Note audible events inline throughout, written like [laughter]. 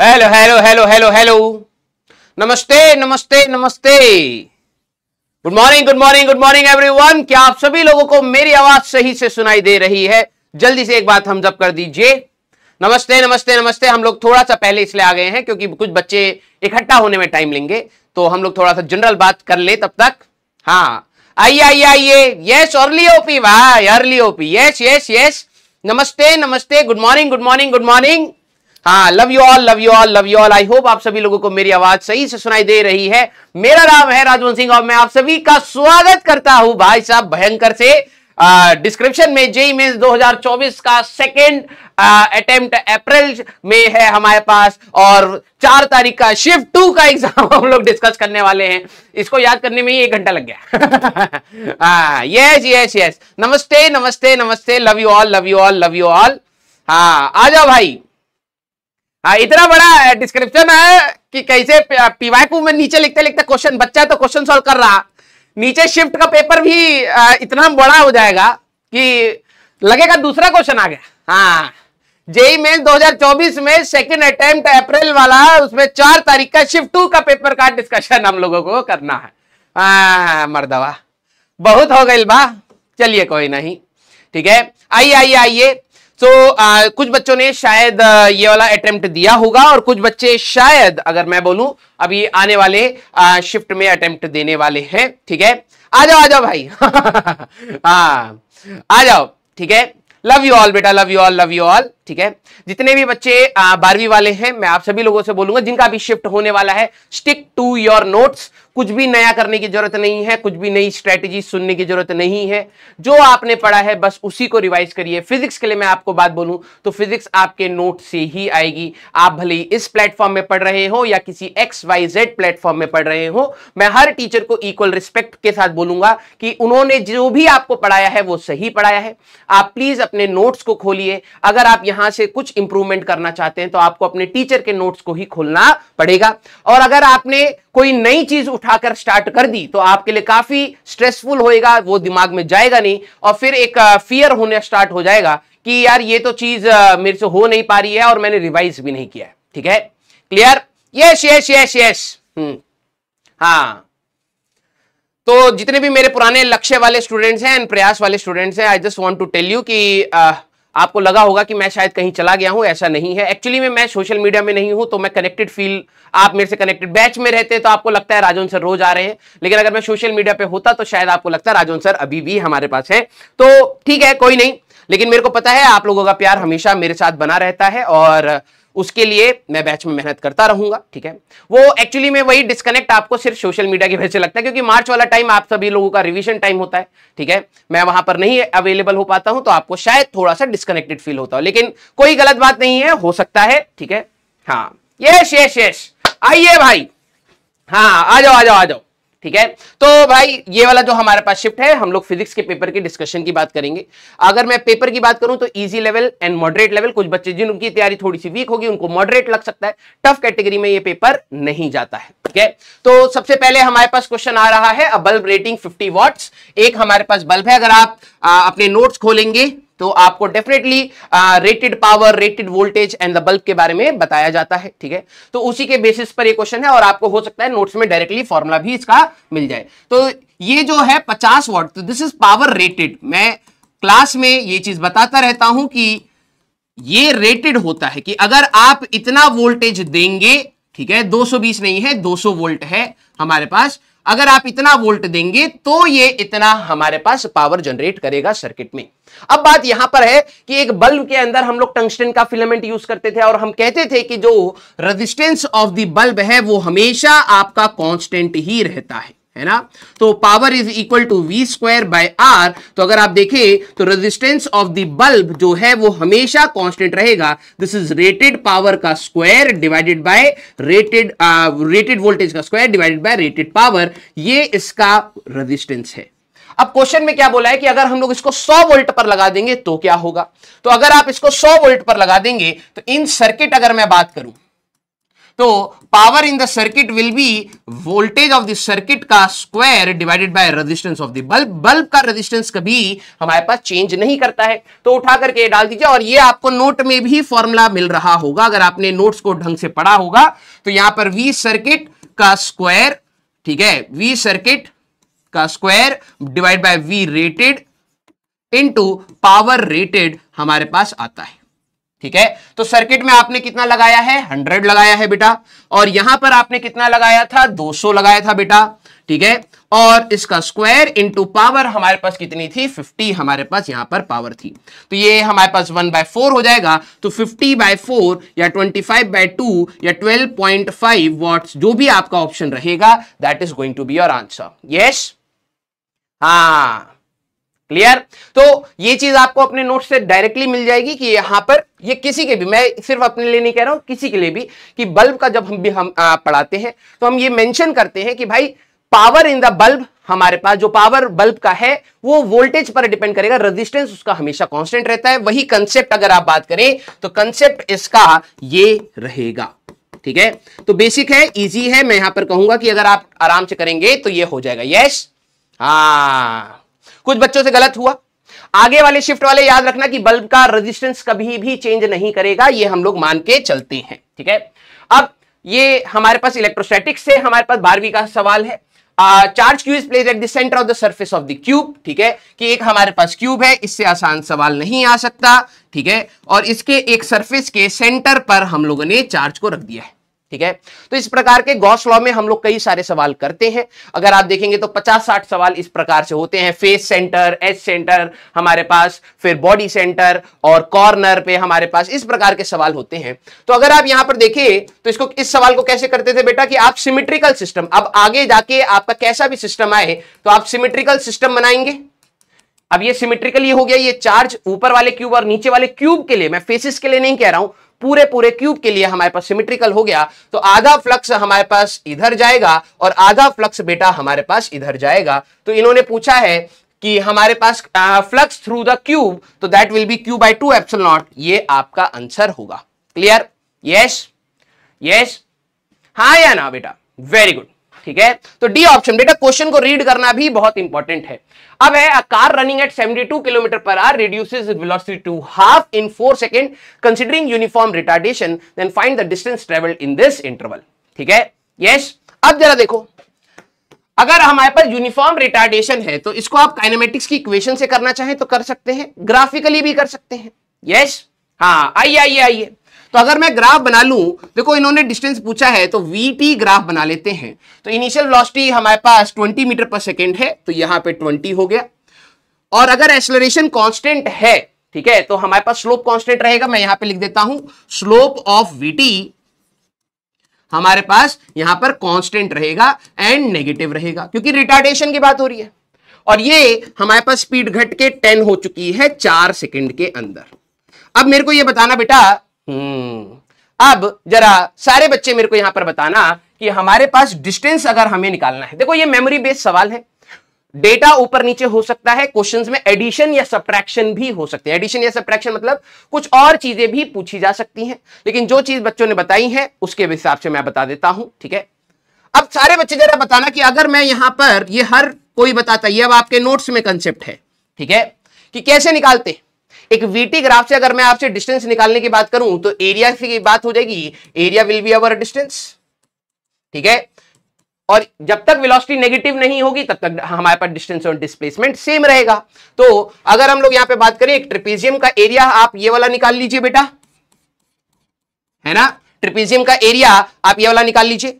Hello hello hello hello hello नमस्ते नमस्ते नमस्ते good morning good morning good morning everyone क्या आप सभी लोगों को मेरी आवाज सही से सुनाई दे रही है जल्दी से एक बात हम जब कर दीजिए नमस्ते नमस्ते नमस्ते हम लोग थोड़ा सा पहले इसलिए आ गए हैं क्योंकि कुछ बच्चे इकट्ठा होने में टाइम लेंगे तो हम लोग थोड़ा सा जनरल बात कर ले तब तक हाँ आइए आइए आइए यस अर्ली ओपी वाह early OP yes yes yes नमस्ते नमस्ते good morning good morning good morning हाँ love you all love you all love you all I hope आप सभी लोगों को मेरी आवाज सही से सुनाई दे रही है मेरा नाम है राजवंत सिंह और मैं आप सभी का स्वागत करता हूं भाई साहब भयंकर से डिस्क्रिप्शन में जेई मेन्स 2024 का सेकेंड अटेम्प्ट अप्रैल में है हमारे पास और चार तारीख का शिफ्ट टू का एग्जाम हम लोग डिस्कस करने वाले हैं इसको याद करने में ही एक घंटा लग गया यस यस यस नमस्ते नमस्ते नमस्ते love you all love you all love you all हाँ आ जाओ भाई हाँ इतना बड़ा डिस्क्रिप्शन है कि कैसे पीवाईक्यू में नीचे लिखते लिखते क्वेश्चन बच्चा तो क्वेश्चन सोल्व कर रहा नीचे शिफ्ट का पेपर भी इतना बड़ा हो जाएगा कि लगेगा दूसरा क्वेश्चन आ गया हाँ जेई मेन 2024 में सेकेंड अटेम्प्ट अप्रैल वाला उसमें चार तारीख का शिफ्ट टू का पेपर का डिस्कशन हम लोगों को करना है मरदवा बहुत हो गई बा चलिए कोई नहीं ठीक है आइए आइए आइए तो आ, uh, कुछ बच्चों ने शायद uh, ये वाला अटेम्प्ट दिया होगा और कुछ बच्चे शायद अगर मैं बोलूं अभी आने वाले आ, uh, शिफ्ट में अटेम्प्ट देने वाले हैं ठीक है आ जाओ आ जाओ भाई [laughs] हाँ आ जाओ ठीक है लव यू ऑल बेटा love you all love you all ठीक है जितने भी बच्चे बारहवीं वाले हैं मैं आप सभी लोगों से बोलूंगा जिनका भी शिफ्ट होने वाला है स्टिक टू योर नोट्स कुछ भी नया करने की जरूरत नहीं है कुछ भी नई स्ट्रेटेजी सुनने की जरूरत नहीं है जो आपने पढ़ा है बस उसी को रिवाइज करिए फिजिक्स के लिए मैं आपको बात बोलूं तो फिजिक्स आपके नोट से ही आएगी आप भले ही इस प्लेटफॉर्म में पढ़ रहे हो या किसी एक्स वाई जेड प्लेटफॉर्म में पढ़ रहे हो मैं हर टीचर को इक्वल रिस्पेक्ट के साथ बोलूंगा कि उन्होंने जो भी आपको पढ़ाया है वो सही पढ़ाया है आप प्लीज अपने नोट्स को खोलिए अगर आप यहां यहां से कुछ इंप्रूवमेंट करना चाहते हैं तो आपको अपने टीचर के नोट्स को ही खोलना पड़ेगा और अगर आपने कोई नई चीज उठाकर स्टार्ट कर दी तो आपके लिए काफी स्ट्रेसफुल होएगा वो दिमाग में जाएगा नहीं और फिर एक फियर होने स्टार्ट हो जाएगा कि यार ये तो चीज मेरे से हो नहीं पा रही है और मैंने रिवाइज भी नहीं किया ठीक है clear yes yes yes yes हाँ तो जितने भी मेरे पुराने लक्ष्य वाले स्टूडेंट्स हैं एंड प्रयास वाले स्टूडेंट्स हैं I just want to tell you कि uh, आपको लगा होगा कि मैं शायद कहीं चला गया हूं ऐसा नहीं है एक्चुअली में मैं सोशल मीडिया में नहीं हूं तो मैं कनेक्टेड फील आप मेरे से कनेक्टेड बैच में रहते तो आपको लगता है राजन सर रोज आ रहे हैं लेकिन अगर मैं सोशल मीडिया पे होता तो शायद आपको लगता है राजन सर अभी भी हमारे पास है तो ठीक है कोई नहीं लेकिन मेरे को पता है आप लोगों का प्यार हमेशा मेरे साथ बना रहता है और उसके लिए मैं बैच में मेहनत करता रहूंगा ठीक है वो एक्चुअली में वही डिस्कनेक्ट आपको सिर्फ सोशल मीडिया की वजह से लगता है क्योंकि मार्च वाला टाइम आप सभी लोगों का रिविजन टाइम होता है ठीक है मैं वहां पर नहीं अवेलेबल हो पाता हूं तो आपको शायद थोड़ा सा डिस्कनेक्टेड फील होता हो लेकिन कोई गलत बात नहीं है हो सकता है ठीक है हाँ यश यश यश आइए भाई हाँ आ जाओ आ जाओ आ जाओ ठीक है तो भाई ये वाला जो हमारे पास शिफ्ट है हम लोग फिजिक्स के पेपर की डिस्कशन की बात करेंगे अगर मैं पेपर की बात करूं तो easy level and moderate level कुछ बच्चे जिन उनकी तैयारी थोड़ी सी वीक होगी उनको मॉडरेट लग सकता है टफ कैटेगरी में ये पेपर नहीं जाता है ठीक है तो सबसे पहले हमारे पास क्वेश्चन आ रहा है बल्ब रेटिंग फिफ्टी वॉट्स एक हमारे पास बल्ब है अगर आप आ, अपने नोट्स खोलेंगे तो आपको definitely rated power rated voltage and the bulb के बारे में बताया जाता है ठीक है तो उसी के बेसिस पर ये क्वेश्चन है और आपको हो सकता है नोट्स में डायरेक्टली फॉर्मुला भी इसका मिल जाए तो ये जो है पचास वॉट तो दिस इज पावर रेटेड मैं क्लास में ये चीज बताता रहता हूं कि ये रेटेड होता है कि अगर आप इतना वोल्टेज देंगे ठीक है 220 नहीं है 200 वोल्ट है हमारे पास अगर आप इतना वोल्ट देंगे तो ये इतना हमारे पास पावर जनरेट करेगा सर्किट में अब बात यहां पर है कि एक बल्ब के अंदर हम लोग टंगस्टन का फिलामेंट यूज करते थे और हम कहते थे कि जो रेजिस्टेंस ऑफ द बल्ब है वो हमेशा आपका कांस्टेंट ही रहता है है ना तो power is equal to V square by R तो अगर आप देखें तो रेजिस्टेंस ऑफ द बल्ब जो है वो हमेशा कांस्टेंट रहेगा दिस इज रेटेड पावर का square divided by rated rated voltage का square divided by rated power ये इसका रेजिस्टेंस है अब क्वेश्चन में क्या बोला है कि अगर हम लोग इसको 100 वोल्ट पर लगा देंगे तो क्या होगा तो अगर आप इसको 100 वोल्ट पर लगा देंगे तो इन सर्किट अगर मैं बात करूं तो power in the circuit will be voltage of the circuit का square divided by resistance of the bulb bulb का रेजिस्टेंस कभी हमारे पास चेंज नहीं करता है तो उठा करके डाल दीजिए और ये आपको नोट में भी फॉर्मूला मिल रहा होगा अगर आपने नोट्स को ढंग से पढ़ा होगा तो यहां पर वी सर्किट का स्क्वायर ठीक है वी सर्किट का square divide by V rated into power rated हमारे पास आता है ठीक है तो सर्किट में आपने कितना लगाया है हंड्रेड लगाया है बेटा और यहां पर आपने कितना लगाया था दो सौ लगाया था बेटा ठीक है और इसका स्क्वायर इनटू पावर हमारे पास कितनी थी 50 हमारे पास यहां पर पावर थी तो ये हमारे पास 1 बाय फोर हो जाएगा तो 50 बाय फोर या 25 बाय टू या 12.5 वॉट्स जो भी आपका ऑप्शन रहेगा that is going to be your answer yes हाँ क्लियर तो ये चीज आपको अपने नोट से डायरेक्टली मिल जाएगी कि यहां पर ये किसी के भी मैं सिर्फ अपने लिए नहीं कह रहा हूं किसी के लिए भी कि बल्ब का जब हम भी हम आ, पढ़ाते हैं तो हम ये मेंशन करते हैं कि भाई पावर इन द बल्ब हमारे पास जो पावर बल्ब का है वो वोल्टेज पर डिपेंड करेगा रेजिस्टेंस उसका हमेशा कांस्टेंट रहता है वही कंसेप्ट अगर आप बात करें तो कंसेप्ट इसका ये रहेगा ठीक है तो बेसिक है इजी है मैं यहां पर कहूंगा कि अगर आप आराम से करेंगे तो ये हो जाएगा यस हा कुछ बच्चों से गलत हुआ आगे वाले शिफ्ट वाले याद रखना कि बल्ब का रेजिस्टेंस कभी भी चेंज नहीं करेगा ये हम लोग मान के चलते हैं ठीक है अब ये हमारे पास इलेक्ट्रोस्टैटिक्स से हमारे पास बारहवीं का सवाल है charge Q is placed at the centre of the surface of the cube ठीक है कि एक हमारे पास क्यूब है इससे आसान सवाल नहीं आ सकता ठीक है और इसके एक सर्फेस के सेंटर पर हम लोगों ने चार्ज को रख दिया है ठीक है तो इस प्रकार के गॉस लॉ में हम लोग कई सारे सवाल करते हैं अगर आप देखेंगे तो 50-60 सवाल इस प्रकार से होते हैं फेस सेंटर एच सेंटर हमारे पास फिर बॉडी सेंटर और कॉर्नर पे हमारे पास इस प्रकार के सवाल होते हैं तो अगर आप यहां पर देखिए तो इसको इस सवाल को कैसे करते थे बेटा कि आप सिमिट्रिकल सिस्टम अब आगे जाके आपका कैसा भी सिस्टम आए तो आप सिमिट्रिकल सिस्टम बनाएंगे अब ये सिमिट्रिकल ये हो गया ये चार्ज ऊपर वाले क्यूब और नीचे वाले क्यूब के लिए मैं फेसिस के लिए नहीं कह रहा हूं पूरे पूरे क्यूब के लिए हमारे पास सिमिट्रिकल हो गया तो आधा फ्लक्स हमारे पास इधर जाएगा और आधा फ्लक्स बेटा हमारे पास इधर जाएगा तो इन्होंने पूछा है कि हमारे पास फ्लक्स थ्रू द क्यूब तो that will be Q by two epsilon naught ये आपका आंसर होगा क्लियर यस यस हा या ना बेटा वेरी गुड ठीक है तो डी ऑप्शन बेटा क्वेश्चन को रीड करना भी बहुत इंपॉर्टेंट है अब है a car running at 72 kilometre per hour reduces velocity to half in 4 second considering uniform retardation then find the distance travelled in this interval ठीक है यस yes? अब जरा देखो अगर हमारे पास यूनिफॉर्म रिटार्डेशन है तो इसको आप काइनेमेटिक्स की इक्वेशन से करना चाहें तो कर सकते हैं ग्राफिकली भी कर सकते हैं यस yes? हाँ आइए आइए आइए तो अगर मैं ग्राफ बना लूं देखो इन्होंने डिस्टेंस पूछा है तो वी ग्राफ बना लेते हैं तो इनिशियल वेलोसिटी हमारे पास 20 मीटर पर सेकेंड है तो यहां पे 20 हो गया और अगर एसलरेशन कांस्टेंट है ठीक है तो हमारे पास स्लोप कांस्टेंट रहेगा मैं यहां पे लिख देता हूं स्लोप ऑफ वीटी हमारे पास यहां पर कॉन्स्टेंट रहेगा एंड नेगेटिव रहेगा क्योंकि रिटार्डेशन की बात हो रही है और ये हमारे पास स्पीड घट के टेन हो चुकी है चार सेकेंड के अंदर अब मेरे को ये बताना बेटा हम्म। अब जरा सारे बच्चे मेरे को यहां पर बताना कि हमारे पास डिस्टेंस अगर हमें निकालना है देखो ये मेमोरी बेस्ड सवाल है डेटा ऊपर नीचे हो सकता है क्वेश्चंस में एडिशन या सब्ट्रैक्शन भी हो सकते हैं एडिशन या सब्ट्रैक्शन मतलब कुछ और चीजें भी पूछी जा सकती हैं लेकिन जो चीज बच्चों ने बताई है उसके हिसाब से मैं बता देता हूं ठीक है अब सारे बच्चे जरा बताना कि अगर मैं यहां पर ये हर कोई बताता ये अब आपके नोट्स में कंसेप्ट है ठीक है कि कैसे निकालते हैं एक वीटी ग्राफ से अगर मैं आपसे डिस्टेंस निकालने की बात करूं तो एरिया की बात हो जाएगी area will be our distance ठीक है और जब तक वेलोसिटी नेगेटिव नहीं होगी तब तक हमारे पास डिस्टेंस और डिस्प्लेसमेंट सेम रहेगा तो अगर हम लोग यहां पे बात करें एक ट्रिपीजियम का एरिया आप ये वाला निकाल लीजिए बेटा है ना ट्रिपीजियम का एरिया आप ये वाला निकाल लीजिए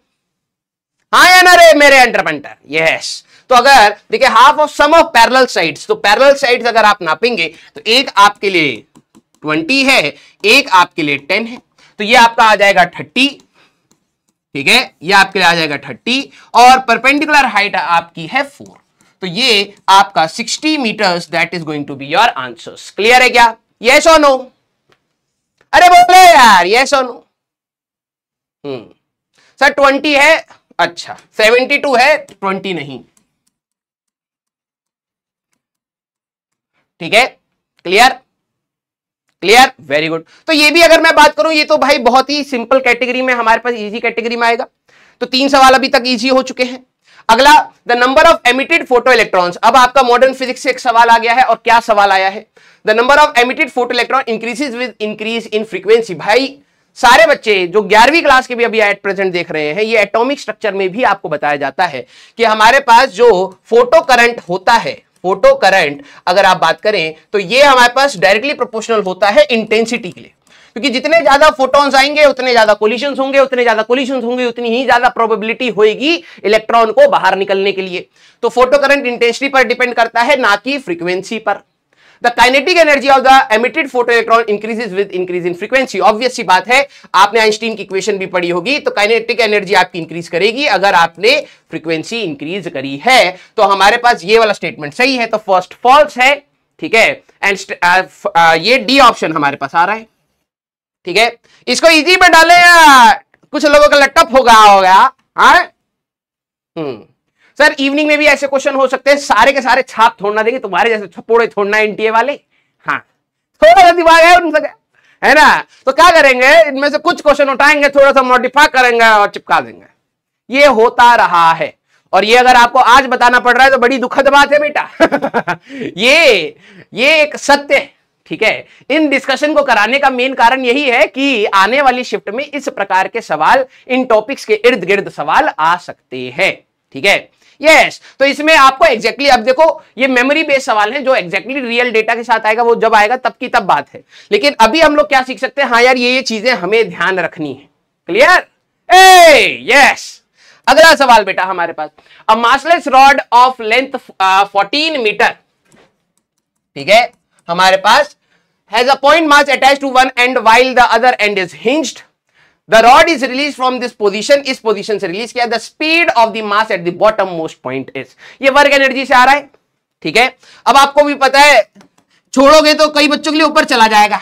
हाँ या ना रे मेरे एंटरप्रेंटर यस तो अगर देखिए half of sum of parallel sides तो पैरल साइड्स अगर आप नापेंगे तो एक आपके लिए ट्वेंटी है एक आपके लिए टेन है तो ये आपका आ जाएगा थर्टी ठीक है ये आपके लिए आ जाएगा थर्टी और परपेंडिकुलर हाइट आपकी है फोर तो ये आपका sixty metres that is going to be your answer clear है क्या ये सो नो अरे बोले यार ये सो नो हम्म सर ट्वेंटी है अच्छा सेवेंटी टू है ट्वेंटी नहीं ठीक है क्लियर क्लियर वेरी गुड तो ये भी अगर मैं बात करूं ये तो भाई बहुत ही सिंपल कैटेगरी में हमारे पास इजी कैटेगरी में आएगा तो तीन सवाल अभी तक इजी हो चुके हैं अगला the number of emitted photo electron अब आपका मॉडर्न फिजिक्स से एक सवाल आ गया है और क्या सवाल आया है the number of emitted photo electron increases with increase in frequency भाई सारे बच्चे जो ग्यारहवीं क्लास के भी अभी एट प्रेजेंट देख रहे हैं ये एटॉमिक स्ट्रक्चर में भी आपको बताया जाता है कि हमारे पास जो फोटो करंट होता है फोटो करंट अगर आप बात करें तो ये हमारे पास डायरेक्टली प्रोपोर्शनल होता है इंटेंसिटी के लिए क्योंकि जितने ज्यादा फोटॉन्स आएंगे उतने ज्यादा कोलिशन होंगे उतने ज्यादा कोलिशन होंगे उतनी ही ज्यादा प्रोबेबिलिटी होगी इलेक्ट्रॉन को बाहर निकलने के लिए तो फोटो करंट इंटेंसिटी पर डिपेंड करता है ना कि फ्रीक्वेंसी पर the kinetic energy of the emitted photo electron increases with increase in frequency obviously बात है आपने आइंस्टीन की इक्वेशन भी पढ़ी होगी तो काइनेटिक एनर्जी आपकी इंक्रीज करेगी अगर आपने फ्रीक्वेंसी इंक्रीज करी है तो हमारे पास ये वाला स्टेटमेंट सही है तो फर्स्ट फॉल्स है ठीक है एंड uh, uh, ये डी ऑप्शन हमारे पास आ रहा है ठीक है इसको इजी में डाले कुछ लोगों का लटअप होगा होगा हाँ हम्म सर इवनिंग में भी ऐसे क्वेश्चन हो सकते हैं सारे के सारे छाप छोड़ना देंगे तुम्हारे जैसे छपोड़े छोड़ना एनटीए वाले हाँ थोड़ा सा दिमाग है उनका है ना तो क्या करेंगे इनमें से कुछ क्वेश्चन उठाएंगे थोड़ा सा मॉडिफाई करेंगे और चिपका देंगे ये होता रहा है और ये अगर आपको आज बताना पड़ रहा है तो बड़ी दुखद बात है बेटा [laughs] ये ये एक सत्य है ठीक है इन डिस्कशन को कराने का मेन कारण यही है कि आने वाली शिफ्ट में इस प्रकार के सवाल इन टॉपिक्स के इर्द गिर्द सवाल आ सकते हैं ठीक है yes, तो इसमें आपको एग्जैक्टली exactly, अब देखो ये मेमोरी बेस्ड सवाल है जो एग्जैक्टली रियल डेटा के साथ आएगा वो जब आएगा तब की तब बात है लेकिन अभी हम लोग क्या सीख सकते हैं हाँ यार ये ये चीजें हमें ध्यान रखनी है क्लियर ए यस अगला सवाल बेटा हमारे पास a massless rod of length fourteen metre ठीक है हमारे पास has a point mass attach to one end while the other end is hinged the rod is release from this position इस पोजिशन से रिलीज किया the speed of the mass at the bottom most point ये work energy से आ रहा है ठीक है अब आपको भी पता है छोड़ोगे तो कई बच्चों के लिए ऊपर चला जाएगा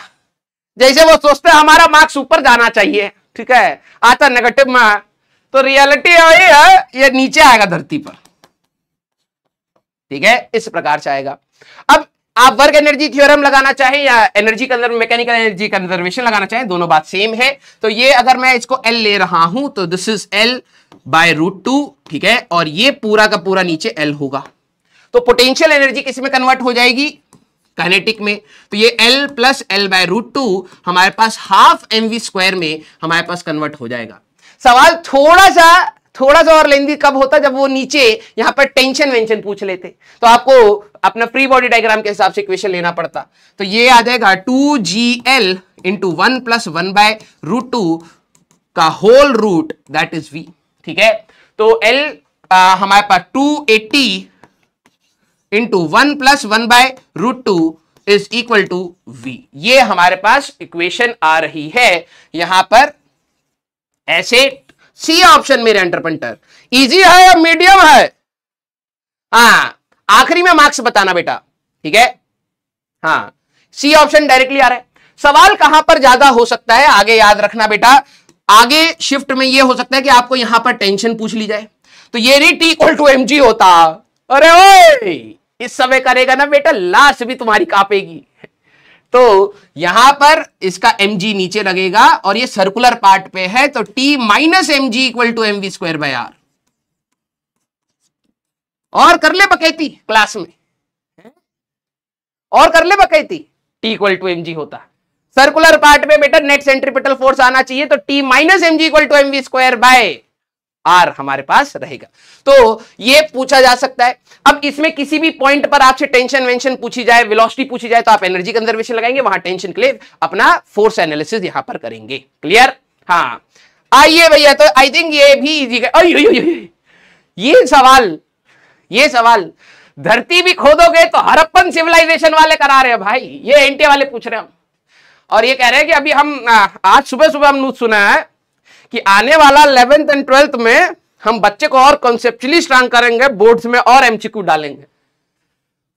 जैसे वो सोचते हैं हमारा मार्क्स ऊपर जाना चाहिए ठीक है आता नेगेटिव में तो रियलिटी ये है ये नीचे आएगा धरती पर ठीक है इस प्रकार से आएगा अब आप वर्क एनर्जी थ्योरम लगाना चाहें या energy conserve mechanical energy conservation लगाना चाहें दोनों बात सेम है तो ये अगर मैं इसको एल ले रहा हूं तो this is L by root two ठीक है और ये पूरा का पूरा नीचे एल होगा तो पोटेंशियल एनर्जी किस में कन्वर्ट हो जाएगी काइनेटिक में तो ये L plus L by root two हमारे पास हाफ एम वी स्क्वायर में हमारे पास कन्वर्ट हो जाएगा सवाल थोड़ा सा थोड़ा सा और लेंदी कब होता जब वो नीचे यहाँ पर टेंशन वेंशन पूछ लेते तो आपको अपना फ्री बॉडी डायग्राम के हिसाब से इक्वेशन लेना पड़ता तो ये आ जाएगा two G L into one plus one by root two का whole root that is V ठीक है तो एल हमारे पास two eighty into one plus one by root two is equal to V ये हमारे पास इक्वेशन आ रही है यहां पर ऐसे सी ऑप्शन मेरे एंटरप्रेंटर इजी है या मीडियम है हाँ आखिरी में मार्क्स बताना बेटा ठीक है हाँ सी ऑप्शन डायरेक्टली आ रहा है सवाल कहां पर ज्यादा हो सकता है आगे याद रखना बेटा आगे शिफ्ट में यह हो सकता है कि आपको यहां पर टेंशन पूछ ली जाए तो ये नहीं T equal to M G होता अरे ओए इस समय करेगा ना बेटा लाश भी तुम्हारी कापेगी तो यहां पर इसका एम जी नीचे लगेगा और ये सर्कुलर पार्ट पे है तो T minus M G equal to M V square by R और कर ले बकैती क्लास में और कर ले बकैती T equal to M G होता सर्कुलर पार्ट में बेटा नेट सेंट्रीपिटल फोर्स आना चाहिए तो T minus M G equal to M V square by R हमारे पास रहेगा तो ये पूछा जा सकता है अब इसमें किसी भी पॉइंट पर आपसे टेंशन वेंशन पूछी जाए वेलोसिटी पूछी जाए तो आप एनर्जी कंजर्वेशन लगाएंगे वहां टेंशन के लिए अपना फोर्स एनालिसिस यहां पर करेंगे क्लियर हाँ आइए भैया तो आई थिंक ये भी इजी का ये सवाल ये सवाल धरती भी खोदोगे तो हरप्पन सिविलाइजेशन वाले करा रहे हैं भाई ये एंटी वाले पूछ रहे हैं हम और ये कह रहे हैं कि अभी हम आज सुबह सुबह हम न्यूज सुना है कि आने वाला इलेवेंथ एंड ट्वेल्थ में हम बच्चे को और कॉन्सेप्चुअली स्ट्रांग करेंगे बोर्ड्स में और एमसीक्यू डालेंगे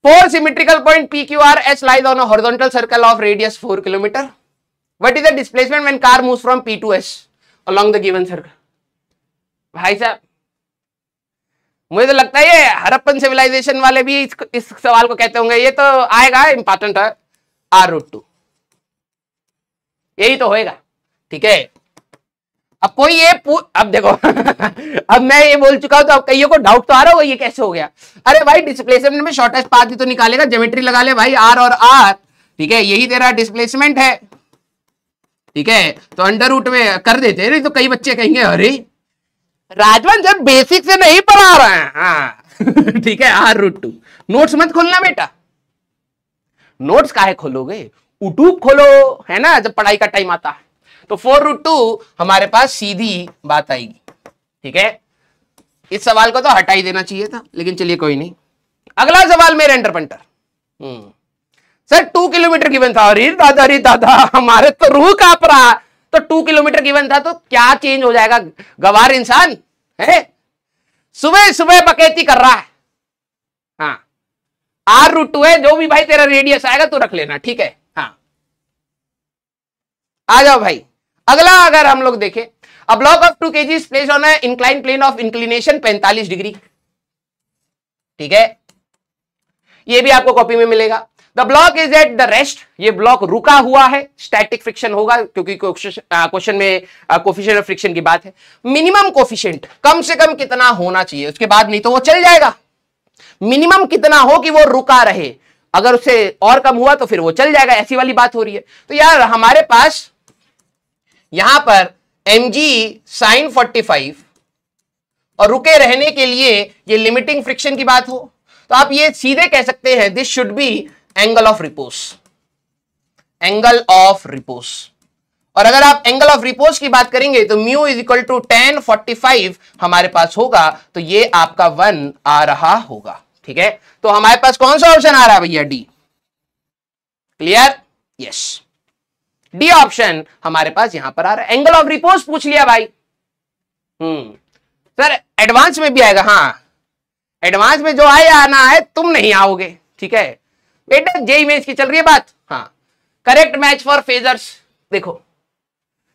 four symmetrical point P Q R H lies on horizontal circle of radius four kilometre what is the displacement when car move from P to H along the given circle भाई साहब मुझे तो लगता है ये Harappan civilisation वाले भी इस, इस सवाल को कहते होंगे ये तो आएगा इंपॉर्टेंट है आर रूट टू यही तो होएगा ठीक है अब कोई ये अब देखो [laughs] अब मैं ये बोल चुका हूं तो अब कईयों को डाउट तो आ रहा होगा ये कैसे हो गया अरे भाई डिस्प्लेसमेंट में शॉर्टेस्ट पाथ भी तो निकालेगा ज्योमेट्री लगा ले भाई आर और आर ठीक है यही तेरा डिस्प्लेसमेंट है ठीक है तो अंडर रूट में कर देते हैं तो कई बच्चे कहेंगे अरे राजवंश जब बेसिक से नहीं पढ़ा रहे हैं हाँ, [laughs] ठीक है आर रूट टू नोट्स मत खोलना बेटा नोट्स काहे खोलोगे उटूब खोलो है ना जब पढ़ाई का टाइम आता है तो फोर रूट टू हमारे पास सीधी बात आएगी ठीक है इस सवाल को तो हटा ही देना चाहिए था लेकिन चलिए कोई नहीं अगला सवाल मेरे एंटरपेंटर हम्म। सर टू किलोमीटर गिवन था अरे दादा अरे दादा हमारे तो रूह काप रहा तो टू किलोमीटर गिवन था तो क्या चेंज हो जाएगा गवार इंसान है सुबह सुबह बकैती कर रहा है हाँ आर रूट टू है जो भी भाई तेरा रेडियस आएगा तू रख लेना ठीक है हाँ आ जाओ भाई अगला अगर हम लोग देखें अब block of two KGs place on incline plane of inclination पैंतालीस डिग्री ठीक है ये भी आपको कॉपी में मिलेगा the block is at the rest ये ब्लॉक रुका हुआ है स्टैटिक फ्रिक्शन होगा क्योंकि क्वेश्चन में कोफिशियंट ऑफ फ्रिक्शन की बात है मिनिमम कोफिशियंट कम से कम कितना होना चाहिए उसके बाद नहीं तो वो चल जाएगा मिनिमम कितना हो कि वो रुका रहे अगर उससे और कम हुआ तो फिर वो चल जाएगा ऐसी वाली बात हो रही है तो यार हमारे पास यहां पर M G sine forty five और रुके रहने के लिए ये लिमिटिंग फ्रिक्शन की बात हो तो आप ये सीधे कह सकते हैं this should be angle of repose angle of repose और अगर आप एंगल ऑफ रिपोज की बात करेंगे तो mu is equal to tan forty five हमारे पास होगा तो ये आपका वन आ रहा होगा ठीक है तो हमारे पास कौन सा ऑप्शन आ रहा है भैया D clear yes D option हमारे पास यहां पर आ रहा है एंगल ऑफ रिपोज पूछ लिया भाई हम्म सर एडवांस में भी आएगा हाँ एडवांस में जो आए आना है तुम नहीं आओगे ठीक है बेटा जे इमेज की चल रही है बात हाँ करेक्ट मैच फॉर फेजर्स देखो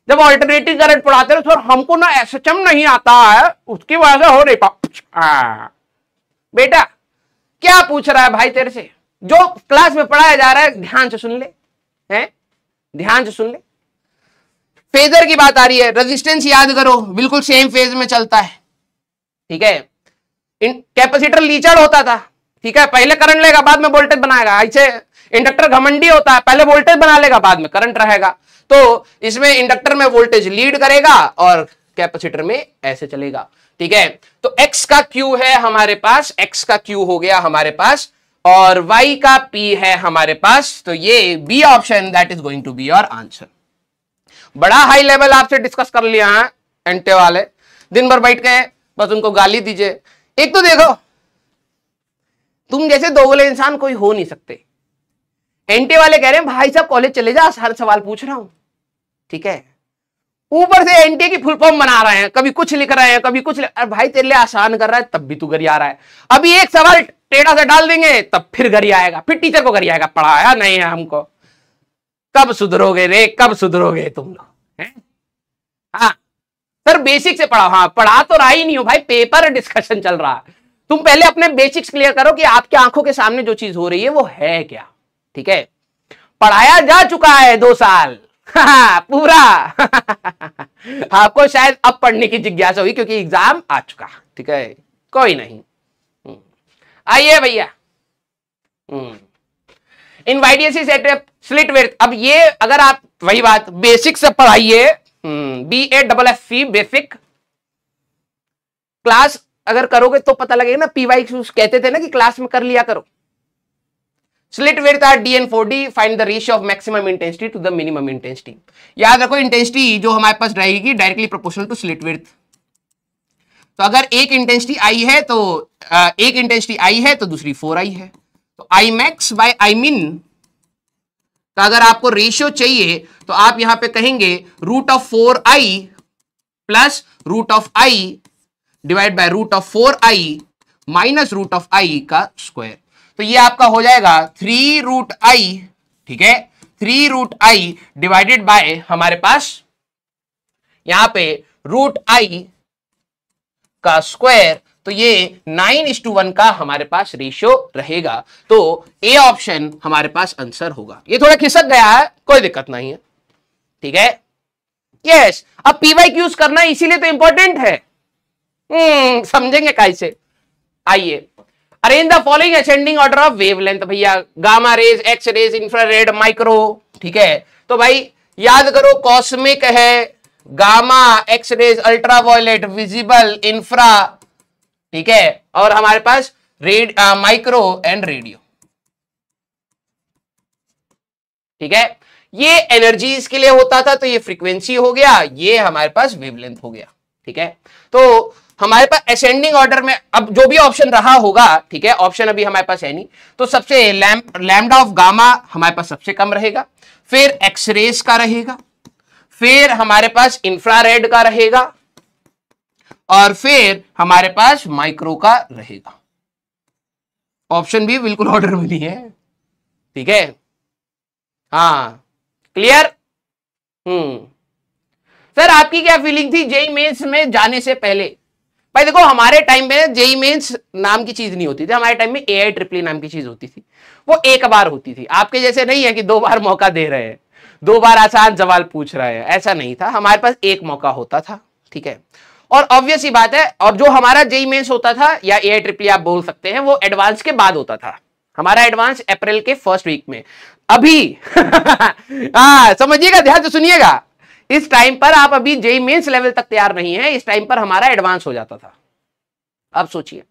जब ऑल्टरनेटिव करंट पढ़ाते हो तो सर हमको ना एस एच एम नहीं आता है उसकी वजह से हो रही पा बेटा क्या पूछ रहा है भाई तेरे से जो क्लास में पढ़ाया जा रहा है ध्यान से सुन ले हैं ध्यान से सुन ले फेजर की बात आ रही है रेजिस्टेंस याद करो बिल्कुल सेम फेज में चलता है ठीक है इन कैपेसिटर लीचर होता था ठीक है पहले करंट लेगा बाद में वोल्टेज बनाएगा ऐसे इंडक्टर घमंडी होता है पहले वोल्टेज बना लेगा बाद में करंट रहेगा तो इसमें इंडक्टर में वोल्टेज लीड करेगा और कैपेसिटर में ऐसे चलेगा ठीक है तो x का q है हमारे पास x का q हो गया हमारे पास और y का p है हमारे पास तो ये b option that is going to be your answer बड़ा हाई लेवल आपसे डिस्कस कर लिया है एंटे वाले दिन भर बैठ गए बस उनको गाली दीजिए एक तो देखो तुम जैसे दोगले इंसान कोई हो नहीं सकते एंटे वाले कह रहे हैं भाई साहब कॉलेज चले जा हर सवाल पूछ रहा हूं ठीक है ऊपर से एनटीए की फुल फॉर्म बना रहे हैं कभी कुछ लिख रहे हैं कभी कुछ अरे भाई तेरे लिए आसान कर रहा है तब भी तू गरिया रहा है अभी एक सवाल टेढ़ा से डाल देंगे तब फिर घर आएगा फिर टीचर को घर आएगा पढ़ाया नहीं है हमको कब सुधरोगे रे कब सुधरोगे तुम लोग हाँ। सर बेसिक से पढ़ा हाँ पढ़ा तो रहा ही नहीं हो भाई पेपर डिस्कशन चल रहा है तुम पहले अपने बेसिक्स क्लियर करो कि आपकी आंखों के सामने जो चीज हो रही है वो है क्या ठीक है पढ़ाया जा चुका है दो साल [laughs] हाँ, पूरा [laughs] आपको शायद अब पढ़ने की जिज्ञासा हुई क्योंकि एग्जाम आ चुका ठीक है कोई नहीं आइए भैया in YDSE set slit width अब ये अगर आप वही बात बेसिक से पढ़ाइए B A double F C basic class अगर करोगे तो पता लगेगा ना पीवाई कहते थे ना कि क्लास में कर लिया करो slit width R D N four D find the ratio of maximum intensity to the minimum intensity याद रखो इंटेंसिटी जो हमारे पास रहेगी directly proportional to slit width तो अगर एक इंटेंसिटी आई है तो एक इंटेंसिटी आई है तो दूसरी फोर आई है तो आई मैक्स बाई आई मिन का अगर आपको रेशियो चाहिए तो आप यहां पे कहेंगे root of four I plus root of I divide by root of four I minus root of I का स्क्वायर तो ये आपका हो जाएगा थ्री रूट आई ठीक है three root I divided by हमारे पास यहां पे रूट आई का स्क्वायर तो ये नाइन इस टू वन का हमारे पास रेशियो रहेगा तो ए ऑप्शन हमारे पास आंसर होगा ये थोड़ा खिसक गया है कोई दिक्कत नहीं है ठीक है यस अब पीवाई क्यूज करना इसीलिए तो इंपॉर्टेंट है हम्म, समझेंगे कैसे आइए arrange the following ascending order of wavelength भैया gamma rays X rays infrared micro ठीक है तो भाई याद करो कॉस्मिक है gamma X rays ultraviolet visible infra ठीक है और हमारे पास रेड माइक्रो एंड रेडियो ठीक है ये एनर्जीज के लिए होता था तो ये फ्रीक्वेंसी हो गया ये हमारे पास वेवलेंथ हो गया ठीक है तो हमारे पास असेंडिंग ऑर्डर में अब जो भी ऑप्शन रहा होगा ठीक है ऑप्शन अभी हमारे पास है नहीं तो सबसे लैमडा ऑफ गामा हमारे पास सबसे कम रहेगा फिर एक्सरेस का रहेगा फिर हमारे पास इंफ्रारेड का रहेगा और फिर हमारे पास माइक्रो का रहेगा ऑप्शन भी बिल्कुल ऑर्डर में नहीं है ठीक है हाँ क्लियर हम्म सर आपकी क्या फीलिंग थी जेई मेंस में जाने से पहले भाई देखो हमारे टाइम में जेई मेंस नाम की चीज नहीं होती थी हमारे टाइम में ए आई ट्रिपली नाम की चीज होती थी वो एक बार होती थी आपके जैसे नहीं है कि दो बार मौका दे रहे हैं दो बार आसान सवाल पूछ रहे हैं ऐसा नहीं था हमारे पास एक मौका होता था ठीक है और ऑब्वियस ही बात है और जो हमारा जेई मेन्स होता था या ए ट्रिपल आप बोल सकते हैं वो एडवांस के बाद होता था हमारा एडवांस अप्रैल के फर्स्ट वीक में अभी [laughs] हाँ समझिएगा ध्यान से सुनिएगा इस टाइम पर आप अभी जेई मेन्स लेवल तक तैयार नहीं है इस टाइम पर हमारा एडवांस हो जाता था अब सोचिए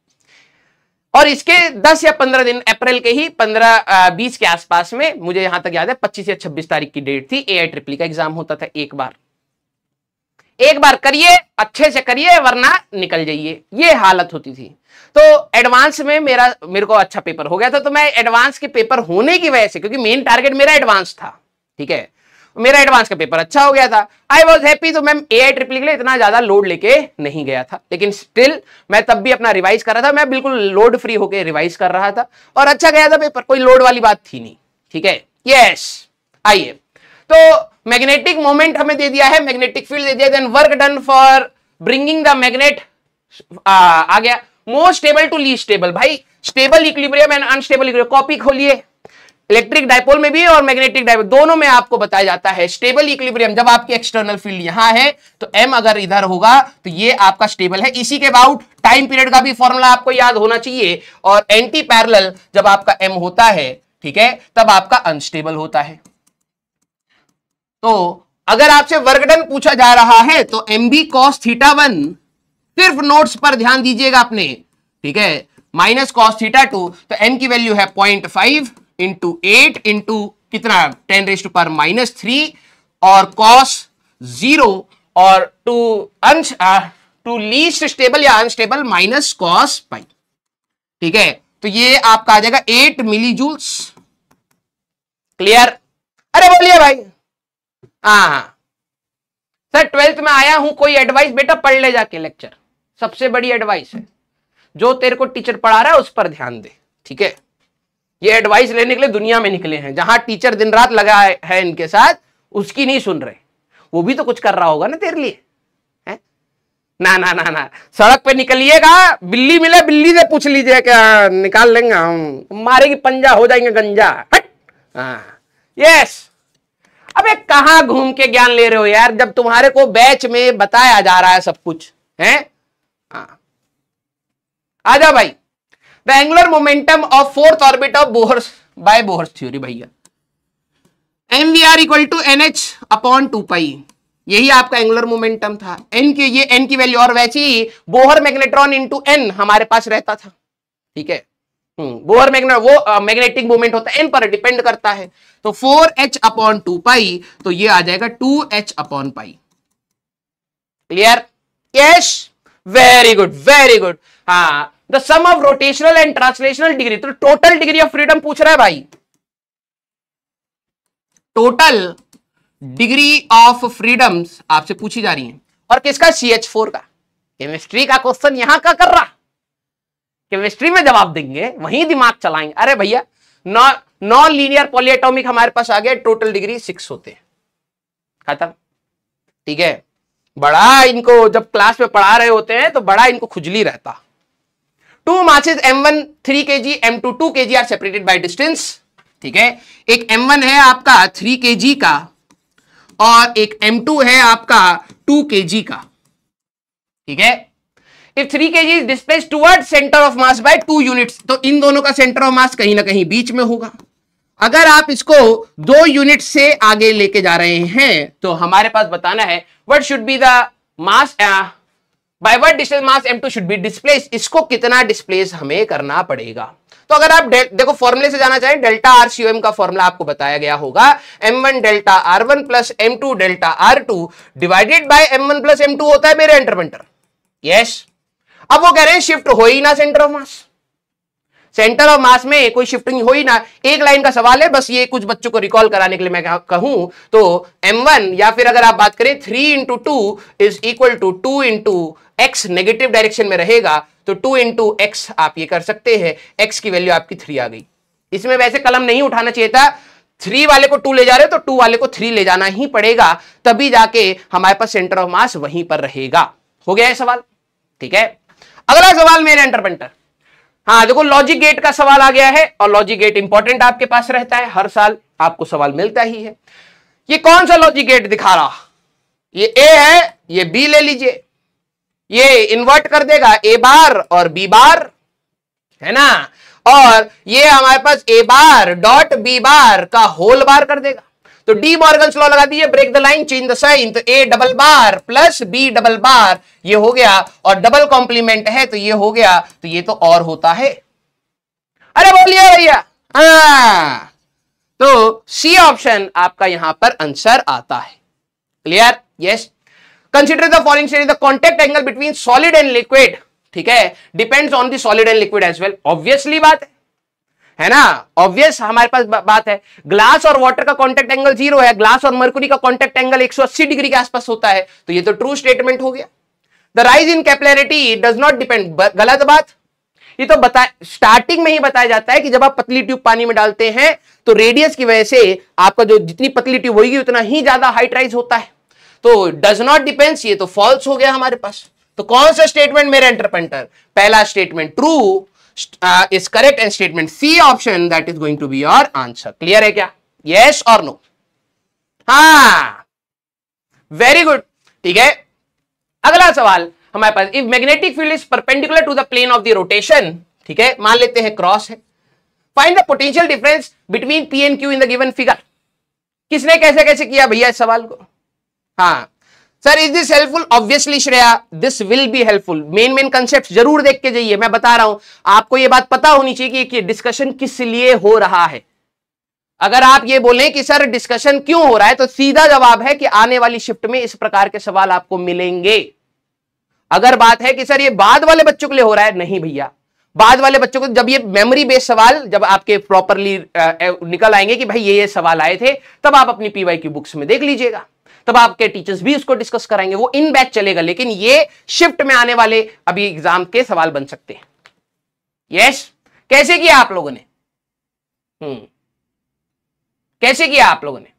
और इसके 10 या 15 दिन अप्रैल के ही 15 20 के आसपास में मुझे यहां तक याद है 25 या 26 तारीख की डेट थी ए आई ट्रिपली का एग्जाम होता था एक बार एक बार करिए अच्छे से करिए वरना निकल जाइए ये हालत होती थी तो एडवांस में मेरा मेरे को अच्छा पेपर हो गया था तो मैं एडवांस के पेपर होने की वजह से क्योंकि मेन टारगेट मेरा एडवांस था ठीक है मेरा एडवांस का पेपर अच्छा हो गया था आई वॉज हैप्पी तो मैम ए आई ट्रिपल के लिए इतना ज्यादा लोड लेके नहीं गया था लेकिन स्टिल मैं तब भी अपना रिवाइज कर रहा था मैं बिल्कुल लोड फ्री होकर रिवाइज कर रहा था और अच्छा गया था पेपर कोई लोड वाली बात थी नहीं ठीक है यस आइए तो मैग्नेटिक मोमेंट हमें दे दिया है मैग्नेटिक फील्ड दे दिया then work done for bringing the magnet आ गया more stable to least stable भाई stable equilibrium and unstable equilibrium copy खोलिए इलेक्ट्रिक डायपोल में भी और मैग्नेटिक डायपोल दोनों में आपको बताया जाता है स्टेबल इक्विलिब्रियम जब आपकी एक्सटर्नल फील्ड यहां है तो एम अगर इधर होगा तो ये आपका स्टेबल है इसी के अबाउट टाइम पीरियड का भी फॉर्मूला आपको याद होना चाहिए और एंटी पैरल जब आपका एम होता है ठीक है तब आपका अनस्टेबल होता है तो अगर आपसे वर्गडन पूछा जा रहा है तो M B cos theta one सिर्फ नोट्स पर ध्यान दीजिएगा आपने ठीक है माइनस कॉस थीटा टू तो एम की वैल्यू है point five into eight into कितना टेन रेस्ट पर माइनस थ्री और कॉस जीरो और टू अंश टू लीस्ट स्टेबल या अनस्टेबल माइनस कॉस पाई ठीक है तो ये आपका आ जाएगा एट मिली जूल्स क्लियर अरे बोलिए भाई हाँ, हाँ सर ट्वेल्थ में आया हूं कोई एडवाइस बेटा पढ़ ले जाके लेक्चर सबसे बड़ी एडवाइस है जो तेरे को टीचर पढ़ा रहा है उस पर ध्यान दे ठीक है ये एडवाइस लेने के लिए दुनिया में निकले हैं जहां टीचर दिन रात लगा है इनके साथ उसकी नहीं सुन रहे वो भी तो कुछ कर रहा होगा ना तेरे लिए है ना ना ना ना सड़क पे निकलिएगा बिल्ली मिले बिल्ली से पूछ लीजिए क्या निकाल लेंगे हम मारेगी पंजा हो जाएंगे गंजा हट हाँ यस अबे कहा घूम के ज्ञान ले रहे हो यार जब तुम्हारे को बैच में बताया जा रहा है सब कुछ है हाँ। आ जा भाई the angular momentum of fourth orbit of Bohr's by Bohr's theory भैया N V R equal to N H upon two pi यही आपका एंगुलर मोमेंटम था एन के ये एन की वैल्यू और वैसी बोहर मैग्नेट्रॉन इंटू एन हमारे पास रहता था ठीक है बोअर हम्म, मैग्नेट वो मैग्नेटिक मूवमेंट होता है एन पर डिपेंड करता है तो four H upon two pi तो ये आ जाएगा two H upon pi clear yes very good very good हाँ the sum of rotational and translational degree तो टोटल डिग्री ऑफ फ्रीडम पूछ रहा है भाई टोटल डिग्री ऑफ फ्रीडम्स आपसे पूछी जा रही है और किसका सी एच फोर का केमिस्ट्री का क्वेश्चन यहां का कर रहा केमिस्ट्री में जवाब देंगे वहीं दिमाग चलाएंगे अरे भैया नॉन लीनियर पॉलीएटॉमिक हमारे पास आ गए टोटल डिग्री सिक्स होते हैं खत्म ठीक है बड़ा इनको जब क्लास में पढ़ा रहे होते हैं तो बड़ा इनको खुजली रहता two masses M one three K G M two two K G are separated by distance ठीक है एक एम वन है आपका थ्री के जी का और एक एम टू है आपका टू के जी का ठीक है three K G is displace toward centre of mass by two units तो इन दोनों का सेंटर ऑफ मास कहीं ना कहीं बीच में होगा अगर आप इसको दो यूनिट से आगे लेके जा रहे हैं तो हमारे पास बताना है what should be the mass by what distance mass m2 should be displace इसको कितना डिस्प्लेस हमें करना पड़ेगा तो अगर आप देखो फॉर्मूले से जाना चाहें डेल्टा आर सी एम का फॉर्मूला आपको बताया गया होगा M one delta R one plus M two delta R two divided by M one plus M two होता है मेरे एंटरपेंटर यस yes? अब वो कह रहे हैं शिफ्ट हो ही ना centre of mass centre of mass में कोई शिफ्टिंग हो ही ना एक लाइन का सवाल है बस ये कुछ बच्चों को रिकॉल कराने के लिए मैं कहूं तो m1 या फिर अगर आप बात करें three into two is equal to two into X negative direction में रहेगा तो टू इंटू एक्स आप ये कर सकते हैं एक्स की वैल्यू आपकी थ्री आ गई इसमें वैसे कलम नहीं उठाना चाहिए था थ्री वाले को टू ले जा रहे हो तो टू वाले को थ्री ले जाना ही पड़ेगा तभी जाके हमारे पास सेंटर ऑफ मास वहीं पर रहेगा हो गया है सवाल ठीक है अगला सवाल मेरे एंटरप्रेंटर हाँ देखो लॉजिक गेट का सवाल आ गया है और लॉजिक गेट इंपॉर्टेंट आपके पास रहता है हर साल आपको सवाल मिलता ही है ये कौन सा लॉजिक गेट दिखा रहा ये ए है ये बी ले लीजिए ये इन्वर्ट कर देगा ए बार और बी बार है ना और ये हमारे पास ए बार डॉट बी बार का होल बार कर देगा तो डी मॉर्गन लॉ लगा दिए break the line change the sign तो A double bar plus B double bar ये हो गया और डबल कॉम्प्लीमेंट है तो ये हो गया तो ये तो और होता है अरे बोलिए भैया हाँ। तो सी ऑप्शन आपका यहां पर आंसर आता है clear yes consider the following state the contact angle between solid and liquid ठीक है depends on the solid and liquid as well obviously बात है है ना ऑब्वियस हमारे पास बा, बात है ग्लास और वाटर का कॉन्टेक्ट एंगल जीरो है ग्लास और मरकुरी का कॉन्टेक्ट एंगल 180 डिग्री के आसपास होता है तो ये तो ट्रू स्टेटमेंट हो गया the rise in capillarity does not depend गलत बात ये तो बता स्टार्टिंग में ही बताया जाता है कि जब आप पतली ट्यूब पानी में डालते हैं तो रेडियस की वजह से आपका जो जितनी पतली ट्यूब होगी उतना ही ज्यादा हाइट राइज होता है तो डज नॉट डिपेंड्स ये तो फॉल्स हो गया हमारे पास तो कौन सा स्टेटमेंट मेरे एंटरप्रेंटर पहला statement true is correct and statement C option that is going to be your answer clear है क्या? यस और नो हा वेरी गुड ठीक है अगला सवाल हमारे पास if magnetic field is perpendicular to the plane of the rotation ठीक है मान लेते हैं क्रॉस है find the potential difference between P and Q in the given figure किसने कैसे कैसे किया भैया इस सवाल को हाँ sir is this helpful obviously Shreya this will be helpful main main concept जरूर देख के जाइए मैं बता रहा हूं आपको ये बात पता होनी चाहिए कि डिस्कशन किस लिए हो रहा है अगर आप ये बोलें कि सर डिस्कशन क्यों हो रहा है तो सीधा जवाब है कि आने वाली शिफ्ट में इस प्रकार के सवाल आपको मिलेंगे अगर बात है कि सर ये बाद वाले बच्चों के लिए हो रहा है नहीं भैया बाद वाले बच्चों को जब ये मेमोरी बेस्ड सवाल जब आपके प्रॉपरली निकल आएंगे कि भाई ये ये सवाल आए थे तब आप अपनी पीवाई की बुक्स में देख लीजिएगा तब आपके टीचर्स भी उसको डिस्कस कराएंगे वो इन बैच चलेगा लेकिन ये शिफ्ट में आने वाले अभी एग्जाम के सवाल बन सकते हैं यस कैसे किया आप लोगों ने हम्म कैसे किया आप लोगों ने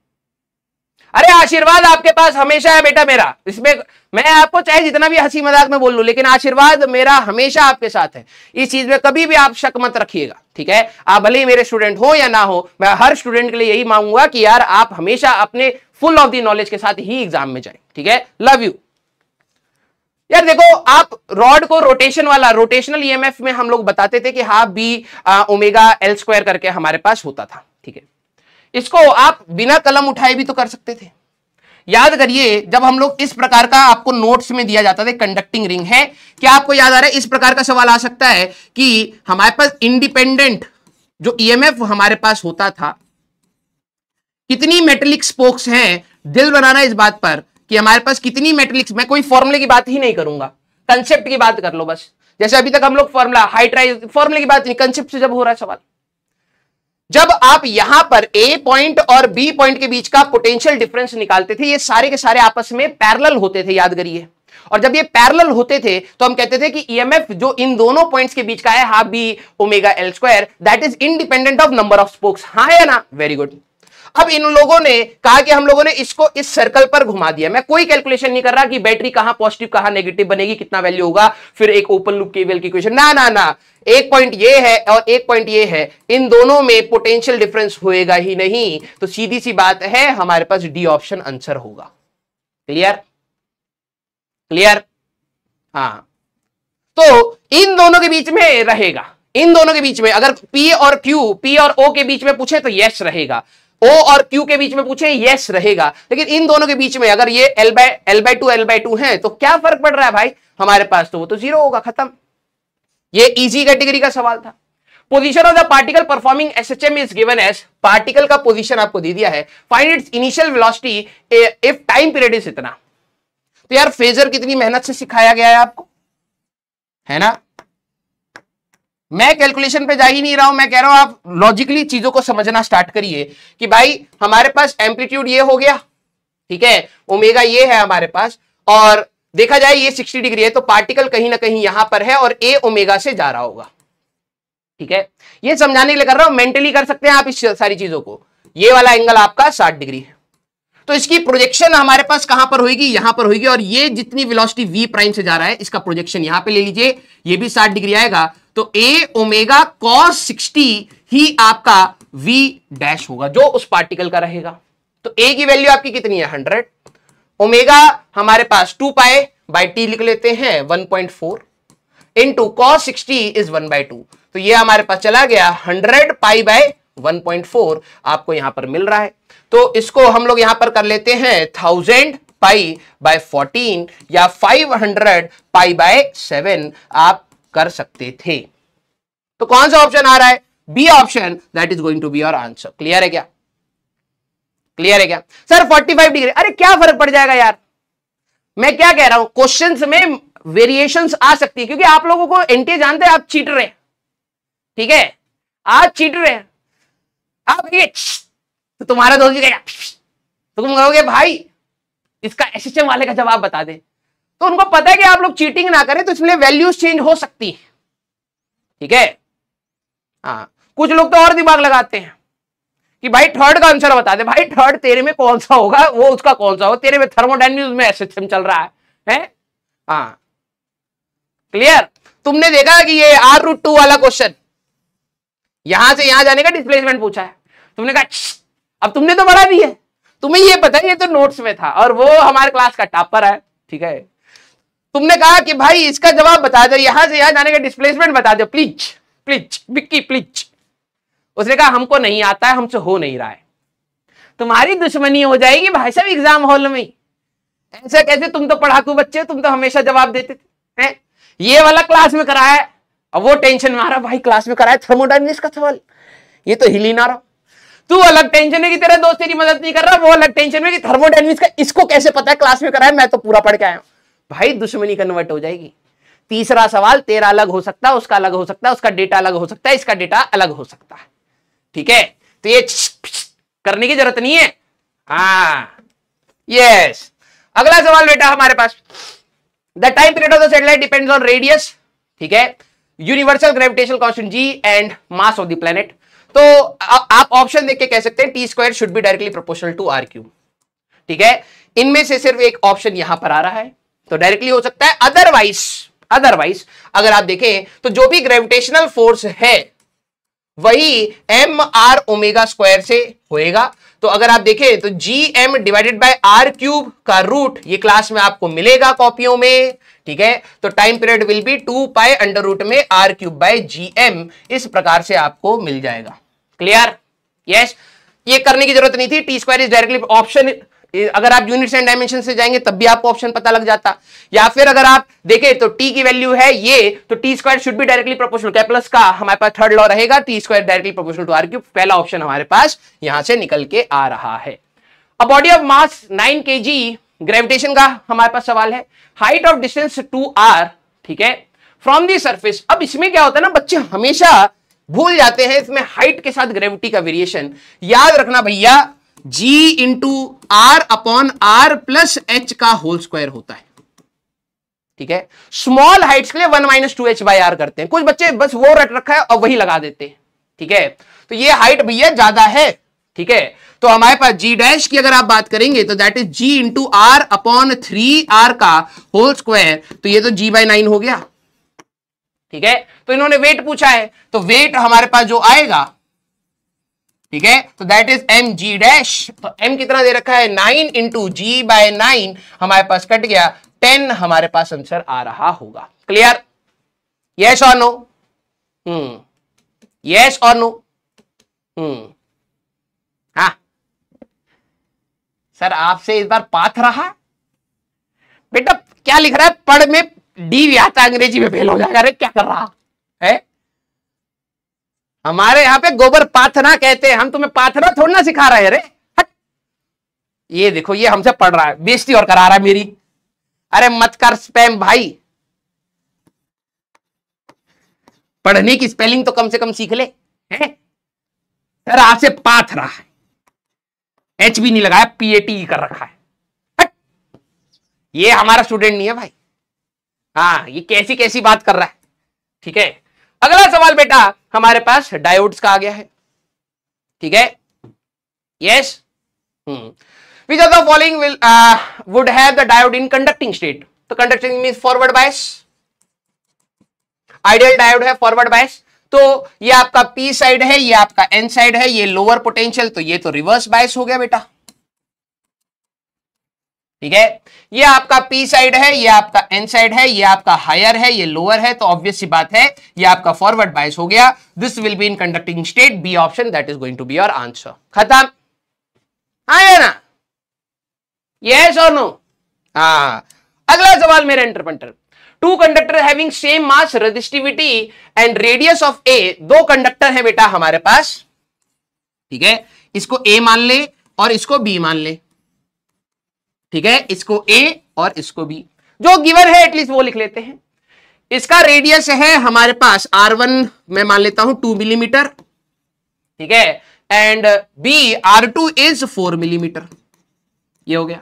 अरे आशीर्वाद आपके पास हमेशा है बेटा मेरा इसमें मैं आपको चाहे जितना भी हंसी मजाक में बोल लू लेकिन आशीर्वाद मेरा हमेशा आपके साथ है इस चीज में कभी भी आप शक मत रखिएगा ठीक है आप भले ही मेरे स्टूडेंट हो या ना हो मैं हर स्टूडेंट के लिए यही मांगूंगा कि यार आप हमेशा अपने फुल ऑफ दी नॉलेज के साथ ही एग्जाम में जाए ठीक है लव यू यार देखो आप रॉड को रोटेशन वाला रोटेशनल ईएमएफ e में हम लोग बताते थे कि half B omega L square करके हमारे पास होता था ठीक है इसको आप बिना कलम उठाए भी तो कर सकते थे याद करिए जब हम लोग इस प्रकार का आपको नोट्स में दिया जाता था कंडक्टिंग रिंग है क्या आपको याद आ रहा है इस प्रकार का सवाल आ सकता है कि हमारे पास इंडिपेंडेंट जो ईएमएफ हमारे पास होता था कितनी मेटलिक स्पोक्स हैं दिल बनाना इस बात पर कि हमारे पास कितनी मेटलिक्स मैं कोई फॉर्मूले की बात ही नहीं करूंगा कंसेप्ट की बात कर लो बस जैसे अभी तक हम लोग फॉर्मूला हाइट्राइज फॉर्मुले फॉर्मूले की बात नहीं कंसेप्ट से जब हो रहा है सवाल जब आप यहां पर ए पॉइंट और बी पॉइंट के बीच का पोटेंशियल डिफरेंस निकालते थे ये सारे के सारे आपस में पैरल होते थे याद करिए और जब ये पैरल होते थे तो हम कहते थे कि ईएमएफ e जो इन दोनों पॉइंट्स के बीच का है half B omega L square that is independent of number of spokes हाँ है ना वेरी गुड अब इन लोगों ने कहा कि हम लोगों ने इसको इस सर्कल पर घुमा दिया मैं कोई कैलकुलेशन नहीं कर रहा कि बैटरी कहां पॉजिटिव कहां नेगेटिव बनेगी कितना वैल्यू होगा फिर एक ओपन लुक केवल की क्वेश्चन ना ना ना एक पॉइंट ये है और एक पॉइंट ये है इन दोनों में पोटेंशियल डिफरेंस होएगा ही नहीं तो सीधी सी बात है हमारे पास डी ऑप्शन आंसर होगा क्लियर क्लियर हाँ तो इन दोनों के बीच में रहेगा इन दोनों के बीच में अगर पी और क्यू पी और ओ के बीच में पूछे तो यस रहेगा ओ और क्यू के बीच में पूछे यस रहेगा लेकिन इन दोनों के बीच में अगर ये L by L by two L by two है तो क्या फर्क पड़ रहा है भाई हमारे पास तो वो तो जीरो होगा खत्म ये इजी कैटेगरी का सवाल था position of the particle performing SHM is given S particle का पोजीशन आपको दे दिया है find its initial velocity if time period is इतना तो यार फेजर कितनी मेहनत से सिखाया गया है आपको है ना मैं कैलकुलेशन पे जा ही नहीं रहा हूं मैं कह रहा हूं आप लॉजिकली चीजों को समझना स्टार्ट करिए कि भाई हमारे पास एम्पलीट्यूड ये हो गया ठीक है ओमेगा ये है हमारे पास और देखा जाए ये 60 डिग्री है तो पार्टिकल कहीं ना कहीं यहां पर है और ए ओमेगा से जा रहा होगा ठीक है ये समझाने के लिए कर रहा हूं मेंटली कर सकते हैं आप इस सारी चीजों को ये वाला एंगल आपका 60 डिग्री है तो इसकी प्रोजेक्शन हमारे पास कहां पर होगी यहां पर होगी और ये जितनी विलोसिटी वी प्राइम से जा रहा है इसका प्रोजेक्शन यहां पर ले लीजिए ये भी साठ डिग्री आएगा तो ए ओमेगा कॉस सिक्सटी ही आपका वी डैश होगा जो उस पार्टिकल का रहेगा तो ए की वैल्यू आपकी कितनी है हंड्रेड ओमेगा हमारे पास टू पाए बाई टी लिख लेते हैं one point four into cos sixty is one by two तो ये हमारे पास चला गया हंड्रेड पाई बाय 1.4 आपको यहां पर मिल रहा है तो इसको हम लोग यहां पर कर लेते हैं थाउजेंड पाई बाय 14 या 500 पाई बाय 7 आप कर सकते थे तो कौन सा ऑप्शन आ रहा है B option that is going to be your answer clear है क्या क्लियर है क्या सर 45 डिग्री अरे क्या फर्क पड़ जाएगा यार मैं क्या कह रहा हूं क्वेश्चन में वेरिएशंस आ सकती है क्योंकि आप लोगों को एनटीए जानते हैं आप चीट रहे ठीक है आप चीट रहे आप ये तो तुम्हारा दोस्त गया तो तुम कहोगे भाई इसका एसएचएम वाले का जवाब बता दे तो उनको पता है कि आप लोग चीटिंग ना करें तो इसलिए वैल्यूज चेंज हो सकती है ठीक है हाँ कुछ लोग तो और दिमाग लगाते हैं कि भाई थर्ड का आंसर बता दे भाई थर्ड तेरे में कौन सा होगा वो उसका कौन सा होगा तेरे में थर्मोडाइनमिक्स में एसएचएम चल रहा है हैं हाँ क्लियर तुमने देखा कि ये आर रूट टू वाला क्वेश्चन यहां से यहां जाने का डिस्प्लेसमेंट पूछा है तुमने कहा अब तुमने तो बढ़ा दी है तुम्हें ये पता है ये तो नोट्स में था और वो हमारे क्लास का टॉपर है ठीक है तुमने कहा कि भाई इसका जवाब बता दो यहां से यहां जाने का डिस्प्लेसमेंट बता दो प्लीज प्लीज विक्की प्लीज उसने कहा हमको नहीं आता है हमसे हो नहीं रहा है तुम्हारी दुश्मनी हो जाएगी भाई साहब एग्जाम हॉल में ऐसे कैसे तुम तो पढ़ाकू बच्चे तुम तो हमेशा जवाब देते थे है? ये वाला क्लास में कराया अब वो टेंशन में आ रहा भाई क्लास में कराया थर्मोडाइनमिक्स का सवाल ये तो हिल ही ना रहा तू अलग टेंशन है कि तेरा दोस्त तेरी मदद नहीं कर रहा वो अलग टेंशन में कि थर्मोडाइनमिक्स का इसको कैसे पता है क्लास में कराया मैं तो पूरा पढ़ के आया हूं भाई दुश्मनी कन्वर्ट हो जाएगी तीसरा सवाल तेरा अलग हो सकता है उसका अलग हो सकता है उसका डेटा अलग हो सकता है इसका डेटा अलग हो सकता है ठीक है तो ये करने की जरूरत नहीं है हाँ यस अगला सवाल बेटा हमारे पास the time period of the satellite depends on radius ठीक है universal gravitation constant G and mass of the planet तो आ, आप ऑप्शन देख के कह सकते हैं T square should be directly proportional to R cube ठीक है इनमें से सिर्फ एक ऑप्शन यहां पर आ रहा है तो डायरेक्टली हो सकता है अदरवाइज अदरवाइज अगर आप देखें तो जो भी ग्रेविटेशनल फोर्स है वही एम आर ओमेगा स्क्वायर से होएगा तो अगर आप देखें तो G M divided by R cube का रूट ये क्लास में आपको मिलेगा कॉपियों में ठीक है तो time period will be two pi under root में R cube by G M इस प्रकार से आपको मिल जाएगा क्लियर यस yes? ये करने की जरूरत नहीं थी T square is directly option अगर आप यूनिट्स एंड डायमेंशन से जाएंगे तब भी आपको ऑप्शन पता लग जाता या फिर अगर आप देखें तो टी की वैल्यू है ये तो T square should be directly proportional क्या प्लस का हमारे पास थर्ड लॉ रहेगा T square directly proportional to R cube पहला ऑप्शन हमारे पास यहां से निकल के आ रहा है a body of mass nine के ग्रेविटेशन का हमारे पास सवाल है height of distance to R ठीक है फ्रॉम दी सर्फेस अब इसमें क्या होता है ना बच्चे हमेशा भूल जाते हैं इसमें हाइट के साथ ग्रेविटी का वेरिएशन याद रखना भैया g into R upon R plus H का होल स्क्वायर होता है ठीक है स्मॉल हाइट्स के लिए one minus two H by R करते हैं कुछ बच्चे बस वो रट रखा है और वही लगा देते हैं ठीक है तो ये हाइट भैया ज्यादा है ठीक है तो हमारे पास जी डैश की अगर आप बात करेंगे तो that is G into R upon three R का होल स्क्वायर तो ये तो जी बाई नाइन हो गया ठीक है तो इन्होंने वेट पूछा है तो वेट हमारे पास जो आएगा ठीक है तो that is M G dash तो एम कितना दे रखा है nine into G by nine हमारे पास कट गया टेन हमारे पास आंसर आ रहा होगा क्लियर यस और नो हम्म यस और नो हम्म सर आपसे इस बार पाथ रहा बेटा क्या लिख रहा है पढ़ में डी भी आता अंग्रेजी में फेल हो जाएगा अरे क्या कर रहा है हमारे यहाँ पे गोबर पाथना कहते हैं हम तुम्हें पाथना छोड़ना सिखा रहे हैं रे हट ये देखो ये हमसे पढ़ रहा है बेस्ती और करा रहा है मेरी अरे मत कर स्पैम भाई पढ़ने की स्पेलिंग तो कम से कम सीख ले है सर आपसे पाथ रहा है एच भी नहीं लगाया पीएटी e कर रखा है हट ये हमारा स्टूडेंट नहीं है भाई हाँ ये कैसी कैसी बात कर रहा है ठीक है अगला सवाल बेटा हमारे पास डायोड्स का आ गया है ठीक है yes which of the following will would have the diode in conducting state तो conducting mean forward bias ideal diode है फॉरवर्ड बायस तो ये आपका पी साइड है ये आपका एन साइड है ये लोअर पोटेंशियल तो ये तो रिवर्स बायस हो गया बेटा ठीक है ये आपका पी साइड है ये आपका एन साइड है ये आपका हायर है ये लोअर है तो ऑब्वियस सी बात है ये आपका फॉरवर्ड बायस हो गया this will be in conducting state B option that is going to be your answer खत्म आया हाँ ना ये सोनो हाँ अगला सवाल मेरे इंटरपेंटर two conductor having same mass resistivity and radius of A दो कंडक्टर है बेटा हमारे पास ठीक है इसको ए मान ले और इसको बी मान ले ठीक है इसको ए और इसको बी जो गिवन है एटलीस्ट वो लिख लेते हैं इसका रेडियस है हमारे पास आर वन मैं मान लेता हूं टू मिलीमीटर ठीक है and B R two is four millimetre ये हो गया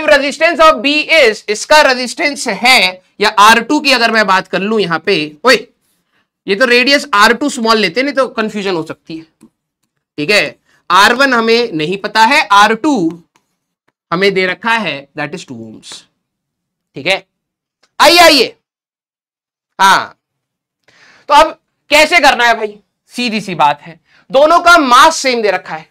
if resistance of B is इसका रेजिस्टेंस है या आर टू की अगर मैं बात कर लू यहां पे ओए ये तो रेडियस आर टू स्मॉल लेते नहीं तो कंफ्यूजन हो सकती है ठीक है आर वन हमें नहीं पता है आर टू हमें दे रखा है दैट इज टू ओम्स ठीक है आइए आइए हाँ तो अब कैसे करना है भाई सीधी सी बात है दोनों का मास सेम दे रखा है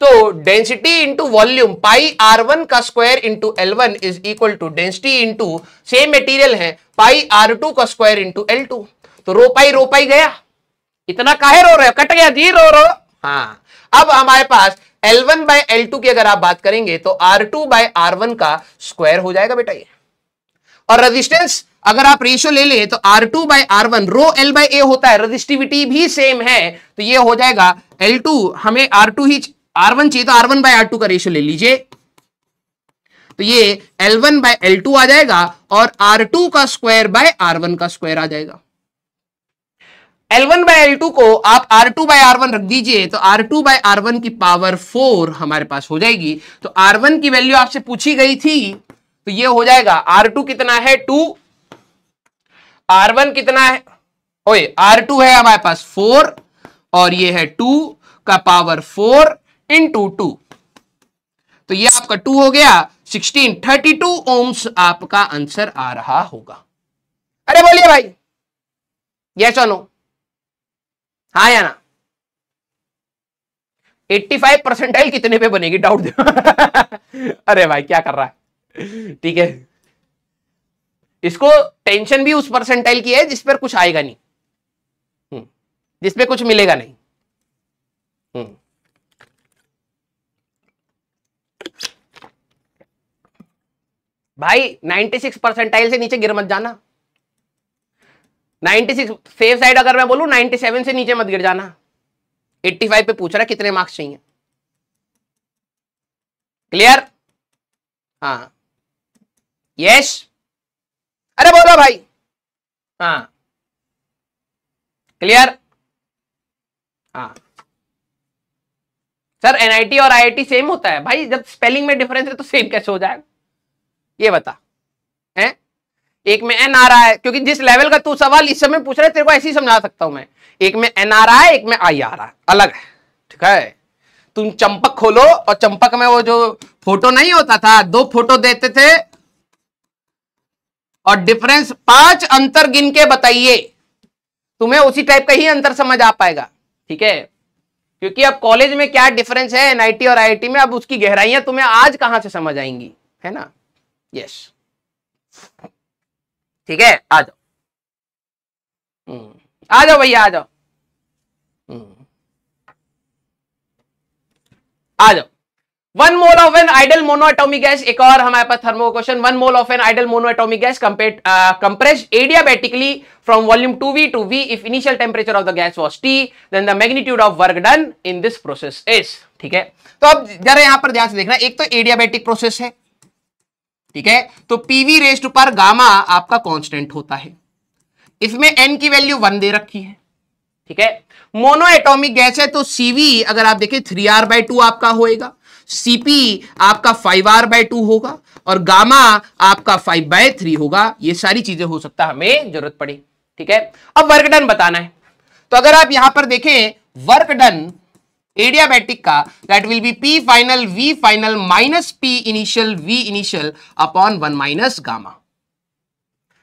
तो density into volume pi are one का square into L one is equal to density into same material है पाई आर टू का स्क्वायर इंटू एल टू तो रो पाई रो पाई गया इतना काहे रो रहे हो कट गया जी रो रो हाँ अब हमारे पास L1 वन बाय एल की अगर आप बात करेंगे तो R2 टू बाय आर का स्क्वायर हो जाएगा बेटा ये और रेजिस्टेंस अगर आप रेशियो ले लें तो R2 two by R one rho L by A होता है रेजिस्टिविटी भी सेम है तो ये हो जाएगा L2 हमें R2 ही R1 चाहिए तो R1 वन बाय आर का रेशियो ले लीजिए तो ये L1 वन बाय एल आ जाएगा और R2 का स्क्वायर बाय आर का स्क्वायर आ जाएगा L1 बाय एल को आप R2 बाय वन रख दीजिए तो R2 बाय वन की पावर फोर हमारे पास हो जाएगी तो R1 की वैल्यू आपसे पूछी गई थी तो ये हो जाएगा R2 कितना है टू R1 कितना है ओए R2 है हमारे पास फोर और ये है टू का पावर फोर इंटू टू तो ये आपका टू हो गया सिक्सटीन थर्टी टू ओम्स आपका आंसर आ रहा होगा अरे बोलिए भाई यस और नो हाँ या ना एट्टी फाइव परसेंटाइल कितने पे बनेगी डाउट [laughs] अरे भाई क्या कर रहा है ठीक है इसको टेंशन भी उस परसेंटाइल की है जिस पर कुछ आएगा नहीं हम्म। जिसपे कुछ मिलेगा नहीं हम्म। भाई 96 परसेंटाइल से नीचे गिर मत जाना 96 सेफ साइड अगर मैं बोलू 97 से नीचे मत गिर जाना 85 पे पूछ रहा है कितने मार्क्स चाहिए क्लियर हाँ यस अरे बोलो भाई हाँ क्लियर हाँ सर एनआईटी और आईआईटी सेम होता है भाई जब स्पेलिंग में डिफरेंस है तो सेम कैसे हो जाएगा ये बता एक में एन आ रहा है क्योंकि जिस लेवल का तू सवाल इस समय पूछ रहा है तेरे को ऐसे ही समझा सकता हूं मैं एक में एन आ रहा है एक में आई आ रहा है अलग है ठीक है तुम चंपक खोलो और चंपक में वो जो फोटो नहीं होता था दो फोटो देते थे और डिफरेंस पांच अंतर गिन के बताइए तुम्हें उसी टाइप का ही अंतर समझ आ पाएगा ठीक है क्योंकि अब कॉलेज में क्या डिफरेंस है एनआईटी और आईआईटी में अब उसकी गहराइयां तुम्हें आज कहां से समझ आएंगी है ना यस yes. ठीक है आ जाओ आ जाओ भैया आ जाओ आ जाओ one mole of an ideal monoatomic gas एक और हमारे पास thermo question one mole of an ideal monoatomic gas compress adiabatically from volume two V to V if initial temperature of the gas was T then the magnitude of work done in this process is ठीक है तो अब जरा यहां पर ध्यान से देखना एक तो एडियाबैटिक प्रोसेस है ठीक है तो पीवी रेस्ट पर गामा आपका कांस्टेंट होता है इसमें एन की वैल्यू वन दे रखी है ठीक है मोनो एटोमिक गैस है तो सीवी अगर आप देखें थ्री आर बाई टू आपका होएगा सीपी आपका फाइव आर बाय टू होगा और गामा आपका फाइव बाय थ्री होगा ये सारी चीजें हो सकता हमें जरूरत पड़े ठीक है अब वर्क डन बताना है तो अगर आप यहां पर देखें वर्क डन एडियाबैटिक का that will be P final V final minus P initial V initial upon one minus gamma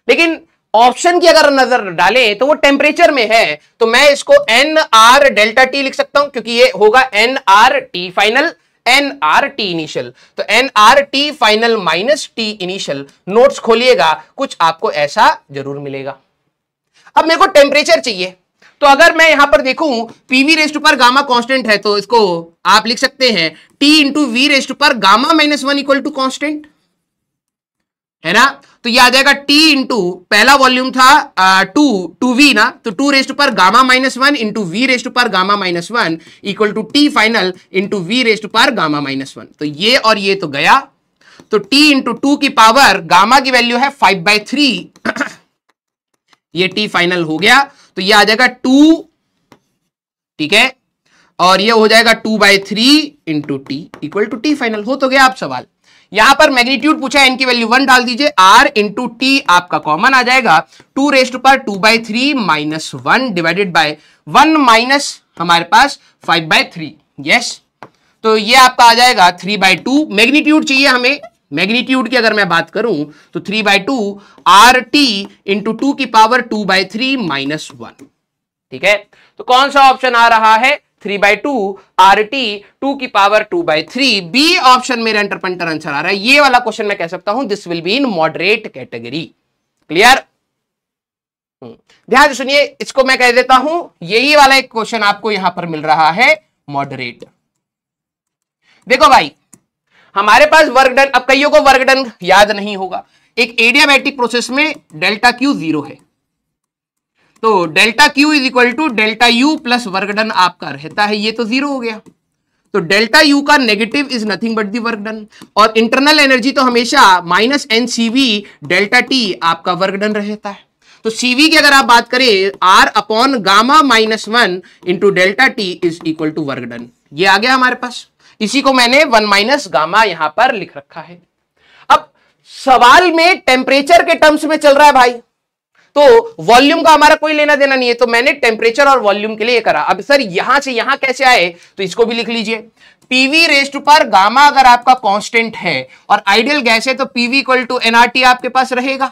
लेकिन ऑप्शन की अगर नजर डालें तो वो टेम्परेचर में है तो मैं इसको एन आर डेल्टा टी लिख सकता हूं क्योंकि ये होगा N R T final N R T initial तो N R T final minus T initial notes खोलिएगा कुछ आपको ऐसा जरूर मिलेगा अब मेरे को टेम्परेचर चाहिए तो अगर मैं यहां पर देखूं पीवी रेस्ट पर गामा कांस्टेंट है तो इसको आप लिख सकते हैं टी इंटू वी रेस्ट पर gamma minus one equal to constant है ना तो ये आ जाएगा टी इंटू पहला वॉल्यूम था आ, टू टू वी ना तो टू रेस्ट पर gamma minus one into V raised पर gamma minus one equal to T final into V raised पर गामा माइनस वन तो ये और ये तो गया तो टी इंटू टू की पावर गामा की वैल्यू है फाइव बाई थ्री ये टी फाइनल हो गया तो ये आ जाएगा टू ठीक है और ये हो जाएगा two by three into T equal to T final हो तो गया आप सवाल यहां पर मैग्नीट्यूड पूछा एन की वैल्यू वन डाल दीजिए आर इंटू टी आपका कॉमन आ जाएगा टू रेस्ट पर two by three minus one divided by one minus हमारे पास फाइव बाय थ्री यस तो ये आपका आ जाएगा थ्री बाई टू मैग्नीट्यूड चाहिए हमें मैग्नीट्यूड की अगर मैं बात करूं तो three by two R T into two की power two by three minus one ठीक है तो कौन सा ऑप्शन आ रहा है three by two R T two की power two by three B option मेरा इंटरपंटर आंसर आ रहा है ये वाला क्वेश्चन मैं कह सकता हूं this will be in moderate category clear ध्यान सुनिए इसको मैं कह देता हूं यही वाला एक क्वेश्चन आपको यहां पर मिल रहा है मॉडरेट देखो भाई हमारे पास वर्क डन अब कईयों को वर्क डन याद नहीं होगा एक एडियाबैटिक प्रोसेस में डेल्टा क्यू जीरो है तो delta Q is equal to delta U plus work done आपका रहता है ये तो जीरो हो गया तो डेल्टा यू का negative is nothing but the work done और इंटरनल एनर्जी तो हमेशा minus N CV delta T आपका वर्क डन रहता है तो सीवी की अगर आप बात करें R upon gamma minus one into delta T is equal to work done ये आ गया हमारे पास इसी को मैंने वन माइनस गामा यहां पर लिख रखा है अब सवाल में टेम्परेचर के टर्म्स में चल रहा है भाई तो वॉल्यूम का हमारा कोई लेना देना नहीं है तो मैंने टेम्परेचर और वॉल्यूम के लिए करा अब सर यहां से यहां कैसे आए तो इसको भी लिख लीजिए पीवी रेस्ट पर गामा अगर आपका कांस्टेंट है और आइडियल गैस है तो पीवी इक्वल टू एनआरटी आपके पास रहेगा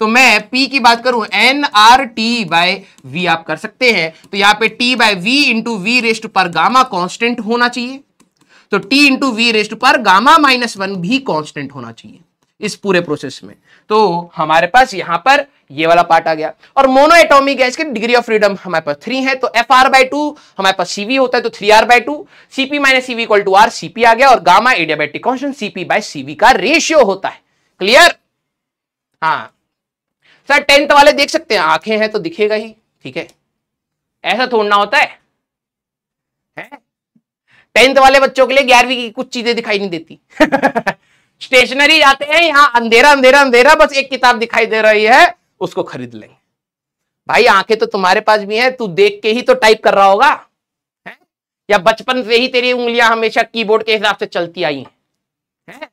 तो मैं पी की बात करूं N R T by V आप कर सकते हैं तो यहां पे T by V into V raised पर गामा कांस्टेंट होना चाहिए तो t इंटू वी रेस्ट पर गामा माइनस वन भी कांस्टेंट होना चाहिए इस पूरे प्रोसेस में तो हमारे पास यहां पर ये वाला पार्ट आ गया और मोनो एटोमिक गैस के डिग्री ऑफ फ्रीडम हमारे पास थ्री है तो एफ आर बाई टू हमारे पास सीवी होता है तो three R by two CP minus CV equal to R CP आ गया और gamma adiabatic constant CP by CV का रेशियो होता है क्लियर हाँ सर टेंथ वाले देख सकते हैं आंखें हैं तो दिखेगा ही ठीक है ऐसा थोड़ना होता है, है? टेंथ वाले बच्चों के लिए ग्यारहवीं की कुछ चीजें दिखाई नहीं देती [laughs] स्टेशनरी जाते हैं यहाँ अंधेरा अंधेरा अंधेरा बस एक किताब दिखाई दे रही है उसको खरीद लेंगे भाई आंखें तो तुम्हारे पास भी है तू देख के ही तो टाइप कर रहा होगा है? या बचपन से ही तेरी उंगलियां हमेशा कीबोर्ड के हिसाब से चलती आई हैं है?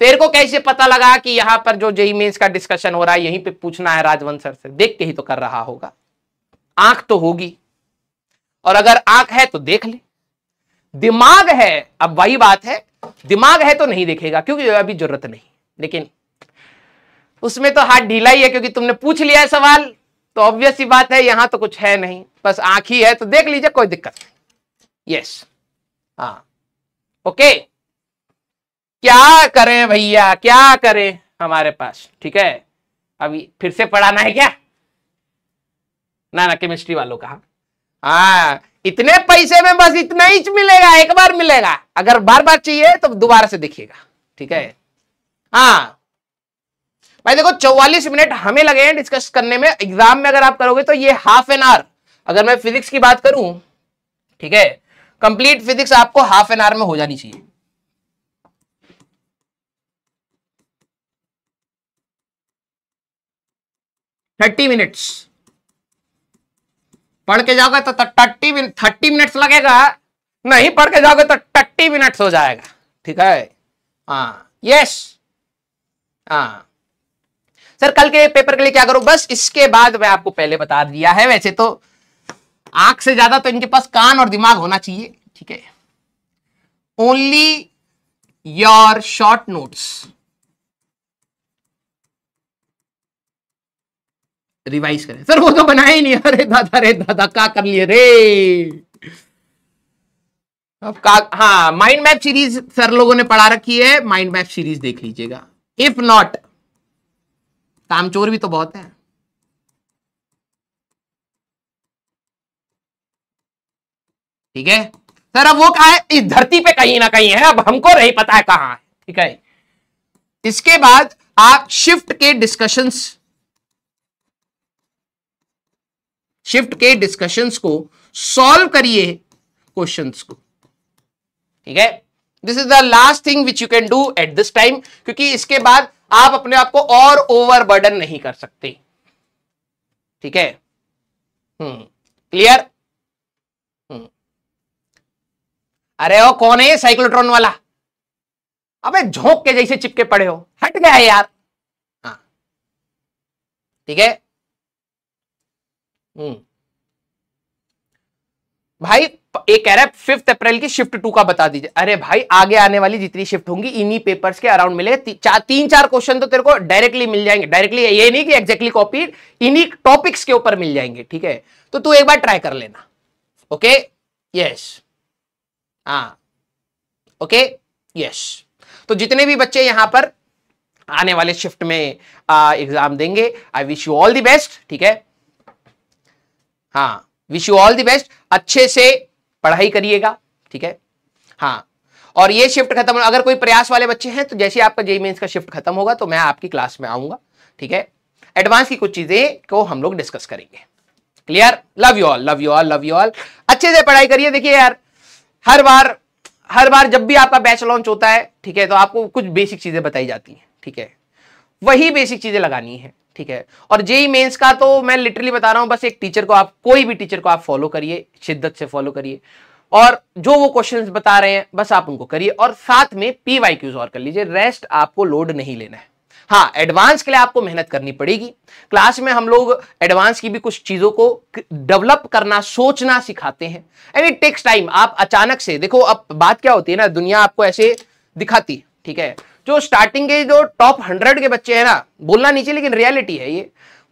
तेरे को कैसे पता लगा कि यहां पर जो जेई मेन्स e का डिस्कशन हो रहा है यहीं पे पूछना है राजवंश सर से देख के ही तो कर रहा होगा आंख तो होगी और अगर आंख है तो देख ले दिमाग है अब वही बात है दिमाग है तो नहीं देखेगा क्योंकि अभी जरूरत नहीं लेकिन उसमें तो हाथ ढीला ही है क्योंकि तुमने पूछ लिया है सवाल तो ऑब्वियस ही बात है यहां तो कुछ है नहीं बस आंख ही है तो देख लीजिए कोई दिक्कत नहीं यस हाँ ओके क्या करें भैया क्या करें हमारे पास ठीक है अभी फिर से पढ़ाना है क्या ना ना केमिस्ट्री वालों का हाँ इतने पैसे में बस इतना ही मिलेगा एक बार मिलेगा अगर बार बार चाहिए तो दोबारा से देखिएगा ठीक है हाँ भाई देखो 44 मिनट हमें लगे हैं डिस्कस करने में एग्जाम में अगर आप करोगे तो ये हाफ एन आवर अगर मैं फिजिक्स की बात करूं ठीक है कंप्लीट फिजिक्स आपको हाफ एन आवर में हो जानी चाहिए थर्टी मिनट्स पढ़ के जाओगे तो, तो थर्टी थर्टी मिनट्स लगेगा नहीं पढ़ के जाओगे तो थर्टी मिनट्स हो जाएगा ठीक है हाँ यस हाँ सर कल के पेपर के लिए क्या करूं बस इसके बाद मैं आपको पहले बता दिया है वैसे तो आंख से ज्यादा तो इनके पास कान और दिमाग होना चाहिए ठीक है only your short notes revise करें सर वो तो बनाया ही नहीं अरे दादा रे दादा का कर लिए रे अब का हाँ माइंड मैप सीरीज सर लोगों ने पढ़ा रखी है माइंड मैप सीरीज देख लीजिएगा इफ नॉट कामचोर भी तो बहुत है ठीक है सर अब वो कहा है इस धरती पे कहीं ना कहीं है अब हमको नहीं पता है कहां है ठीक है इसके बाद आप शिफ्ट के डिस्कशंस शिफ्ट के डिस्कशंस को सॉल्व करिए क्वेश्चंस को ठीक है this is the last thing which you can do at this time क्योंकि इसके बाद आप अपने आप को और ओवर बर्डन नहीं कर सकते ठीक है क्लियर हम्म, हम्म। अरे ओ कौन है साइक्लोट्रॉन वाला अबे झोंक के जैसे चिपके पड़े हो हट गया है यार हाँ ठीक है हम्म। भाई एक कह रहा है फिफ्थ अप्रैल की शिफ्ट टू का बता दीजिए अरे भाई आगे आने वाली जितनी शिफ्ट होंगी इन्हीं पेपर्स के अराउंड मिलेगा ती, चा, तीन चार क्वेश्चन तो तेरे को डायरेक्टली मिल जाएंगे डायरेक्टली ये नहीं कि एग्जैक्टली कॉपी इन्हीं टॉपिक्स के ऊपर मिल जाएंगे ठीक है तो तू एक बार ट्राई कर लेना ओके यस हाँ ओके यस तो जितने भी बच्चे यहां पर आने वाले शिफ्ट में एग्जाम देंगे I wish you all the best ठीक है हाँ wish you all the best अच्छे से पढ़ाई करिएगा ठीक है हाँ और ये शिफ्ट खत्म अगर कोई प्रयास वाले बच्चे हैं तो जैसे आपका जेई मेन्स का शिफ्ट खत्म होगा तो मैं आपकी क्लास में आऊंगा ठीक है एडवांस की कुछ चीजें को हम लोग डिस्कस करेंगे clear love you all love you all love you all अच्छे से पढ़ाई करिए देखिए यार हर बार हर बार जब भी आपका बैच लॉन्च होता है ठीक है तो आपको कुछ बेसिक चीजें बताई जाती हैं ठीक है वही बेसिक चीजें लगानी है ठीक है और जेई मेंस का तो मैं लिटरली बता रहा हूं बस एक टीचर को आप कोई भी टीचर को आप फॉलो करिए शिद्दत से फॉलो करिए और जो वो क्वेश्चंस बता रहे हैं बस आप उनको करिए और साथ में पी वाई क्यूज और कर लीजिए रेस्ट आपको लोड नहीं लेना है हाँ एडवांस के लिए आपको मेहनत करनी पड़ेगी क्लास में हम लोग एडवांस की भी कुछ चीजों को डेवलप करना सोचना सिखाते हैं एंड इट टेक्स टाइम आप अचानक से देखो अब बात क्या होती है ना दुनिया आपको ऐसे दिखाती ठीक है जो स्टार्टिंग के जो टॉप हंड्रेड के बच्चे हैं ना बोलना नीचे लेकिन रियलिटी है ये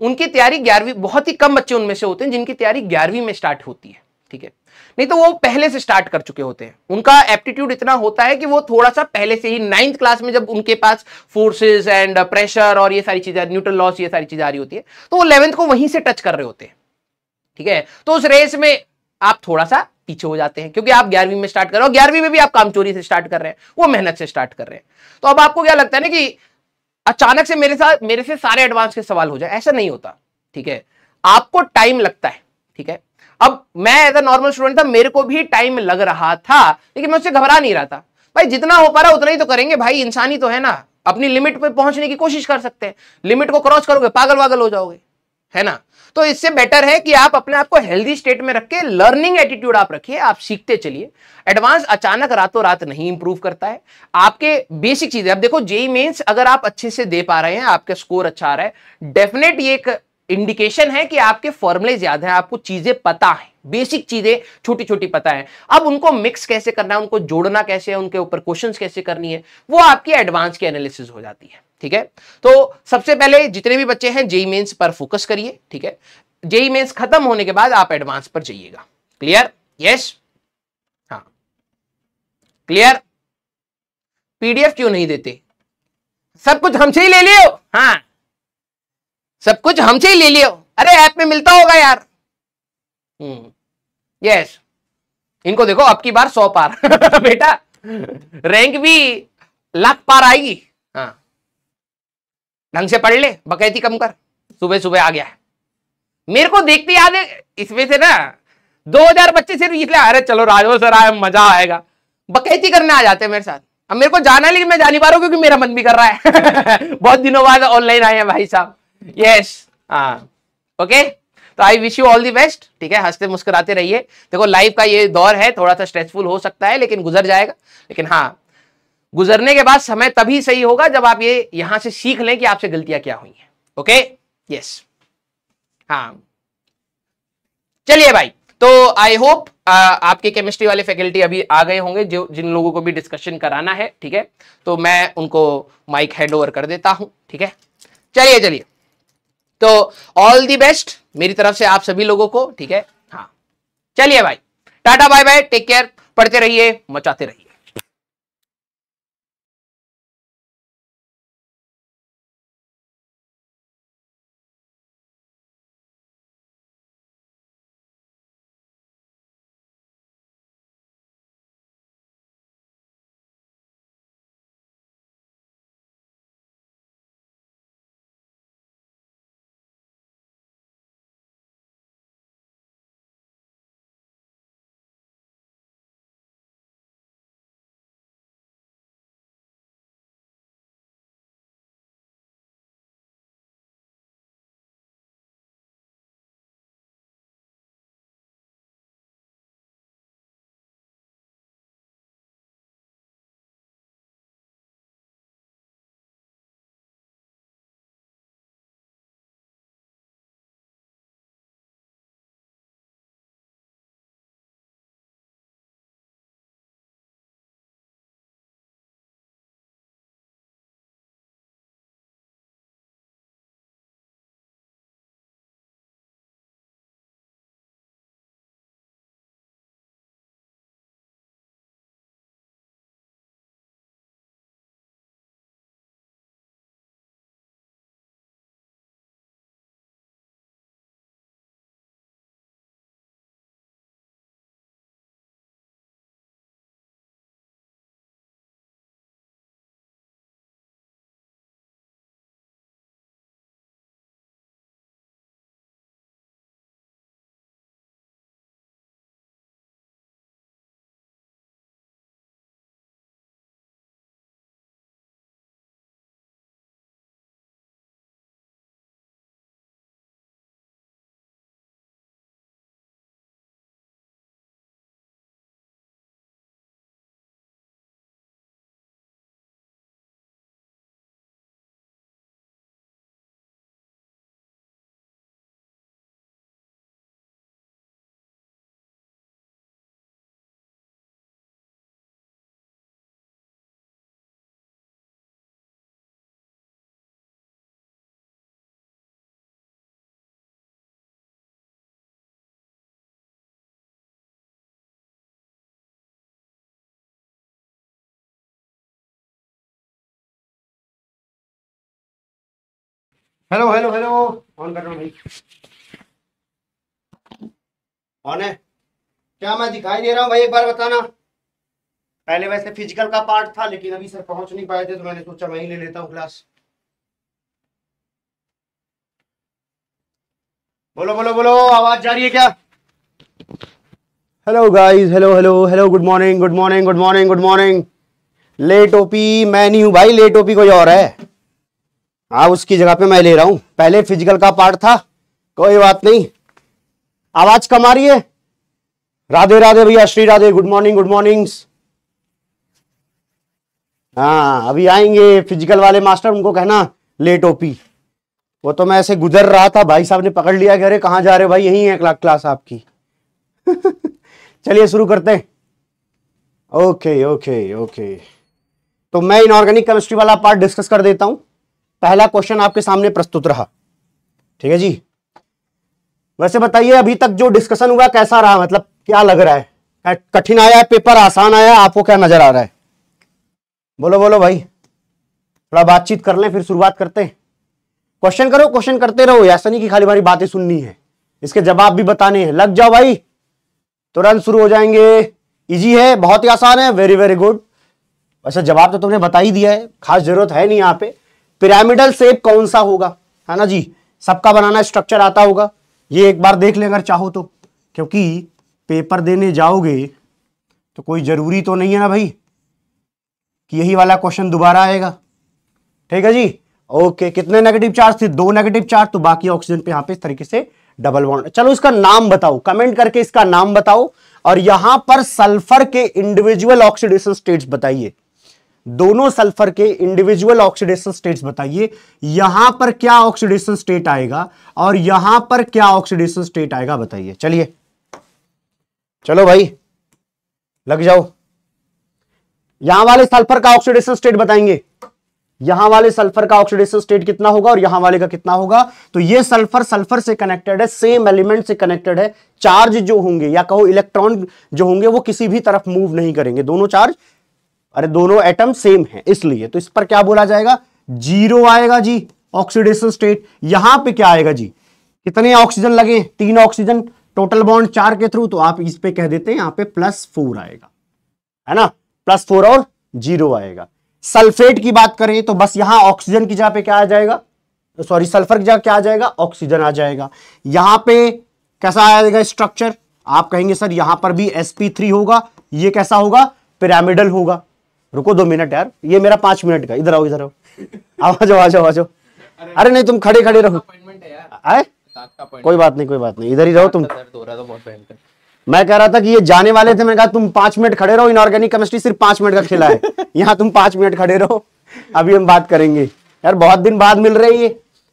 उनकी तैयारी ग्यारहवीं बहुत ही कम बच्चे उनमें से होते हैं जिनकी तैयारी ग्यारहवीं में स्टार्ट होती है ठीक है नहीं तो वो पहले से स्टार्ट कर चुके होते हैं उनका एप्टीट्यूड इतना होता है कि वो थोड़ा सा पहले से ही नाइन्थ क्लास में जब उनके पास फोर्सेस एंड प्रेशर और ये सारी चीजें न्यूट्रल लॉस ये सारी चीजें आ रही होती है तो वो इलेवंथ को वहीं से टच कर रहे होते हैं ठीक है तो उस रेस में आप थोड़ा सा पीछे हो जाते हैं क्योंकि आप ग्यारहवीं में स्टार्ट कर रहे हो ग्यारहवीं में भी आप काम चोरी से स्टार्ट कर रहे हैं वो मेहनत से स्टार्ट कर रहे हैं तो अब आपको क्या लगता है ना कि अचानक से मेरे साथ मेरे से सारे एडवांस के सवाल हो जाए ऐसा नहीं होता ठीक है आपको टाइम लगता है ठीक है अब मैं एज अ नॉर्मल स्टूडेंट था मेरे को भी टाइम लग रहा था लेकिन मैं उससे घबरा नहीं रहा था भाई जितना हो पा रहा उतना ही तो करेंगे भाई इंसानी तो है ना अपनी लिमिट पे पहुंचने की कोशिश कर सकते हैं लिमिट को क्रॉस करोगे पागल वागल हो जाओगे है ना तो इससे बेटर है कि आप अपने आप को हेल्दी स्टेट में रखें लर्निंग एटीट्यूड आप रखिए आप सीखते चलिए एडवांस अचानक रातों रात नहीं इंप्रूव करता है आपके बेसिक चीजें अब देखो जेई मेन्स e अगर आप अच्छे से दे पा रहे हैं आपका स्कोर अच्छा आ रहा है डेफिनेट ये एक इंडिकेशन है कि आपके फॉर्मुलेज याद है आपको चीजें पता है बेसिक चीजें छोटी छोटी पता है अब उनको मिक्स कैसे करना है उनको जोड़ना कैसे है उनके ऊपर क्वेश्चन कैसे करनी है वो आपकी एडवांस की एनालिसिस हो जाती है ठीक है तो सबसे पहले जितने भी बच्चे हैं जेई मेन्स पर फोकस करिए ठीक है जेई मेन्स खत्म होने के बाद आप एडवांस पर जाइएगा क्लियर यस हाँ क्लियर पीडीएफ क्यों नहीं देते सब कुछ हमसे ही ले लियो हाँ सब कुछ हमसे ही ले लियो अरे ऐप में मिलता होगा यार यस हम्म। इनको देखो अब की बार सौ पार [laughs] बेटा रैंक भी लाख पार आएगी हाँ ढंग से पढ़ ले बकैती कम कर सुबह सुबह आ गया मेरे को देखते याद है इसमें से ना दो हजार बच्चे सिर्फ इसलिए अरे चलो राजो सर आए मजा आएगा बकैती करने आ जाते हैं मेरे साथ अब मेरे को जाना है लेकिन मैं जा नहीं पा रहा हूँ क्योंकि मेरा मन भी कर रहा है [laughs] बहुत दिनों बाद ऑनलाइन आए हैं भाई साहब यस ओके हाँ. तो I wish you all the best ठीक है हंसते मुस्कुराते रहिए देखो लाइफ का ये दौर है थोड़ा सा स्ट्रेसफुल हो सकता है लेकिन गुजर जाएगा लेकिन हाँ गुजरने के बाद समय तभी सही होगा जब आप ये यहां से सीख लें कि आपसे गलतियां क्या हुई हैं ओके यस हाँ चलिए भाई तो आई होप आपके केमिस्ट्री वाले फैकल्टी अभी आ गए होंगे जो जिन लोगों को भी डिस्कशन कराना है ठीक है तो मैं उनको माइक हैंड ओवर कर देता हूं ठीक है चलिए चलिए तो ऑल दी बेस्ट मेरी तरफ से आप सभी लोगों को ठीक है हाँ चलिए भाई tata bye bye take care पढ़ते रहिए मचाते रहिए हेलो हेलो हेलो ऑन कर रहा हूँ भाई ऑन है क्या मैं दिखाई दे रहा हूँ भाई एक बार बताना पहले वैसे फिजिकल का पार्ट था लेकिन अभी सर पहुंच नहीं पाए थे तो मैंने सोचा मैं ही ले लेता हूँ क्लास बोलो बोलो बोलो आवाज जा रही है क्या hello guys hello hello hello good morning good morning good morning good morning late ओपी मैं नहीं हूँ भाई लेट ओपी कोई और है हाँ उसकी जगह पे मैं ले रहा हूं पहले फिजिकल का पार्ट था कोई बात नहीं आवाज कम आ रही है राधे राधे भैया Shri Radhe good morning good mornings हाँ अभी आएंगे फिजिकल वाले मास्टर उनको कहना लेट ओपी वो तो मैं ऐसे गुजर रहा था भाई साहब ने पकड़ लिया कि अरे कहाँ जा रहे हो भाई यही है क्लास क्लास आपकी [laughs] चलिए शुरू करते हैं ओके ओके ओके तो मैं इनऑर्गेनिक केमिस्ट्री वाला पार्ट डिस्कस कर देता हूँ पहला क्वेश्चन आपके सामने प्रस्तुत रहा ठीक है जी वैसे बताइए अभी तक जो डिस्कशन हुआ कैसा रहा मतलब क्या लग रहा है कठिन आया है पेपर आसान आया आपको क्या नजर आ रहा है बोलो बोलो भाई थोड़ा बातचीत कर लें फिर शुरुआत करते हैं क्वेश्चन करो क्वेश्चन करते रहो ऐसा नहीं कि खाली हमारी बातें सुननी है इसके जवाब भी बताने हैं लग जाओ भाई तुरंत शुरू हो जाएंगे इजी है बहुत ही आसान है वेरी वेरी गुड वैसे जवाब तो तुमने बता ही दिया है खास जरूरत है नहीं यहाँ पे पिरामिडल सेप कौन सा होगा है ना जी सबका बनाना स्ट्रक्चर आता होगा ये एक बार देख ले अगर चाहो तो क्योंकि पेपर देने जाओगे तो कोई ज़रूरी तो नहीं है ना भाई कि यही वाला क्वेश्चन दोबारा आएगा ठीक है जी ओके कितने नेगेटिव चार्ज थे दो नेगेटिव चार्ज तो बाकी ऑक्सीजन पे यहां पे इस तरीके से डबल बॉन्ड चलो इसका नाम बताओ कमेंट करके इसका नाम बताओ और यहां पर सल्फर के इंडिविजुअल ऑक्सीडेशन स्टेट्स बताइए दोनों सल्फर के इंडिविजुअल ऑक्सीडेशन स्टेट्स बताइए यहां पर क्या ऑक्सीडेशन स्टेट आएगा और यहां पर क्या ऑक्सीडेशन स्टेट आएगा बताइए चलिए चलो भाई लग जाओ यहां वाले सल्फर का ऑक्सीडेशन स्टेट बताएंगे यहां वाले सल्फर का ऑक्सीडेशन स्टेट कितना होगा और यहां वाले का कितना होगा तो ये सल्फर सल्फर से कनेक्टेड है सेम एलिमेंट से कनेक्टेड है चार्ज जो होंगे या कहो इलेक्ट्रॉन जो होंगे वो किसी भी तरफ मूव नहीं करेंगे दोनों चार्ज अरे दोनों एटम सेम है इसलिए तो इस पर क्या बोला जाएगा जीरो आएगा जी ऑक्सीडेशन स्टेट यहां पे क्या आएगा जी कितने ऑक्सीजन लगे तीन ऑक्सीजन टोटल बॉन्ड चार के थ्रू तो आप इस पे कह देते हैं यहां पे प्लस फोर आएगा है ना प्लस फोर और जीरो आएगा सल्फेट की बात करें तो बस यहां ऑक्सीजन की जगह पे क्या आ जाएगा सॉरी सल्फर की जगह क्या आ जाएगा ऑक्सीजन आ जाएगा यहां पे कैसा आएगा स्ट्रक्चर आप कहेंगे सर यहां पर भी sp3 होगा ये कैसा होगा पिरामिडल होगा रुको दो मिनट यार ये मेरा पांच मिनट का इधर आओ इधर आओ आ जाओ आ जाओ आ जाओ अरे नहीं तुम खड़े खड़े रहो आए कोई बात नहीं कोई बात नहीं इधर ही रहो तुम तो मैं कह रहा था कि ये जाने वाले थे मैंने कहा तुम पांच मिनट खड़े रहो इनऑर्गेनिक केमिस्ट्री सिर्फ पांच मिनट का खेला है [laughs] यहाँ तुम पांच मिनट खड़े रहो अभी हम बात करेंगे यार बहुत दिन बाद मिल रही है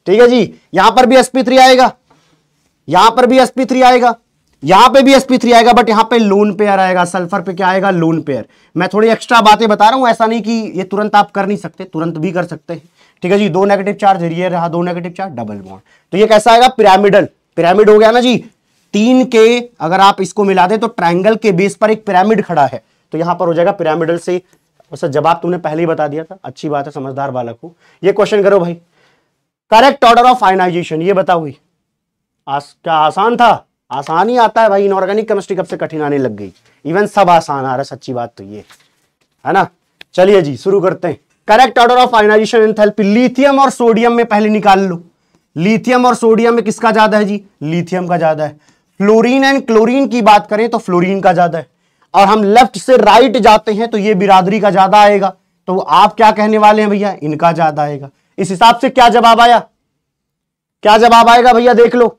ठीक है जी यहाँ पर भी एसपी थ्री आएगा यहाँ पर भी एसपी थ्री आएगा यहां पे भी sp3 आएगा बट यहां पे लोन पेयर आएगा सल्फर पे क्या आएगा लोन पेयर मैं थोड़ी एक्स्ट्रा बातें बता रहा हूं ऐसा नहीं कि ये तुरंत आप कर नहीं सकते तुरंत भी कर सकते हैं ठीक है जी दो नेगेटिव चार्ज रियर रहा दो नेगेटिव चार्ज डबल बॉन्ड तो ये कैसा आएगा पिरामिडल पिरामिड हो गया ना जी तीन के अगर आप इसको मिला दे तो ट्राइंगल के बेस पर एक पिरामिड खड़ा है तो यहां पर हो जाएगा पिरामिडल से अच्छा, जवाब तुमने पहले ही बता दिया था अच्छी बात है समझदार बालक को ये क्वेश्चन करो भाई करेक्ट ऑर्डर ऑफ फाइनाइजेशन ये बताओ हुई आस, क्या आसान था आसानी आता है भाई इनऑर्गेनिक केमिस्ट्री कब से कठिन आने लग गई इवन सब आसान आ रहा है सच्ची बात तो ये है ना चलिए जी शुरू करते हैं correct order of ionization enthalpy lithium और सोडियम में पहले निकाल लो लिथियम और सोडियम में किसका ज्यादा है जी लिथियम का ज्यादा है फ्लोरीन एंड क्लोरीन की बात करें तो फ्लोरीन का ज्यादा है और हम लेफ्ट से राइट जाते हैं तो ये बिरादरी का ज्यादा आएगा तो आप क्या कहने वाले हैं भैया इनका ज्यादा आएगा इस हिसाब से क्या जवाब आया क्या जवाब आएगा भैया देख लो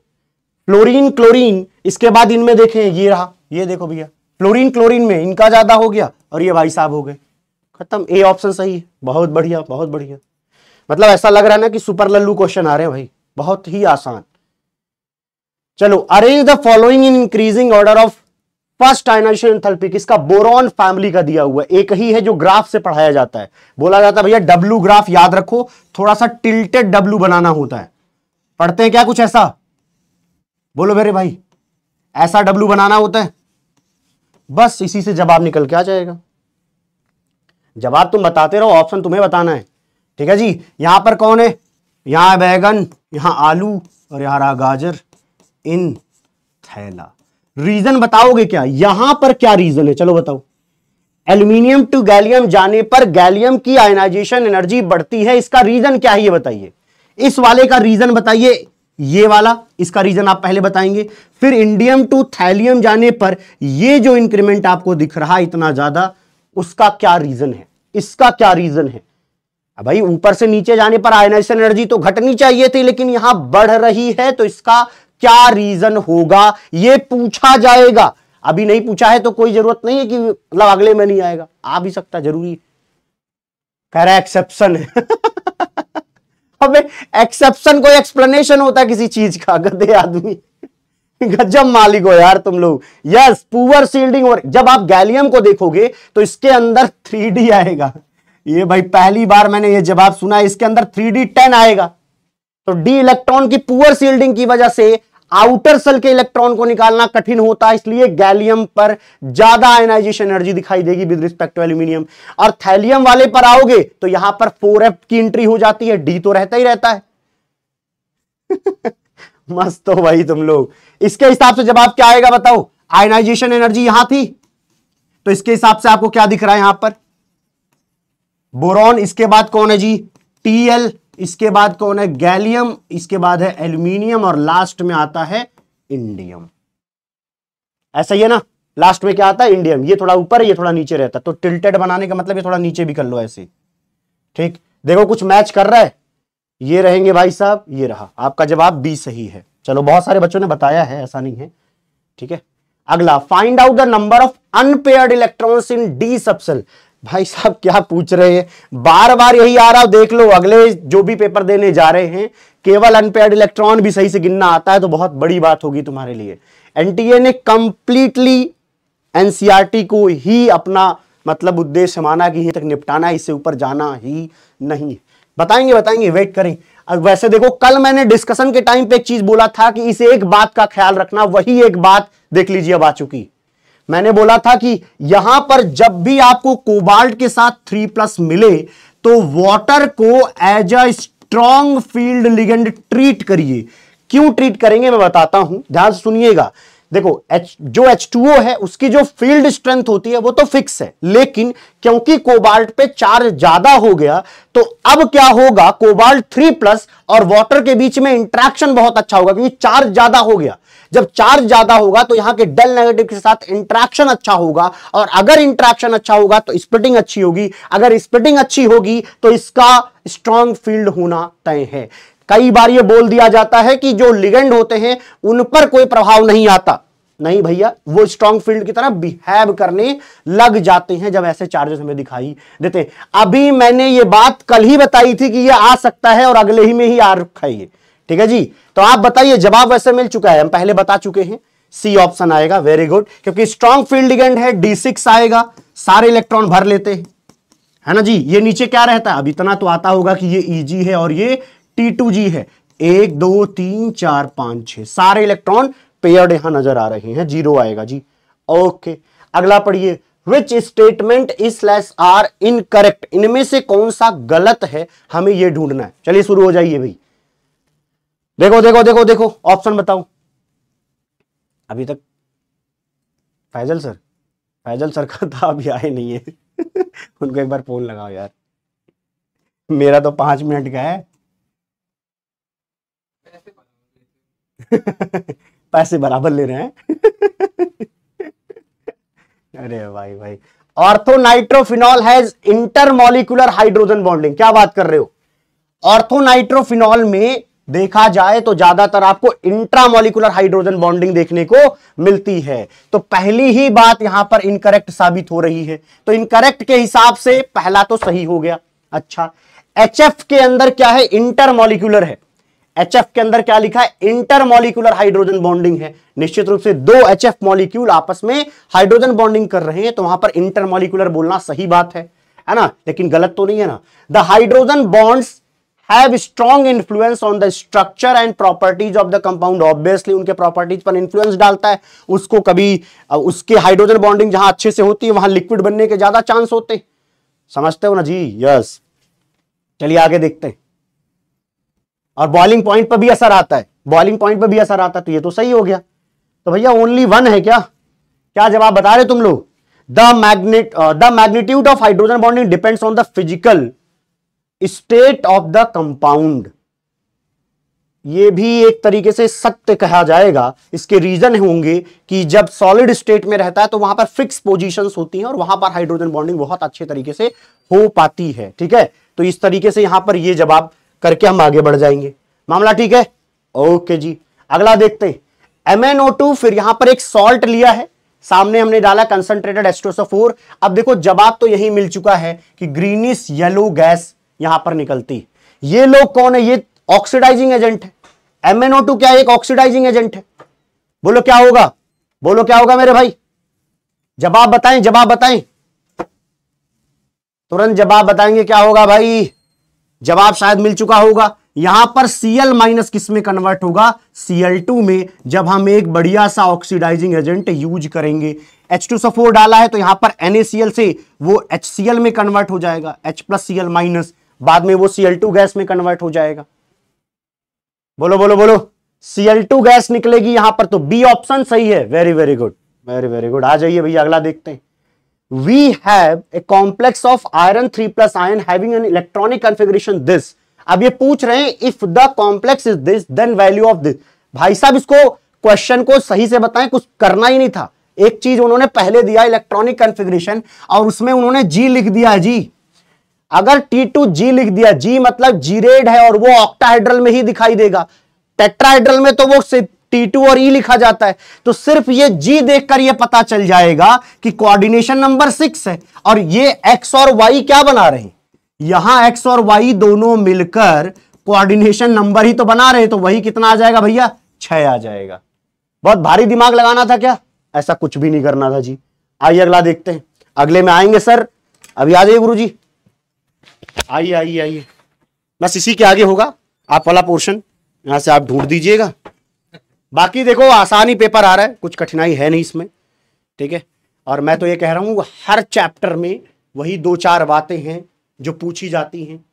फ्लोरीन क्लोरीन इसके बाद इनमें देखें ये रहा ये देखो भैया फ्लोरीन क्लोरीन में इनका ज्यादा हो गया और ये भाई साहब हो गए खत्म ए ऑप्शन सही है बहुत बढ़िया बहुत बढ़िया मतलब ऐसा लग रहा है ना कि सुपर लल्लू क्वेश्चन आ रहे हैं भाई बहुत ही आसान चलो arrange the following in increasing order of first ionization enthalpic इसका बोरॉन फैमिली का दिया हुआ है एक ही है जो ग्राफ से पढ़ाया जाता है बोला जाता है भैया डब्लू ग्राफ याद रखो थोड़ा सा टिल्टेड डब्लू बनाना होता है पढ़ते हैं क्या कुछ ऐसा बोलो मेरे भाई ऐसा डब्लू बनाना होता है बस इसी से जवाब निकल के आ जाएगा जवाब तुम बताते रहो ऑप्शन तुम्हें बताना है ठीक है जी यहां पर कौन है यहां बैगन यहां आलू और यहां रहा गाजर इन थैला रीजन बताओगे क्या यहां पर क्या रीजन है चलो बताओ एल्यूमिनियम टू गैलियम जाने पर गैलियम की आयनाइजेशन एनर्जी बढ़ती है इसका रीजन क्या है ये बताइए इस वाले का रीजन बताइए ये वाला इसका रीजन आप पहले बताएंगे फिर इंडियम टू थैलियम जाने पर ये जो इंक्रीमेंट आपको दिख रहा है इतना ज्यादा उसका क्या रीजन है इसका क्या रीजन है भाई ऊपर से नीचे जाने पर आयनाइजेशन एनर्जी तो घटनी चाहिए थी लेकिन यहां बढ़ रही है तो इसका क्या रीजन होगा ये पूछा जाएगा अभी नहीं पूछा है तो कोई जरूरत नहीं है कि मतलब अगले में नहीं आएगा आ भी सकता जरूरी कह रहा एक्सेप्शन है [laughs] अबे एक्सेप्शन कोई एक्सप्लेनेशन होता है किसी चीज का गधे आदमी गजब मालिक हो यार तुम लोग यस पुअर शील्डिंग और जब आप गैलियम को देखोगे तो इसके अंदर थ्री आएगा ये भाई पहली बार मैंने ये जवाब सुना इसके अंदर थ्री डी आएगा तो डी इलेक्ट्रॉन की पुअर शील्डिंग की वजह से आउटर सेल के इलेक्ट्रॉन को निकालना कठिन होता है इसलिए गैलियम पर ज्यादा आयनाइजेशन एनर्जी दिखाई देगी विद रिस्पेक्ट टू एल्यूमिनियम और थैलियम वाले पर आओगे तो यहां पर फोर की एंट्री हो जाती है डी तो रहता ही रहता है [laughs] मस्त हो भाई तुम लोग इसके हिसाब से जवाब क्या आएगा बताओ आयनाइजेशन एनर्जी यहां थी तो इसके हिसाब से आपको क्या दिख रहा है यहां पर बोरॉन इसके बाद कौन है जी टीएल इसके बाद कौन है गैलियम इसके बाद है एल्यूमिनियम और लास्ट में आता है इंडियम ऐसा ही है ना लास्ट में क्या आता है इंडियम ये थोड़ा ऊपर है ये थोड़ा नीचे रहता है तो टिल्टेड बनाने का मतलब ये थोड़ा नीचे भी कर लो ऐसे ठीक देखो कुछ मैच कर रहा है ये रहेंगे भाई साहब ये रहा आपका जवाब बी सही है चलो बहुत सारे बच्चों ने बताया है ऐसा नहीं है ठीक है अगला find out the number of unpaired electrons in D subshell भाई साहब क्या पूछ रहे हैं बार बार यही आ रहा हो देख लो अगले जो भी पेपर देने जा रहे हैं केवल अनपेड इलेक्ट्रॉन भी सही से गिनना आता है तो बहुत बड़ी बात होगी तुम्हारे लिए एनटीए ने कंप्लीटली एनसीईआरटी e को ही अपना मतलब उद्देश्य माना कि यहीं तक निपटाना इससे ऊपर जाना ही नहीं बताएंगे बताएंगे वेट करें अब वैसे देखो कल मैंने डिस्कशन के टाइम पे एक चीज बोला था कि इस एक बात का ख्याल रखना वही एक बात देख लीजिए अब आ चुकी मैंने बोला था कि यहां पर जब भी आपको कोबाल्ट के साथ थ्री प्लस मिले तो वाटर को as a strong field ligand treat करिए क्यों ट्रीट करेंगे मैं बताता हूं ध्यान से सुनिएगा देखो H, जो ओ है उसकी जो फील्ड स्ट्रेंथ होती है वो तो फिक्स है लेकिन क्योंकि कोबाल्ट पे चार्ज ज्यादा हो गया तो अब क्या होगा कोबाल्ट थ्री प्लस और वाटर के बीच में इंट्रैक्शन बहुत अच्छा होगा क्योंकि चार्ज ज्यादा हो गया जब चार्ज ज्यादा होगा तो यहां के डल नेगेटिव के साथ इंट्रैक्शन अच्छा होगा और अगर इंट्रैक्शन अच्छा होगा तो स्प्लिटिंग अच्छी होगी अगर स्प्लिटिंग अच्छी होगी तो इसका स्ट्रॉन्ग फील्ड होना तय है कई बार ये बोल दिया जाता है कि जो लिगेंड होते हैं उन पर कोई प्रभाव नहीं आता नहीं भैया वो स्ट्रॉन्ग फील्ड की तरह बिहेव करने लग जाते हैं जब ऐसे चार्जेस हमें दिखाई देते अभी मैंने ये बात कल ही बताई थी कि ये आ सकता है और अगले ही में ही आ रखा है ये ठीक है जी तो आप बताइए जवाब वैसे मिल चुका है हम पहले बता चुके हैं सी ऑप्शन आएगा वेरी गुड क्योंकि स्ट्रॉन्ग फील्ड इगेंट है डी सिक्स आएगा सारे इलेक्ट्रॉन भर लेते हैं है ना जी ये नीचे क्या रहता है अब इतना तो आता होगा कि ये ई e है और ये टी टू जी है एक दो तीन चार पांच छह सारे इलेक्ट्रॉन पेयर्ड यहां नजर आ रहे हैं जीरो आएगा जी ओके अगला पढ़िए which statement is slash are incorrect इनमें से कौन सा गलत है हमें यह ढूंढना है चलिए शुरू हो जाइए भाई देखो देखो देखो देखो ऑप्शन बताओ अभी तक फैजल सर फैजल सर का था अभी आए नहीं है [laughs] उनको एक बार फोन लगाओ यार मेरा तो पांच मिनट का है [laughs] पैसे बराबर ले रहे हैं [laughs] अरे भाई भाई orthonitrophenol has intermolecular hydrogen bonding क्या बात कर रहे हो ऑर्थोनाइट्रोफिनॉल में देखा जाए तो ज्यादातर आपको इंट्रामोलिकुलर हाइड्रोजन बॉन्डिंग देखने को मिलती है तो पहली ही बात यहां पर इनकरेक्ट साबित हो रही है तो इनकरेक्ट के हिसाब से पहला तो सही हो गया अच्छा एच के अंदर क्या है इंटरमोलिकुलर है एच के अंदर क्या लिखा है इंटरमोलिकुलर हाइड्रोजन बॉन्डिंग है निश्चित रूप से दो एच मॉलिक्यूल आपस में हाइड्रोजन बॉन्डिंग कर रहे हैं तो वहां पर इंटरमोलिकुलर बोलना सही बात है है ना लेकिन गलत तो नहीं है ना the hydrogen bonds have strong influence on the structure and properties of the compound obviously उनके प्रॉपर्टीज पर इन्फ्लुएंस डालता है उसको कभी उसके हाइड्रोजन बॉन्डिंग जहां अच्छे से होती है वहां लिक्विड बनने के ज्यादा चांस होते समझते हो ना जी यस चलिए आगे देखते हैं और बॉइलिंग पॉइंट पर भी असर आता है बॉइलिंग पॉइंट पर भी असर आता है तो ये तो सही हो गया तो भैया ओनली वन है क्या क्या जवाब बता रहे तुम लोग the magnet the magnitude of hydrogen bonding depends on the physical state of the compound ये भी एक तरीके से सत्य कहा जाएगा इसके रीजन होंगे कि जब सॉलिड स्टेट में रहता है तो वहां पर फिक्स पोजीशंस होती हैं और वहां पर हाइड्रोजन बॉन्डिंग बहुत अच्छे तरीके से हो पाती है ठीक है तो इस तरीके से यहां पर ये जवाब करके हम आगे बढ़ जाएंगे मामला ठीक है ओके जी अगला देखते हैं एम फिर यहां पर एक सॉल्ट लिया है सामने हमने डाला कंसनट्रेटेड एस्ट्रोसोफोर अब देखो जवाब तो यही मिल चुका है कि ग्रीनिश येलो गैस यहां पर निकलती ये लोग कौन है ये ऑक्सीडाइजिंग एजेंट है एमएनओ क्या एक ऑक्सीडाइजिंग एजेंट है बोलो क्या होगा बोलो क्या होगा मेरे भाई जवाब बताएं जवाब बताएं तुरंत जवाब बताएंगे क्या होगा भाई जवाब शायद मिल चुका होगा यहां पर Cl माइनस किस में कन्वर्ट होगा Cl2 में जब हम एक बढ़िया सा ऑक्सीडाइजिंग एजेंट यूज करेंगे एच H2SO4 डाला है तो यहां पर NaCl से वो HCl में कन्वर्ट हो जाएगा एच प्लस सीएल माइनस बाद में वो Cl2 गैस में कन्वर्ट हो जाएगा बोलो बोलो बोलो Cl2 गैस निकलेगी यहां पर तो बी ऑप्शन सही है very very good very very good आ जाइए भैया अगला देखते हैं we have a complex of iron three plus ion having an electronic configuration this अब ये पूछ रहे हैं if the complex is this then value of this भाई साहब इसको क्वेश्चन को सही से बताएं कुछ करना ही नहीं था एक चीज उन्होंने पहले दिया इलेक्ट्रॉनिक कॉन्फ़िगरेशन और उसमें उन्होंने जी लिख दिया जी अगर टी टू जी लिख दिया जी मतलब जीरेड है और वो ऑक्टाहाइड्रल में ही दिखाई देगा टेट्राहाइड्रल में तो वो टी टू और ई e लिखा जाता है तो सिर्फ ये जी देखकर ये पता चल जाएगा कि कोऑर्डिनेशन नंबर सिक्स है और ये एक्स और वाई क्या बना रहे हैं यहां एक्स और वाई दोनों मिलकर कोऑर्डिनेशन नंबर ही तो बना रहे तो वही कितना आ जाएगा भैया छह आ जाएगा बहुत भारी दिमाग लगाना था क्या ऐसा कुछ भी नहीं करना था जी आइए अगला देखते हैं अगले में आएंगे सर अभी आ जाइए गुरु जी आइए आइए आइए बस इसी के आगे होगा आप वाला पोर्शन यहाँ से आप ढूंढ दीजिएगा बाकी देखो आसानी पेपर आ रहा है कुछ कठिनाई है नहीं इसमें ठीक है और मैं तो ये कह रहा हूँ हर चैप्टर में वही दो चार बातें हैं जो पूछी जाती हैं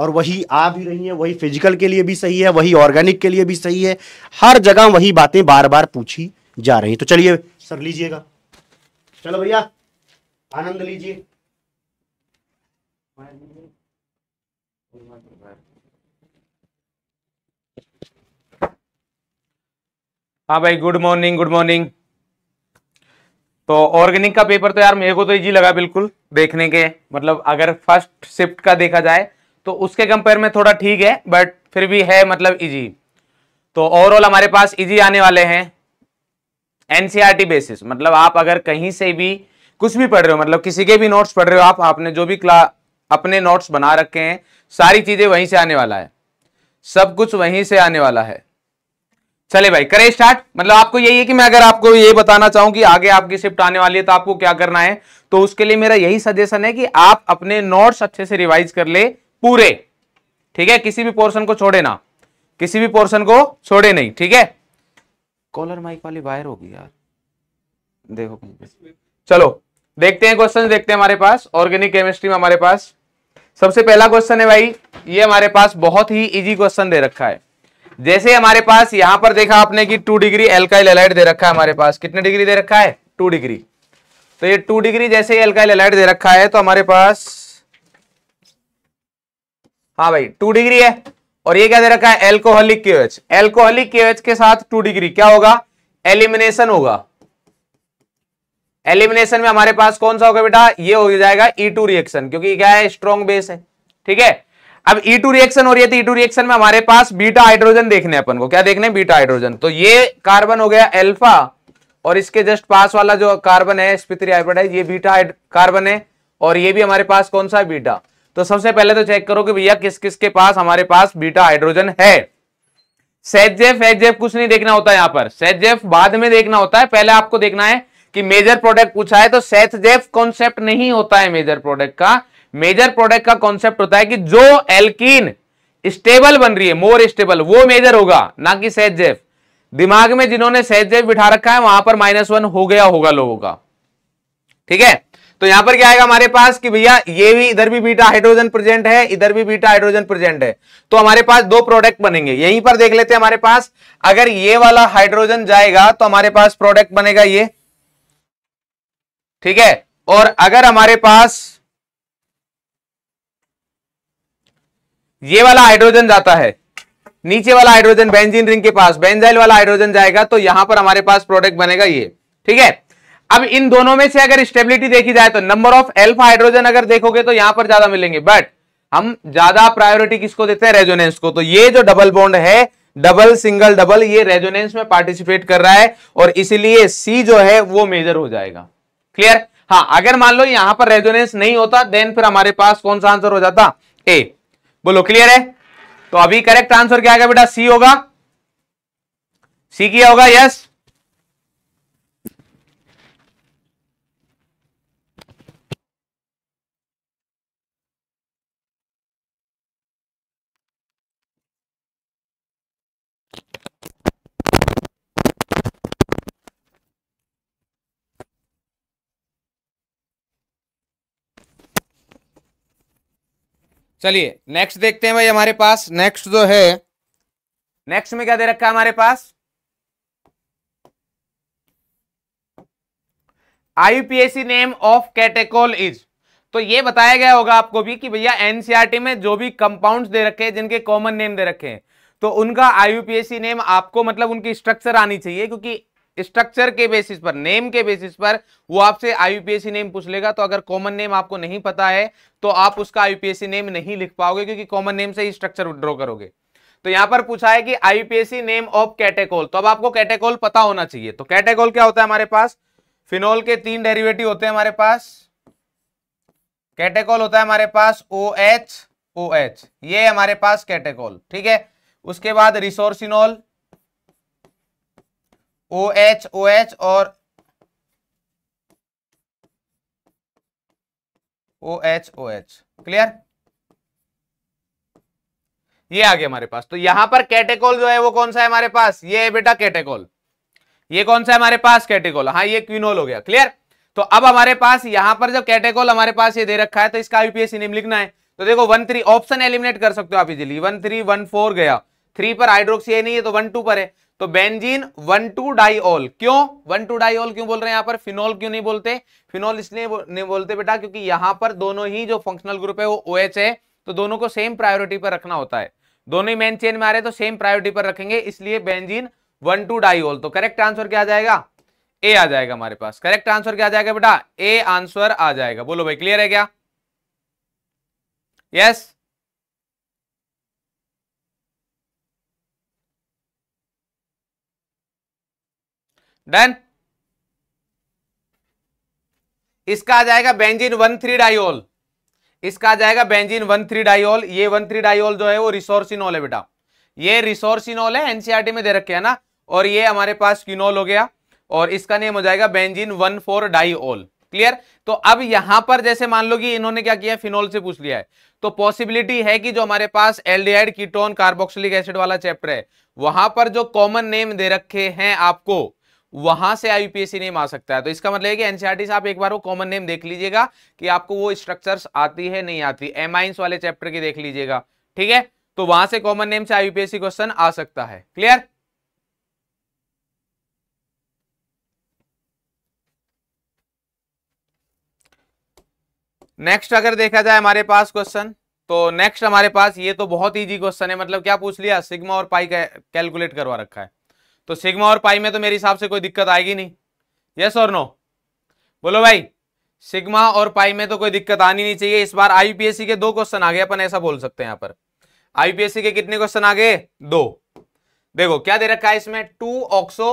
और वही आ भी रही हैं वही फिजिकल के लिए भी सही है वही ऑर्गेनिक के लिए भी सही है हर जगह वही बातें बार बार पूछी जा रही है तो चलिए सर लीजिएगा चलो भैया आनंद लीजिए हाँ भाई गुड मॉर्निंग गुड मॉर्निंग तो ऑर्गेनिक का पेपर तो यार मेरे को तो इजी लगा बिल्कुल देखने के मतलब अगर फर्स्ट शिफ्ट का देखा जाए तो उसके कंपेयर में थोड़ा ठीक है बट फिर भी है मतलब इजी तो ओवरऑल हमारे पास इजी आने वाले हैं एनसीईआरटी बेसिस e मतलब आप अगर कहीं से भी कुछ भी पढ़ रहे हो मतलब किसी के भी नोट्स पढ़ रहे हो आप आपने जो भी क्ला अपने नोट्स बना रखे हैं सारी चीज़ें वहीं से आने वाला है सब कुछ वहीं से आने वाला है चले भाई करें स्टार्ट मतलब आपको यही है कि मैं अगर आपको ये बताना चाहूं कि आगे आपकी शिफ्ट आने वाली है तो आपको क्या करना है तो उसके लिए मेरा यही सजेशन है कि आप अपने नोट्स अच्छे से रिवाइज कर ले पूरे ठीक है किसी भी पोर्शन को छोड़े ना किसी भी पोर्शन को छोड़े नहीं ठीक है कॉलर माइक वाली वायर होगी यार देखो चलो देखते हैं क्वेश्चन देखते हैं हमारे पास ऑर्गेनिक केमिस्ट्री में हमारे पास सबसे पहला क्वेश्चन है भाई ये हमारे पास बहुत ही इजी क्वेश्चन दे रखा है जैसे हमारे पास यहां पर देखा आपने कि टू डिग्री एलकाइल एलाइट दे रखा है हमारे पास कितने डिग्री दे रखा है टू डिग्री तो ये टू डिग्री जैसे एल्काइल एलाइट दे रखा है तो हमारे पास हाँ भाई टू डिग्री है और ये क्या दे रखा है एल्कोहलिक केएच एल्कोहलिक केएच के साथ टू डिग्री क्या होगा एलिमिनेशन होगा एलिमिनेशन में हमारे पास कौन सा होगा बेटा ये हो जाएगा ई टू रिएक्शन क्योंकि क्या है स्ट्रॉन्ग बेस है ठीक है अब E2 रिएक्शन हो रही है तो E2 रिएक्शन में हमारे पास बीटा हाइड्रोजन देखने अपन को क्या देखने बीटा हाइड्रोजन तो ये कार्बन हो गया एल्फा और इसके जस्ट पास वाला जो कार्बन है स्पित्री हाइब्रिड है ये बीटा कार्बन है और ये भी हमारे पास कौन सा बीटा तो सबसे पहले तो चेक करो कि भैया किस किस के पास हमारे पास बीटा हाइड्रोजन है सेजेफ एजेफ कुछ नहीं देखना होता है यहां पर सेजेफ बाद में देखना होता है पहले आपको देखना है कि मेजर प्रोडक्ट पूछा है तो सैथजेफ कॉन्सेप्ट नहीं होता है मेजर प्रोडक्ट का मेजर प्रोडक्ट का कॉन्सेप्ट होता है कि जो एल्कीन स्टेबल बन रही है मोर स्टेबल वो मेजर होगा ना कि सहज जैव दिमाग में जिन्होंने सहज जैव बिठा रखा है वहां पर माइनस वन हो गया होगा लोगों का ठीक है तो यहां पर क्या आएगा हमारे पास कि भैया ये भी इधर भी बीटा हाइड्रोजन प्रेजेंट है इधर भी बीटा हाइड्रोजन प्रेजेंट है तो हमारे पास दो प्रोडक्ट बनेंगे यहीं पर देख लेते हैं हमारे पास अगर ये वाला हाइड्रोजन जाएगा तो हमारे पास प्रोडक्ट बनेगा ये ठीक है और अगर हमारे पास ये वाला हाइड्रोजन जाता है नीचे वाला हाइड्रोजन बेंजीन रिंग के पास बेंजाइल वाला हाइड्रोजन जाएगा तो यहां पर हमारे पास प्रोडक्ट बनेगा ये ठीक है अब इन दोनों में से अगर स्टेबिलिटी देखी जाए तो नंबर ऑफ एल्फा हाइड्रोजन अगर देखोगे तो यहां पर ज्यादा मिलेंगे बट हम ज्यादा प्रायोरिटी किसको देते हैं रेजोनेंस को तो ये जो डबल बॉन्ड है डबल सिंगल डबल ये रेजोनेंस में पार्टिसिपेट कर रहा है और इसीलिए सी जो है वो मेजर हो जाएगा क्लियर हाँ अगर मान लो यहां पर रेजोनेंस नहीं होता देन फिर हमारे पास कौन सा आंसर हो जाता ए बोलो क्लियर है तो अभी करेक्ट आंसर क्या आएगा बेटा सी होगा सी किया होगा यस चलिए नेक्स्ट देखते हैं भाई हमारे पास नेक्स्ट जो है नेक्स्ट में क्या दे रखा है हमारे पास IUPAC name of catechol is तो ये बताया गया होगा आपको भी कि भैया एनसीआरटी e में जो भी कंपाउंड्स दे रखे हैं जिनके कॉमन नेम दे रखे हैं तो उनका आईयूपीएसी नेम आपको मतलब उनकी स्ट्रक्चर आनी चाहिए क्योंकि स्ट्रक्चर के बेसिस पर नेम के बेसिस पर वो आपसे आईयूपीएससी नेम पूछ लेगा तो अगर कॉमन नेम आपको नहीं पता है तो आप उसका आईयूपीएससी नेम नहीं लिख पाओगे क्योंकि कॉमन नेम से ही स्ट्रक्चर ड्रॉ करोगे तो यहां पर पूछा है कि आईयूपीएससी नेम ऑफ कैटेकोल तो अब आपको कैटेकोल पता होना चाहिए तो कैटेकोल क्या होता है हमारे पास फिनोल के तीन डेरिवेटिव होते हैं हमारे पास कैटेकोल होता है हमारे पास ओ एच ओ एच ये हमारे पास कैटेकोल ठीक है उसके बाद resorcinol O H O H और O H O H clear ये आ गया हमारे पास तो यहां पर कैटेकोल जो है वो कौन सा है हमारे पास ये है बेटा कैटेकोल ये कौन सा है हमारे पास कैटेकोल हाँ ये क्विनोल हो गया क्लियर तो अब हमारे पास यहां पर जो कैटेकोल हमारे पास ये दे रखा है तो इसका आईपीएससी नेम लिखना है तो देखो वन थ्री ऑप्शन एलिमिनेट कर सकते हो आप easily one three one four गया थ्री पर हाइड्रोक्सी नहीं है तो वन टू पर है तो बेंजीन वन टू ऑल क्यों वन टू डाईओल क्यों बोल रहे हैं यहां पर फिनॉल क्यों नहीं बोलते फिनॉल इसलिए नहीं बोलते बेटा क्योंकि यहां पर दोनों ही जो फंक्शनल ग्रुप है वो ओ OH है तो दोनों को सेम प्रायोरिटी पर रखना होता है दोनों ही मेन चेन में आ रहे तो सेम प्रायोरिटी पर रखेंगे इसलिए बेंजीन वन टू डाईओल तो करेक्ट आंसर क्या आ जाएगा ए आ जाएगा हमारे पास करेक्ट आंसर क्या आ जाएगा बेटा ए आंसर आ जाएगा बोलो भाई क्लियर है क्या यस yes? डन इसका आ जाएगा बेंजीन वन थ्री डाइओल इसका आ जाएगा बेंजीन वन थ्री डाइओल ये वन थ्री डाइओल जो है वो रिसोर्सिनोल है बेटा ये रिसोर्सिनोल है एनसीआरटी e में दे रखे है ना और ये हमारे पास क्यूनोल हो गया और इसका नेम हो जाएगा benzene one four diol clear तो अब यहां पर जैसे मान लो कि इन्होंने क्या किया फिनोल से पूछ लिया है तो पॉसिबिलिटी है कि जो हमारे पास एल्डिहाइड कीटोन कार्बोक्सिलिक एसिड वाला चैप्टर है वहां पर जो कॉमन नेम दे रखे हैं आपको वहां से आईपीएससी नेम आ सकता है तो इसका मतलब है कि एनसीआरटी से आप एक बार वो कॉमन नेम देख लीजिएगा कि आपको वो स्ट्रक्चर्स आती है नहीं आती आइंस वाले चैप्टर की देख लीजिएगा ठीक है तो वहां से कॉमन नेम से आईपीएससी क्वेश्चन आ सकता है क्लियर नेक्स्ट अगर देखा जाए हमारे पास क्वेश्चन तो नेक्स्ट हमारे पास ये तो बहुत इजी क्वेश्चन है मतलब क्या पूछ लिया सिग्मा और पाई कैलकुलेट करवा रखा है तो सिग्मा और पाई में तो मेरे हिसाब से कोई दिक्कत आएगी नहीं यस और नो बोलो भाई सिग्मा और पाई में तो कोई दिक्कत आनी नहीं चाहिए इस बार आईपीएससी के दो क्वेश्चन आ गए अपन ऐसा बोल सकते हैं यहां पर आईपीएससी के कितने क्वेश्चन आ गए दो देखो क्या दे रखा है इसमें two oxo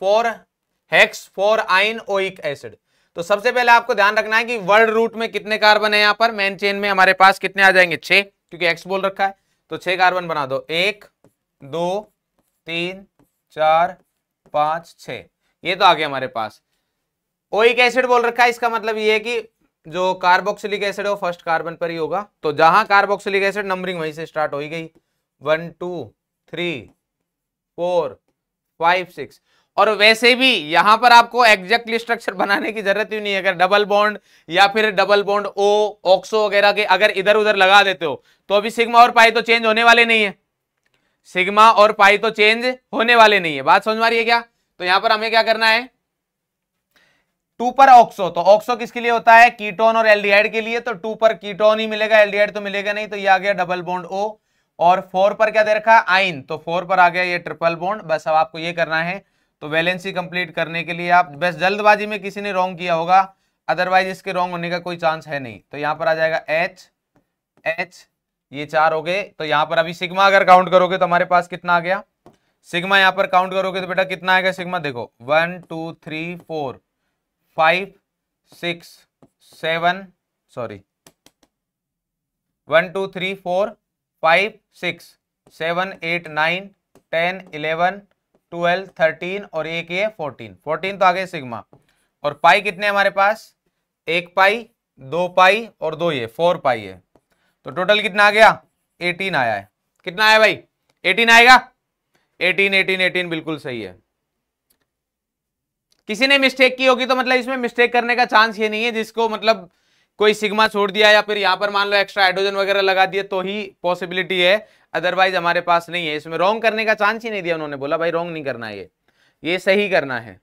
four hex four yne oic acid तो सबसे पहले आपको ध्यान रखना है कि वर्ल्ड रूट में कितने कार्बन है यहां पर मेन चेन में हमारे पास कितने आ जाएंगे छे क्योंकि एक्स बोल रखा है तो छह कार्बन बना दो एक दो तीन चार पांच छ ये तो आ गया हमारे पास ओइक एसिड बोल रखा है इसका मतलब ये है कि जो कार्बोक्सिलिक एसिड है वो फर्स्ट कार्बन पर ही होगा तो जहां कार्बोक्सिलिक एसिड नंबरिंग वहीं से स्टार्ट हो ही गई one two three four five six और वैसे भी यहां पर आपको एग्जैक्टली स्ट्रक्चर बनाने की जरूरत ही नहीं है अगर डबल बॉन्ड या फिर डबल बॉन्ड ओ ऑक्सो वगैरह के अगर इधर उधर लगा देते हो तो अभी सिग्मा और पाई तो चेंज होने वाले नहीं है सिग्मा और पाई तो चेंज होने वाले नहीं है बात समझ में आ रही है क्या तो यहां पर हमें क्या करना है टू पर ऑक्सो तो ऑक्सो किसके लिए होता है कीटोन और एलडीआईड के लिए तो टू पर कीटोन ही मिलेगा एलडीआईड तो मिलेगा नहीं तो ये आ गया डबल बॉन्ड ओ और फोर पर क्या दे रखा है आइन तो फोर पर आ गया ये ट्रिपल बॉन्ड बस अब आपको ये करना है तो वैलेंसी कंप्लीट करने के लिए आप बस जल्दबाजी में किसी ने रॉन्ग किया होगा अदरवाइज इसके रॉन्ग होने का कोई चांस है नहीं तो यहां पर आ जाएगा एच एच ये चार हो गए तो यहां पर अभी सिग्मा अगर काउंट करोगे तो हमारे पास कितना आ गया सिग्मा यहां पर काउंट करोगे तो बेटा कितना आएगा सिग्मा देखो one two three four five six seven sorry one two three four five six seven eight nine ten eleven twelve thirteen और एक ये फोर्टीन फोर्टीन तो आ गए सिग्मा और पाई कितने हमारे पास एक पाई दो पाई और दो ये फोर पाई है तो टोटल कितना आ गया एटीन आया है कितना आया भाई एटीन आएगा एटीन एटीन एटीन बिल्कुल सही है किसी ने मिस्टेक की होगी तो मतलब इसमें मिस्टेक करने का चांस ये नहीं है जिसको मतलब कोई सिग्मा छोड़ दिया या फिर यहां पर मान लो एक्स्ट्रा हाइड्रोजन वगैरह लगा दिए तो ही पॉसिबिलिटी है अदरवाइज हमारे पास नहीं है इसमें रॉन्ग करने का चांस ही नहीं दिया उन्होंने बोला भाई रॉन्ग नहीं करना है ये ये सही करना है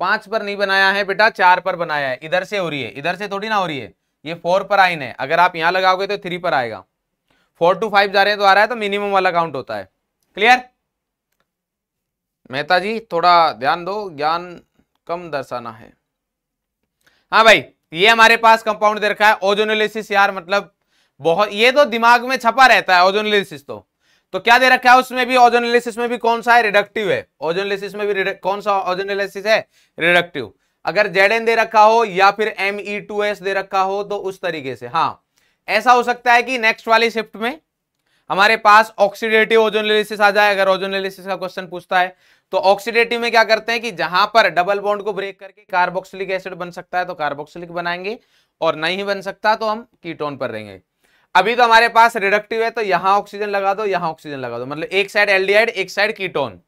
पांच पर नहीं बनाया है बेटा चार पर बनाया है इधर से हो रही है इधर से थोड़ी ना हो रही है ये फोर पर आइन है अगर आप यहां लगाओगे तो थ्री पर आएगा फोर टू फाइव जा रहे हैं तो आ रहा है तो मिनिमम वाला काउंट होता है क्लियर मेहता जी थोड़ा ध्यान दो ज्ञान कम दर्शाना है हाँ भाई ये हमारे पास कंपाउंड दे रखा है ओजोनोलिसिस यार मतलब बहुत ये तो दिमाग में छपा रहता है ओजोनोलिसिस तो तो क्या दे रखा है उसमें भी ओजोनोलिसिस में भी कौन सा है रिडक्टिव है ओजोनोलिसिस में भी कौन सा ओजोनोलिसिस है रिडक्टिव अगर जेड एन दे रखा हो या फिर एम ई टू एस दे रखा हो तो उस तरीके से हाँ ऐसा हो सकता है कि नेक्स्ट वाली शिफ्ट में हमारे पास ऑक्सीडेटिव ओजोन आ जाए अगर ओजोन का क्वेश्चन पूछता है तो ऑक्सीडेटिव में क्या करते हैं कि जहां पर डबल बॉन्ड को ब्रेक करके कार्बोक्सिलिक एसिड बन सकता है तो कार्बोक्सिलिक बनाएंगे और नहीं बन सकता तो हम कीटोन पर रहेंगे अभी तो हमारे पास रिडक्टिव है तो यहां ऑक्सीजन लगा दो यहां ऑक्सीजन लगा दो मतलब एक साइड एल्डिहाइड एक साइड कीटोन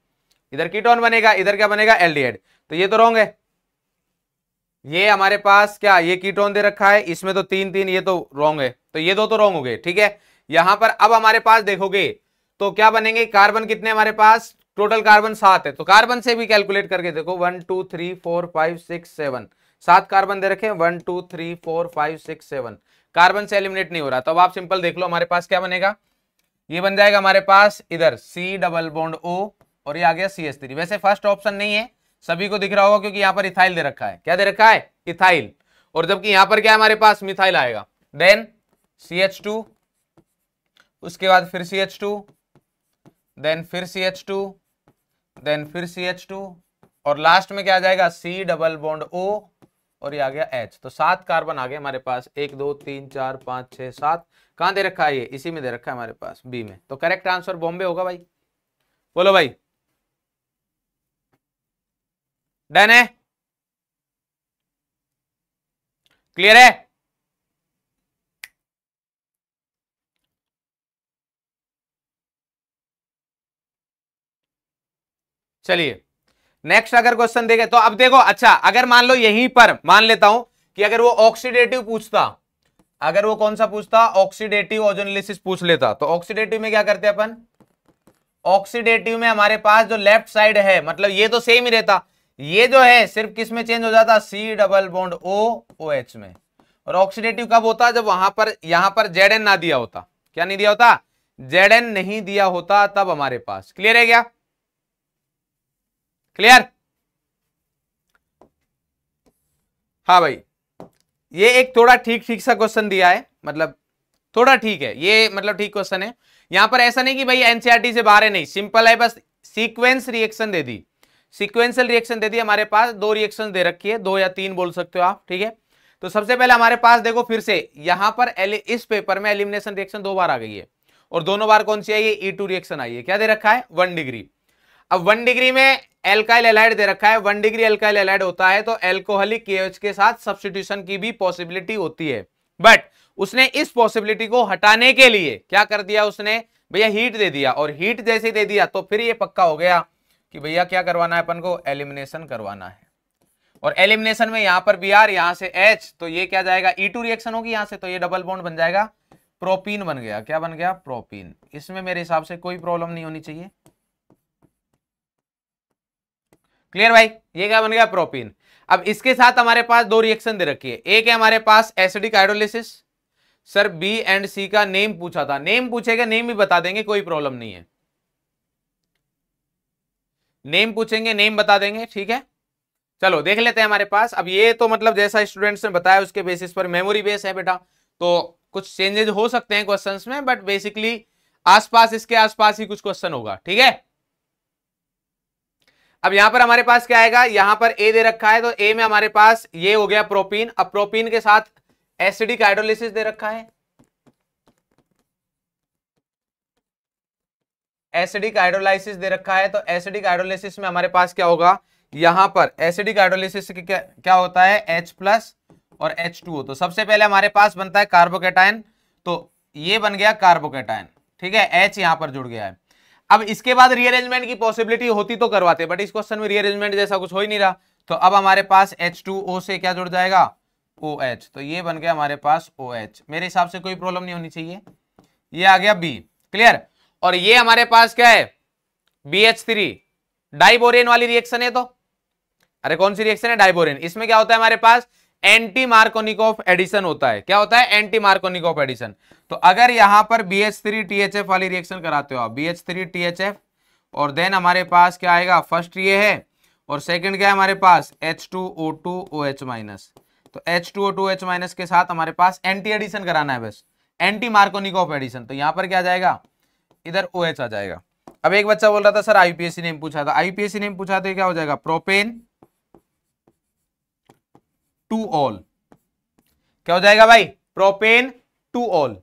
इधर कीटोन बनेगा इधर क्या बनेगा एलडीआईड तो ये तो रॉन्ग है ये हमारे पास क्या ये कीटोन दे रखा है इसमें तो तीन तीन ये तो रॉन्ग है तो ये दो तो रॉन्ग हो गए ठीक है यहां पर अब हमारे पास देखोगे तो क्या बनेंगे कार्बन कितने हमारे पास टोटल कार्बन सात है तो कार्बन से भी कैलकुलेट करके देखो one two three four five six seven सात कार्बन दे रखे one two three four five six seven carbon से एलिमिनेट नहीं हो रहा तो अब आप सिंपल देख लो हमारे पास क्या बनेगा ये बन जाएगा हमारे पास इधर सी डबल बॉन्ड ओ और ये आ गया सी एस थ्री वैसे फर्स्ट ऑप्शन नहीं है सभी को दिख रहा होगा क्योंकि यहां पर इथाइल दे रखा है क्या दे रखा है इथाइल और जबकि यहाँ पर क्या हमारे पास मिथाइल आएगा देन सी एच टू उसके बाद फिर सी एच टू देन फिर सी एच टू देन फिर सी एच टू और लास्ट में क्या आ जाएगा सी डबल बॉन्ड ओ और ये आ गया एच तो सात कार्बन आ गए हमारे पास एक दो तीन चार पांच छह सात कहां दे रखा है ये इसी में दे रखा है हमारे पास बी में तो करेक्ट आंसर बॉम्बे होगा भाई बोलो भाई डन है क्लियर है चलिए नेक्स्ट अगर क्वेश्चन देखे तो अब देखो अच्छा अगर मान लो यहीं पर मान लेता हूं कि अगर वो ऑक्सीडेटिव पूछता अगर वो कौन सा पूछता ऑक्सीडेटिव ओजोनलिसिस पूछ लेता तो ऑक्सीडेटिव में क्या करते अपन ऑक्सीडेटिव में हमारे पास जो लेफ्ट साइड है मतलब ये तो सेम ही रहता ये जो है सिर्फ किस में चेंज हो जाता है C double bond O O H में और ऑक्सीडेटिव कब होता जब वहां पर यहां पर जेड एन ना दिया होता क्या नहीं दिया होता जेड एन नहीं दिया होता तब हमारे पास क्लियर है क्या क्लियर हाँ भाई ये एक थोड़ा ठीक ठीक सा क्वेश्चन दिया है मतलब थोड़ा ठीक है ये मतलब ठीक क्वेश्चन है यहां पर ऐसा नहीं कि भाई एनसीआरटी e से बाहर है नहीं सिंपल है बस सीक्वेंस रिएक्शन दे दी सिक्वेंशियल रिएक्शन दे दी हमारे पास दो रिएक्शन दे रखी है दो या तीन बोल सकते हो आप ठीक है तो सबसे पहले हमारे पास देखो फिर से यहां पर इस पेपर में एलिमिनेशन रिएक्शन दो बार आ गई है और दोनों बार कौन सी आई है ई टू रिएक्शन आई है क्या दे रखा है वन डिग्री अब वन डिग्री में एल्काइल एलाइड दे रखा है वन डिग्री एल्काइल एलाइड होता है तो एल्कोहलिक केएच के साथ सब्सटीट्यूशन की भी पॉसिबिलिटी होती है बट उसने इस पॉसिबिलिटी को हटाने के लिए क्या कर दिया उसने भैया हीट दे दिया और हीट जैसे दे दिया तो फिर ये पक्का हो गया कि भैया क्या करवाना है अपन को एलिमिनेशन करवाना है और एलिमिनेशन में यहां पर बी आर यहां से एच तो ये क्या जाएगा ई टू रिएक्शन होगी यहां से तो ये डबल बॉन्ड बन जाएगा प्रोपीन बन गया क्या बन गया प्रोपीन इसमें मेरे हिसाब से कोई प्रॉब्लम नहीं होनी चाहिए क्लियर भाई ये क्या बन गया प्रोपीन अब इसके साथ हमारे पास दो रिएक्शन दे रखी है एक है हमारे पास acidic hydrolysis sir B and C का नेम पूछा था नेम पूछेगा नेम भी बता देंगे कोई प्रॉब्लम नहीं है नेम पूछेंगे नेम बता देंगे ठीक है चलो देख लेते हैं हमारे पास अब ये तो मतलब जैसा स्टूडेंट्स ने बताया उसके बेसिस पर मेमोरी बेस है बेटा तो कुछ चेंजेज हो सकते हैं क्वेश्चन में बट बेसिकली आसपास इसके आसपास ही कुछ क्वेश्चन होगा ठीक है अब यहां पर हमारे पास क्या आएगा यहां पर ए दे रखा है तो ए में हमारे पास ये हो गया प्रोपीन अब प्रोपीन के साथ एसिडिक हाइड्रोलिस दे रखा है एसिडिक आइडोलाइसिस दे रखा है तो एसिडिक आइडोलाइसिस में हमारे पास क्या होगा यहां पर एसिडिक आइडोलाइसिस क्या क्या होता है एच प्लस और एच टू तो सबसे पहले हमारे पास बनता है कार्बोकेटाइन तो ये बन गया कार्बोकेटाइन ठीक है एच यहां पर जुड़ गया है अब इसके बाद रीअरेंजमेंट की पॉसिबिलिटी होती तो करवाते बट इस क्वेश्चन में रीअरेंजमेंट जैसा कुछ हो ही नहीं रहा तो अब हमारे पास एच टू ओ से क्या जुड़ जाएगा ओ एच तो ये बन गया हमारे पास ओ एच मेरे हिसाब से कोई प्रॉब्लम नहीं होनी चाहिए ये आ गया बी क्लियर और ये हमारे पास क्या है बी एच थ्री डाइबोरेन वाली रिएक्शन है तो अरे कौन सी रिएक्शन है डाइबोरेन इसमें क्या होता है हमारे पास एंटी मार्कोनिक ऑफ एडिशन होता है क्या होता है एंटी मार्कोनिक ऑफ एडिशन तो अगर यहां पर B H three T H F वाली रिएक्शन कराते हो आप B H three T H F और देन हमारे पास क्या आएगा फर्स्ट ये है और सेकंड क्या है हमारे पास H two O two O H minus तो H two O two H minus के साथ हमारे पास एंटी एडिशन कराना है बस एंटी मार्कोनिक ऑफ एडिशन तो यहां पर क्या जाएगा इधर ओ OH आ जाएगा अब एक बच्चा बोल रहा था सर आईपीएससी नेम पूछा था आईपीएससी नेम पूछा तो क्या हो जाएगा प्रोपेन टू ऑल क्या हो जाएगा भाई प्रोपेन टू ऑल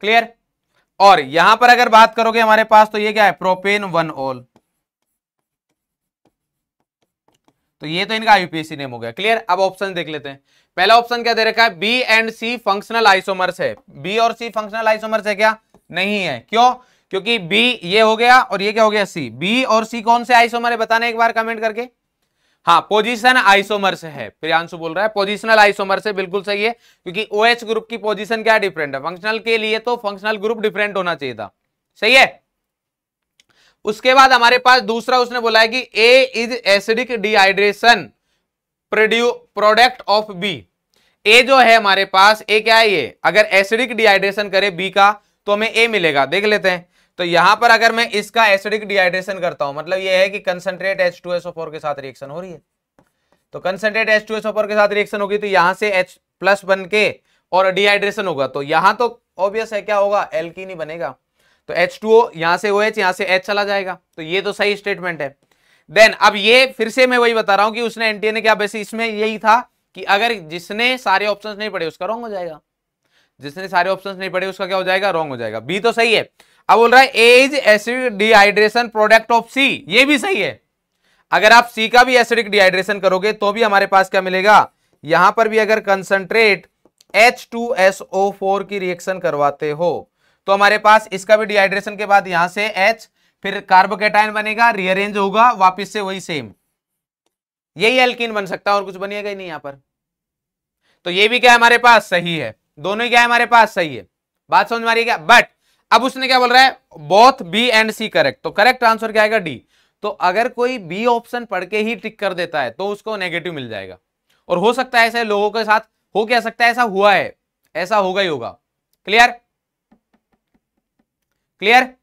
क्लियर और यहां पर अगर बात करोगे हमारे पास तो ये क्या है प्रोपेन वन ऑल तो ये तो इनका आईपीएससी नेम हो गया क्लियर अब ऑप्शन देख लेते हैं पहला ऑप्शन क्या दे रखा है B and C functional isomers है बी और सी फंक्शनल आइसोमर्स है क्या नहीं है क्यों क्योंकि बी ये हो गया और ये क्या हो गया सी बी और सी कौन से आइसोमर है बताना एक बार कमेंट करके हाँ पोजिशन आइसोमर से है प्रियांशु बोल रहा है पोजिशनल आइसोमर से बिल्कुल सही है क्योंकि ओ OH ग्रुप की पोजिशन क्या डिफरेंट है फंक्शनल के लिए तो फंक्शनल ग्रुप डिफरेंट होना चाहिए था सही है उसके बाद हमारे पास दूसरा उसने बोला है कि A is acidic dehydration produ product of B A जो है हमारे पास ए क्या है ये अगर एसिडिक डिहाइड्रेशन करे बी का तो हमें ए मिलेगा देख लेते हैं तो यहां पर अगर मैं इसका एसिडिक डिहाइड्रेशन करता हूं मतलब यह है कि कंसनट्रेट एच टू एस के साथ रिएक्शन हो रही है तो कंसनट्रेट एच टू एस के साथ रिएक्शन होगी तो यहां से एच प्लस बन के और डिहाइड्रेशन होगा तो यहां तो ऑब्वियस है क्या होगा एल्की नहीं बनेगा तो एच टू ओ यहां से ओ OH, एच यहां से एच चला जाएगा तो ये तो सही स्टेटमेंट है देन अब ये फिर से मैं वही बता रहा हूं कि उसने एनटीए ने क्या बेसिस इसमें यही था कि अगर जिसने सारे ऑप्शंस नहीं पढ़े उसका रॉन्ग हो जाएगा जिसने सारे ऑप्शंस नहीं पढ़े उसका क्या हो जाएगा रॉन्ग हो जाएगा बी तो सही है अब बोल रहा है as acidic dehydration product of C ये भी सही है अगर आप सी का भी एसिडिक डिहाइड्रेशन करोगे तो भी हमारे पास क्या मिलेगा यहां पर भी अगर कंसंट्रेट H2SO4 की रिएक्शन करवाते हो तो हमारे पास इसका भी डिहाइड्रेशन के बाद यहां से एच फिर कार्बोकेटाइन बनेगा रीअरेंज होगा वापिस से वही सेम यही एल्किन बन सकता है और कुछ बनेगा ही नहीं यहां पर तो ये भी क्या हमारे पास सही है दोनों ही क्या है हमारे पास सही है बात समझ में क्या बट अब उसने क्या बोल रहा है both B and C correct तो करेक्ट आंसर क्या आएगा डी तो अगर कोई बी ऑप्शन पढ़ के ही टिक कर देता है तो उसको नेगेटिव मिल जाएगा और हो सकता है ऐसे लोगों के साथ हो क्या सकता है ऐसा हुआ है ऐसा होगा ही होगा क्लियर क्लियर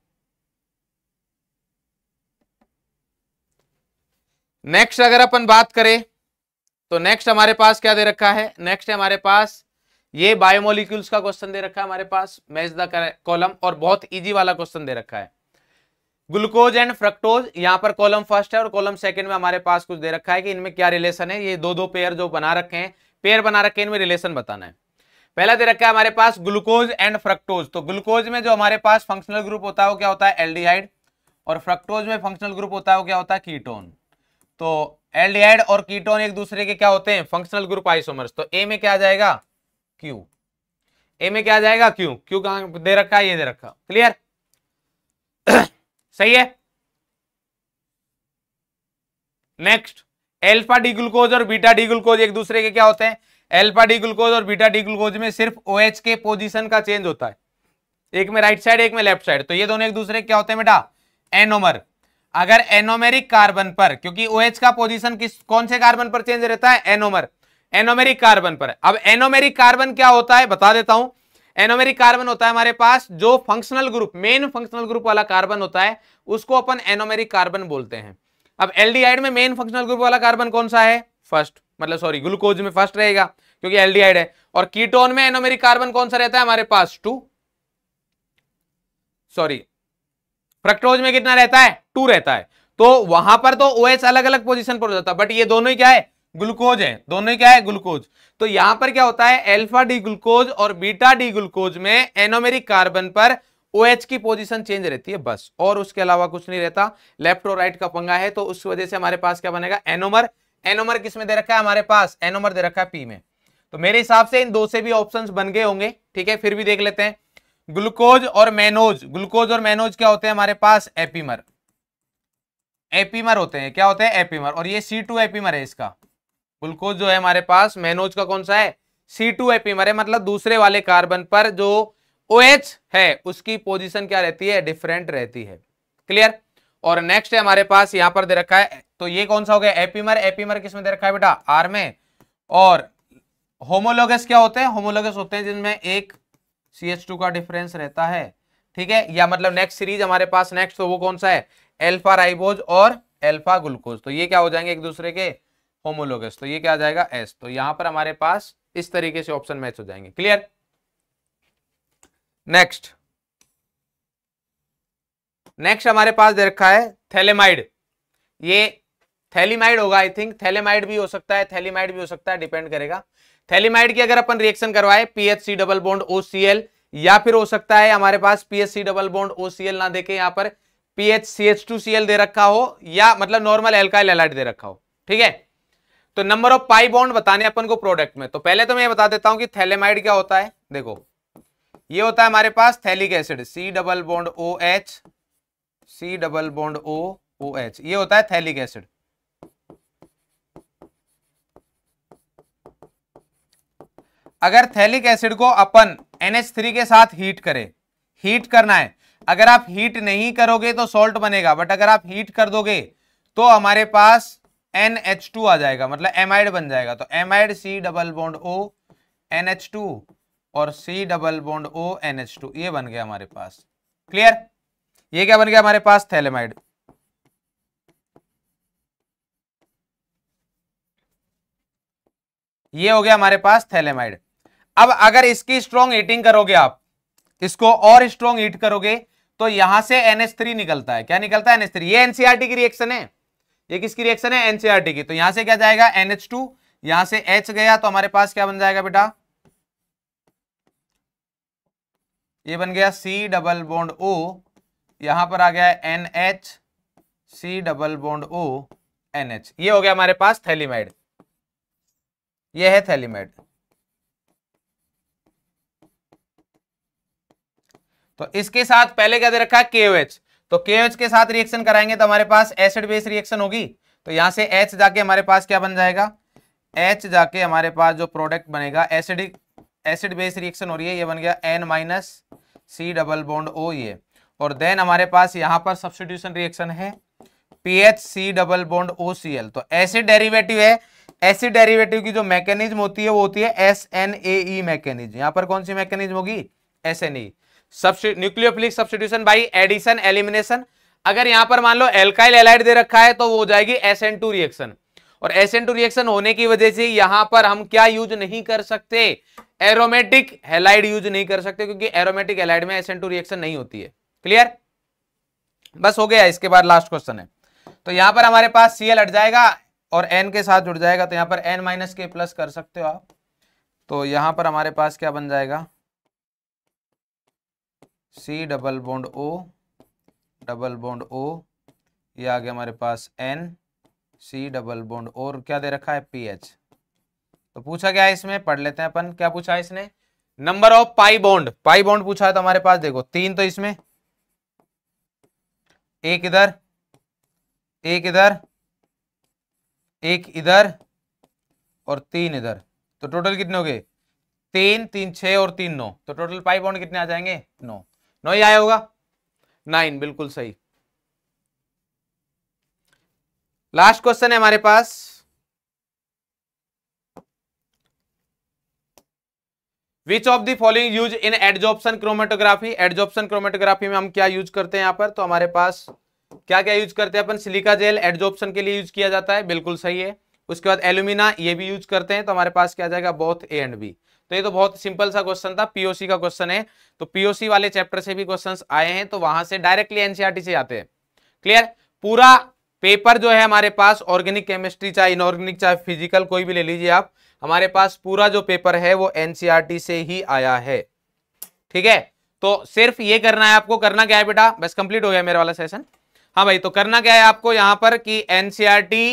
नेक्स्ट अगर अपन बात करें तो नेक्स्ट हमारे पास क्या दे रखा है नेक्स्ट है हमारे पास ये बायोमोलिक्यूल्स का क्वेश्चन दे रखा है हमारे पास मैच द कॉलम और बहुत इजी वाला क्वेश्चन दे रखा है ग्लूकोज एंड फ्रक्टोज यहाँ पर कॉलम फर्स्ट है और कॉलम सेकंड में हमारे पास कुछ दे रखा है कि इनमें क्या रिलेशन है ये दो दो पेयर जो बना रखे हैं पेयर बना रखे हैं इनमें रिलेशन बताना है पहला दे रखा है हमारे पास ग्लूकोज एंड फ्रक्टोज तो ग्लूकोज में जो हमारे पास फंक्शनल ग्रुप होता है वो क्या होता है एल्डिहाइड और फ्रक्टोज में फंक्शनल ग्रुप होता है वो क्या होता है कीटोन तो एल्डिहाइड और कीटोन एक दूसरे के क्या होते हैं फंक्शनल ग्रुप आइसोमर्स तो ए में क्या आ जाएगा क्यू ए में क्या जाएगा क्यू क्यू कहा दे रखा है ये दे रखा क्लियर सही है नेक्स्ट एल्फा डी ग्लूकोज और बीटा डी ग्लूकोज एक दूसरे के क्या होते हैं एल्फा डी ग्लूकोज और बीटा डी ग्लूकोज में सिर्फ ओ OH के पोजीशन का चेंज होता है एक में राइट साइड एक में लेफ्ट साइड तो ये दोनों एक दूसरे क्या होते हैं बेटा एनोमर अगर एनोमेरिक कार्बन पर क्योंकि ओ OH का पोजिशन किस कौन से कार्बन पर चेंज रहता है एनोमर एनोमेरिक कार्बन पर अब एनोमेरिक कार्बन क्या होता है बता देता हूं एनोमेरिक कार्बन होता है हमारे पास जो functional group main functional group वाला कार्बन होता है उसको अपन एनोमेरिक कार्बन बोलते हैं अब एल्डिहाइड में मेन फंक्शनल ग्रुप वाला कार्बन कौन सा है फर्स्ट मतलब सॉरी ग्लूकोज में फर्स्ट रहेगा क्योंकि एल्डिहाइड है और कीटोन में एनोमेरिक कार्बन कौन सा रहता है हमारे पास टू सॉरी फ्रक्टोज में कितना रहता है टू रहता है तो वहां पर तो ओ अलग अलग पोजिशन पर हो जाता है बट ये दोनों ही क्या है ग्लूकोज है दोनों क्या है ग्लूकोज तो यहां पर क्या होता है एल्फा डी ग्लूकोज और बीटा डी ग्लूकोज में एनोमेरिक कार्बन पर ओ OH की पोजीशन चेंज रहती है बस और उसके अलावा कुछ नहीं रहता लेफ्ट और राइट का पंगा है तो उस वजह से हमारे पास क्या बनेगा एनोमर एनोमर किस में दे रखा है हमारे पास एनोमर दे रखा है पी में तो मेरे हिसाब से इन दो से भी ऑप्शन बन गए होंगे ठीक है फिर भी देख लेते हैं ग्लूकोज और मैनोज ग्लूकोज और मैनोज क्या होते हैं हमारे पास एपीमर एपीमर होते हैं क्या होते हैं एपीमर और ये सी टू एपीमर है इसका ग्लूकोज जो है हमारे पास मैनोज का कौन सा है सी टू एपीमर है मतलब दूसरे वाले कार्बन पर जो ओ OH है उसकी पोजिशन क्या रहती है डिफरेंट रहती है क्लियर और नेक्स्ट है हमारे पास यहां पर दे रखा है तो ये कौन सा हो गया एपीमर एपीमर किसमें दे रखा है बेटा आर में और होमोलोगस क्या होते हैं होमोलोगस होते हैं जिनमें एक सी एच टू का डिफरेंस रहता है ठीक है या मतलब नेक्स्ट सीरीज हमारे पास नेक्स्ट तो वो कौन सा है एल्फा राइबोज और एल्फा ग्लूकोज तो ये क्या हो जाएंगे एक दूसरे के होमोलोगस तो ये क्या आ जाएगा एस तो यहां पर हमारे पास इस तरीके से ऑप्शन मैच हो जाएंगे क्लियर नेक्स्ट नेक्स्ट हमारे पास दे रखा है थैलेमाइड ये थैलीमाइड होगा आई थिंक थैलेमाइड भी हो सकता है थैलीमाइड भी हो सकता है डिपेंड करेगा थैलीमाइड की अगर अपन रिएक्शन करवाए पीएचसी डबल बॉन्ड ओसीएल या फिर हो सकता है हमारे पास पीएचसी डबल बॉन्ड ओसीएल ना देखे यहां पर PH C two C L दे रखा हो या मतलब नॉर्मल एल्काइल एलाइट दे रखा हो ठीक है तो नंबर ऑफ पाई बॉन्ड बताने अपन को प्रोडक्ट में तो पहले तो मैं ये बता देता हूं कि थैलेमाइड क्या होता है देखो ये होता है हमारे पास phthalic acid C double bond O H C double bond O O H ये होता है थैलिक एसिड अगर थैलिक एसिड को अपन NH3 के साथ हीट करें हीट करना है अगर आप हीट नहीं करोगे तो सॉल्ट बनेगा बट अगर आप हीट कर दोगे तो हमारे पास एन एच टू आ जाएगा मतलब एमाइड बन जाएगा तो amide C double bond O N H two और C double bond O N H two ये बन गया हमारे पास क्लियर ये क्या बन गया हमारे पास थैलेमाइड ये हो गया हमारे पास थैलेमाइड अब अगर इसकी स्ट्रॉन्ग ईटिंग करोगे आप इसको और स्ट्रॉन्ग ईट करोगे तो यहां से एनएच थ्री निकलता है क्या निकलता है एनएच थ्री ये एनसीआरटी की रिएक्शन है ये किसकी रिएक्शन है एनसीआरटी e की तो यहां से क्या जाएगा एनएच टू यहां से एच गया तो हमारे पास क्या बन जाएगा बेटा ये बन गया सी डबल बॉन्ड ओ यहां पर आ गया N H C double bond O N H ये हो गया हमारे पास थैलीमाइड ये है थैलीमाइड तो इसके साथ पहले क्या दे रखा है के एच तो के के साथ रिएक्शन कराएंगे तो हमारे पास एसिड बेस रिएक्शन होगी तो यहां से एच जाके हमारे पास क्या बन जाएगा एच जाके हमारे पास जो प्रोडक्ट बनेगा एसिडिक एसिड बेस रिएक्शन हो रही है ये बन गया N minus C double bond O ये और देन हमारे पास यहां पर सब्सटीट्यूशन रिएक्शन है P H C double bond O C L तो एसिड डेरिवेटिव है एसिड डेरिवेटिव की जो मैकेनिज्म होती है वो होती है एस एन ए मैकेनिज्म यहां पर कौन सी मैकेनिज्म होगी S N E nucleophilic substitution by addition elimination अगर यहां पर मान लो एल्काइल एलाइड दे रखा है तो वो हो जाएगी एस रिएक्शन और एस रिएक्शन होने की वजह से यहां पर हम क्या यूज नहीं कर सकते एरोमेटिक हेलाइड यूज नहीं कर सकते क्योंकि एरोमेटिक हेलाइड में एस रिएक्शन नहीं होती है क्लियर बस हो गया इसके बाद लास्ट क्वेश्चन है तो यहां पर हमारे पास सीएल हट जाएगा और एन के साथ जुड़ जाएगा तो यहां पर एन माइनस के प्लस कर सकते हो आप तो यहां पर हमारे पास क्या बन जाएगा C double bond O double bond O ये आ गया हमारे पास एन सी डबल बॉन्ड और क्या दे रखा है पी एच तो पूछा गया इसमें पढ़ लेते हैं अपन क्या पूछा है इसने number of pi bond pi bond पूछा है तो हमारे पास देखो तीन तो इसमें एक इधर एक इधर एक इधर और तीन इधर तो टोटल कितने हो गए तीन तीन छ और तीन नौ तो टोटल पाई बॉन्ड कितने आ जाएंगे नौ नौ ही आया होगा नाइन बिल्कुल सही लास्ट क्वेश्चन है हमारे पास which of the following use in adsorption chromatography adsorption chromatography में हम क्या यूज करते हैं यहां पर तो हमारे पास क्या क्या यूज करते हैं अपन सिलिका जेल एडजॉप्शन के लिए यूज किया जाता है बिल्कुल सही है उसके बाद एल्यूमिना ये भी यूज करते हैं तो हमारे पास क्या जाएगा बोथ ए एंड बी तो ये तो बहुत सिंपल सा क्वेश्चन था पीओसी का क्वेश्चन है तो पीओसी वाले चैप्टर से भी क्वेश्चन आए हैं तो वहां से डायरेक्टली एनसीआरटी e से आते हैं क्लियर पूरा पेपर जो है हमारे पास ऑर्गेनिक केमिस्ट्री चाहे इनऑर्गेनिक चाहे फिजिकल कोई भी ले लीजिए आप हमारे पास पूरा जो पेपर है वो एनसीआरटी e से ही आया है ठीक है तो सिर्फ ये करना है आपको करना क्या है बेटा बस कंप्लीट हो गया मेरा वाला सेशन हाँ भाई तो करना क्या है आपको यहां पर कि एनसीआरटी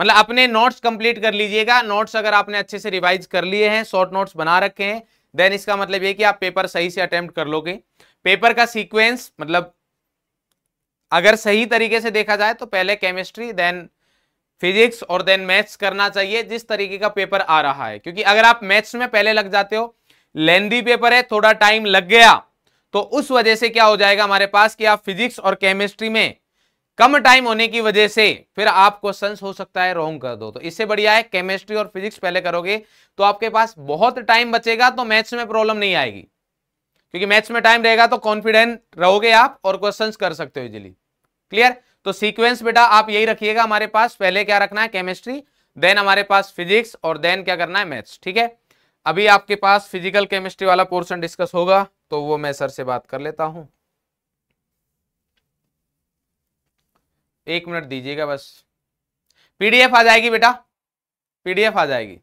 मतलब अपने नोट्स कंप्लीट कर लीजिएगा नोट्स अगर आपने अच्छे से रिवाइज कर लिए हैं शॉर्ट नोट्स बना रखे हैं देन इसका मतलब ये कि आप पेपर सही से अटेम्प्ट कर लोगे पेपर का सीक्वेंस मतलब अगर सही तरीके से देखा जाए तो पहले केमिस्ट्री देन फिजिक्स और देन मैथ्स करना चाहिए जिस तरीके का पेपर आ रहा है क्योंकि अगर आप मैथ्स में पहले लग जाते हो लेंदी पेपर है थोड़ा टाइम लग गया तो उस वजह से क्या हो जाएगा हमारे पास कि आप फिजिक्स और केमिस्ट्री में कम टाइम होने की वजह से फिर आप क्वेश्चन हो सकता है रॉन्ग कर दो तो इससे बढ़िया है केमिस्ट्री और फिजिक्स पहले करोगे तो आपके पास बहुत टाइम बचेगा तो मैथ्स में प्रॉब्लम नहीं आएगी क्योंकि मैथ्स में टाइम रहेगा तो कॉन्फिडेंट रहोगे आप और क्वेश्चन कर सकते हो इजिली क्लियर तो सीक्वेंस बेटा आप यही रखिएगा हमारे पास पहले क्या रखना है केमिस्ट्री देन हमारे पास फिजिक्स और देन क्या करना है मैथ्स ठीक है अभी आपके पास फिजिकल केमिस्ट्री वाला पोर्शन डिस्कस होगा तो वो मैं सर से बात कर लेता हूँ एक मिनट दीजिएगा बस पीडीएफ आ जाएगी बेटा पीडीएफ आ जाएगी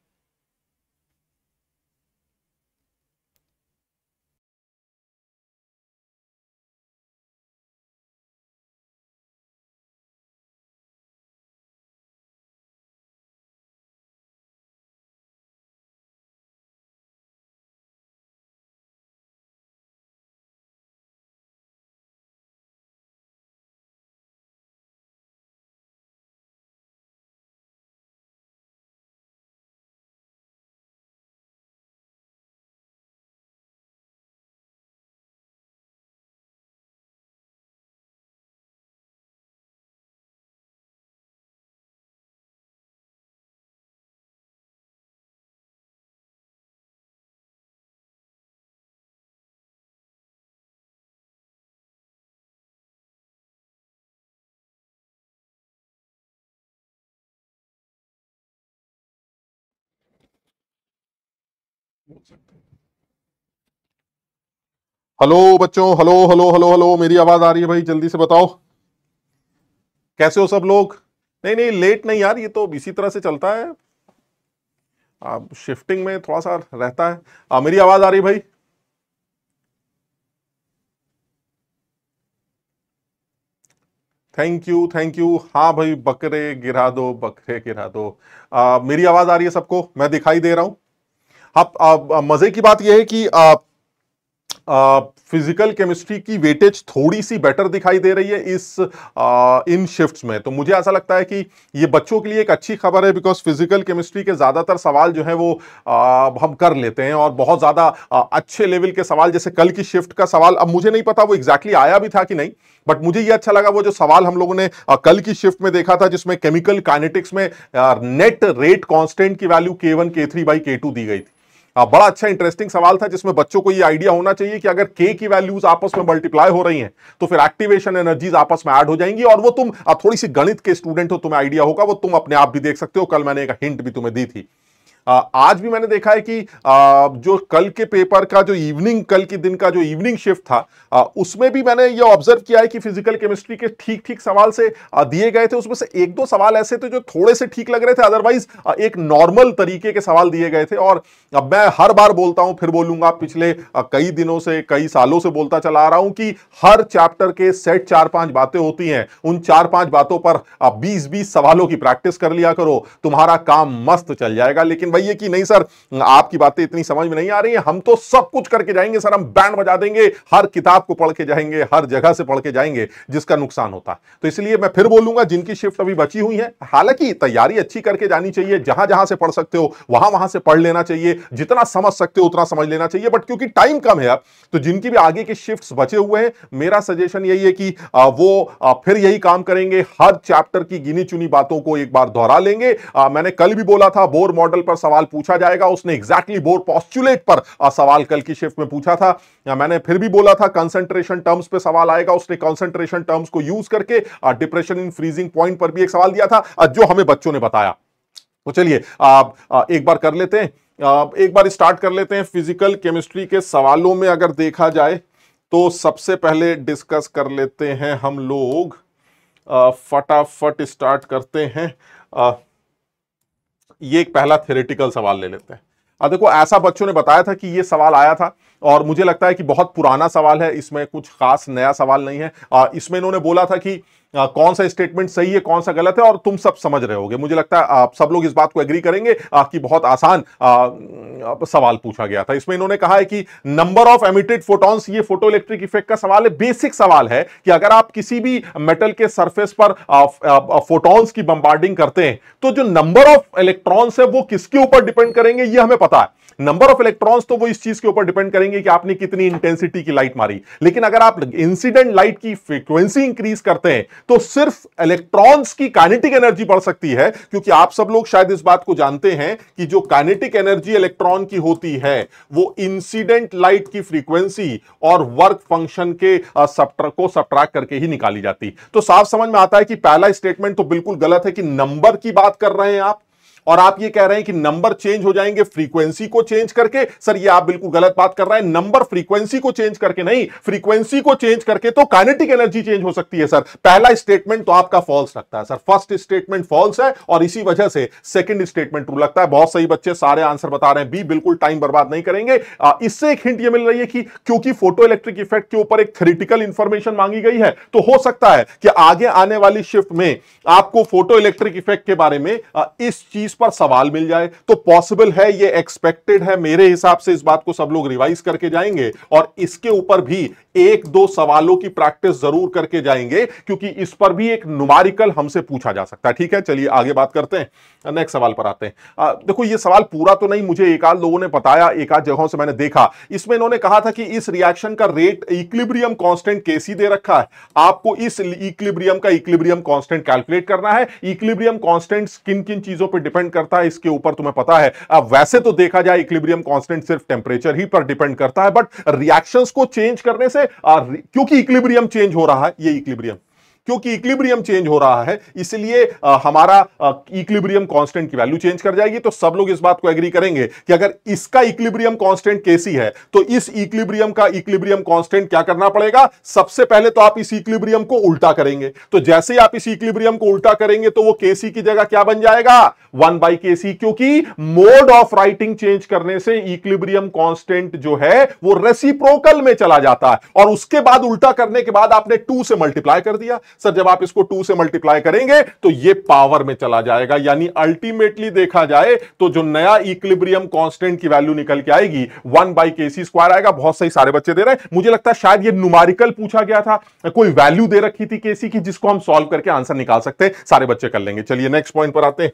हेलो बच्चों हेलो हेलो हेलो हेलो मेरी आवाज आ रही है भाई जल्दी से बताओ कैसे हो सब लोग नहीं नहीं लेट नहीं यार ये तो इसी तरह से चलता है आप शिफ्टिंग में थोड़ा सा रहता है आ, मेरी आवाज आ रही है भाई थैंक यू थैंक यू हाँ भाई बकरे गिरा दो बकरे गिरा दो आ, मेरी आवाज आ रही है सबको मैं दिखाई दे रहा हूं आप मज़े की बात यह है कि आ, आ, फिजिकल केमिस्ट्री की वेटेज थोड़ी सी बेटर दिखाई दे रही है इस आ, इन शिफ्ट्स में तो मुझे ऐसा लगता है कि ये बच्चों के लिए एक अच्छी खबर है बिकॉज फिजिकल केमिस्ट्री के ज़्यादातर सवाल जो है वो आ, हम कर लेते हैं और बहुत ज़्यादा अच्छे लेवल के सवाल जैसे कल की शिफ्ट का सवाल अब मुझे नहीं पता वो एग्जैक्टली exactly आया भी था कि नहीं बट मुझे ये अच्छा लगा वो जो सवाल हम लोगों ने कल की शिफ्ट में देखा था जिसमें केमिकल काइनेटिक्स में नेट रेट कॉन्स्टेंट की value K one K three by K two दी गई थी बड़ा अच्छा इंटरेस्टिंग सवाल था जिसमें बच्चों को ये आइडिया होना चाहिए कि अगर के की वैल्यूज आपस में मल्टीप्लाई हो रही हैं तो फिर एक्टिवेशन एनर्जीज आपस में ऐड हो जाएंगी और वो तुम थोड़ी सी गणित के स्टूडेंट हो तुम्हें आइडिया होगा वो तुम अपने आप भी देख सकते हो कल मैंने एक हिंट भी तुम्हें दी थी आज भी मैंने देखा है कि जो कल के पेपर का जो इवनिंग कल के दिन का जो इवनिंग शिफ्ट था उसमें भी मैंने ये ऑब्जर्व किया है कि फिजिकल केमिस्ट्री के ठीक ठीक सवाल से दिए गए थे उसमें से एक दो सवाल ऐसे थे जो थोड़े से ठीक लग रहे थे अदरवाइज एक नॉर्मल तरीके के सवाल दिए गए थे और अब मैं हर बार बोलता हूं फिर बोलूंगा पिछले कई दिनों से कई सालों से बोलता चला आ रहा हूं कि हर चैप्टर के सेट चार पांच बातें होती हैं उन चार पांच बातों पर बीस बीस सवालों की प्रैक्टिस कर लिया करो तुम्हारा काम मस्त चल जाएगा लेकिन भाई है कि नहीं सर आपकी बातें इतनी समझ में नहीं आ रही है हम तो सब कुछ करके जाएंगे सर हम बैंड बजा देंगे हर किताब को पढ़ के जाएंगे हर जगह से पढ़ के जाएंगे जिसका नुकसान होता है तो इसलिए मैं फिर बोलूंगा जिनकी शिफ्ट अभी बची हुई है हालांकि तैयारी अच्छी करके जानी चाहिए जहां जहां से पढ़ सकते हो वहां वहां से पढ़ लेना चाहिए जितना समझ सकते हो उतना समझ लेना चाहिए बट क्योंकि टाइम कम है अब तो जिनकी भी आगे के शिफ्ट बचे हुए हैं मेरा सजेशन यही है कि वो फिर यही काम करेंगे हर चैप्टर की गिनी चुनी बातों को एक बार दोहरा लेंगे मैंने कल भी बोला था बोर मॉडल पर सवाल पूछा जाएगा उसने एग्जैक्टली बोर पॉस्टुलेट पर सवाल कल की शिफ्ट में पूछा था या मैंने फिर भी बोला था कंसंट्रेशन टर्म्स पे सवाल आएगा उसने कंसंट्रेशन टर्म्स को यूज करके डिप्रेशन इन फ्रीजिंग पॉइंट पर भी एक सवाल दिया था जो हमें बच्चों ने बताया तो चलिए एक बार कर लेते हैं एक बार स्टार्ट कर लेते हैं फिजिकल केमिस्ट्री के सवालों में अगर देखा जाए तो सबसे पहले डिस्कस कर लेते हैं हम लोग फटाफट स्टार्ट करते हैं ये एक पहला थेरेटिकल सवाल ले लेते हैं अब देखो ऐसा बच्चों ने बताया था कि ये सवाल आया था और मुझे लगता है कि बहुत पुराना सवाल है इसमें कुछ खास नया सवाल नहीं है इसमें इन्होंने बोला था कि आ, हाँ, कौन सा स्टेटमेंट सही है कौन सा गलत है और तुम सब समझ रहे होगे मुझे लगता है आप सब लोग इस बात को एग्री करेंगे आ, कि बहुत आसान आ, सवाल पूछा गया था इसमें इन्होंने कहा है कि नंबर ऑफ एमिटेड फोटॉन्स ये फोटो इलेक्ट्रिक इफेक्ट का सवाल है बेसिक सवाल है कि अगर आप किसी भी मेटल के सरफेस पर फोटॉन्स की बम्बार्डिंग करते हैं तो जो नंबर ऑफ इलेक्ट्रॉन्स है वो किसके ऊपर डिपेंड करेंगे ये हमें पता है नंबर ऑफ इलेक्ट्रॉन्स तो वो इस चीज के ऊपर डिपेंड करेंगे कि आपने कितनी इंटेंसिटी की लाइट मारी लेकिन अगर आप इंसिडेंट लाइट की फ्रीक्वेंसी इंक्रीज करते हैं तो सिर्फ इलेक्ट्रॉन्स की काइनेटिक एनर्जी बढ़ सकती है क्योंकि आप सब लोग शायद इस बात को जानते हैं कि जो काइनेटिक एनर्जी इलेक्ट्रॉन की होती है वो इंसिडेंट लाइट की फ्रीक्वेंसी और वर्क फंक्शन के सब्ट्र, को सब्ट्रैक करके ही निकाली जाती तो साफ समझ में आता है कि पहला स्टेटमेंट तो बिल्कुल गलत है कि नंबर की बात कर रहे हैं आप और आप ये कह रहे हैं कि नंबर चेंज हो जाएंगे फ्रीक्वेंसी को चेंज करके सर ये आप बिल्कुल गलत बात कर रहे हैं नंबर फ्रीक्वेंसी को चेंज करके नहीं फ्रीक्वेंसी को चेंज करके तो काइनेटिक एनर्जी चेंज हो सकती है सर पहला स्टेटमेंट तो आपका फॉल्स लगता है सर फर्स्ट स्टेटमेंट फॉल्स है और इसी वजह से सेकेंड स्टेटमेंट ट्रू लगता है बहुत सही बच्चे सारे आंसर बता रहे हैं बी बिल्कुल टाइम बर्बाद नहीं करेंगे इससे एक हिंट यह मिल रही है कि क्योंकि फोटो इलेक्ट्रिक इफेक्ट के ऊपर एक थ्रिटिकल इंफॉर्मेशन मांगी गई है तो हो सकता है कि आगे आने वाली शिफ्ट में आपको फोटो इलेक्ट्रिक इफेक्ट के बारे में इस चीज इस पर सवाल मिल जाए तो पॉसिबल है ये एक्सपेक्टेड है मेरे हिसाब से इस बात को सब लोग रिवाइज करके जाएंगे और इसके ऊपर भी एक दो सवालों की प्रैक्टिस जरूर करके जाएंगे क्योंकि इस पर भी एक नुमारिकल हमसे पूछा जा सकता है ठीक है चलिए आगे बात करते हैं नेक्स्ट सवाल पर आते हैं आ, देखो ये सवाल पूरा तो नहीं मुझे एक आध लोगों ने बताया एक आध जगहों से मैंने देखा इसमें इन्होंने कहा था कि इस रिएक्शन का रेट इक्लिब्रियम कॉन्स्टेंट कैसी दे रखा है आपको इस इक्लिब्रियम का इक्लिब्रियम कॉन्स्टेंट कैलकुलेट करना है इक्लिब्रियम कॉन्स्टेंट किन किन चीजों पर डिपेंड करता है इसके ऊपर तुम्हें पता है अब वैसे तो देखा जाए इक्लिब्रियम कॉन्स्टेंट सिर्फ टेम्परेचर ही पर डिपेंड करता है बट रिएक्शन को चेंज करने से क्योंकि इक्लिब्रियम चेंज हो रहा है ये इक्लिब्रियम क्योंकि इक्लिब्रियम चेंज हो रहा है इसलिए हमारा इक्लिब्रियम कांस्टेंट की वैल्यू चेंज कर जाएगी तो सब लोग इस बात को एग्री करेंगे कि अगर इसका इक्लिब्रियम कांस्टेंट केसी है तो इस इक्लिब्रियम का इक्लिब्रियम कांस्टेंट क्या करना पड़ेगा सबसे पहले तो आप इस इक्लिब्रियम को उल्टा करेंगे तो जैसे ही आप इस इक्लिब्रियम को उल्टा करेंगे तो वो केसी की जगह क्या बन जाएगा वन बाई केसी क्योंकि मोड ऑफ राइटिंग चेंज करने से इक्लिब्रियम कॉन्स्टेंट जो है वो रेसिप्रोकल में चला जाता है और उसके बाद उल्टा करने के बाद आपने टू से मल्टीप्लाई कर दिया सर जब आप इसको टू से मल्टीप्लाई करेंगे तो ये पावर में चला जाएगा यानी अल्टीमेटली देखा जाए तो जो नया इक्लिब्रियम कॉन्स्टेंट की वैल्यू निकल के आएगी वन बाई के सी स्क्वायर आएगा बहुत सही सारे बच्चे दे रहे हैं मुझे लगता है शायद ये नुमारिकल पूछा गया था कोई वैल्यू दे रखी थी केसी की जिसको हम सोल्व करके आंसर निकाल सकते हैं सारे बच्चे कर लेंगे चलिए नेक्स्ट पॉइंट पर आते हैं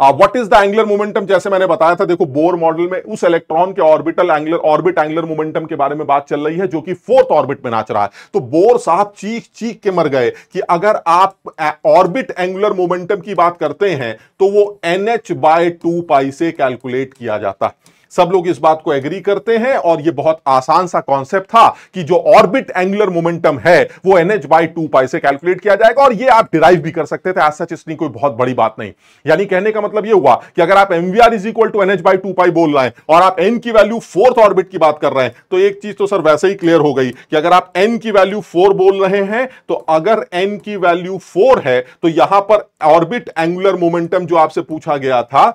what is the angular momentum जैसे मैंने बताया था देखो बोर मॉडल में उस इलेक्ट्रॉन के orbital angular orbit angular momentum के बारे में बात चल रही है जो कि फोर्थ ऑर्बिट में नाच रहा है तो बोर साहब चीख चीख के मर गए कि अगर आप ऑर्बिट एंगुलर मोमेंटम की बात करते हैं तो वो N H by two pi से कैलकुलेट किया जाता है सब लोग इस बात को एग्री करते हैं और ये बहुत आसान सा कॉन्सेप्ट था कि जो ऑर्बिट एंगुलर मोमेंटम है वो N H by two pi से कैलकुलेट किया जाएगा और ये आप डिराइव भी कर सकते थे आज सच इसकी कोई बहुत बड़ी बात नहीं यानी कहने का मतलब ये हुआ कि अगर आप M V R is equal to N H by two pi बोल रहे हैं और आप एन की वैल्यू फोर्थ ऑर्बिट की बात कर रहे हैं तो एक चीज तो सर वैसे ही क्लियर हो गई कि अगर आप एन की वैल्यू फोर बोल रहे हैं तो अगर एन की वैल्यू फोर है तो यहां पर ऑर्बिट एंगुलर मोमेंटम जो आपसे पूछा गया था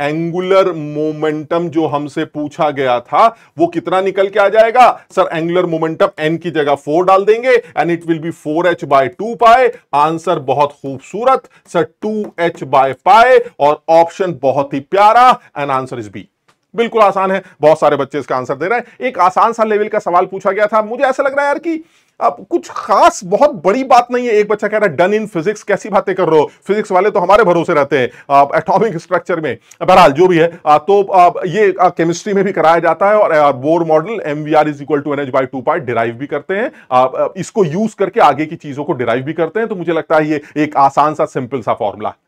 एंगुलर मोमेंटम जो हमसे पूछा गया था वो कितना निकल के आ जाएगा सर एंगुलर मोमेंटम एन की जगह फोर डाल देंगे and it will be four H by two pi answer बहुत खूबसूरत sir to H by pi और ऑप्शन बहुत ही प्यारा एंड आंसर इज बी बिल्कुल आसान है बहुत सारे बच्चे इसका आंसर दे रहे हैं एक आसान सा लेवल का सवाल पूछा गया था मुझे ऐसा लग रहा है यार कि अब कुछ खास बहुत बड़ी बात नहीं है एक बच्चा कह रहा है डन इन फिजिक्स कैसी बातें कर रहे हो फिजिक्स वाले तो हमारे भरोसे रहते हैं एटॉमिक स्ट्रक्चर में बहरहाल जो भी है आ, तो आ, ये आ, केमिस्ट्री में भी कराया जाता है और आ, Bohr model M V R is equal to N H by two pi derive भी करते हैं आ, इसको यूज करके आगे की चीजों को डिराइव भी करते हैं तो मुझे लगता है ये एक आसान सा सिंपल सा फॉर्मूला है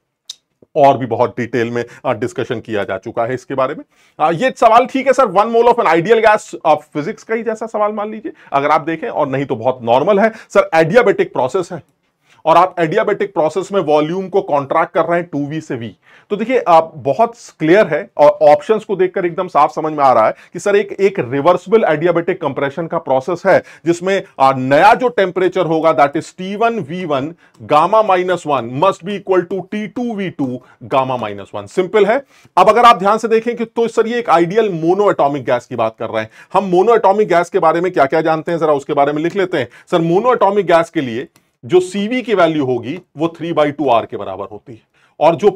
और भी बहुत डिटेल में डिस्कशन किया जा चुका है इसके बारे में ये सवाल ठीक है sir one mole of an ideal gas of physics का ही जैसा सवाल मान लीजिए अगर आप देखें और नहीं तो बहुत नॉर्मल है सर एडियाबेटिक प्रोसेस है और आप एडियाबेटिक प्रोसेस में वॉल्यूम को कॉन्ट्रैक्ट कर रहे हैं टू वी से वी तो देखिए आप बहुत क्लियर है और ऑप्शंस को देखकर एकदम साफ समझ में आ रहा है कि सर एक एक रिवर्सिबल एडियाबेटिक कंप्रेशन का प्रोसेस है जिसमें नया जो टेम्परेचर होगा that is T one V one gamma minus one must be equal to T two V two gamma minus one simple है अब अगर आप ध्यान से देखें कि तो सर ये एक आइडियल मोनो एटॉमिक गैस की बात कर रहे हैं हम मोनो एटॉमिक गैस के बारे में क्या क्या जानते हैं जरा उसके बारे में लिख लेते हैं सर मोनो एटॉमिक गैस के लिए जो सीवी की वैल्यू होगी वो थ्री बाई टू आर के बराबर होती है और जो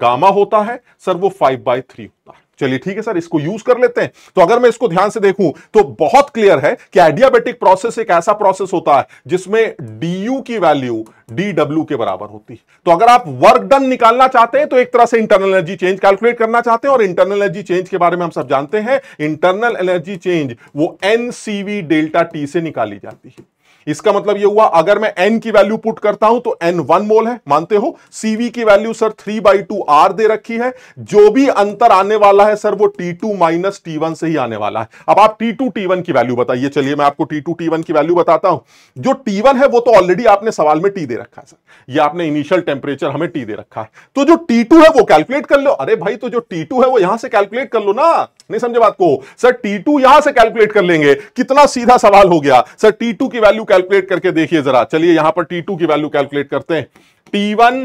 गामा होता है सर वो फाइव बाई थ्री होता है चलिए ठीक है सर इसको यूज कर लेते हैं तो अगर मैं इसको ध्यान से देखूं तो बहुत क्लियर है कि एडियाबेटिक प्रोसेस एक ऐसा प्रोसेस होता है जिसमें डीयू की वैल्यू डीडब्ल्यू के बराबर होती है तो अगर आप वर्क डन निकालना चाहते हैं तो एक तरह से इंटरनल एनर्जी चेंज कैलकुलेट करना चाहते हैं और इंटरनल एनर्जी चेंज के बारे में हम सब जानते हैं इंटरनल एनर्जी चेंज वो एनसीवी डेल्टा टी से निकाली जाती है इसका मतलब ये हुआ अगर मैं एन की वैल्यू पुट करता हूं तो एन वन मोल है मानते हो सीवी की value sir three by two R दे रखी है जो भी अंतर आने वाला है सर वो T two minus T one से ही आने वाला है अब आप टी टू टी वन की वैल्यू बताइए चलिए मैं आपको टी टू टी वन की वैल्यू बताता हूं जो टी वन है वो तो ऑलरेडी आपने सवाल में टी दे रखा है सर ये आपने इनिशियल टेम्परेचर हमें टी दे रखा है तो जो टी टू है वो कैलकुलेट कर लो अरे भाई तो जो टी टू है वो यहां से कैलकुलेट कर लो ना नहीं समझे बात को सर टी टू यहां से कैलकुलेट कर लेंगे कितना सीधा सवाल हो गया सर टी टू की वैल्यू कैलकुलेट करके देखिए जरा चलिए यहां पर टी टू की वैल्यू कैलकुलेट करते हैं टी वन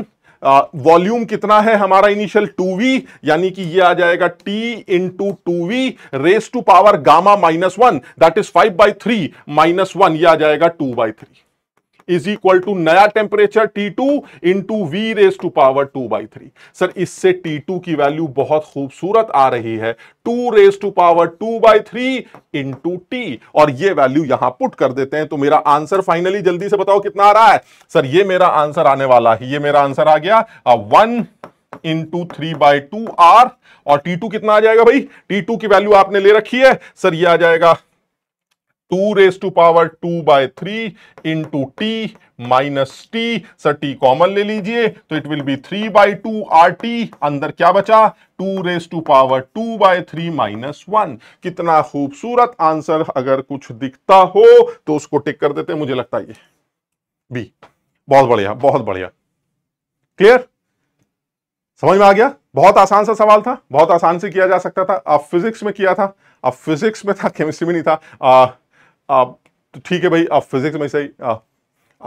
वॉल्यूम कितना है हमारा इनिशियल टू वी यानी कि ये आ जाएगा T into two V raise to power gamma minus one that is five by three minus one यह आ जाएगा two by three is equal to नया temperature T two in two V raise to power two by three sir इससे T two की value बहुत खूबसूरत आ रही है two raise to power two by three in two T और ये वैल्यू यहां पुट कर देते हैं तो मेरा आंसर फाइनली जल्दी से बताओ कितना आ रहा है सर ये मेरा आंसर आने वाला है ये मेरा आंसर आ गया one in two three by two R और टी टू कितना आ जाएगा भाई टी टू की वैल्यू आपने ले रखी है सर ये आ जाएगा two raise to power two by three into T minus T sir T common ले लीजिए तो it will be three by two R T अंदर क्या बचा two raise to power two by three minus one कितना खूबसूरत answer अगर कुछ दिखता हो तो उसको टिक कर देते मुझे लगता है ये बी बहुत बढ़िया बहुत बढ़िया क्लियर समझ में आ गया बहुत आसान सा सवाल था बहुत आसान से किया जा सकता था अब फिजिक्स में किया था अब फिजिक्स में था केमिस्ट्री में नहीं था आ, आप तो ठीक है भाई आप फिजिक्स में सही हाँ।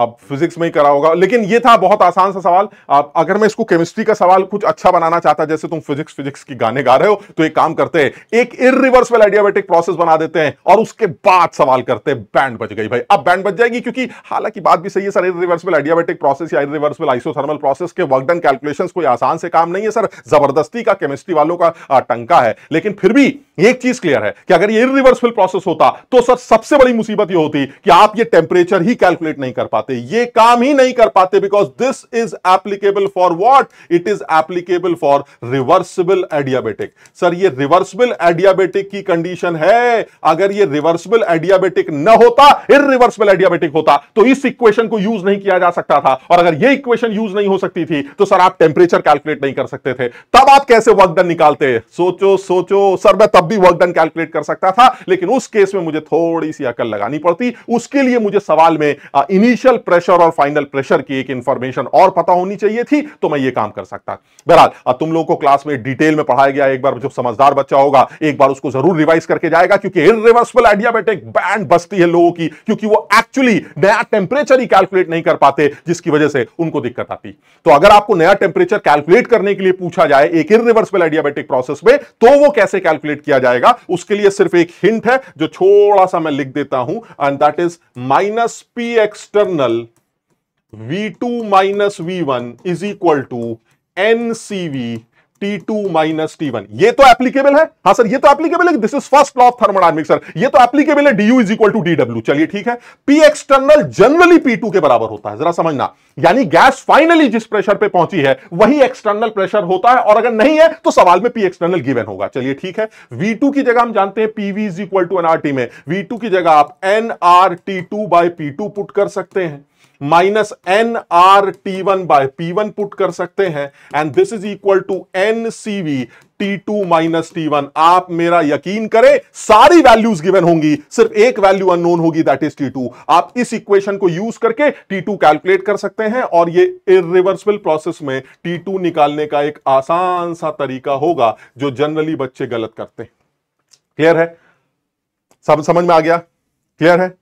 अब फिजिक्स में ही करा होगा लेकिन ये था बहुत आसान सा सवाल अब अगर मैं इसको केमिस्ट्री का सवाल कुछ अच्छा बनाना चाहता जैसे तुम फिजिक्स फिजिक्स की गाने गा रहे हो तो एक काम करते हैं एक इरिवर्सिबल एडियाबेटिक प्रोसेस बना देते हैं और उसके बाद सवाल करते हैं बैंड बच गई भाई अब बैंड बच जाएगी क्योंकि हालांकि बात भी सही है सर इरिवर्सिबल एडियाबेटिक प्रोसेस या इरिवर्सिबल आइसोथर्मल प्रोसेस के डन कैलकुलेशन कोई आसान से काम नहीं है सर जबरदस्ती का केमिस्ट्री वालों का टंका है लेकिन फिर भी एक चीज क्लियर है कि अगर ये इरिवर्सिबल प्रोसेस होता तो सर सबसे बड़ी मुसीबत यह होती कि आप ये टेम्परेचर ही कैलकुलेट नहीं कर पाते पाते ये काम ही नहीं कर पाते because this is applicable for what it is applicable for reversible adiabatic sir ये रिवर्सिबल एडियाबेटिक की कंडीशन है अगर ये रिवर्सिबल एडियाबेटिक न होता रिवर्सिबल एडियाबेटिक होता तो इस इक्वेशन को यूज नहीं किया जा सकता था और अगर ये इक्वेशन यूज नहीं हो सकती थी तो सर आप टेम्परेचर कैलकुलेट नहीं कर सकते थे तब आप कैसे वर्क डन निकालते सोचो सोचो सर मैं तब भी वर्क डन कैलकुलेट कर सकता था लेकिन उस केस में मुझे थोड़ी सी अकल लगानी पड़ती उसके लिए मुझे सवाल में इनिशियल एक्सटर्नल प्रेशर और फाइनल प्रेशर की एक इंफॉर्मेशन और पता होनी चाहिए थी तो मैं ये काम कर सकता बहरहाल अब तुम लोगों को क्लास में डिटेल में पढ़ाया गया एक बार जो समझदार बच्चा होगा एक बार उसको जरूर रिवाइज करके जाएगा क्योंकि इरिवर्सिबल एडियाबेटिक बैंड बसती है लोगों की क्योंकि वो एक्चुअली नया टेम्परेचर ही कैलकुलेट नहीं कर पाते जिसकी वजह से उनको दिक्कत आती तो अगर आपको नया टेम्परेचर कैलकुलेट करने के लिए पूछा जाए एक इरिवर्सिबल एडियाबेटिक प्रोसेस में तो वो कैसे कैलकुलेट किया जाएगा उसके लिए सिर्फ एक हिंट है जो छोड़ा सा मैं लिख देता हूं and that is minus P extern diagonal V2 minus V1 is equal to NCV T two minus T one ये तो एप्लीकेबल है हाँ सर ये तो एप्लीकेबल है this is first law of thermodynamic sir ये तो एप्लीकेबल है D U is equal to D W चलिए ठीक है P external generally P two के बराबर होता है जरा समझना यानी गैस फाइनली जिस प्रेशर पे पहुंची है वही एक्सटर्नल प्रेशर होता है और अगर नहीं है तो सवाल में पी एक्सटर्नल गिवन होगा चलिए ठीक है वी टू की जगह हम जानते हैं P V is equal to N R T में वी टू की जगह आप N R T two by P two put कर सकते हैं minus N R T one by P one put कर सकते हैं and this is equal to N C V T two minus T one आप मेरा यकीन करें सारी वैल्यूज गिवन होंगी सिर्फ एक वैल्यू अननोन होगी दैट इज टी टू आप इस इक्वेशन को यूज करके टी टू कैलकुलेट कर सकते हैं और ये इरिवर्सिबल प्रोसेस में टी टू निकालने का एक आसान सा तरीका होगा जो जनरली बच्चे गलत करते हैं क्लियर है सब समझ में आ गया क्लियर है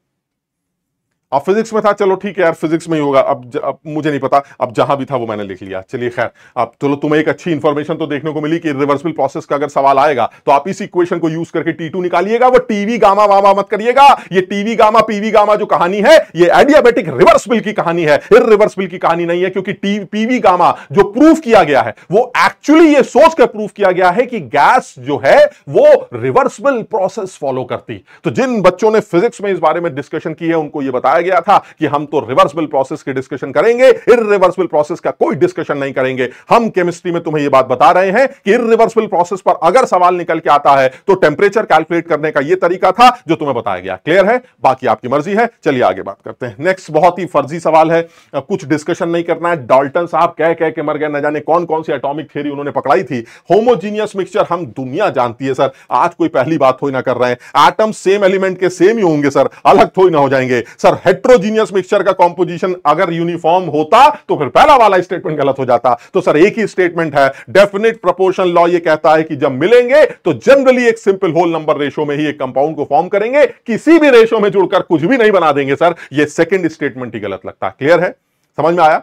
अब फिजिक्स में था चलो ठीक है यार फिजिक्स में ही होगा अब, ज, अब मुझे नहीं पता अब जहां भी था वो मैंने लिख लिया चलिए खैर अब चलो तुम्हें एक अच्छी इन्फॉर्मेशन तो देखने को मिली कि रिवर्सिबल प्रोसेस का अगर सवाल आएगा तो आप इस इक्वेशन को यूज करके टी टू निकालिएगा वो टीवी गामा वामा मत करिएगा ये टीवी गामा पीवी गामा जो कहानी है ये एडियाबेटिक रिवर्सिबल की कहानी है इरिवर्सिबल की कहानी नहीं है क्योंकि पीवी गामा जो प्रूफ किया गया है वो एक्चुअली ये सोचकर प्रूफ किया गया है कि गैस जो है वो रिवर्सिबल प्रोसेस फॉलो करती तो जिन बच्चों ने फिजिक्स में इस बारे में डिस्कशन की है उनको यह बताया बताया गया था कि हम तो रिवर्स बिल प्रोसेस की डिस्कशन करेंगे इरिवर्सिबल प्रोसेस का कोई डिस्कशन नहीं करेंगे हम केमिस्ट्री में तुम्हें यह बात बता रहे हैं कि इरिवर्सिबल प्रोसेस पर अगर सवाल निकल के आता है तो टेम्परेचर कैलकुलेट करने का यह तरीका था जो तुम्हें बताया गया क्लियर है बाकी आपकी मर्जी है चलिए आगे बात करते हैं नेक्स्ट बहुत ही फर्जी सवाल है कुछ डिस्कशन नहीं करना है डाल्टन साहब कह कह के मर गए न जाने कौन कौन सी एटॉमिक थ्योरी उन्होंने पकड़ाई थी होमोजीनियस मिक्सचर हम दुनिया जानती है सर आज कोई पहली बात थोड़ी ना कर रहे हैं एटम सेम एलिमेंट के सेम ही होंगे सर अलग थोड़ी ना हो जाएंगे सर हेट्रोजीनियस मिक्सचर का कॉम्पोजिशन अगर यूनिफॉर्म होता तो फिर पहला वाला स्टेटमेंट गलत हो जाता तो सर एक ही स्टेटमेंट है डेफिनेट प्रोपोर्शन लॉ ये कहता है कि जब मिलेंगे तो जनरली एक सिंपल होल नंबर रेशो में ही एक कंपाउंड को फॉर्म करेंगे किसी भी रेशो में जुड़कर कुछ भी नहीं बना देंगे सर यह सेकेंड स्टेटमेंट ही गलत लगता है क्लियर है समझ में आया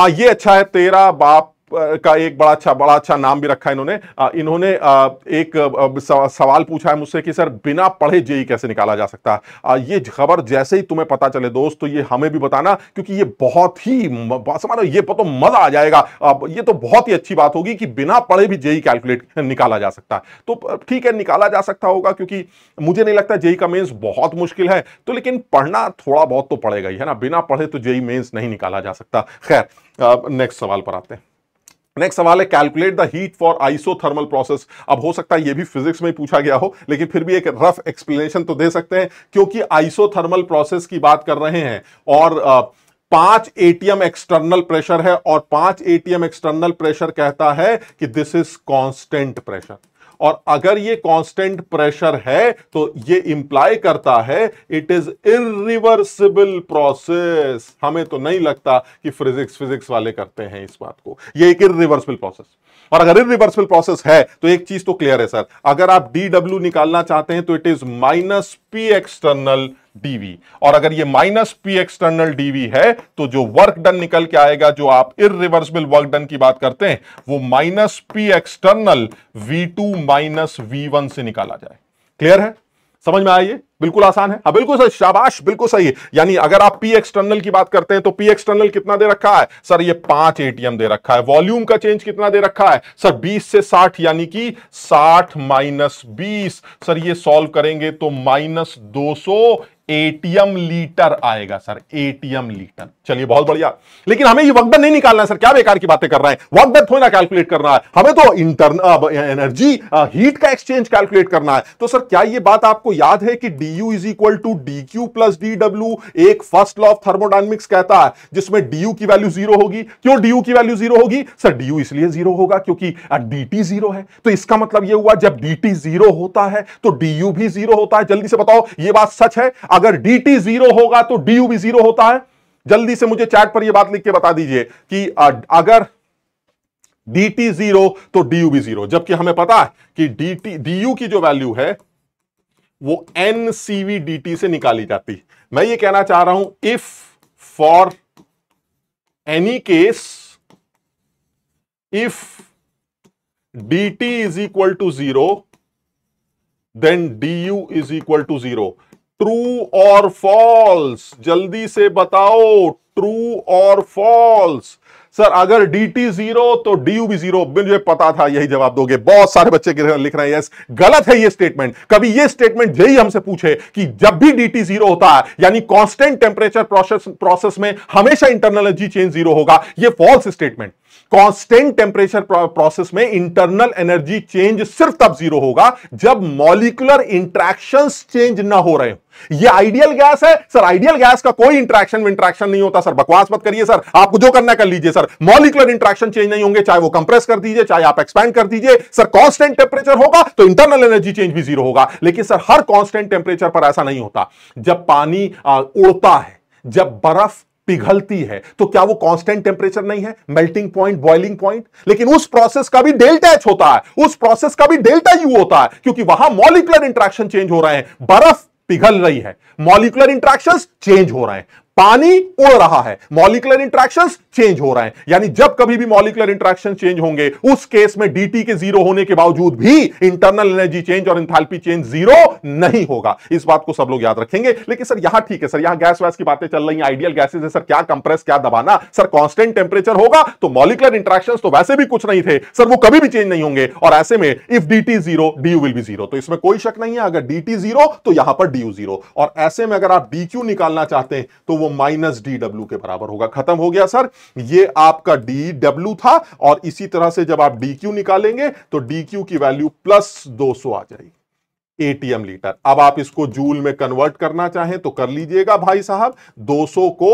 हाँ ये अच्छा है तेरा बाप का एक बड़ा अच्छा बड़ा अच्छा नाम भी रखा इन्होंने इन्होंने एक सवाल पूछा है मुझसे कि सर बिना पढ़े जेई कैसे निकाला जा सकता है ये खबर जैसे ही तुम्हें पता चले दोस्त तो ये हमें भी बताना क्योंकि ये बहुत ही समझो ये तो मजा आ जाएगा ये तो बहुत ही अच्छी बात होगी कि बिना पढ़े भी जेई कैलकुलेट निकाला जा सकता है तो ठीक है निकाला जा सकता होगा क्योंकि मुझे नहीं लगता जेई का मेन्स बहुत मुश्किल है तो लेकिन पढ़ना थोड़ा बहुत तो पड़ेगा ही है ना बिना पढ़े तो जेई मेन्स नहीं निकाला जा सकता खैर नेक्स्ट सवाल पर आते हैं नेक्स्ट सवाल है calculate the heat for isothermal process अब हो सकता है ये भी फिजिक्स में पूछा गया हो लेकिन फिर भी एक रफ एक्सप्लेनेशन तो दे सकते हैं क्योंकि आइसोथर्मल प्रोसेस की बात कर रहे हैं और पांच एटीएम एक्सटर्नल प्रेशर है और पांच एटीएम एक्सटर्नल प्रेशर कहता है कि दिस इज कॉन्स्टेंट प्रेशर और अगर ये कांस्टेंट प्रेशर है तो ये इंप्लाई करता है इट इज इरिवर्सिबल प्रोसेस हमें तो नहीं लगता कि फिजिक्स फिजिक्स वाले करते हैं इस बात को ये एक इरिवर्सिबल प्रोसेस और अगर इरिवर्सिबल प्रोसेस है तो एक चीज तो क्लियर है सर अगर आप डी निकालना चाहते हैं तो it is minus P external DV और अगर ये माइनस पी एक्सटर्नल डीवी है तो जो वर्क डन निकल के आएगा जो आप इरिवर्सिबल वर्क डन की बात करते हैं वो minus P external V two minus V one से निकाला जाए क्लियर है समझ में आइए बिल्कुल आसान है हाँ बिल्कुल सही शाबाश बिल्कुल सही है यानी अगर आप पी एक्सटर्नल की बात करते हैं तो पी एक्सटर्नल कितना दे रखा है सर ये पांच एटीएम दे रखा है वॉल्यूम का चेंज कितना दे रखा है सर 20 से 60 यानी कि 60 माइनस बीस सर ये सॉल्व करेंगे तो माइनस दो एटीएम लीटर आएगा सर एटीएम लीटर चलिए बहुत बढ़िया लेकिन हमें ये वक्त नहीं निकालना है सर क्या बेकार की बातें कर रहा है वक्त थोड़ी थोड़ा कैलकुलेट करना है हमें तो इंटरन एनर्जी हीट का एक्सचेंज कैलकुलेट करना है तो सर क्या ये बात आपको याद है कि D U is equal to D Q plus D W एक फर्स्ट लॉ ऑफ थर्मोडाइनमिक्स कहता है जिसमें डी यू की वैल्यू जीरो होगी क्यों डी यू की वैल्यू जीरो होगी सर डी यू इसलिए जीरो होगा क्योंकि डी टी जीरो है तो इसका मतलब यह हुआ जब डी टी जीरो होता है तो डी यू भी जीरो होता है जल्दी से बताओ ये बात सच है अगर डीटी जीरो होगा तो डी यू भी जीरो होता है जल्दी से मुझे चैट पर यह बात लिख के बता दीजिए कि अगर डी टी जीरो तो डीयू भी जीरो जबकि हमें पता है कि डी डीयू की जो वैल्यू है वो एनसीवी टी से निकाली जाती मैं ये कहना चाह रहा हूं if for any case if D is equal to zero then D U is equal to zero true और फॉल्स जल्दी से बताओ ट्रू और फॉल्स सर अगर डी टी जीरो तो डी यू भी जीरो मुझे पता था यही जवाब दोगे बहुत सारे बच्चे लिख रहे हैं यस गलत है ये स्टेटमेंट कभी ये स्टेटमेंट यही हमसे पूछे कि जब भी डी टी जीरो होता है यानी कांस्टेंट टेम्परेचर प्रोसेस प्रोसेस में हमेशा इंटरनल एनर्जी चेंज जीरो होगा ये false statement constant temperature process में इंटरनल एनर्जी चेंज सिर्फ तब जीरो होगा जब मॉलिकुलर इंट्रैक्शन चेंज ना हो रहे हो ये आइडियल गैस है सर आइडियल गैस का कोई इंट्रैक्शन में इंट्रैक्शन नहीं होता सर बकवास मत करिए सर आपको जो करना है कर लीजिए सर मॉलिकुलर इंट्रैक्शन चेंज नहीं होंगे चाहे वो कंप्रेस कर दीजिए चाहे आप एक्सपैंड कर दीजिए सर कांस्टेंट टेम्परेचर होगा तो इंटरनल एनर्जी चेंज भी जीरो होगा लेकिन सर हर कांस्टेंट टेम्परेचर पर ऐसा नहीं होता जब पानी उड़ता है जब बर्फ पिघलती है तो क्या वो कांस्टेंट टेम्परेचर नहीं है मेल्टिंग पॉइंट बॉइलिंग पॉइंट लेकिन उस प्रोसेस का भी डेल्टा एच होता है उस प्रोसेस का भी डेल्टा यू होता है क्योंकि वहां मॉलिकुलर इंट्रैक्शन चेंज हो रहे हैं बर्फ पिघल रही है मॉलिकुलर इंट्रैक्शन चेंज हो रहे हैं पानी उड़ रहा है मॉलिकुलर इंट्रैक्शन चेंज हो रहे हैं यानी जब कभी भी मॉलिकुलर इंट्रैक्शन चेंज होंगे उस केस में डीटी के जीरो होने के बावजूद भी इंटरनल एनर्जी चेंज और इंथैल्पी चेंज जीरो नहीं होगा इस बात को सब लोग याद रखेंगे लेकिन सर यहां ठीक है सर यहां गैस वैस की बातें चल रही है आइडियल गैसेज है सर क्या कंप्रेस क्या दबाना सर कॉन्स्टेंट टेम्परेचर होगा तो मॉलिकुलर इंट्रैक्शन तो वैसे भी कुछ नहीं थे सर वो कभी भी चेंज नहीं होंगे और ऐसे में if D T zero D U will be zero तो इसमें कोई शक नहीं है अगर डी टी जीरो तो यहां पर डी यू जीरो और ऐसे में अगर आप डी क्यू निकालना चाहते हैं तो वो माइनस डी डब्ल्यू के बराबर होगा खत्म हो गया सर ये आपका डी डब्ल्यू था और इसी तरह से जब आप डी क्यू निकालेंगे तो डी क्यू की वैल्यू प्लस 200 आ जाएगी एटीएम लीटर अब आप इसको जूल में कन्वर्ट करना चाहें तो कर लीजिएगा भाई साहब 200 को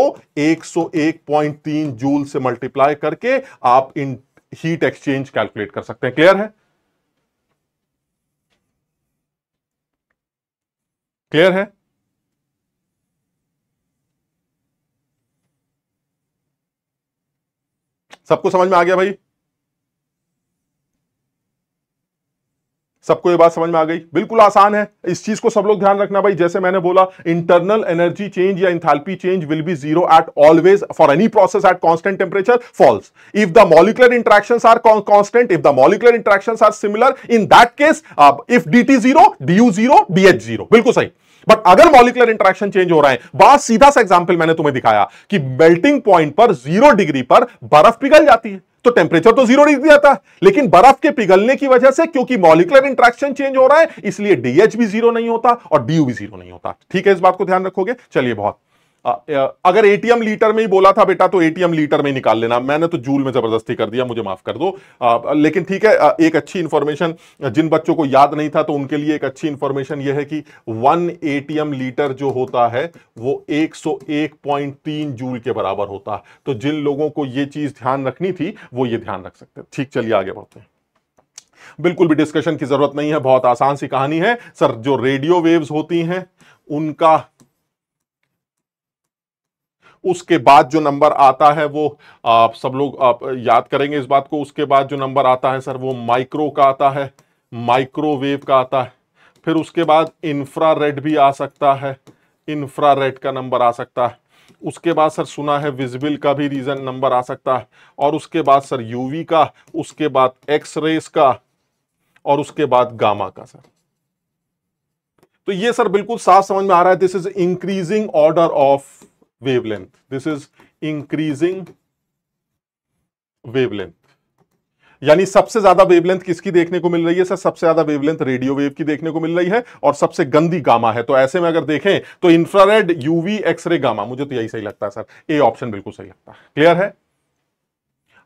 101.3 जूल से मल्टीप्लाई करके आप इन हीट एक्सचेंज कैलकुलेट कर सकते हैं क्लियर है क्लियर है सबको समझ में आ गया भाई सबको ये बात समझ में आ गई बिल्कुल आसान है इस चीज को सब लोग ध्यान रखना भाई जैसे मैंने बोला इंटरनल एनर्जी चेंज या enthalpy change will be zero at always for any process at constant temperature false if the molecular interaction are constant if the molecular interaction are similar in that case if D T zero D U zero D H zero बिल्कुल सही but अगर molecular interaction change हो रहा है बात सीधा सा example मैंने तुम्हें दिखाया कि मेल्टिंग पॉइंट पर जीरो डिग्री पर बर्फ पिघल जाती है तो टेम्परेचर तो जीरो डिग्री आता है लेकिन बर्फ के पिघलने की वजह से क्योंकि मॉलिकुलर इंट्रैक्शन चेंज हो रहा है इसलिए डीएच भी जीरो नहीं होता और डीयू भी जीरो नहीं होता ठीक है इस बात को ध्यान रखोगे चलिए बहुत अगर एटीएम लीटर में ही बोला था बेटा तो एटीएम लीटर में ही निकाल लेना मैंने तो जूल में जबरदस्ती कर दिया मुझे माफ कर दो आ, लेकिन ठीक है एक अच्छी इंफॉर्मेशन जिन बच्चों को याद नहीं था तो उनके लिए एक अच्छी इंफॉर्मेशन यह है कि वन एटीएम लीटर जो होता है वो 101.3 जूल के बराबर होता है तो जिन लोगों को यह चीज ध्यान रखनी थी वो ये ध्यान रख सकते ठीक चलिए आगे बढ़ते हैं बिल्कुल भी डिस्कशन की जरूरत नहीं है बहुत आसान सी कहानी है सर जो रेडियो वेव्स होती हैं उनका उसके बाद जो नंबर आता है वो आप सब लोग आप याद करेंगे इस बात को उसके बाद जो नंबर आता है सर वो माइक्रो का आता है माइक्रोवेव का आता है फिर उसके बाद इंफ्रारेड भी आ सकता है इंफ्रारेड का नंबर आ सकता है उसके बाद सर सुना है विजिबल का भी रीज़न नंबर आ सकता है और उसके बाद सर यूवी का उसके बाद एक्स रेस का और उसके बाद गामा का सर तो ये सर बिल्कुल साफ समझ में आ रहा है this is increasing order of wavelength this is increasing wavelength यानी सबसे ज्यादा वेवलेंथ किसकी देखने को मिल रही है सर सबसे ज्यादा वेवलेंथ रेडियो वेव की देखने को मिल रही है और सबसे गंदी गामा है तो ऐसे में अगर देखें तो इंफ्रारेड यूवी एक्सरे गामा मुझे तो यही सही लगता है सर ए ऑप्शन बिल्कुल सही लगता है क्लियर है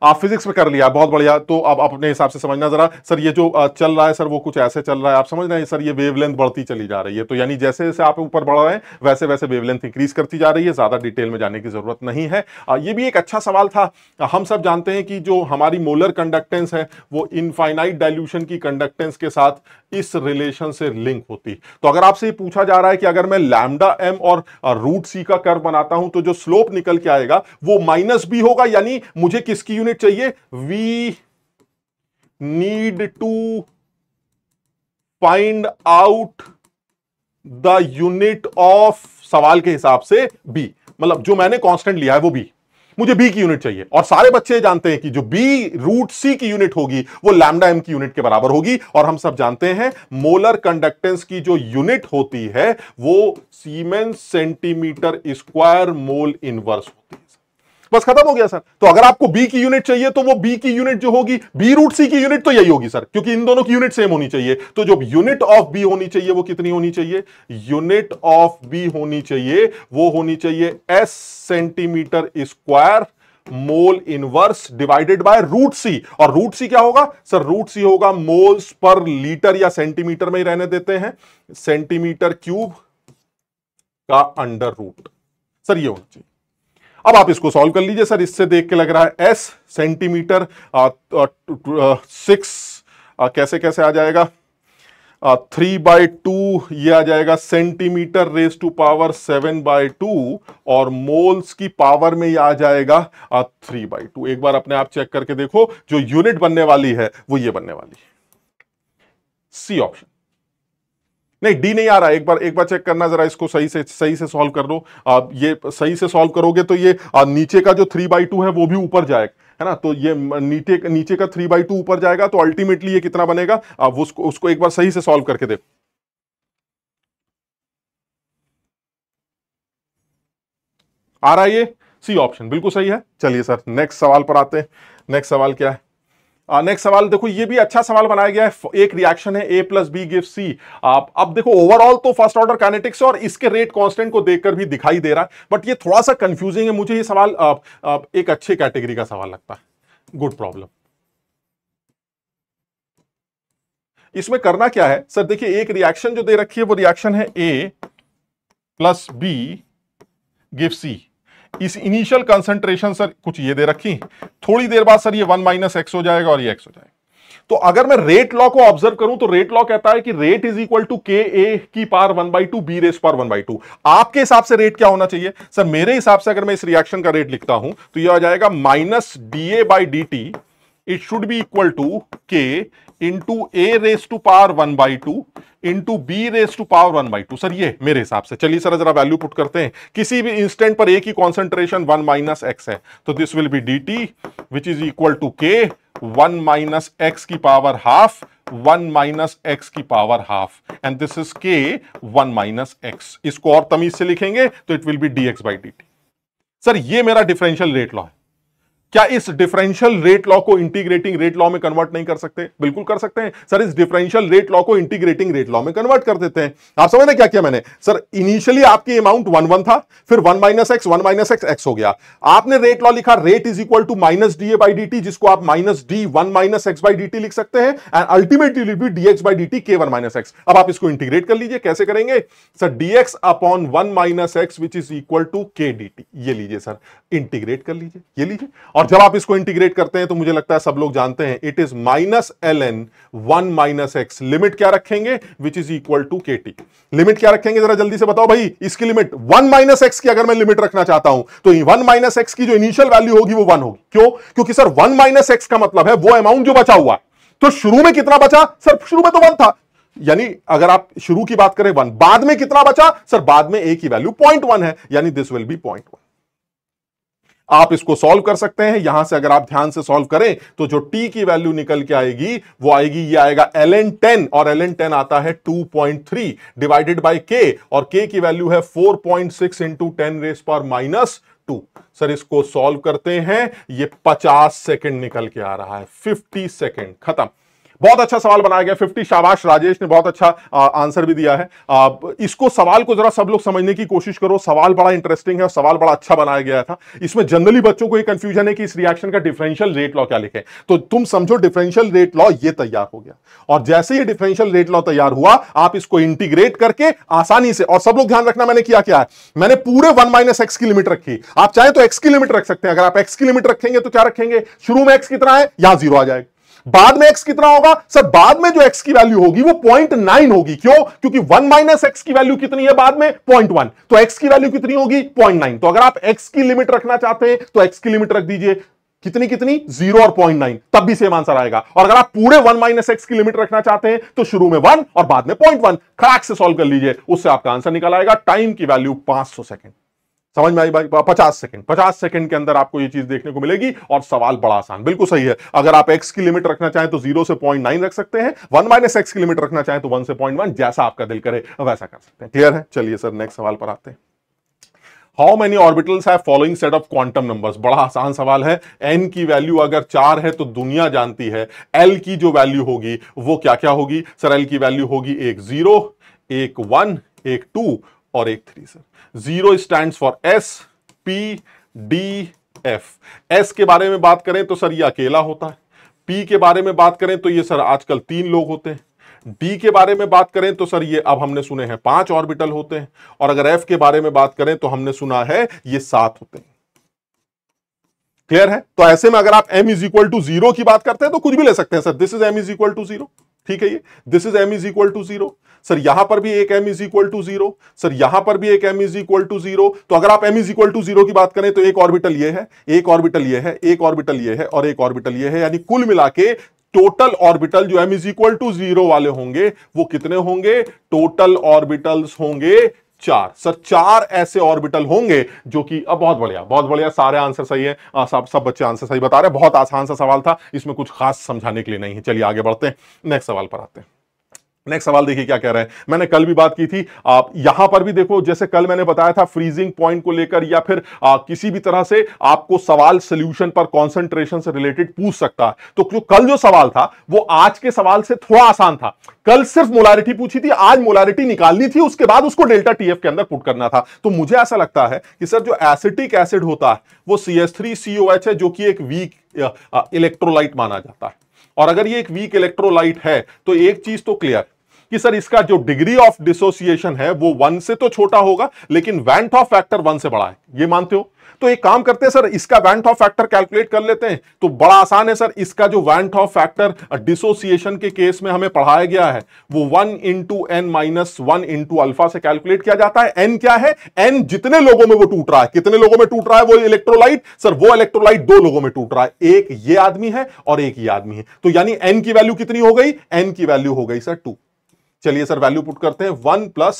आप फिजिक्स में कर लिया बहुत बढ़िया तो अब अपने हिसाब से समझना जरा सर ये जो चल रहा है सर वो कुछ ऐसे चल रहा है आप समझ रहे हैं सर ये वेवलेंथ बढ़ती चली जा रही है तो यानी जैसे जैसे आप ऊपर बढ़ रहे हैं वैसे वैसे वेवलेंथ इंक्रीज करती जा रही है ज़्यादा डिटेल में जाने की ज़रूरत नहीं है ये भी एक अच्छा सवाल था हम सब जानते हैं कि जो हमारी मोलर कंडक्टेंस है वो इनफाइनाइट डायल्यूशन की कंडक्टेंस के साथ इस रिलेशन से लिंक होती तो अगर आपसे ये पूछा जा रहा है कि अगर मैं लैमडा एम और रूट सी का कर्व बनाता हूं तो जो स्लोप निकल के आएगा वो माइनस भी होगा यानी मुझे किसकी यूनिट यूनिट चाहिए we need to find out the unit of सवाल के हिसाब से बी मतलब जो मैंने कांस्टेंट लिया है वो बी मुझे बी की यूनिट चाहिए और सारे बच्चे जानते हैं कि जो बी रूट सी की यूनिट होगी वो लैमडा एम की यूनिट के बराबर होगी और हम सब जानते हैं मोलर कंडक्टेंस की जो यूनिट होती है वो siemens centimetre square mole inverse होती है बस खत्म हो गया सर तो अगर आपको बी की यूनिट चाहिए तो वो बी की यूनिट जो होगी बी रूट सी की यूनिट तो यही होगी सर क्योंकि इन दोनों की यूनिट सेम होनी चाहिए तो जो यूनिट ऑफ बी होनी चाहिए वो कितनी होनी चाहिए यूनिट ऑफ बी होनी चाहिए वो होनी चाहिए S centimetre square mole inverse divided by root C और रूट सी क्या होगा सर रूट सी होगा मोल्स पर लीटर या सेंटीमीटर में ही रहने देते हैं सेंटीमीटर क्यूब का अंडर रूट सर ये होना चाहिए अब आप इसको सॉल्व कर लीजिए सर इससे देख के लग रहा है एस सेंटीमीटर सिक्स कैसे कैसे आ जाएगा थ्री बाय टू ये आ जाएगा centimetre raise to power seven by two और मोल्स की पावर में ये आ जाएगा थ्री बाय टू एक बार अपने आप चेक करके देखो जो यूनिट बनने वाली है वो ये बनने वाली है सी ऑप्शन नहीं डी नहीं आ रहा एक बार एक बार चेक करना जरा इसको सही से सही से सॉल्व कर लो आप ये सही से सॉल्व करोगे तो ये आ, नीचे का जो थ्री बाई टू है वो भी ऊपर जाएगा है ना तो ये नीचे नीचे का थ्री बाई टू ऊपर जाएगा तो अल्टीमेटली ये कितना बनेगा आप उसको उसको एक बार सही से सॉल्व करके देखो आ रहा है ये सी ऑप्शन बिल्कुल सही है चलिए सर नेक्स्ट सवाल पर आते हैं नेक्स्ट सवाल क्या है नेक्स्ट सवाल देखो ये भी अच्छा सवाल बनाया गया है एक रिएक्शन है A plus B give C आप अब देखो ओवरऑल तो फर्स्ट ऑर्डर काइनेटिक्स और इसके रेट कांस्टेंट को देखकर भी दिखाई दे रहा है बट ये थोड़ा सा कंफ्यूजिंग है मुझे ये सवाल आप, आप एक अच्छे कैटेगरी का सवाल लगता है गुड प्रॉब्लम इसमें करना क्या है सर देखिए एक रिएक्शन जो दे रखी है वो रिएक्शन है A plus B give C इस इनिशियल कंसंट्रेशन सर कुछ ये दे रखी थोड़ी देर बाद सर ये वन माइनस एक्स हो जाएगा और ये एक्स हो जाएगा तो अगर मैं रेट लॉ को ऑब्जर्व करूं तो रेट लॉ कहता है कि rate is equal to K A की power one by two B raise power one by two आपके हिसाब से रेट क्या होना चाहिए सर मेरे हिसाब से अगर मैं इस रिएक्शन का रेट लिखता हूं तो यह आ जाएगा minus D A by D T it should be equal to K into A raise to power one by two into B raise to power one by two sir ये मेरे हिसाब से चलिए सर जरा वैल्यू पुट करते हैं किसी भी इंस्टेंट पर एक ही कॉन्सेंट्रेशन वन माइनस एक्स है तो this will be D T which is equal to K one minus X की power half one minus X की power half and this is K one minus X इसको और तमीज से लिखेंगे तो it will be D X by D T sir ये मेरा डिफरेंशियल रेट लॉ है क्या इस डिफरेंशियल रेट लॉ को इंटीग्रेटिंग रेट लॉ में कन्वर्ट नहीं कर सकते बिल्कुल कर सकते हैं सर इस डिफरेंशियल रेट लॉ को इंटीग्रेटिंग रेट लॉ में कन्वर्ट कर देते हैं आप समझ रहे क्या किया मैंने सर इनिशियली आपकी अमाउंट वन वन था फिर one minus X one minus X X हो गया आपने रेट लॉ लिखा rate is equal to minus D A by D T जिसको आप minus D one minus X by D T लिख सकते हैं एंड अल्टीमेटली भी D X by D T K one minus X अब आप इसको इंटीग्रेट कर लीजिए कैसे करेंगे sir D x upon one minus X which is equal to K D T ये लीजिए सर इंटीग्रेट कर लीजिए ये लीजिए और जब आप इसको इंटीग्रेट करते हैं तो मुझे लगता है सब लोग जानते हैं it is minus L N one minus X limit क्या रखेंगे which is equal to K T limit क्या रखेंगे जरा जल्दी से बताओ भाई इसकी लिमिट वन माइनस एक्स की अगर मैं लिमिट रखना चाहता हूं तो वन माइनस एक्स की जो इनिशियल वैल्यू होगी वो वन होगी क्यों क्योंकि सर वन माइनस एक्स का मतलब है वो अमाउंट जो बचा हुआ तो शुरू में कितना बचा सर शुरू में तो वन था यानी अगर आप शुरू की बात करें वन बाद में कितना बचा सर बाद में ए की वैल्यू पॉइंट वन है यानी this will be point one आप इसको सॉल्व कर सकते हैं यहां से अगर आप ध्यान से सॉल्व करें तो जो टी की वैल्यू निकल के आएगी वो आएगी ये आएगा एल एन टेन और एल एन टेन आता है two point three divided by K और के की वैल्यू है four point six into ten raise पर माइनस टू सर इसको सॉल्व करते हैं ये पचास सेकेंड निकल के आ रहा है फिफ्टी सेकेंड खत्म बहुत अच्छा सवाल बनाया गया फिफ्टी शाबाश राजेश ने बहुत अच्छा आ, आंसर भी दिया है आ, इसको सवाल को जरा सब लोग समझने की कोशिश करो सवाल बड़ा इंटरेस्टिंग है और सवाल बड़ा अच्छा बनाया गया था इसमें जनरली बच्चों को ये कंफ्यूजन है कि इस रिएक्शन का डिफरेंशियल रेट लॉ क्या लिखे तो तुम समझो डिफरेंशियल रेट लॉ ये तैयार हो गया और जैसे ही डिफरेंशियल रेट लॉ तैयार हुआ आप इसको इंटीग्रेट करके आसानी से और सब लोग ध्यान रखना मैंने किया क्या है मैंने पूरे वन माइनस एक्स की लिमिट रखी आप चाहे तो एक्स की लिमिट रख सकते हैं अगर आप एक्स की लिमिट रखेंगे तो क्या रखेंगे शुरू में एक्स कितना है यहां जीरो आ जाएगा बाद में एक्स कितना होगा सर बाद में जो एक्स की वैल्यू होगी वो पॉइंट नाइन होगी क्यों क्योंकि वन माइनस एक्स की वैल्यू कितनी है बाद में पॉइंट वन तो एक्स की वैल्यू कितनी होगी पॉइंट नाइन तो अगर आप एक्स की लिमिट रखना चाहते हैं तो एक्स की लिमिट रख दीजिए कितनी कितनी जीरो और पॉइंट नाइन तब भी सेम आंसर आएगा और अगर आप पूरे वन माइनस एक्स की लिमिट रखना चाहते हैं तो शुरू में वन और बाद में पॉइंट वन क्रैक से सॉल्व कर लीजिए उससे आपका आंसर निकल आएगा टाइम की वैल्यू पांच सौ सेकेंड समझ में आई भाई पचास सेकंड पचास सेकंड के अंदर आपको ये चीज देखने को मिलेगी और सवाल बड़ा आसान बिल्कुल सही है अगर आप एक्स की लिमिट रखना चाहें तो जीरो से पॉइंट नाइन रख सकते हैं वन माइनस एक्स की लिमिट रखना चाहें तो वन से पॉइंट वन जैसा आपका दिल करे वैसा कर सकते हैं क्लियर है चलिए सर नेक्स्ट सवाल पर आते हैं हाउ मेनी ऑर्बिटल्स है following set of quantum numbers बड़ा आसान सवाल है एन की वैल्यू अगर चार है तो दुनिया जानती है एल की जो वैल्यू होगी वो क्या क्या होगी सर एल की वैल्यू होगी एक जीरो एक वन एक टू और एक three sir zero stand for S P D F S के बारे में बात करें तो सर ये अकेला होता है पी के बारे में बात करें तो ये सर आजकल तीन लोग होते हैं डी के बारे में बात करें तो सर ये अब हमने सुने हैं पांच ऑर्बिटल होते हैं और अगर एफ के बारे में बात करें तो हमने सुना है ये सात होते हैं क्लियर है तो ऐसे में अगर आप M is equal to zero की बात करते हैं तो कुछ भी ले सकते हैं sir this is M is equal to zero ठीक है ये this is M is equal to zero sir यहां पर भी एक M is equal to zero sir यहां पर भी एक M is equal to zero तो अगर आप M is equal to zero की बात करें तो एक ऑर्बिटल ये है एक ऑर्बिटल ये है एक ऑर्बिटल ये है और एक ऑर्बिटल ये है यानी कुल मिला के टोटल ऑर्बिटल जो M is equal to zero वाले होंगे वो कितने होंगे टोटल ऑर्बिटल्स होंगे चार सर चार ऐसे ऑर्बिटल होंगे जो कि अब बहुत बढ़िया बहुत बढ़िया सारे आंसर सही है आ, हाँ, सब सब बच्चे आंसर सही बता रहे बहुत आसान सा सवाल था इसमें कुछ खास समझाने के लिए नहीं है चलिए आगे बढ़ते हैं नेक्स्ट सवाल पर आते हैं नेक्स्ट सवाल देखिए क्या कह रहे हैं मैंने कल भी बात की थी आप यहां पर भी देखो जैसे कल मैंने बताया था फ्रीजिंग पॉइंट को लेकर या फिर आ, किसी भी तरह से आपको सवाल सोल्यूशन पर कॉन्सेंट्रेशन से रिलेटेड पूछ सकता है तो जो कल जो सवाल था वो आज के सवाल से थोड़ा आसान था कल सिर्फ मोलारिटी पूछी थी आज मोलारिटी निकालनी थी उसके बाद उसको डेल्टा टीएफ के अंदर पुट करना था तो मुझे ऐसा लगता है कि सर जो एसिटिक एसिड होता है वो C S three C O H है जो कि एक वीक इलेक्ट्रोलाइट माना जाता है और अगर ये एक वीक इलेक्ट्रोलाइट है तो एक चीज तो क्लियर कि सर इसका जो डिग्री ऑफ डिसोसिएशन है वो वन से तो छोटा होगा लेकिन वैंट ऑफ फैक्टर वन से बड़ा है ये मानते हो तो एक काम करते हैं सर इसका वैंट ऑफ फैक्टर कैलकुलेट कर लेते हैं तो बड़ा आसान है सर इसका जो वैंट ऑफ फैक्टर डिसोसिएशन के केस में हमें पढ़ाया गया है वो one into N minus one into alpha से कैलकुलेट किया जाता है एन क्या है एन जितने लोगों में वो टूट रहा है कितने लोगों में टूट रहा है वो इलेक्ट्रोलाइट सर वो इलेक्ट्रोलाइट दो लोगों में टूट रहा है एक ये आदमी है और एक ये आदमी है तो यानी एन की वैल्यू कितनी हो गई एन की वैल्यू हो गई सर टू चलिए सर वैल्यू पुट करते हैं one plus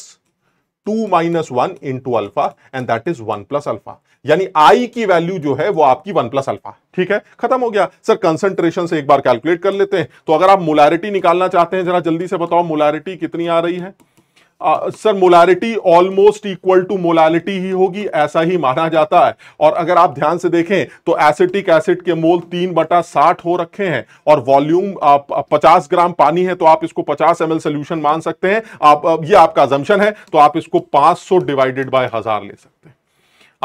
two minus one into alpha and that is one plus alpha यानी आई की वैल्यू जो है वो आपकी वन प्लस अल्फा ठीक है खत्म हो गया सर कंसंट्रेशन से एक बार कैलकुलेट कर लेते हैं तो अगर आप मोलारिटी निकालना चाहते हैं जरा जल्दी से बताओ मोलैरिटी कितनी आ रही है sir molarity almost equal to molarity ही होगी ऐसा ही माना जाता है और अगर आप ध्यान से देखें तो एसिटिक एसिड के मोल तीन बटा साठ हो रखे हैं और वॉल्यूम पचास ग्राम पानी है तो आप इसको पचास एम सोल्यूशन मान सकते हैं आप ये आपका जम्शन है तो आप इसको पांच डिवाइडेड बाय हजार ले सकते हैं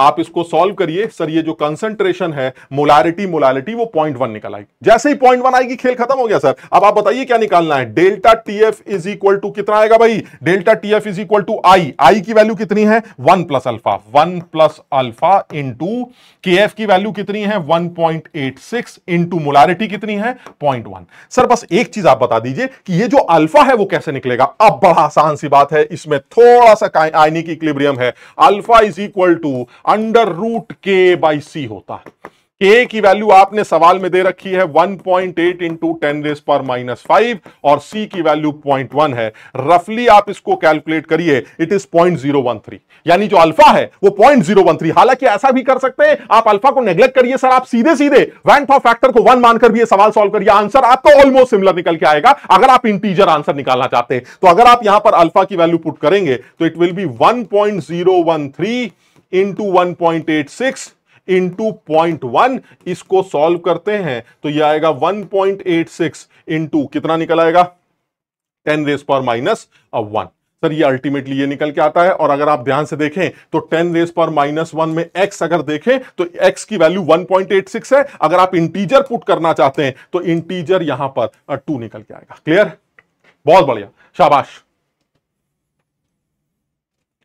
आप इसको सॉल्व करिए सर ये जो कंसंट्रेशन है मोलारिटी मोलारिटी वो पॉइंट वन निकल आएगी जैसे ही पॉइंट वन आएगी खेल खत्म हो गया सर अब आप बताइए क्या निकालना है delta T F is equal to कितना आएगा भाई delta T F is equal to I I की वैल्यू कितनी है one plus alpha one plus alpha into K F की वैल्यू कितनी है one point eight six into molarity कितनी है पॉइंट वन सर बस एक चीज आप बता दीजिए कि ये जो अल्फा है वो कैसे निकलेगा अब बड़ा आसान सी बात है इसमें थोड़ा सा आईनी की इक्लिब्रियम है alpha is equal to under root K by C होता है के की वैल्यू आपने सवाल में दे रखी है 1.8 point eight into ten raise पर माइनस फाइव और सी की वैल्यू 0.1 है रफली आप इसको कैलकुलेट करिए इट इज 0.013 यानी जो अल्फा है वो 0.013 हालांकि ऐसा भी कर सकते हैं आप अल्फा को नेग्लेक्ट करिए सर आप सीधे सीधे वैंट ऑफ फैक्टर को वन मानकर भी ये सवाल सॉल्व करिए आंसर आपका ऑलमोस्ट सिमिलर निकल के आएगा अगर आप इंटीजर आंसर निकालना चाहते हैं तो अगर आप यहां पर अल्फा की वैल्यू पुट करेंगे तो it will be one into one point eight six into point one इसको सॉल्व करते हैं तो ये आएगा one point eight six into कितना निकल आएगा टेन रेस पर माइनस अब वन सर ये अल्टीमेटली ये निकल के आता है और अगर आप ध्यान से देखें तो टेन रेस पर माइनस वन में एक्स अगर देखें तो एक्स की value one point eight six है अगर आप इंटीजर पुट करना चाहते हैं तो इंटीजर यहां पर टू निकल के आएगा क्लियर बहुत बढ़िया शाबाश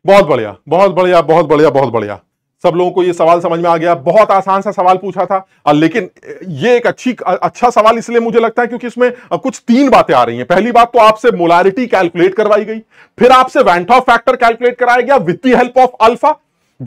बहुत बढ़िया बहुत बढ़िया बहुत बढ़िया बहुत बढ़िया सब लोगों को ये सवाल समझ में आ गया बहुत आसान सा सवाल पूछा था लेकिन ये एक अच्छी अच्छा सवाल इसलिए मुझे लगता है क्योंकि इसमें कुछ तीन बातें आ रही हैं पहली बात तो आपसे मोलारिटी कैलकुलेट करवाई गई फिर आपसे वेंट ऑफ फैक्टर कैलकुलेट कराया गया with the help of alpha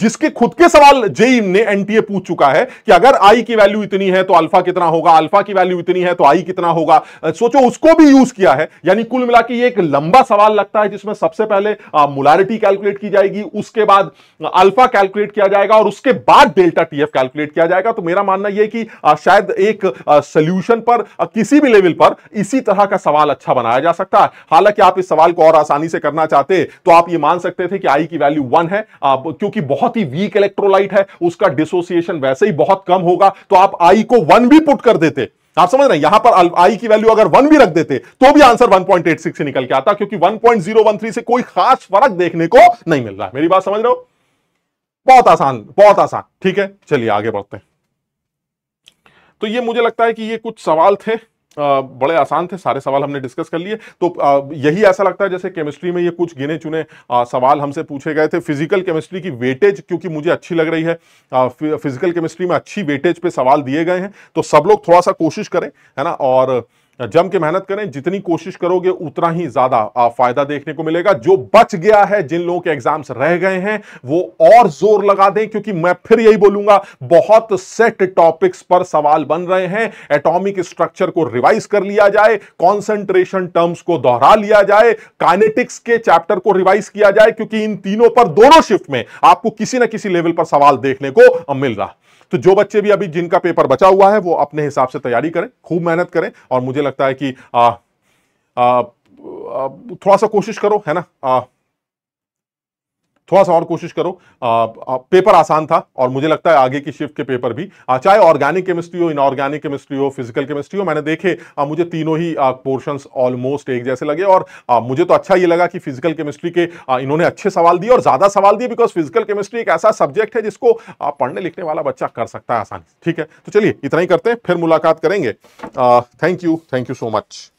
जिसके खुद के सवाल जेई ने एनटीए पूछ चुका है कि अगर आई की वैल्यू इतनी है तो अल्फा कितना होगा अल्फा की वैल्यू इतनी है तो आई कितना होगा सोचो उसको भी यूज किया है यानी कुल मिला ये एक लंबा सवाल लगता है जिसमें सबसे पहले मोलारिटी कैलकुलेट की जाएगी उसके बाद अल्फा कैलकुलेट किया जाएगा और उसके बाद डेल्टा टीएफ कैलकुलेट किया जाएगा तो मेरा मानना यह कि शायद एक सोल्यूशन पर किसी भी लेवल पर इसी तरह का सवाल अच्छा बनाया जा सकता है हालांकि आप इस सवाल को और आसानी से करना चाहते तो आप ये मान सकते थे कि आई की वैल्यू वन है क्योंकि बहुत बहुत ही वीक इलेक्ट्रोलाइट है उसका डिसोसिएशन वैसे ही बहुत कम होगा तो आप आई को वन भी पुट कर देते आप समझ रहे हैं यहां पर आई की वैल्यू अगर वन भी रख देते तो भी आंसर 1.86 से निकल के आता क्योंकि 1.013 से कोई खास फर्क देखने को नहीं मिल रहा है मेरी बात समझ रहे हो बहुत आसान बहुत आसान ठीक है चलिए आगे बढ़ते हैं तो ये मुझे लगता है कि ये कुछ सवाल थे बड़े आसान थे सारे सवाल हमने डिस्कस कर लिए तो यही ऐसा लगता है जैसे केमिस्ट्री में ये कुछ गिने चुने सवाल हमसे पूछे गए थे फिजिकल केमिस्ट्री की वेटेज क्योंकि मुझे अच्छी लग रही है फिजिकल केमिस्ट्री में अच्छी वेटेज पे सवाल दिए गए हैं तो सब लोग थोड़ा सा कोशिश करें है ना और जम के मेहनत करें जितनी कोशिश करोगे उतना ही ज्यादा फायदा देखने को मिलेगा जो बच गया है जिन लोगों के एग्जाम्स रह गए हैं वो और जोर लगा दें क्योंकि मैं फिर यही बोलूंगा बहुत सेट टॉपिक्स पर सवाल बन रहे हैं एटॉमिक स्ट्रक्चर को रिवाइज कर लिया जाए कॉन्सेंट्रेशन टर्म्स को दोहरा लिया जाए काइनेटिक्स के चैप्टर को रिवाइज किया जाए क्योंकि इन तीनों पर दोनों शिफ्ट में आपको किसी ना किसी लेवल पर सवाल देखने को मिल रहा तो जो बच्चे भी अभी जिनका पेपर बचा हुआ है वो अपने हिसाब से तैयारी करें खूब मेहनत करें और मुझे लगता है कि आ, आ, थोड़ा सा कोशिश करो है ना आ, थोड़ा सा और कोशिश करो आ, आ, पेपर आसान था और मुझे लगता है आगे की शिफ्ट के पेपर भी चाहे ऑर्गेनिक केमिस्ट्री हो इनऑर्गेनिक केमिस्ट्री हो फिजिकल केमिस्ट्री हो मैंने देखे आ, मुझे तीनों ही पोर्शन ऑलमोस्ट एक जैसे लगे और आ, मुझे तो अच्छा ये लगा कि फिजिकल केमिस्ट्री के आ, इन्होंने अच्छे सवाल दिए और ज़्यादा सवाल दिए बिकॉज फिजिकल केमिस्ट्री एक ऐसा सब्जेक्ट है जिसको आ, पढ़ने लिखने वाला बच्चा कर सकता है आसानी ठीक है तो चलिए इतना ही करते हैं फिर मुलाकात करेंगे thank you thank you so much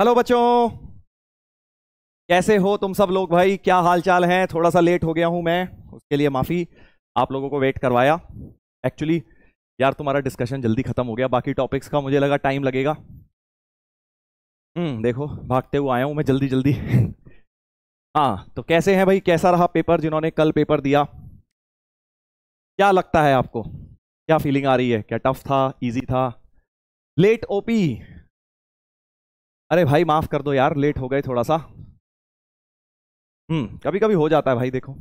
hello बच्चों कैसे हो तुम सब लोग भाई क्या हाल चाल हैं थोड़ा सा लेट हो गया हूं मैं उसके लिए माफ़ी आप लोगों को वेट करवाया एक्चुअली यार तुम्हारा डिस्कशन जल्दी ख़त्म हो गया बाकी टॉपिक्स का मुझे लगा टाइम लगेगा हम्म देखो भागते हुए आया हूँ मैं जल्दी जल्दी [laughs] हाँ तो कैसे हैं भाई कैसा रहा पेपर जिन्होंने कल पेपर दिया क्या लगता है आपको क्या फीलिंग आ रही है क्या टफ था ईजी था लेट ओपी अरे भाई माफ़ कर दो यार लेट हो गए थोड़ा सा हम्म कभी कभी हो जाता है भाई देखो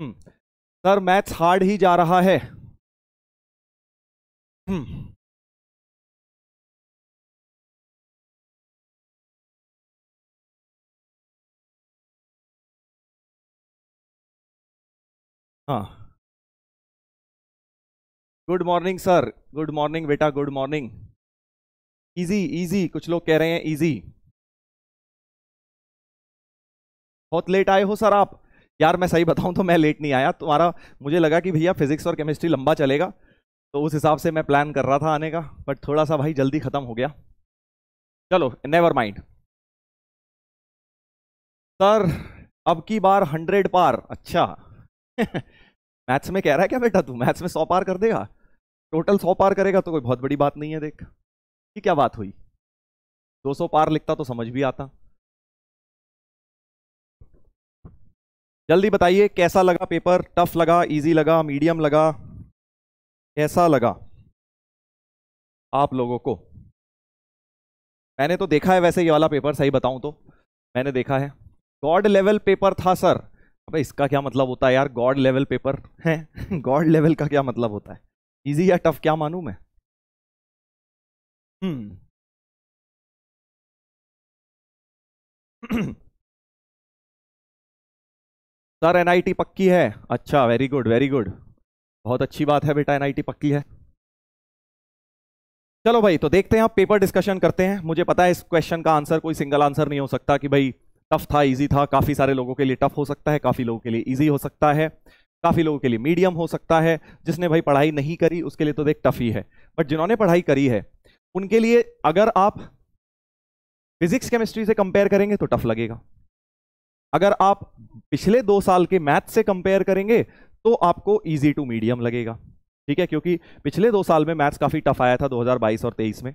हम्म सर मैथ्स हार्ड ही जा रहा है हम्म हाँ good morning sir good morning बेटा गुड मॉर्निंग इजी इजी कुछ लोग कह रहे हैं इजी बहुत लेट आए हो सर आप यार मैं सही बताऊं तो मैं लेट नहीं आया तुम्हारा मुझे लगा कि भैया फिजिक्स और केमिस्ट्री लंबा चलेगा तो उस हिसाब से मैं प्लान कर रहा था आने का बट थोड़ा सा भाई जल्दी ख़त्म हो गया चलो नेवर माइंड सर अब की बार हंड्रेड पार अच्छा मैथ्स [laughs] में कह रहा है क्या बेटा तू मैथ्स में सौ पार कर देगा टोटल सौ पार करेगा तो कोई बहुत बड़ी बात नहीं है देख की क्या बात हुई 200 पार लिखता तो समझ भी आता जल्दी बताइए कैसा लगा पेपर टफ लगा इजी लगा मीडियम लगा कैसा लगा आप लोगों को मैंने तो देखा है वैसे ये वाला पेपर सही बताऊं तो मैंने देखा है गॉड लेवल पेपर था सर अबे इसका क्या मतलब होता है यार गॉड लेवल पेपर है गॉड लेवल का क्या मतलब होता है इजी या टफ क्या मानूं मैं Hmm. [clears throat] सर एनआईटी पक्की है अच्छा वेरी गुड वेरी गुड बहुत अच्छी बात है बेटा एनआईटी पक्की है चलो भाई तो देखते हैं आप पेपर डिस्कशन करते हैं मुझे पता है इस क्वेश्चन का आंसर कोई सिंगल आंसर नहीं हो सकता कि भाई टफ था इजी था काफ़ी सारे लोगों के लिए टफ हो सकता है काफ़ी लोगों के लिए ईजी हो सकता है काफ़ी लोगों के लिए मीडियम हो सकता है जिसने भाई पढ़ाई नहीं करी उसके लिए तो देख टफ ही है बट जिन्होंने पढ़ाई करी है उनके लिए अगर आप फिजिक्स केमिस्ट्री से कंपेयर करेंगे तो टफ लगेगा अगर आप पिछले दो साल के मैथ से कंपेयर करेंगे तो आपको ईजी टू मीडियम लगेगा ठीक है क्योंकि पिछले दो साल में मैथ्स काफ़ी टफ आया था 2022 और 23 में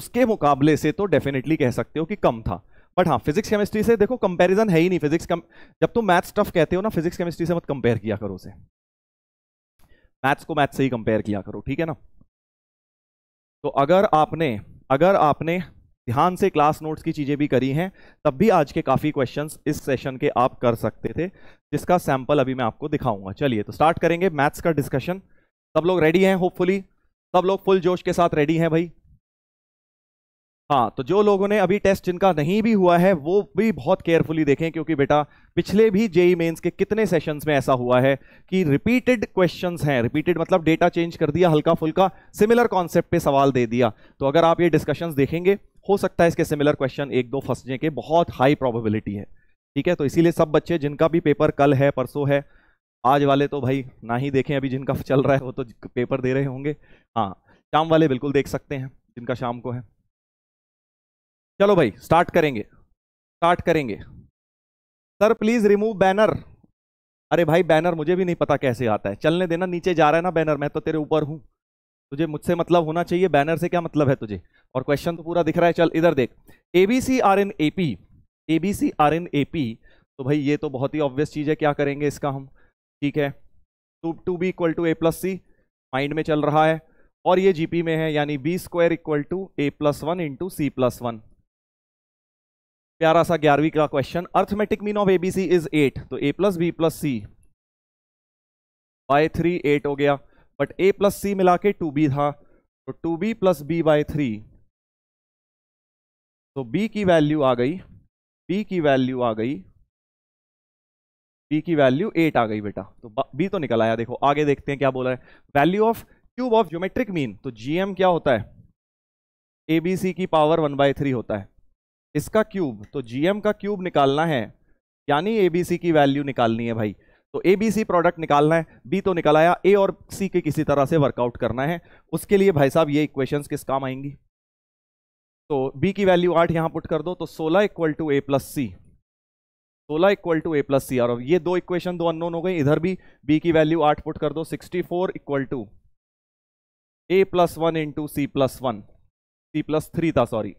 उसके मुकाबले से तो डेफिनेटली कह सकते हो कि कम था बट हाँ फिजिक्स केमिस्ट्री से देखो कंपैरिजन है ही नहीं फिजिक्स कम जब तुम मैथ्स टफ कहते हो ना फिजिक्स केमिस्ट्री से मत कंपेयर किया करो उसे मैथ्स को मैथ्स से ही कंपेयर किया करो ठीक है ना तो अगर आपने अगर आपने ध्यान से क्लास नोट्स की चीज़ें भी करी हैं तब भी आज के काफ़ी क्वेश्चंस इस सेशन के आप कर सकते थे जिसका सैंपल अभी मैं आपको दिखाऊंगा चलिए तो स्टार्ट करेंगे मैथ्स का डिस्कशन सब लोग रेडी हैं होपफुली सब लोग फुल जोश के साथ रेडी हैं भाई हाँ तो जो लोगों ने अभी टेस्ट जिनका नहीं भी हुआ है वो भी बहुत केयरफुली देखें क्योंकि बेटा पिछले भी जेई मेंस e के कितने सेशंस में ऐसा हुआ है कि रिपीटेड क्वेश्चंस हैं रिपीटेड मतलब डेटा चेंज कर दिया हल्का फुल्का सिमिलर कॉन्सेप्ट पे सवाल दे दिया तो अगर आप ये डिस्कशंस देखेंगे हो सकता है इसके सिमिलर क्वेश्चन एक दो फंसने के बहुत हाई प्रॉबिलिटी है ठीक है तो इसीलिए सब बच्चे जिनका भी पेपर कल है परसों है आज वाले तो भाई ना ही देखें अभी जिनका [laughs] चल रहा है वो तो पेपर दे रहे होंगे हाँ शाम वाले बिल्कुल देख सकते हैं जिनका शाम को है चलो भाई स्टार्ट करेंगे स्टार्ट करेंगे सर प्लीज रिमूव बैनर अरे भाई बैनर मुझे भी नहीं पता कैसे आता है चलने देना नीचे जा रहा है ना बैनर मैं तो तेरे ऊपर हूँ तुझे मुझसे मतलब होना चाहिए बैनर से क्या मतलब है तुझे और क्वेश्चन तो पूरा दिख रहा है चल इधर देख A B C R N A P A B C R N A P तो भाई ये तो बहुत ही ऑब्वियस चीज़ है क्या करेंगे इसका हम ठीक है two two B equal to A plus C mind में चल रहा है और ये जीपी में है यानी B square equal to A plus one into C plus one प्यारा सा ग्यारहवीं का question arithmetic mean of ABC is eight तो ए plus B plus C by three eight हो गया बट ए प्लस सी मिला के टू बी था तो two B plus B by three तो बी की वैल्यू आ गई बी की वैल्यू आ गई बी की वैल्यू एट आ गई बेटा तो बी तो निकल आया देखो आगे देखते हैं क्या बोला है value of cube of geometric mean तो जीएम क्या होता है एबीसी की पावर वन बाय थ्री होता है इसका क्यूब तो जीएम का क्यूब निकालना है यानी एबीसी की वैल्यू निकालनी है भाई तो ए बी सी प्रोडक्ट निकालना है बी तो आया ए और सी के किसी तरह से वर्कआउट करना है उसके लिए भाई साहब ये इक्वेशंस किस काम आएंगी तो बी की वैल्यू आठ यहाँ पुट कर दो तो सोलह equal to A plus C सोलह equal to A plus C और ये दो इक्वेशन दो अननोन हो गई इधर भी बी की वैल्यू आठ पुट कर दो sixty four equal to A plus one into C plus one C plus three था सॉरी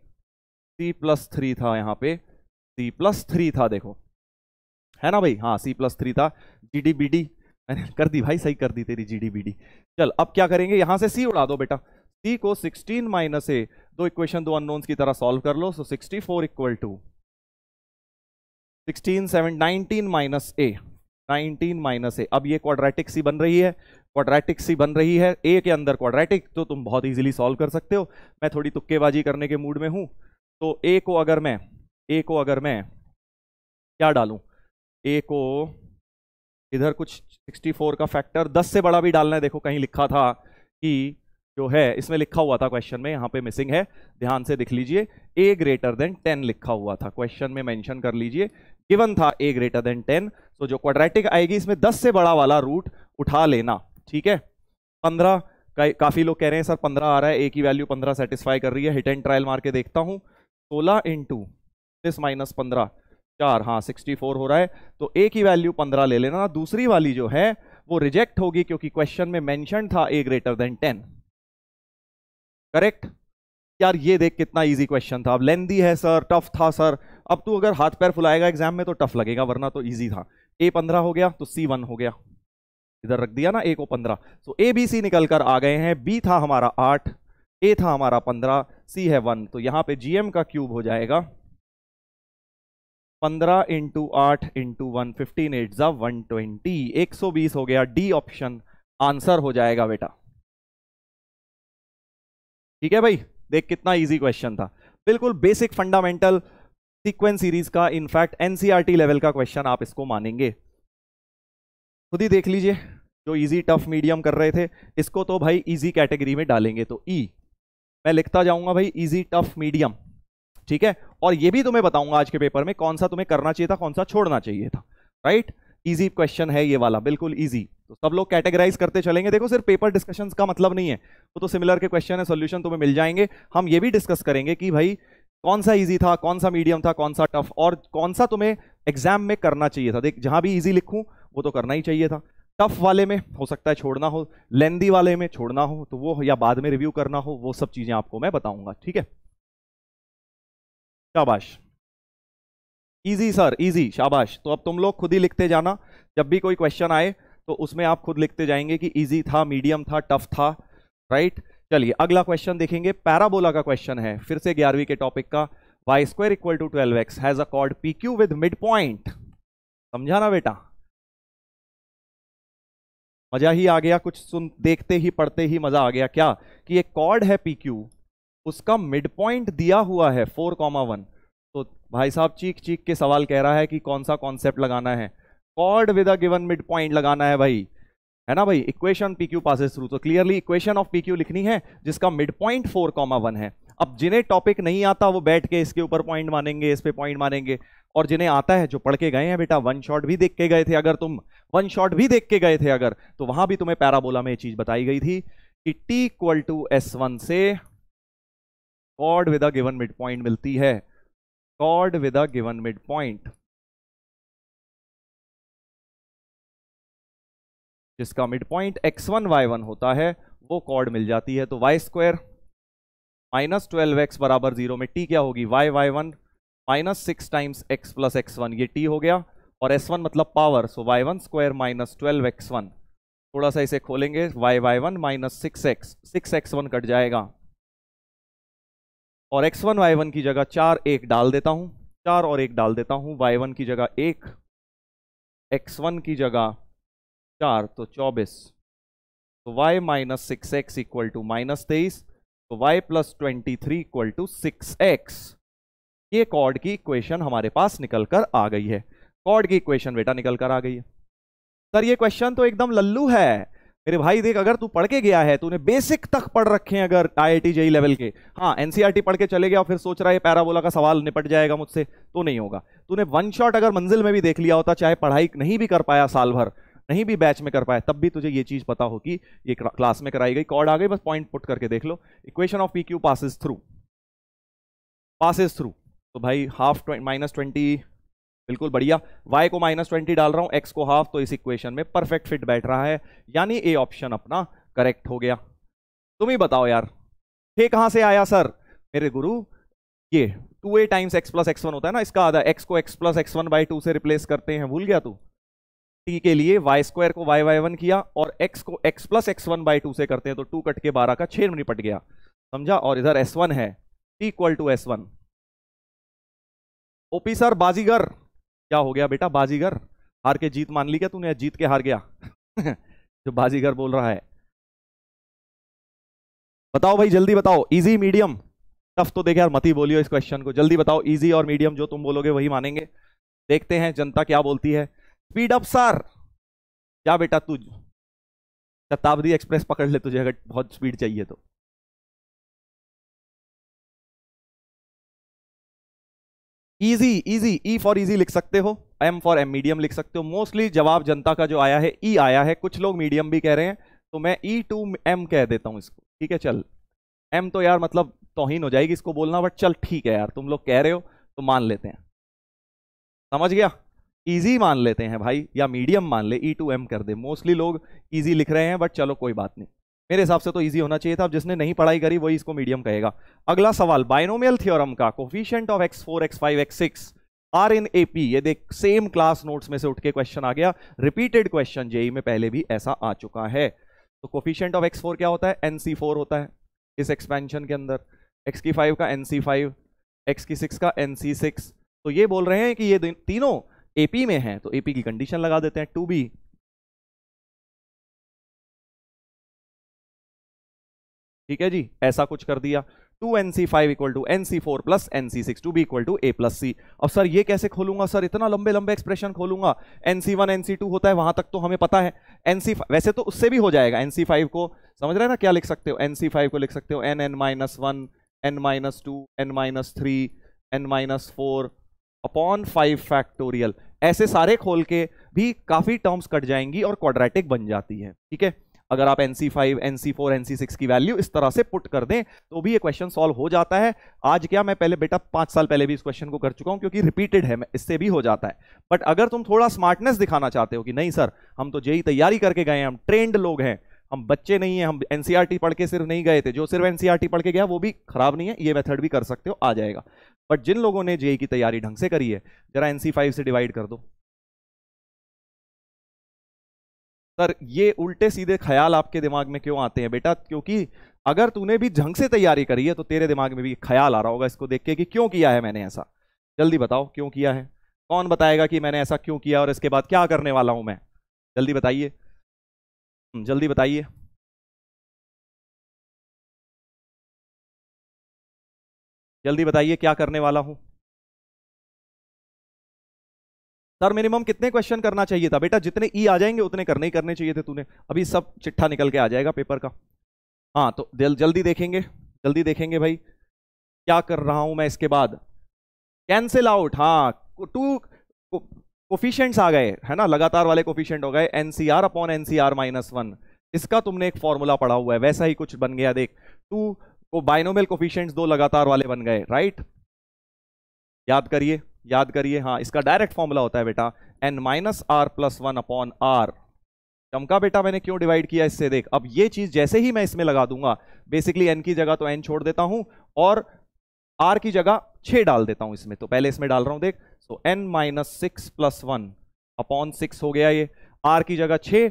सी प्लस थ्री था यहाँ पे सी प्लस थ्री था देखो है ना भाई हाँ सी प्लस थ्री था जी डी बी डी मैंने कर दी भाई सही कर दी तेरी जी डी बी डी चल अब क्या करेंगे यहाँ से सी उड़ा दो बेटा सी को सिक्सटीन माइनस ए दो इक्वेशन दो अननोन्स की तरह सॉल्व कर लो so sixty four equal to sixteen seven nineteen minus A nineteen minus A अब ये क्वाड्रेटिक सी बन रही है क्वाड्रेटिक सी बन रही है ए के अंदर क्वाड्रेटिक तो तुम बहुत इजीली सॉल्व कर सकते हो मैं थोड़ी तुक्केबाजी करने के मूड में हूँ तो ए को अगर मैं ए को अगर मैं क्या डालूं ए को इधर कुछ 64 का फैक्टर 10 से बड़ा भी डालना है देखो कहीं लिखा था कि जो है इसमें लिखा हुआ था क्वेश्चन में यहां पे मिसिंग है ध्यान से दिख लीजिए ए ग्रेटर देन 10 लिखा हुआ था क्वेश्चन में मेंशन कर लीजिए गिवन था ए ग्रेटर देन 10 तो जो क्वाड्रेटिक आएगी इसमें 10 से बड़ा वाला रूट उठा लेना ठीक है 15 का, काफ़ी लोग कह रहे हैं सर 15 आ रहा है ए की वैल्यू 15 सेटिस्फाई कर रही है हिट एंड ट्रायल मार के देखता हूं सोलह इंटू दिस माइनस पंद्रह चार हाँ सिक्सटी फोर हो रहा है तो ए की वैल्यू पंद्रह ले लेना दूसरी वाली जो है वो रिजेक्ट होगी क्योंकि क्वेश्चन में मैंशन था A greater than ten correct यार ये देख कितना इजी क्वेश्चन था अब लेंदी है सर टफ था सर अब तू अगर हाथ पैर फुलाएगा एग्जाम में तो टफ लगेगा वरना तो इजी था ए पंद्रह हो गया तो सी वन हो गया इधर रख दिया ना ए को पंद्रह सो ए बी सी निकल कर आ गए हैं बी था हमारा आठ ए था हमारा पंद्रह सी है वन तो यहां पे जीएम का क्यूब हो जाएगा पंद्रह इंटू आठ इंटू वन फिफ्टीन एट जब वन ट्वेंटी एक सौ बीस हो गया डी ऑप्शन आंसर हो जाएगा बेटा ठीक है भाई देख कितना इजी क्वेश्चन था बिल्कुल बेसिक फंडामेंटल सीक्वेंस सीरीज का इनफैक्ट एनसीईआरटी लेवल का क्वेश्चन आप इसको मानेंगे खुद ही देख लीजिए जो इजी टफ मीडियम कर रहे थे इसको तो भाई इजी कैटेगरी में डालेंगे तो ई e, मैं लिखता जाऊंगा भाई इजी टफ मीडियम ठीक है और ये भी तुम्हें बताऊंगा आज के पेपर में कौन सा तुम्हें करना चाहिए था कौन सा छोड़ना चाहिए था राइट इजी क्वेश्चन है ये वाला बिल्कुल इजी तो सब लोग कैटेगराइज करते चलेंगे देखो सिर्फ पेपर डिस्कशन का मतलब नहीं है वो तो सिमिलर के क्वेश्चन है सोल्यूशन तुम्हें मिल जाएंगे हम ये भी डिस्कस करेंगे कि भाई कौन सा इजी था कौन सा मीडियम था कौन सा टफ और कौन सा तुम्हें एग्जाम में करना चाहिए था देख जहां भी इजी लिखूं वो तो करना ही चाहिए था टफ वाले में हो सकता है छोड़ना हो लेंदी वाले में छोड़ना हो तो वो या बाद में रिव्यू करना हो वो सब चीज़ें आपको मैं बताऊंगा ठीक है शाबाश इजी सर इजी शाबाश तो अब तुम लोग खुद ही लिखते जाना जब भी कोई क्वेश्चन आए तो उसमें आप खुद लिखते जाएंगे कि इजी था मीडियम था टफ था राइट चलिए अगला क्वेश्चन देखेंगे पैराबोला का क्वेश्चन है फिर से ग्यारहवीं के टॉपिक का Y square equal to twelve X has a chord P Q with mid point समझा ना बेटा मजा ही आ गया कुछ सुन देखते ही पढ़ते ही मजा आ गया क्या कि एक कॉर्ड है पी क्यू उसका मिड पॉइंट दिया हुआ है फोर कॉमा वन तो भाई साहब चीख चीख के सवाल कह रहा है कि कौन सा कॉन्सेप्ट लगाना है chord with a given mid point लगाना है भाई है ना भाई equation P Q passes through तो clearly equation of P Q लिखनी है जिसका mid point four comma one है अब जिन्हें टॉपिक नहीं आता वो बैठ के इसके ऊपर पॉइंट मानेंगे इस पे पॉइंट मानेंगे और जिन्हें आता है जो पढ़ के गए हैं बेटा वन शॉट भी देख के गए थे अगर तुम वन शॉट भी देख के गए थे अगर तो वहां भी तुम्हें पैराबोला में ये चीज बताई गई थी कि T equal to S one से chord with a given mid point मिलती है chord with a given mid point जिसका mid point X one Y one होता है वो कॉर्ड मिल जाती है तो Y square minus twelve X बराबर जीरो में टी क्या होगी Y Y one minus six times X plus X one ये टी हो गया और एस वन मतलब पावर सो Y one square minus twelve X one थोड़ा सा इसे खोलेंगे Y Y one minus six X six X one cut जाएगा और एक्स वन वाई वन की जगह चार एक डाल देता हूँ चार और एक डाल देता हूँ वाई वन की जगह एक एक्स वन की जगह चार तो चौबीस तो Y minus six X equal to minus तेईस तो Y plus twenty three equal to six X ये कॉर्ड की इक्वेशन हमारे पास निकल कर आ गई है कॉर्ड की इक्वेशन बेटा निकल कर आ गई है सर ये क्वेश्चन तो एकदम लल्लू है मेरे भाई देख अगर तू पढ़ के गया है तूने बेसिक तक पढ़ रखे हैं अगर आई आई जेई लेवल के हाँ एनसीईआरटी e पढ़ के चले गया और फिर सोच रहा है पैराबोला का सवाल निपट जाएगा मुझसे तो नहीं होगा तूने वन शॉट अगर मंजिल में भी देख लिया होता चाहे पढ़ाई नहीं भी कर पाया साल भर नहीं भी बैच में कर पाया तब भी तुझे ये चीज पता हो कि ये क्लास में कराई गई कॉर्ड आ गई बस पॉइंट पुट करके देख लो equation of P Q passes through passes through तो भाई हाफ माइनस ट्वेंटी बिल्कुल बढ़िया वाई को माइनस ट्वेंटी डाल रहा हूँ एक्स को हाफ तो इस इक्वेशन में परफेक्ट फिट बैठ रहा है यानी ए ऑप्शन अपना करेक्ट हो गया तुम ही बताओ यार ये कहाँ से आया सर मेरे गुरु ये two A times X plus X one होता है ना इसका आधा एक्स को X plus X one by two से रिप्लेस करते हैं भूल गया तू टी के लिए वाई स्क्वायर को वाई वाई वन किया और एक्स को X plus X one by two से करते हैं तो टू कट के बारह का छः निपट गया समझा और इधर एस वन है T equal to S one OP sir बाजीगर क्या हो गया बेटा बाजीगर हार के जीत मान ली क्या तूने जीत के हार गया [laughs] जो बाजीगर बोल रहा है बताओ भाई जल्दी बताओ इजी मीडियम टफ तो देखे यार मत ही बोलियो इस क्वेश्चन को जल्दी बताओ इजी और मीडियम जो तुम बोलोगे वही मानेंगे देखते हैं जनता क्या बोलती है स्पीड अप सर क्या बेटा तू शताब्दी एक्सप्रेस पकड़ ले तुझे अगर बहुत स्पीड चाहिए तो easy easy E for easy लिख सकते हो एम फॉर एम मीडियम लिख सकते हो मोस्टली जवाब जनता का जो आया है ई e आया है कुछ लोग मीडियम भी कह रहे हैं तो मैं ई टू एम कह देता हूँ इसको ठीक है चल एम तो यार मतलब तोहिन हो जाएगी इसको बोलना बट चल ठीक है यार तुम लोग कह रहे हो तो मान लेते हैं समझ गया ईजी मान लेते हैं भाई या मीडियम मान ले ई टू एम कर दे मोस्टली लोग ईजी लिख रहे हैं बट चलो कोई बात नहीं मेरे हिसाब से तो इजी होना चाहिए था अब जिसने नहीं पढ़ाई करी वही इसको मीडियम कहेगा अगला सवाल बाइनोमियल थ्योरम का coefficient of X four X five X six are in A P ये देख सेम क्लास नोट्स में से उठ के क्वेश्चन आ गया रिपीटेड क्वेश्चन जेई में पहले भी ऐसा आ चुका है तो कोफिशियंट ऑफ एक्स फोर क्या होता है एन सी फोर होता है इस एक्सपेंशन के अंदर एक्स की फाइव का एन सी फाइव एक्स की सिक्स का एन सी सिक्स तो ये बोल रहे हैं कि ये तीनों ए पी में है तो ए पी की कंडीशन लगा देते हैं टू बी ठीक है जी ऐसा कुछ कर दिया two N C five equal to N C four plus N C six two B equal to A plus C अब सर ये कैसे खोलूंगा सर इतना लंबे लंबे एक्सप्रेशन खोलूंगा N C one N C two होता है वहां तक तो हमें पता है एन सी वैसे तो उससे भी हो जाएगा एन सी फाइव को समझ रहे हैं ना क्या लिख सकते हो एन सी फाइव को लिख सकते हो N N minus one N minus two N minus three N minus four upon five factorial ऐसे सारे खोल के भी काफी टर्म्स कट जाएंगी और क्वाड्रेटिक बन जाती है ठीक है अगर आप N C five N C four N C six की वैल्यू इस तरह से पुट कर दें तो भी ये क्वेश्चन सॉल्व हो जाता है आज क्या मैं पहले बेटा पांच साल पहले भी इस क्वेश्चन को कर चुका हूं क्योंकि रिपीटेड है इससे भी हो जाता है बट अगर तुम थोड़ा स्मार्टनेस दिखाना चाहते हो कि नहीं सर हम तो जेई e तैयारी करके गए हम ट्रेंड लोग हैं हम बच्चे नहीं हैं हम एनसीआरटी e पढ़ के सिर्फ नहीं गए थे जो सिर्फ एनसीआरटी e पढ़ के गया वो भी खराब नहीं है ये मेथड भी कर सकते हो आ जाएगा बट जिन लोगों ने जेई की तैयारी ढंग से करी है जरा एनसी फाइव से डिवाइड कर दो सर ये उल्टे सीधे ख्याल आपके दिमाग में क्यों आते हैं बेटा क्योंकि अगर तूने भी ढंग से तैयारी करी है तो तेरे दिमाग में भी ख्याल आ रहा होगा इसको देख के कि क्यों किया है मैंने ऐसा जल्दी बताओ क्यों किया है कौन बताएगा कि मैंने ऐसा क्यों किया और इसके बाद क्या करने वाला हूं मैं जल्दी बताइए हम्म, जल्दी बताइए जल्दी बताइए क्या करने वाला हूं सर मिनिमम कितने क्वेश्चन करना चाहिए था बेटा जितने ई e आ जाएंगे उतने करने ही करने चाहिए थे तूने अभी सब चिट्ठा निकल के आ जाएगा पेपर का हाँ तो जल्दी देखेंगे जल्दी देखेंगे भाई क्या कर रहा हूं मैं इसके बाद कैंसिल आउट हाँ टू कोफिशेंट्स आ गए है ना लगातार वाले कोफिशेंट हो गए NCR upon NCR minus one इसका तुमने एक फॉर्मूला पढ़ा हुआ है वैसा ही कुछ बन गया देख टू को बाइनोमल कोफिशेंट्स दो लगातार वाले बन गए राइट याद करिए याद करिए हाँ इसका डायरेक्ट फॉर्मूला होता है बेटा N minus R plus one upon R चमका बेटा मैंने क्यों डिवाइड किया इससे देख अब ये चीज जैसे ही मैं इसमें लगा दूंगा बेसिकली एन की जगह तो एन छोड़ देता हूं और आर की जगह छः डाल देता हूं इसमें तो पहले इसमें डाल रहा हूं देख so N minus six plus one upon six हो गया ये आर की जगह छः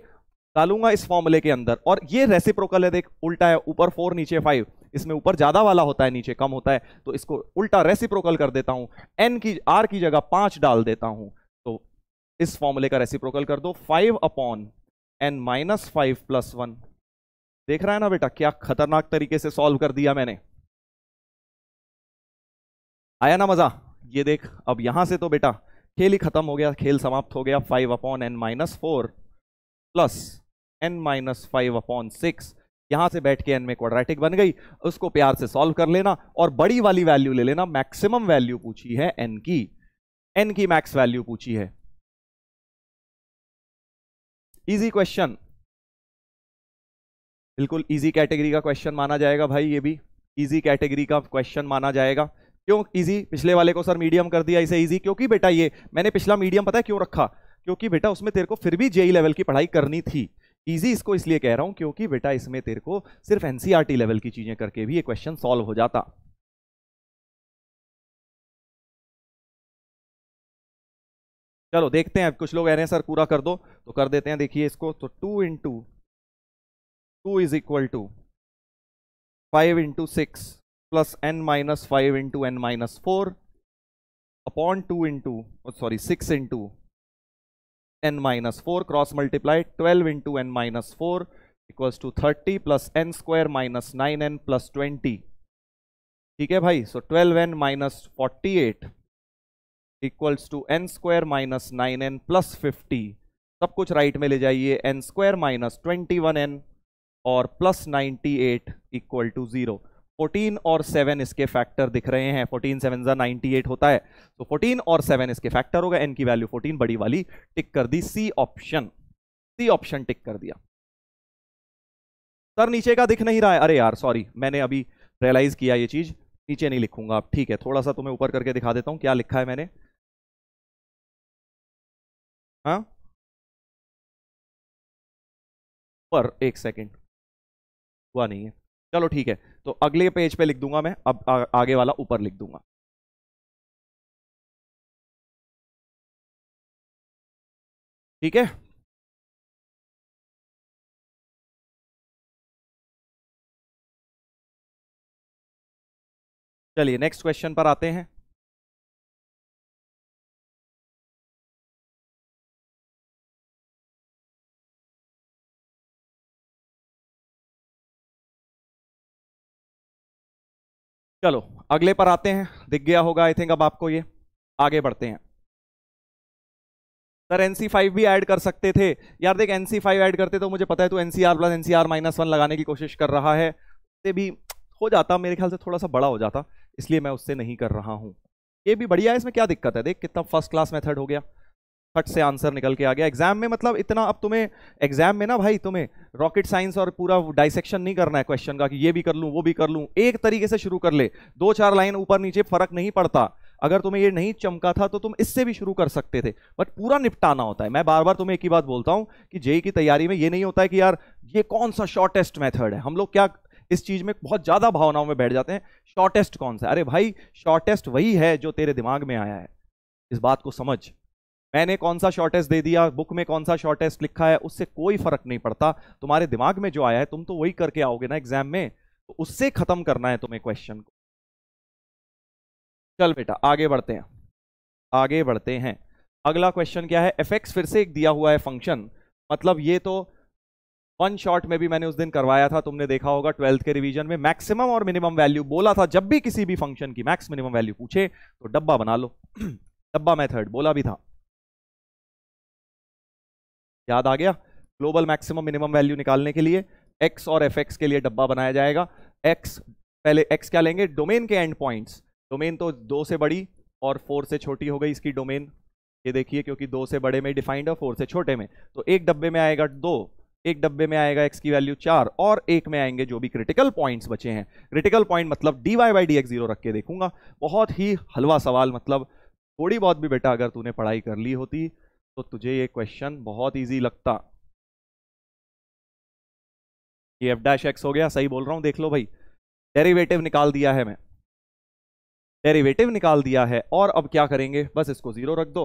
डालूंगा इस फॉर्मूले के अंदर और ये रेसिप्रोकल है देख उल्टा है ऊपर फोर नीचे फाइव इसमें ऊपर ज़्यादा वाला होता है नीचे कम होता है तो इसको उल्टा रेसिप्रोकल कर देता हूं एन की आर की जगह पांच डाल देता हूं तो इस फॉर्मूले का रेसिप्रोकल कर दो five upon N minus five plus one देख रहा है ना बेटा क्या खतरनाक तरीके से सॉल्व कर दिया मैंने आया ना मजा ये देख अब यहां से तो बेटा खेल ही खत्म हो गया खेल समाप्त हो गया five upon N minus four plus N minus five upon six यहां से बैठ के एन में क्वाड्रेटिक बन गई उसको प्यार से सॉल्व कर लेना और बड़ी वाली वैल्यू ले लेना मैक्सिमम वैल्यू पूछी है एन की एन की मैक्स वैल्यू पूछी है इजी क्वेश्चन बिल्कुल इजी कैटेगरी का क्वेश्चन माना जाएगा भाई ये भी इजी कैटेगरी का क्वेश्चन माना जाएगा क्यों इजी पिछले वाले को सर मीडियम कर दिया इसे इजी क्योंकि बेटा ये मैंने पिछला मीडियम पता है क्यों रखा क्योंकि बेटा उसमें तेरे को फिर भी जेई लेवल e की पढ़ाई करनी थी ईजी इसको इसलिए कह रहा हूं क्योंकि बेटा इसमें तेरे को सिर्फ एनसीआरटी लेवल e की चीजें करके भी ये क्वेश्चन सॉल्व हो जाता चलो देखते हैं कुछ लोग कह रहे हैं सर पूरा कर दो तो कर देते हैं देखिए इसको तो two into two is equal to five into six plus N minus five into N minus four upon two into sorry six into N minus four cross multiply twelve into N minus four equals to thirty plus N square minus nine N plus twenty ठीक है भाई so twelve N minus forty eight equals to N square minus nine N plus fifty सब कुछ right में ले जाइए N square minus twenty one N और plus ninety eight equal to zero 14 और 7 इसके फैक्टर दिख रहे हैं 14 सेवन नाइनटी एट होता है तो so 14 और 7 इसके फैक्टर होगा एन की वैल्यू 14 बड़ी वाली टिक कर दी C option C option tick कर दिया सर नीचे का दिख नहीं रहा है अरे यार सॉरी मैंने अभी रियलाइज किया ये चीज नीचे नहीं लिखूंगा आप ठीक है थोड़ा सा तुम्हें तो ऊपर करके दिखा देता हूँ क्या लिखा है मैंने हाँ पर एक सेकेंड हुआ नहीं है चलो ठीक है तो अगले पेज पे लिख दूंगा मैं अब आ, आगे वाला ऊपर लिख दूंगा ठीक है चलिए नेक्स्ट क्वेश्चन पर आते हैं चलो अगले पर आते हैं दिख गया होगा आई थिंक अब आपको ये आगे बढ़ते हैं सर एन फाइव भी ऐड कर सकते थे यार देख एनसी फाइव ऐड करते तो मुझे पता है तो N C R plus N C R minus one लगाने की कोशिश कर रहा है उससे भी हो जाता मेरे ख्याल से थोड़ा सा बड़ा हो जाता इसलिए मैं उससे नहीं कर रहा हूँ ये भी बढ़िया है इसमें क्या दिक्कत है देख कितना फर्स्ट क्लास मेथड हो गया फट से आंसर निकल के आ गया एग्जाम में मतलब इतना अब तुम्हें एग्जाम में ना भाई तुम्हें रॉकेट साइंस और पूरा डाइसेक्शन नहीं करना है क्वेश्चन का कि ये भी कर लूँ वो भी कर लूँ एक तरीके से शुरू कर ले दो चार लाइन ऊपर नीचे फर्क नहीं पड़ता अगर तुम्हें ये नहीं चमका था तो तुम इससे भी शुरू कर सकते थे बट पूरा निपटाना होता है मैं बार बार तुम्हें एक ही बात बोलता हूँ कि जेई e की तैयारी में ये नहीं होता है कि यार ये कौन सा शॉर्टेस्ट मैथड है हम लोग क्या इस चीज़ में बहुत ज़्यादा भावनाओं में बैठ जाते हैं शॉर्टेस्ट कौन सा अरे भाई शॉर्टेस्ट वही है जो तेरे दिमाग में आया है इस बात को समझ मैंने कौन सा शॉर्टेस्ट दे दिया बुक में कौन सा शॉर्टेस्ट लिखा है उससे कोई फर्क नहीं पड़ता तुम्हारे दिमाग में जो आया है तुम तो वही करके आओगे ना एग्जाम में तो उससे खत्म करना है तुम्हें क्वेश्चन को चल बेटा आगे बढ़ते हैं आगे बढ़ते हैं अगला क्वेश्चन क्या है एफ फिर से एक दिया हुआ है फंक्शन मतलब ये तो वन शॉट में भी मैंने उस दिन करवाया था तुमने देखा होगा ट्वेल्थ के रिवीजन में मैक्सिमम और मिनिमम वैल्यू बोला था जब भी किसी भी फंक्शन की मैक्स मिनिमम वैल्यू पूछे तो डब्बा बना लो [clears throat] डब्बा मेथड बोला भी था याद आ गया ग्लोबल मैक्सिमम मिनिमम वैल्यू निकालने के लिए एक्स और एफ के लिए डब्बा बनाया जाएगा एक्स पहले एक्स क्या लेंगे डोमेन के एंड पॉइंट्स डोमेन तो दो से बड़ी और फोर से छोटी हो गई इसकी डोमेन ये देखिए क्योंकि दो से बड़े में डिफाइंड है फोर से छोटे में तो एक डब्बे में आएगा दो एक डब्बे में आएगा एक्स की वैल्यू चार और एक में आएंगे जो भी क्रिटिकल पॉइंट्स बचे हैं क्रिटिकल पॉइंट मतलब D Y by D X zero रख के देखूंगा बहुत ही हलवा सवाल मतलब थोड़ी बहुत भी बेटा अगर तूने पढ़ाई कर ली होती तो तुझे ये क्वेश्चन बहुत ईजी लगता ये एफ डैश एक्स हो गया सही बोल रहा हूं देख लो भाई डेरिवेटिव निकाल दिया है मैं डेरिवेटिव निकाल दिया है और अब क्या करेंगे बस इसको जीरो रख दो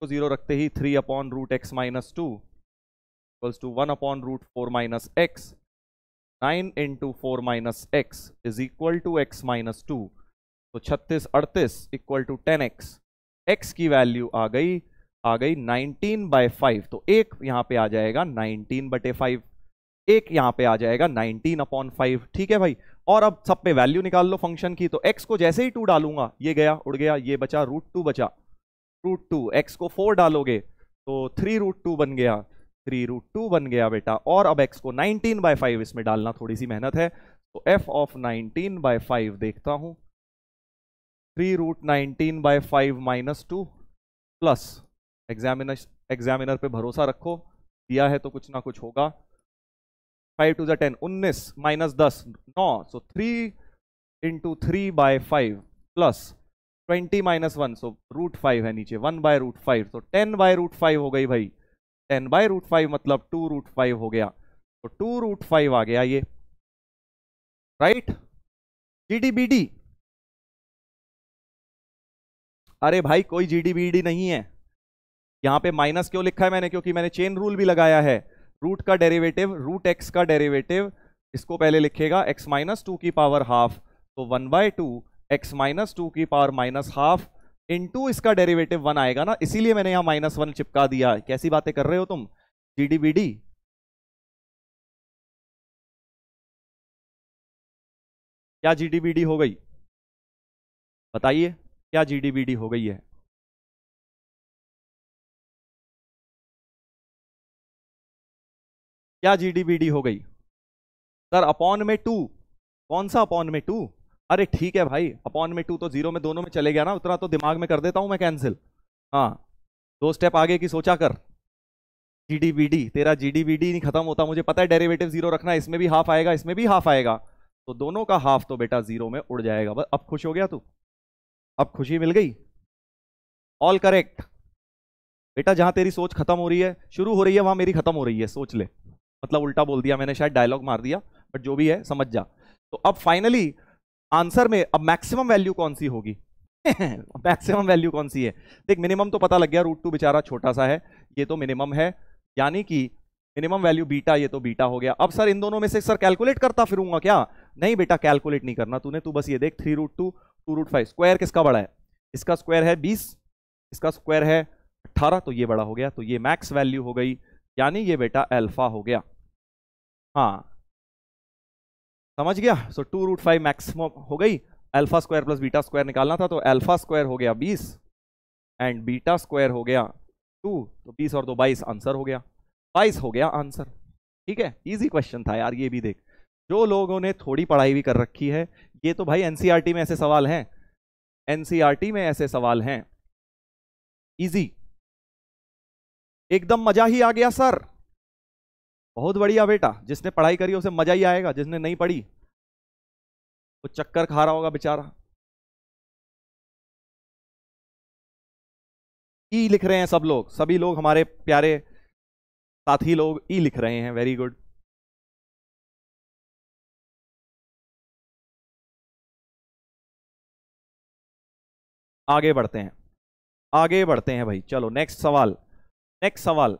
तो जीरो रखते ही three upon root X minus two equals to one upon root four minus X nine into four minus X is equal to x minus two तो छत्तीस अड़तीस इक्वल टू टेन एक्स एक्स की वैल्यू आ गई आ गई 19 बाय फाइव तो एक यहां पे आ जाएगा 19 बटे फाइव एक यहां पे आ जाएगा 19 अपॉन फाइव ठीक है भाई और अब सब पे वैल्यू निकाल लो फंक्शन की तो x को जैसे ही टू डालूंगा ये गया उड़ गया ये बचा रूट टू बचा रूट टू एक्स को फोर डालोगे तो थ्री रूट टू बन गया थ्री रूट टू बन गया बेटा और अब एक्स को 19 बाय फाइव इसमें डालना थोड़ी सी मेहनत है तो एफ ऑफ 19 बाय फाइव देखता हूं three root nineteen by five minus two plus examiner examiner पे भरोसा रखो दिया है तो कुछ ना कुछ होगा फाइव टू ज़ा टेन उन्नीस माइनस दस नौ so three into three by five plus twenty minus one so root five है नीचे वन बाय रूट फाइव तो टेन बाय रूट फाइव हो गई भाई टेन बाय रूट फाइव मतलब टू रूट फाइव हो गया तो टू रूट फाइव आ गया ये राइट डी अरे भाई कोई डी नहीं है यहां पे माइनस क्यों लिखा है मैंने क्योंकि मैंने चेन रूल भी लगाया है रूट का डेरिवेटिव रूट एक्स का डेरिवेटिव इसको पहले लिखेगा एक्स माइनस टू की पावर हाफ तो one by two x minus two की पावर माइनस हाफ इंटू इसका डेरिवेटिव वन आएगा ना इसीलिए मैंने यहां माइनस वन चिपका दिया कैसी बातें कर रहे हो तुम जी डी बी डी क्या जी डी बी डी हो गई बताइए क्या जी डी बी डी हो गई है क्या जीडीबीडी हो गई सर अपॉन में टू कौन सा अपॉन में टू अरे ठीक है भाई अपॉन में टू तो जीरो में दोनों में चले गया ना उतना तो दिमाग में कर देता हूं मैं कैंसिल हाँ दो स्टेप आगे की सोचा कर जीडीबीडी तेरा जीडीबीडी नहीं खत्म होता मुझे पता है डेरिवेटिव जीरो रखना इसमें भी हाफ आएगा इसमें भी हाफ आएगा तो दोनों का हाफ तो बेटा जीरो में उड़ जाएगा बस अब खुश हो गया तू अब खुशी मिल गई ऑल करेक्ट बेटा जहां तेरी सोच खत्म हो रही है शुरू हो रही है वहां मेरी खत्म हो रही है सोच ले मतलब उल्टा बोल दिया मैंने शायद डायलॉग मार दिया बट जो भी है समझ जा तो अब फाइनली आंसर में अब मैक्सिमम वैल्यू कौन सी होगी मैक्सिमम [laughs] वैल्यू कौन सी है देख मिनिमम तो पता लग गया रूट टू बेचारा छोटा सा है ये तो मिनिमम है यानी कि मिनिमम वैल्यू बीटा ये तो बीटा हो गया अब सर इन दोनों में से सर कैलकुलेट करता फिरूंगा क्या नहीं बेटा कैलकुलेट नहीं करना तूने तू बस ये देख three root two two root five square किसका बड़ा है इसका स्क्वायर है बीस इसका स्क्वायर है अट्ठारह तो ये बड़ा हो गया तो ये मैक्स वैल्यू हो गई यानी ये बेटा अल्फा हो गया हाँ समझ गया so two root five maximum हो गई alpha square plus beta square निकालना था तो अल्फा स्क्वायर हो गया बीस एंड बीटा स्क्वायर हो गया टू तो बीस और दो बाईस आंसर हो गया बाईस हो गया आंसर ठीक है इजी क्वेश्चन था यार ये भी देख जो लोगों ने थोड़ी पढ़ाई भी कर रखी है ये तो भाई एनसीआरटी e में ऐसे सवाल हैं एनसीआरटी e में ऐसे सवाल हैं इजी एकदम मजा ही आ गया सर बहुत बढ़िया बेटा जिसने पढ़ाई करी उसे मजा ही आएगा जिसने नहीं पढ़ी वो चक्कर खा रहा होगा बेचारा ई लिख रहे हैं सब लोग सभी लोग हमारे प्यारे साथी लोग ई लिख रहे हैं वेरी गुड आगे बढ़ते हैं आगे बढ़ते हैं भाई चलो नेक्स्ट सवाल नेक्स्ट सवाल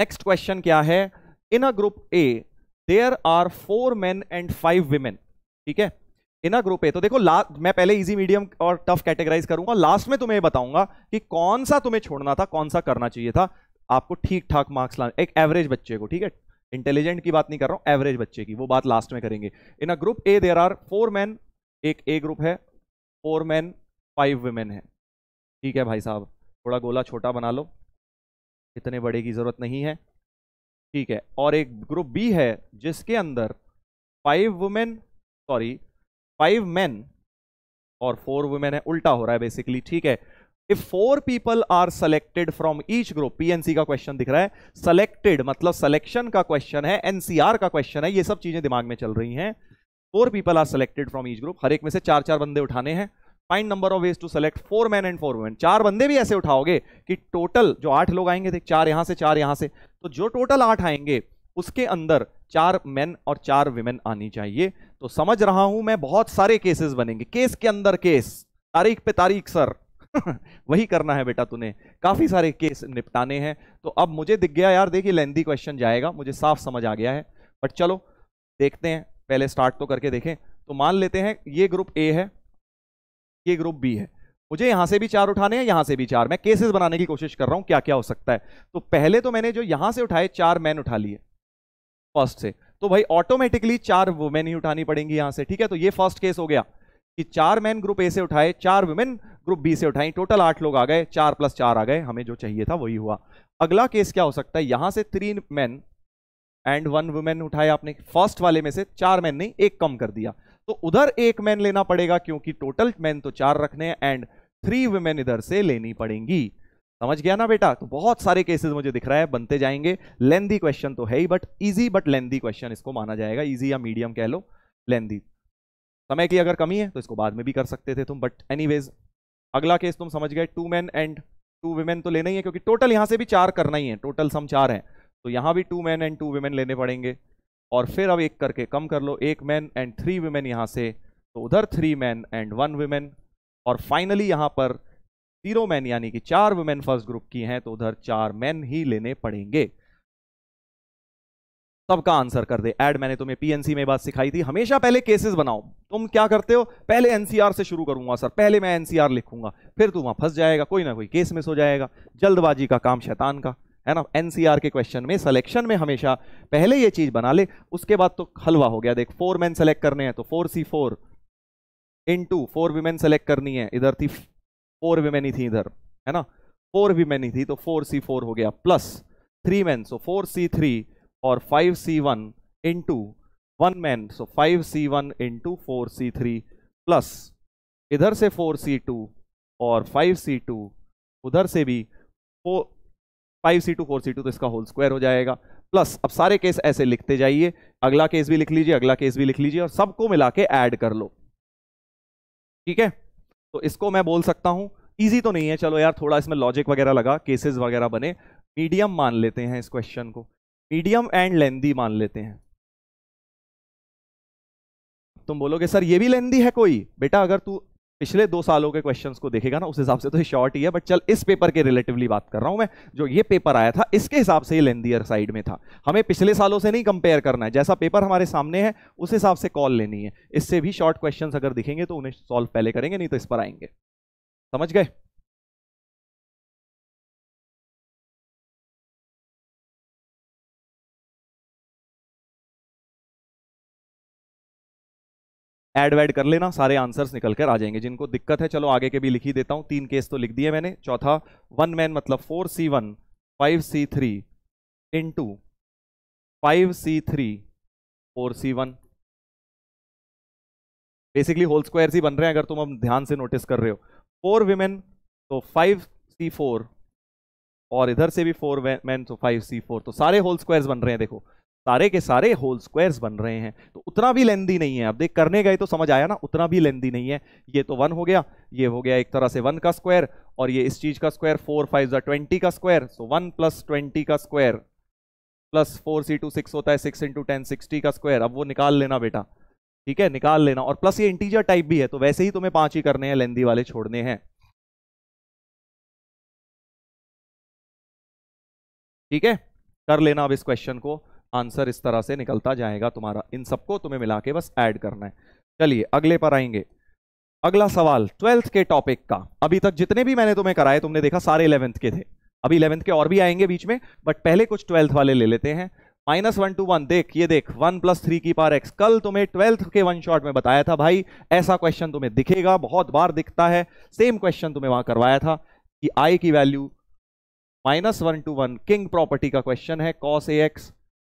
नेक्स्ट क्वेश्चन क्या है in a group A there are four men and five women ठीक है इन अ ग्रुप ए तो देखो लास्ट मैं पहले इजी मीडियम और टफ कैटेगराइज करूंगा लास्ट में तुम्हें बताऊंगा कि कौन सा तुम्हें छोड़ना था कौन सा करना चाहिए था आपको ठीक ठाक मार्क्स लाने एक एवरेज बच्चे को ठीक है इंटेलिजेंट की बात नहीं कर रहा हूं एवरेज बच्चे की वो बात लास्ट में करेंगे in a group A there are four man एक ए ग्रुप है फोर मैन फाइव वुमेन है ठीक है भाई साहब थोड़ा गोला छोटा बना लो इतने बड़े की ज़रूरत नहीं है ठीक है और एक ग्रुप बी है जिसके अंदर five women sorry five man और फोर वुमेन है उल्टा हो रहा है बेसिकली ठीक है if four people are selected from each group PNC का क्वेश्चन दिख रहा है सेलेक्टेड मतलब सिलेक्शन का क्वेश्चन है एनसीआर का क्वेश्चन है ये सब चीजें दिमाग में चल रही हैं four people are selected from each group हर एक में से चार चार बंदे उठाने हैं find number of ways to select four man and four women चार बंदे भी ऐसे उठाओगे कि टोटल जो आठ लोग आएंगे थे चार यहाँ से चार यहाँ से तो जो टोटल आठ आएंगे उसके अंदर चार मैन और चार वुमेन आनी चाहिए तो समझ रहा हूं मैं बहुत सारे केसेस बनेंगे केस के अंदर केस तारीख पे तारीख सर [laughs] वही करना है बेटा तूने काफी सारे केस निपटाने हैं तो अब मुझे दिख गया यार देखिए लेंदी क्वेश्चन जाएगा मुझे साफ समझ आ गया है बट चलो देखते हैं पहले स्टार्ट तो करके देखें तो मान लेते हैं ये ग्रुप ए है ये ग्रुप बी है मुझे यहां से भी चार उठाने हैं यहां से भी चार मैं केसेस बनाने की कोशिश कर रहा हूं क्या क्या हो सकता है तो पहले तो मैंने जो यहां से उठाए चार मैन उठा लिए फर्स्ट से तो भाई ऑटोमेटिकली चार वुमेन ही उठानी पड़ेंगी यहां से ठीक है तो ये फर्स्ट केस हो गया कि चार मैन ग्रुप ए से उठाए चार वुमेन ग्रुप बी से उठाई टोटल आठ लोग आ गए चार प्लस चार आ गए हमें जो चाहिए था वही हुआ अगला केस क्या हो सकता है यहां से three man and one women उठाए आपने फर्स्ट वाले में से चार मैन नहीं एक कम कर दिया तो उधर एक मैन लेना पड़ेगा क्योंकि टोटल मैन तो चार रखने हैं एंड थ्री वुमेन इधर से लेनी पड़ेंगी समझ गया ना बेटा तो बहुत सारे केसेस मुझे दिख रहा है बनते जाएंगे लेंदी क्वेश्चन तो है ही but easy but lengthy question इसको माना जाएगा इजी या मीडियम कह लो लेंदी समय की अगर कमी है तो इसको बाद में भी कर सकते थे तुम बट एनीवेज अगला केस तुम समझ गए two man and two women तो लेना ही है क्योंकि टोटल यहां से भी चार करना ही है टोटल सम चार है तो यहां भी two man and two women लेने पड़ेंगे और फिर अब एक करके कम कर लो एक मैन एंड थ्री वीमेन यहाँ से तो उधर three man and one women और फाइनली यहाँ पर जीरो मैन यानी कि चार वुमेन फर्स्ट ग्रुप की हैं तो उधर चार मैन ही लेने पड़ेंगे सबका आंसर कर दे एड मैंने तुम्हें पीएनसी में बात सिखाई थी हमेशा पहले केसेस बनाओ तुम क्या करते हो पहले एनसीआर से शुरू करूंगा सर पहले मैं एनसीआर लिखूंगा फिर तू वहां फंस जाएगा कोई ना कोई केस मिस हो जाएगा जल्दबाजी का काम शैतान का है ना एनसीआर के क्वेश्चन में सिलेक्शन में हमेशा पहले ये चीज बना ले उसके बाद तो हलवा हो गया देख फोर मैन सेलेक्ट करने हैं तो four C four into four women select करनी है इधर थी फोर वीमेन ही थी इधर है ना फोर वीमेन ही थी तो फोर सी फोर हो गया plus three man so four C three और फाइव सी वन इन into one man so five C one इन into four C three plus इधर से फोर सी टू और फाइव सी टू उधर से भी four five C two four C two तो इसका whole square हो जाएगा प्लस अब सारे केस ऐसे लिखते जाइए अगला केस भी लिख लीजिए अगला केस भी लिख लीजिए और सबको मिला के ऐड कर लो ठीक है तो इसको मैं बोल सकता हूं ईजी तो नहीं है चलो यार थोड़ा इसमें लॉजिक वगैरह लगा केसेस वगैरह बने मीडियम मान लेते हैं इस क्वेश्चन को मीडियम एंड लेंदी मान लेते हैं तुम बोलोगे सर ये भी लेंदी है कोई बेटा अगर तू पिछले दो सालों के क्वेश्चंस को देखेगा ना उस हिसाब से तो शॉर्ट ही है बट चल इस पेपर के रिलेटिवली बात कर रहा हूं मैं जो ये पेपर आया था इसके हिसाब से ये लेंदियर साइड में था हमें पिछले सालों से नहीं कंपेयर करना है जैसा पेपर हमारे सामने है उस हिसाब से कॉल लेनी है इससे भी शॉर्ट क्वेश्चन अगर दिखेंगे तो उन्हें सॉल्व पहले करेंगे नहीं तो इस पर आएंगे समझ गए एड वैड कर लेना सारे आंसर्स निकल कर आ जाएंगे जिनको दिक्कत है चलो आगे के भी लिख ही देता हूँ तीन केस तो लिख दिए मैंने चौथा वन मैन मतलब four C one five C three इन into five C three four C one basically whole square ही बन रहे हैं अगर तुम अब ध्यान से नोटिस कर रहे हो फोर वीमेन तो फाइव सी फोर और इधर से भी फोर मैन तो फाइव सी फोर तो सारे होल स्क्वायर्स बन रहे हैं देखो सारे के सारे होल स्क्वायर्स बन रहे हैं तो उतना भी लेंदी नहीं है अब देख करने गए तो समझ आया ना उतना भी लेंदी नहीं है ये तो वन हो गया ये हो गया एक तरह से वन का स्क्वायर और ये इस चीज का स्क्वायर फोर फाइव जो ट्वेंटी का square so one plus twenty का square plus four C two six होता है सिक्स इंटू टेन सिक्सटी का स्क्वायर अब वो निकाल लेना बेटा ठीक है निकाल लेना और प्लस ये इंटीजर टाइप भी है तो वैसे ही तुम्हें पांच ही करने हैं लेंदी वाले छोड़ने हैं ठीक है कर लेना अब इस क्वेश्चन को आंसर इस तरह से निकलता जाएगा तुम्हारा इन सबको तुम्हें मिला के बस ऐड करना है चलिए अगले पर आएंगे अगला सवाल ट्वेल्थ के टॉपिक का अभी तक जितने भी मैंने तुम्हें कराए तुमने देखा सारे इलेवेंथ के थे अभी इलेवेंथ के और भी आएंगे बीच में बट पहले कुछ ट्वेल्थ वाले ले लेते हैं माइनस वन टू वन देख ये देख वन प्लस थ्री की पार एक्स कल तुम्हें ट्वेल्थ के वन शॉट में बताया था भाई ऐसा क्वेश्चन तुम्हें दिखेगा बहुत बार दिखता है सेम क्वेश्चन तुम्हें वहां करवाया था कि आई की value minus one to one king property का क्वेश्चन है cos a x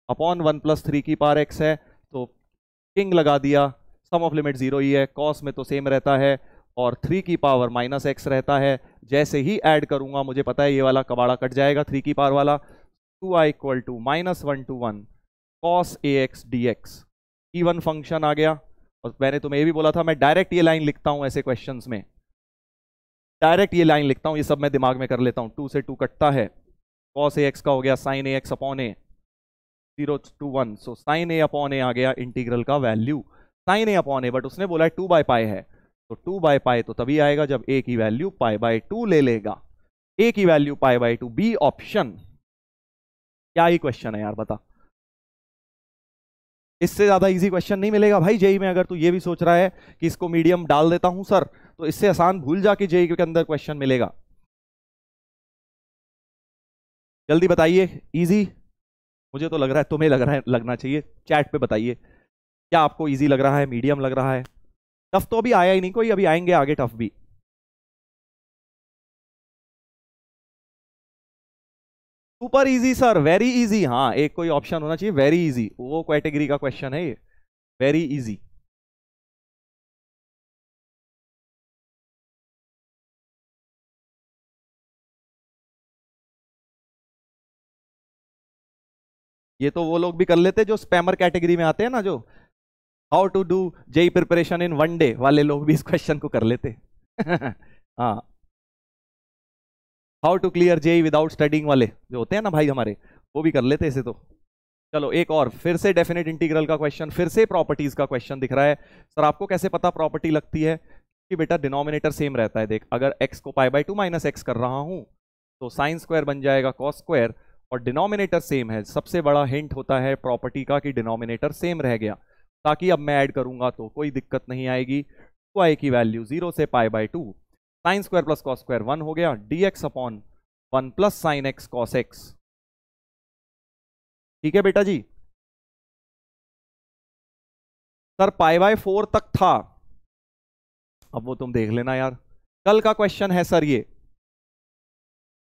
upon one plus three की पार एक्स है तो किंग लगा दिया सम ऑफ लिमिट जीरो ही है कॉस में तो सेम रहता है और थ्री की पावर माइनस एक्स रहता है जैसे ही ऐड करूंगा मुझे पता है ये वाला कबाड़ा कट जाएगा थ्री की पावर वाला two I equal to minus one to one cos a x d x even वन फंक्शन आ गया और मैंने तुम्हें ये भी बोला था मैं डायरेक्ट ये लाइन लिखता हूँ ऐसे क्वेश्चन में डायरेक्ट ये लाइन लिखता हूँ ये सब मैं दिमाग में कर लेता हूँ टू से टू कटता है कॉस ए एक्स का हो गया sine a x upon a zero to one so sine a upon a आ गया इंटीग्रल का value sine a upon a but उसने बोला है टू बाय पाए है तो टू बाय पाए तो तभी आएगा जब ए की वैल्यू पाए बाय टू ले लेगा ए की value pi by to be option क्या ही क्वेश्चन है यार बता इससे ज्यादा इजी क्वेश्चन नहीं मिलेगा भाई जेई e में अगर तू ये भी सोच रहा है कि इसको मीडियम डाल देता हूं सर तो इससे आसान भूल जाके जेई e के अंदर क्वेश्चन मिलेगा जल्दी बताइए इजी मुझे तो लग रहा है तुम्हें लग रहा है लगना चाहिए चैट पे बताइए क्या आपको ईजी लग रहा है मीडियम लग रहा है टफ तो अभी आया ही नहीं कोई अभी आएंगे आगे टफ भी super easy sir very easy हाँ एक कोई ऑप्शन होना चाहिए वेरी इजी वो कैटेगरी का क्वेश्चन है ये वेरी इजी ये तो वो लोग भी कर लेते जो स्पैमर कैटेगरी में आते हैं ना जो how to do JEE preparation in one day वाले लोग भी इस क्वेश्चन को कर लेते [laughs] हाँ how to clear JEE without studying वाले जो होते हैं ना भाई हमारे वो भी कर लेते इसे तो चलो एक और फिर से डेफिनेट इंटीग्रल का क्वेश्चन फिर से प्रॉपर्टीज का क्वेश्चन दिख रहा है सर आपको कैसे पता प्रॉपर्टी लगती है कि बेटा डिनोमिनेटर सेम रहता है देख अगर एक्स को pi by two minus x कर रहा हूं तो साइंस स्क्वायर बन जाएगा कॉस स्क्वायर और डिनोमिनेटर सेम है सबसे बड़ा हिंट होता है प्रॉपर्टी का कि डिनोमिनेटर सेम रह गया ताकि अब मैं ऐड करूंगा तो कोई दिक्कत नहीं आएगी टू तो आई की वैल्यू जीरो से pi by two sine square plus cos square one हो गया d x upon one plus sine x cos x ठीक है बेटा जी सर पाई बाय फोर तक था अब वो तुम देख लेना यार कल का क्वेश्चन है सर ये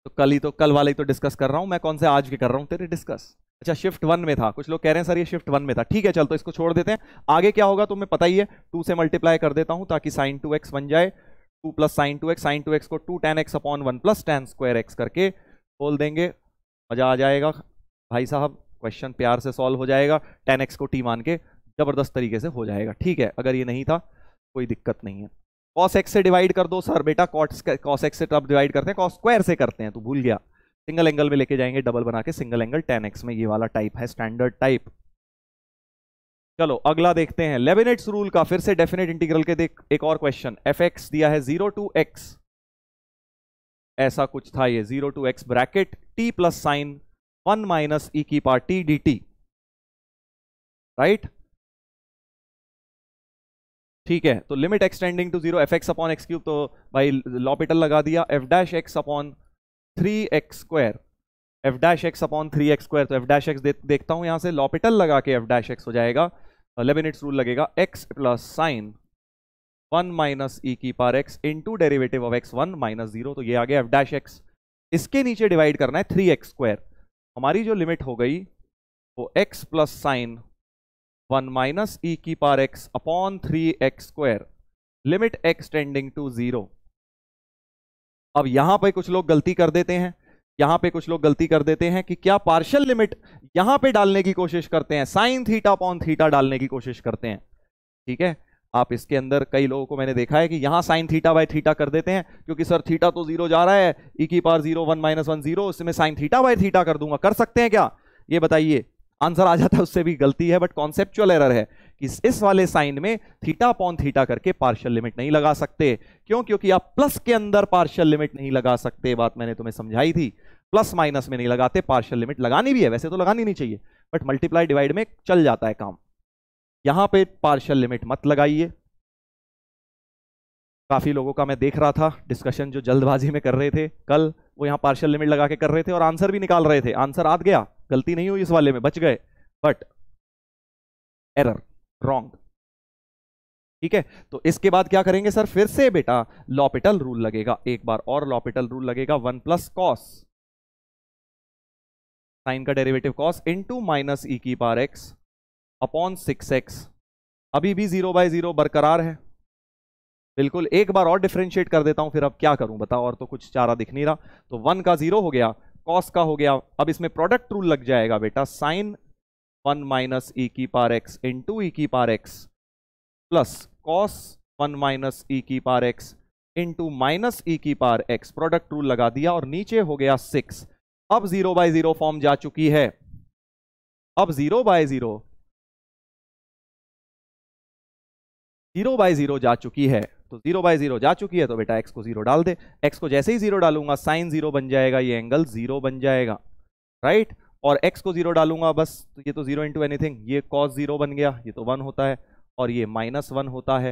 तो कल ही तो कल वाले ही तो डिस्कस कर रहा हूँ मैं कौन से आज के कर रहा हूँ तेरे डिस्कस अच्छा शिफ्ट वन में था कुछ लोग कह रहे हैं सर ये शिफ्ट वन में था ठीक है चल तो इसको छोड़ देते हैं आगे क्या होगा तुम्हें पता ही है टू से मल्टीप्लाई कर देता हूँ ताकि साइन टू एक्स बन जाए two plus sine two x sine two x को two ten x upon one plus tan square x करके बोल देंगे मज़ा आ जाएगा भाई साहब क्वेश्चन प्यार से सॉल्व हो जाएगा टेन एक्स को टी मान के ज़बरदस्त तरीके से हो जाएगा ठीक है अगर ये नहीं था कोई दिक्कत नहीं है कॉस एक्स से डिवाइड कर दो सर बेटा कॉट्स कॉस एक्स से आप डिवाइड करते हैं कॉस स्क्वायर से करते हैं तो भूल गया सिंगल एंगल में लेके जाएंगे डबल बना के सिंगल एंगल टेन एक्स में ये वाला टाइप है स्टैंडर्ड टाइप चलो अगला देखते हैं लेबिनेट्स रूल का फिर से डेफिनेट इंटीग्रल के देख एक और क्वेश्चन एफ एक्स दिया है जीरो टू एक्स ऐसा कुछ था ये zero to x bracket t plus sine one minus e की पार टी डी टी राइट ठीक है तो limit x tending to zero f x upon x cube तो भाई लॉपिटल लगा दिया f dash x upon three x square f dash x upon three x square तो एफ डैश एक्स देखता हूँ यहाँ से लॉपिटल लगा के एफ डैश एक्स हो जाएगा लेबिनिट्स तो रूल लगेगा x plus sine one minus e की पार x into derivative of x one minus zero तो ये आ गया एफ डैश एक्स इसके नीचे डिवाइड करना है थ्री एक्स स्क्वायर हमारी जो लिमिट हो गई वो x plus sine one minus e e की पार x upon three x square limit x tending to zero अब यहां पे कुछ लोग गलती कर देते हैं यहां पे कुछ लोग गलती कर देते हैं कि क्या पार्शियल लिमिट यहां पे डालने की कोशिश करते हैं साइन थीटा अपॉन थीटा डालने की कोशिश करते हैं ठीक है आप इसके अंदर कई लोगों को मैंने देखा है कि यहां साइन थीटा बाय थीटा कर देते हैं क्योंकि सर थीटा तो जीरो जा रहा है ई e की पार zero one minus one zero इसमें साइन थीटा बाय थीटा कर दूंगा कर सकते हैं क्या ये बताइए आंसर आ जाता है उससे भी गलती है बट कॉन्सेप्चुअल एरर है कि इस वाले साइन में थीटा पॉन थीटा करके पार्शियल लिमिट नहीं लगा सकते क्यों क्योंकि आप प्लस के अंदर पार्शियल लिमिट नहीं लगा सकते बात मैंने तुम्हें समझाई थी प्लस माइनस में नहीं लगाते पार्शियल लिमिट लगानी भी है वैसे तो लगानी नहीं चाहिए बट मल्टीप्लाई डिवाइड में चल जाता है काम यहां पर पार्शल लिमिट मत लगाइए काफी लोगों का मैं देख रहा था डिस्कशन जो जल्दबाजी में कर रहे थे कल वो यहाँ पार्शल लिमिट लगा के कर रहे थे और आंसर भी निकाल रहे थे आंसर आ गया गलती नहीं हुई इस वाले में बच गए बट एरर रॉन्ग ठीक है तो इसके बाद क्या करेंगे सर फिर से बेटा लॉपिटल रूल लगेगा एक बार और लॉपिटल रूल लगेगा वन प्लस कॉस साइन का derivative cos two minus e की पार एक्स अपॉन सिक्स एक्स अभी भी जीरो बाय जीरो बरकरार है बिल्कुल एक बार और डिफ्रेंशिएट कर देता हूं फिर अब क्या करूं बताओ और तो कुछ चारा दिख नहीं रहा तो वन का जीरो हो गया कॉस का हो गया अब इसमें प्रोडक्ट रूल लग जाएगा बेटा साइन वन माइनस ई की पार एक्स इन टू ई की पार x plus cos one minus e की पार x into minus e की पार एक्स प्रोडक्ट रूल लगा दिया और नीचे हो गया सिक्स अब जीरो बाय जीरो फॉर्म जा चुकी है अब zero by zero zero by zero जा चुकी है तो जीरो बाय जीरो जा चुकी है तो बेटा एक्स को जीरो डाल दे एक्स को जैसे ही जीरो डालूंगा साइन जीरो बन जाएगा ये एंगल जीरो बन जाएगा राइट और एक्स को जीरो डालूंगा बस तो ये तो जीरो इंटू एनीथिंग ये कॉस जीरो बन गया ये तो वन होता है और ये माइनस वन होता है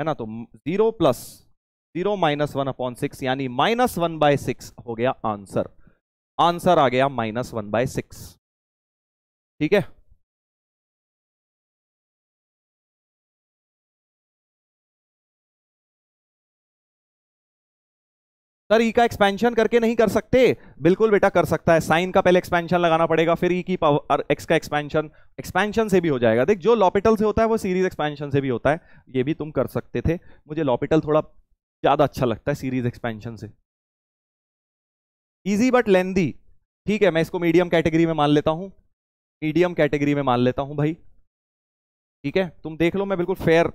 है ना तो zero plus zero minus one upon six यानी माइनस वन बाय सिक्स हो गया आंसर आंसर आ गया माइनस वन बाय सिक्स ठीक है सर ई का एक्सपेंशन करके नहीं कर सकते बिल्कुल बेटा कर सकता है साइन का पहले एक्सपेंशन लगाना पड़ेगा फिर ई e की पावर एक्स का एक्सपेंशन एक्सपेंशन से भी हो जाएगा देख जो लॉपिटल से होता है वो सीरीज एक्सपेंशन से भी होता है ये भी तुम कर सकते थे मुझे लॉपिटल थोड़ा ज़्यादा अच्छा लगता है सीरीज एक्सपेंशन से ईजी बट लेंदी ठीक है मैं इसको मीडियम कैटेगरी में मान लेता हूँ मीडियम कैटेगरी में मान लेता हूँ भाई ठीक है तुम देख लो मैं बिल्कुल फेयर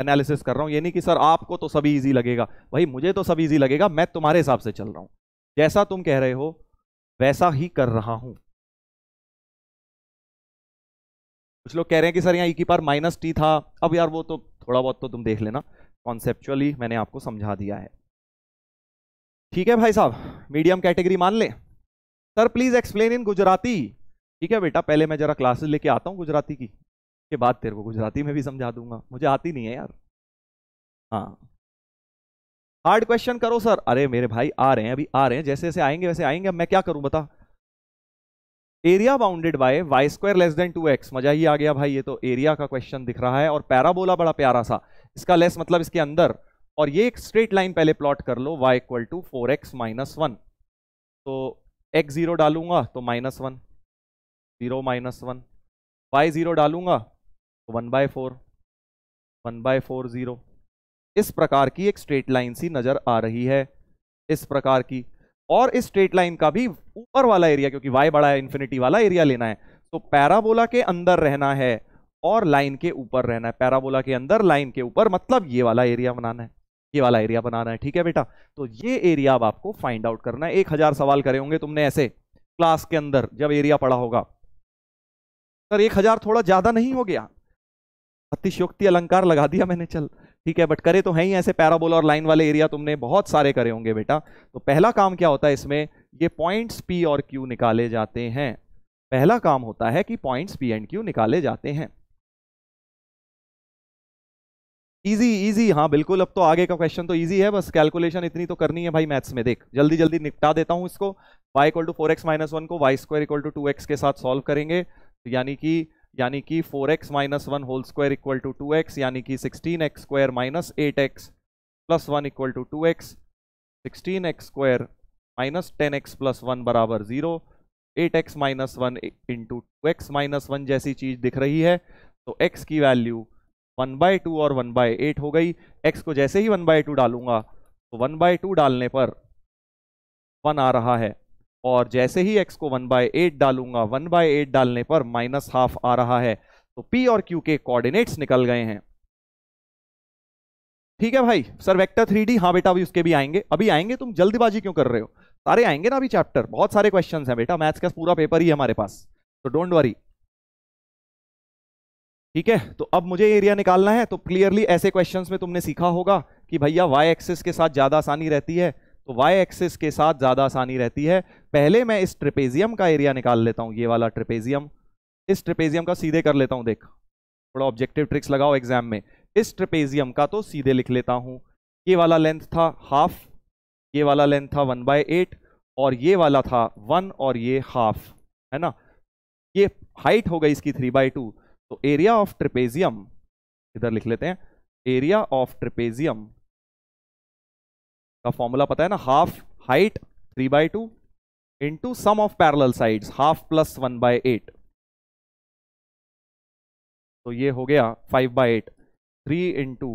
एनालिसिस कर रहा हूँ ये नहीं कि सर आपको तो सभी इजी लगेगा भाई मुझे तो सभी इजी लगेगा मैं तुम्हारे हिसाब से चल रहा हूँ जैसा तुम कह रहे हो वैसा ही कर रहा हूँ कुछ लोग कह रहे हैं कि सर यहाँ ई की पार माइनस टी था अब यार वो तो थोड़ा बहुत तो तुम देख लेना कॉन्सेप्चुअली मैंने आपको समझा दिया है ठीक है भाई साहब मीडियम कैटेगरी मान ले sir please explain in Gujarati ठीक है बेटा पहले मैं जरा क्लासेस लेके आता हूँ गुजराती की के बाद तेरे को गुजराती में भी समझा दूंगा मुझे आती नहीं है यार हाँ हार्ड क्वेश्चन करो सर अरे मेरे भाई आ रहे हैं अभी आ रहे हैं जैसे जैसे आएंगे वैसे आएंगे मैं क्या करूं बता area bounded by y square less than two x मजा ही आ गया भाई ये तो एरिया का क्वेश्चन दिख रहा है और पैराबोला बड़ा प्यारा सा इसका लेस मतलब इसके अंदर और ये एक स्ट्रेट लाइन पहले प्लॉट कर लो y equal to four x minus one तो एक्स जीरो डालूंगा तो minus one zero minus one y zero डालूंगा तो one by four one by four zero इस प्रकार की एक स्ट्रेट लाइन सी नज़र आ रही है इस प्रकार की और इस स्ट्रेट लाइन का भी ऊपर वाला एरिया क्योंकि वाई बड़ा है इन्फिनिटी वाला एरिया लेना है तो पैराबोला के अंदर रहना है और लाइन के ऊपर रहना है पैराबोला के अंदर लाइन के ऊपर मतलब ये वाला एरिया बनाना है ये वाला एरिया बनाना है ठीक है बेटा तो ये एरिया अब आपको फाइंड आउट करना है एक हजार सवाल करे होंगे तुमने ऐसे क्लास के अंदर जब एरिया पढ़ा होगा सर एक हजार थोड़ा ज्यादा नहीं हो गया अतिशयोक्ति अलंकार लगा दिया मैंने चल ठीक है बट करे तो है ही ऐसे पैराबोल और लाइन वाले एरिया तुमने बहुत सारे करे होंगे बेटा तो पहला काम क्या होता है इसमें ये पॉइंट्स पी और क्यू निकाले जाते हैं पहला काम होता है कि पॉइंट्स पी एंड क्यू निकाले जाते हैं इजी इजी हाँ बिल्कुल अब तो आगे का क्वेश्चन तो इजी है बस कैलकुलेशन इतनी तो करनी है भाई मैथ्स में देख जल्दी जल्दी निपटा देता हूँ इसको y equal to four x minus one को y square equal to two x के साथ सॉल्व करेंगे तो यानी कि यानी कि 4x x minus one whole square equal to two x यानी कि 16x x square minus eight x plus one equal to two x sixteen x square minus ten x plus one बराबर zero eight x minus one into two x minus one जैसी चीज़ दिख रही है तो x की value one by two और one by eight हो गई x को जैसे ही वन बाय टू डालूंगा तो वन बाय टू डालने पर वन आ रहा है और जैसे ही x को वन बाय एट डालूंगा वन बाय एट डालने पर माइनस हाफ आ रहा है तो p और q के कोऑर्डिनेट्स निकल गए हैं ठीक है भाई सर वेक्टर थ्री डी हाँ बेटा अभी उसके भी आएंगे अभी आएंगे तुम जल्दीबाजी क्यों कर रहे हो सारे आएंगे ना अभी चैप्टर बहुत सारे क्वेश्चन हैं बेटा मैथ्स का पूरा पेपर ही हमारे पास तो डोंट वरी ठीक है तो अब मुझे एरिया निकालना है तो क्लियरली ऐसे क्वेश्चन में तुमने सीखा होगा कि भैया वाई एक्सिस के साथ ज्यादा आसानी रहती है तो वाई एक्सिस के साथ ज़्यादा आसानी रहती है पहले मैं इस ट्रिपेजियम का एरिया निकाल लेता हूँ ये वाला ट्रिपेजियम इस ट्रिपेजियम का सीधे कर लेता हूँ देख थोड़ा ऑब्जेक्टिव ट्रिक्स लगाओ एग्जाम में इस ट्रिपेजियम का तो सीधे लिख लेता हूँ ये वाला लेंथ था हाफ ये वाला लेंथ था वन बाय एट और ये वाला था वन और ये हाफ है ना ये हाइट हो गई इसकी थ्री बाई टू तो एरिया ऑफ ट्रिपेजियम इधर लिख लेते हैं एरिया ऑफ ट्रिपेजियम का फॉर्मूला पता है ना half height three by two into sum of parallel side half plus one by eight तो ये हो गया five by eight three into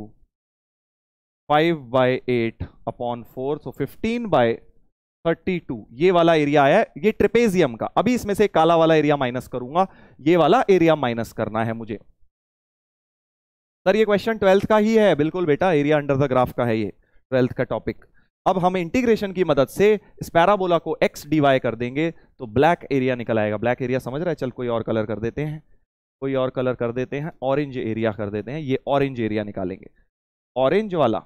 five by eight upon four so fifteen by thirty two ये वाला area आया है ये trapezium का अभी इसमें से काला वाला एरिया माइनस करूंगा ये वाला एरिया माइनस करना है मुझे सर ये क्वेश्चन ट्वेल्थ का ही है बिल्कुल बेटा एरिया अंडर द ग्राफ का है ये ट्वेल्थ का टॉपिक अब हम इंटीग्रेशन की मदद से इस पैराबोला को एक्स डी वाई कर देंगे तो ब्लैक एरिया निकल आएगा ब्लैक एरिया समझ रहा है चल कोई और कलर कर देते हैं कोई और कलर कर देते हैं ऑरेंज एरिया कर देते हैं ये ऑरेंज एरिया निकालेंगे ऑरेंज वाला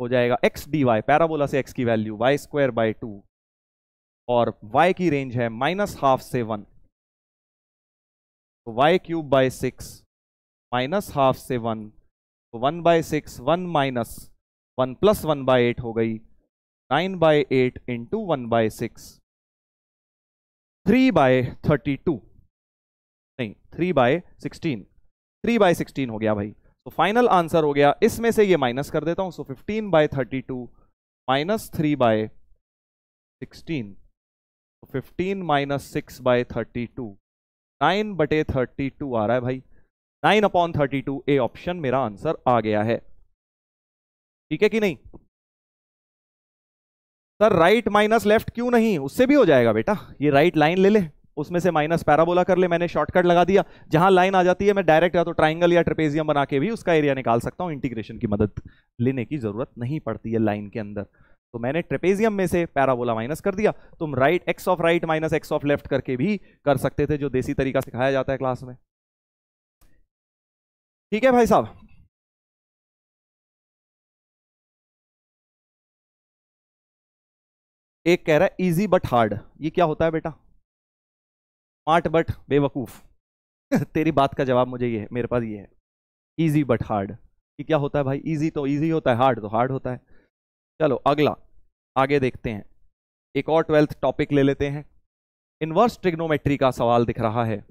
हो जाएगा एक्स डी वाई पैराबोला से एक्स की value y square by two और वाई की रेंज है माइनस हाफ से वन तो y cube by six minus half से वन तो one by six one minus one plus one by eight हो गई nine by eight into one by six three by thirty two नहीं three by sixteen three by sixteen हो गया भाई तो final answer हो गया इसमें से ये माइनस कर देता हूं so fifteen by thirty two minus three by sixteen तो fifteen minus six by thirty two nine बटे थर्टी टू आ रहा है भाई nine upon thirty two A option मेरा आंसर आ गया है ठीक है कि नहीं सर राइट माइनस लेफ्ट क्यों नहीं उससे भी हो जाएगा बेटा ये राइट लाइन ले ले उसमें से माइनस पैराबोला कर ले मैंने शॉर्टकट लगा दिया जहां लाइन आ जाती है मैं डायरेक्ट या तो ट्राइंगल या ट्रेपेजियम बना के भी उसका एरिया निकाल सकता हूं इंटीग्रेशन की मदद लेने की जरूरत नहीं पड़ती है लाइन के अंदर तो मैंने ट्रेपेजियम में से पैराबोला माइनस कर दिया तुम right x of right minus x of left करके भी कर सकते थे जो देसी तरीका सिखाया जाता है क्लास में ठीक है भाई साहब एक कह रहा है इजी बट हार्ड ये क्या होता है बेटा स्मार्ट बट बेवकूफ [laughs] तेरी बात का जवाब मुझे ये है मेरे पास ये है ईजी बट हार्ड ये क्या होता है भाई ईजी तो ईजी होता है हार्ड तो हार्ड होता है चलो अगला आगे देखते हैं एक और ट्वेल्थ टॉपिक ले लेते हैं इन्वर्स ट्रिग्नोमेट्री का सवाल दिख रहा है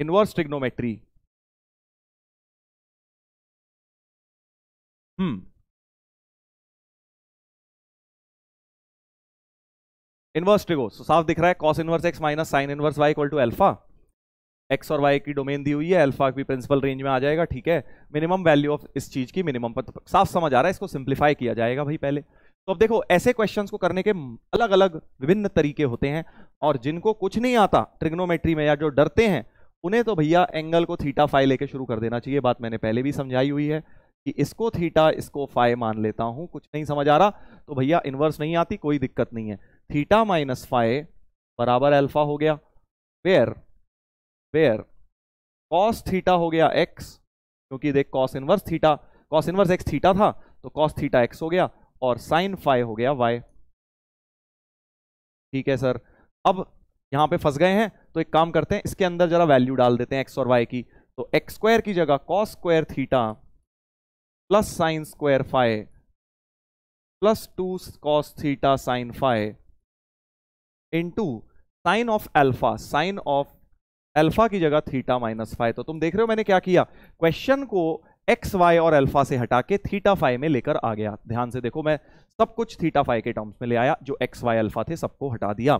inverse trigonometry hmm inverse trigo so साफ दिख रहा है cos inverse x minus sine inverse y equal to alpha x और वाई की डोमेन दी हुई है एल्फा की प्रिंसिपल रेंज में आ जाएगा ठीक है मिनिमम वैल्यू ऑफ इस चीज की मिनिमम पर तो साफ समझ आ रहा है इसको सिंप्लीफाई किया जाएगा भाई पहले तो अब देखो ऐसे क्वेश्चन को करने के अलग अलग विभिन्न तरीके होते हैं और जिनको कुछ नहीं आता ट्रिग्नोमेट्री में या जो डरते हैं उन्हें तो भैया एंगल को थीटा फाई लेके शुरू कर देना चाहिए बात मैंने पहले भी समझाई हुई है कि इसको थीटा इसको फाई मान लेता हूं कुछ नहीं समझ आ रहा तो भैया इन्वर्स नहीं आती कोई दिक्कत नहीं है थीटा माइनस फाइव बराबर अल्फा हो गया वेयर वेयर कॉस थीटा हो गया एक्स क्योंकि देख cos inverse theta cos inverse x theta था तो कॉस थीटा एक्स हो गया और साइन फाइव हो गया वाई ठीक है सर अब यहां पे फंस गए हैं तो एक काम करते हैं इसके अंदर जरा वैल्यू डाल देते हैं एक्स और वाई की तो एक्स स्क्वायर की जगह cos square theta plus sine square five plus two cos theta sine five into sine of alpha sine of alpha की जगह थीटा माइनस फाइव तो तुम देख रहे हो मैंने क्या किया क्वेश्चन को एक्स वाई और एल्फा से हटा के थीटा फाइव में लेकर आ गया ध्यान से देखो मैं सब कुछ थीटा फाइव के टर्म्स में ले आया जो एक्स वाई एल्फा थे सबको हटा दिया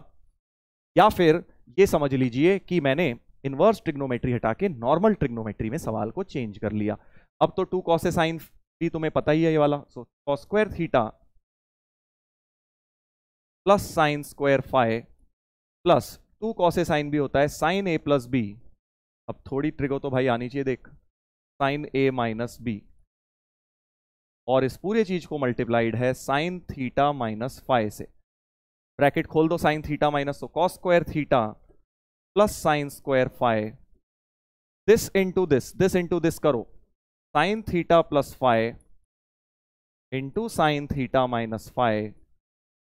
या फिर ये समझ लीजिए कि मैंने इनवर्स ट्रिग्नोमेट्री हटा के नॉर्मल ट्रिग्नोमेट्री में सवाल को चेंज कर लिया अब तो टू कॉस साइन भी तुम्हें पता ही है ये वाला so cos square theta plus sine square five plus two कॉसे साइन भी होता है साइन ए प्लस बी अब थोड़ी ट्रिक हो तो भाई आनी चाहिए देख साइन ए माइनस बी और इस पूरे चीज को मल्टीप्लाइड है साइन थीटा माइनस फाइव से ब्रैकेट खोल दो साइन थीटा माइनस तो cos square theta plus sine square five this into this this into this करो sine theta plus five into sine theta minus five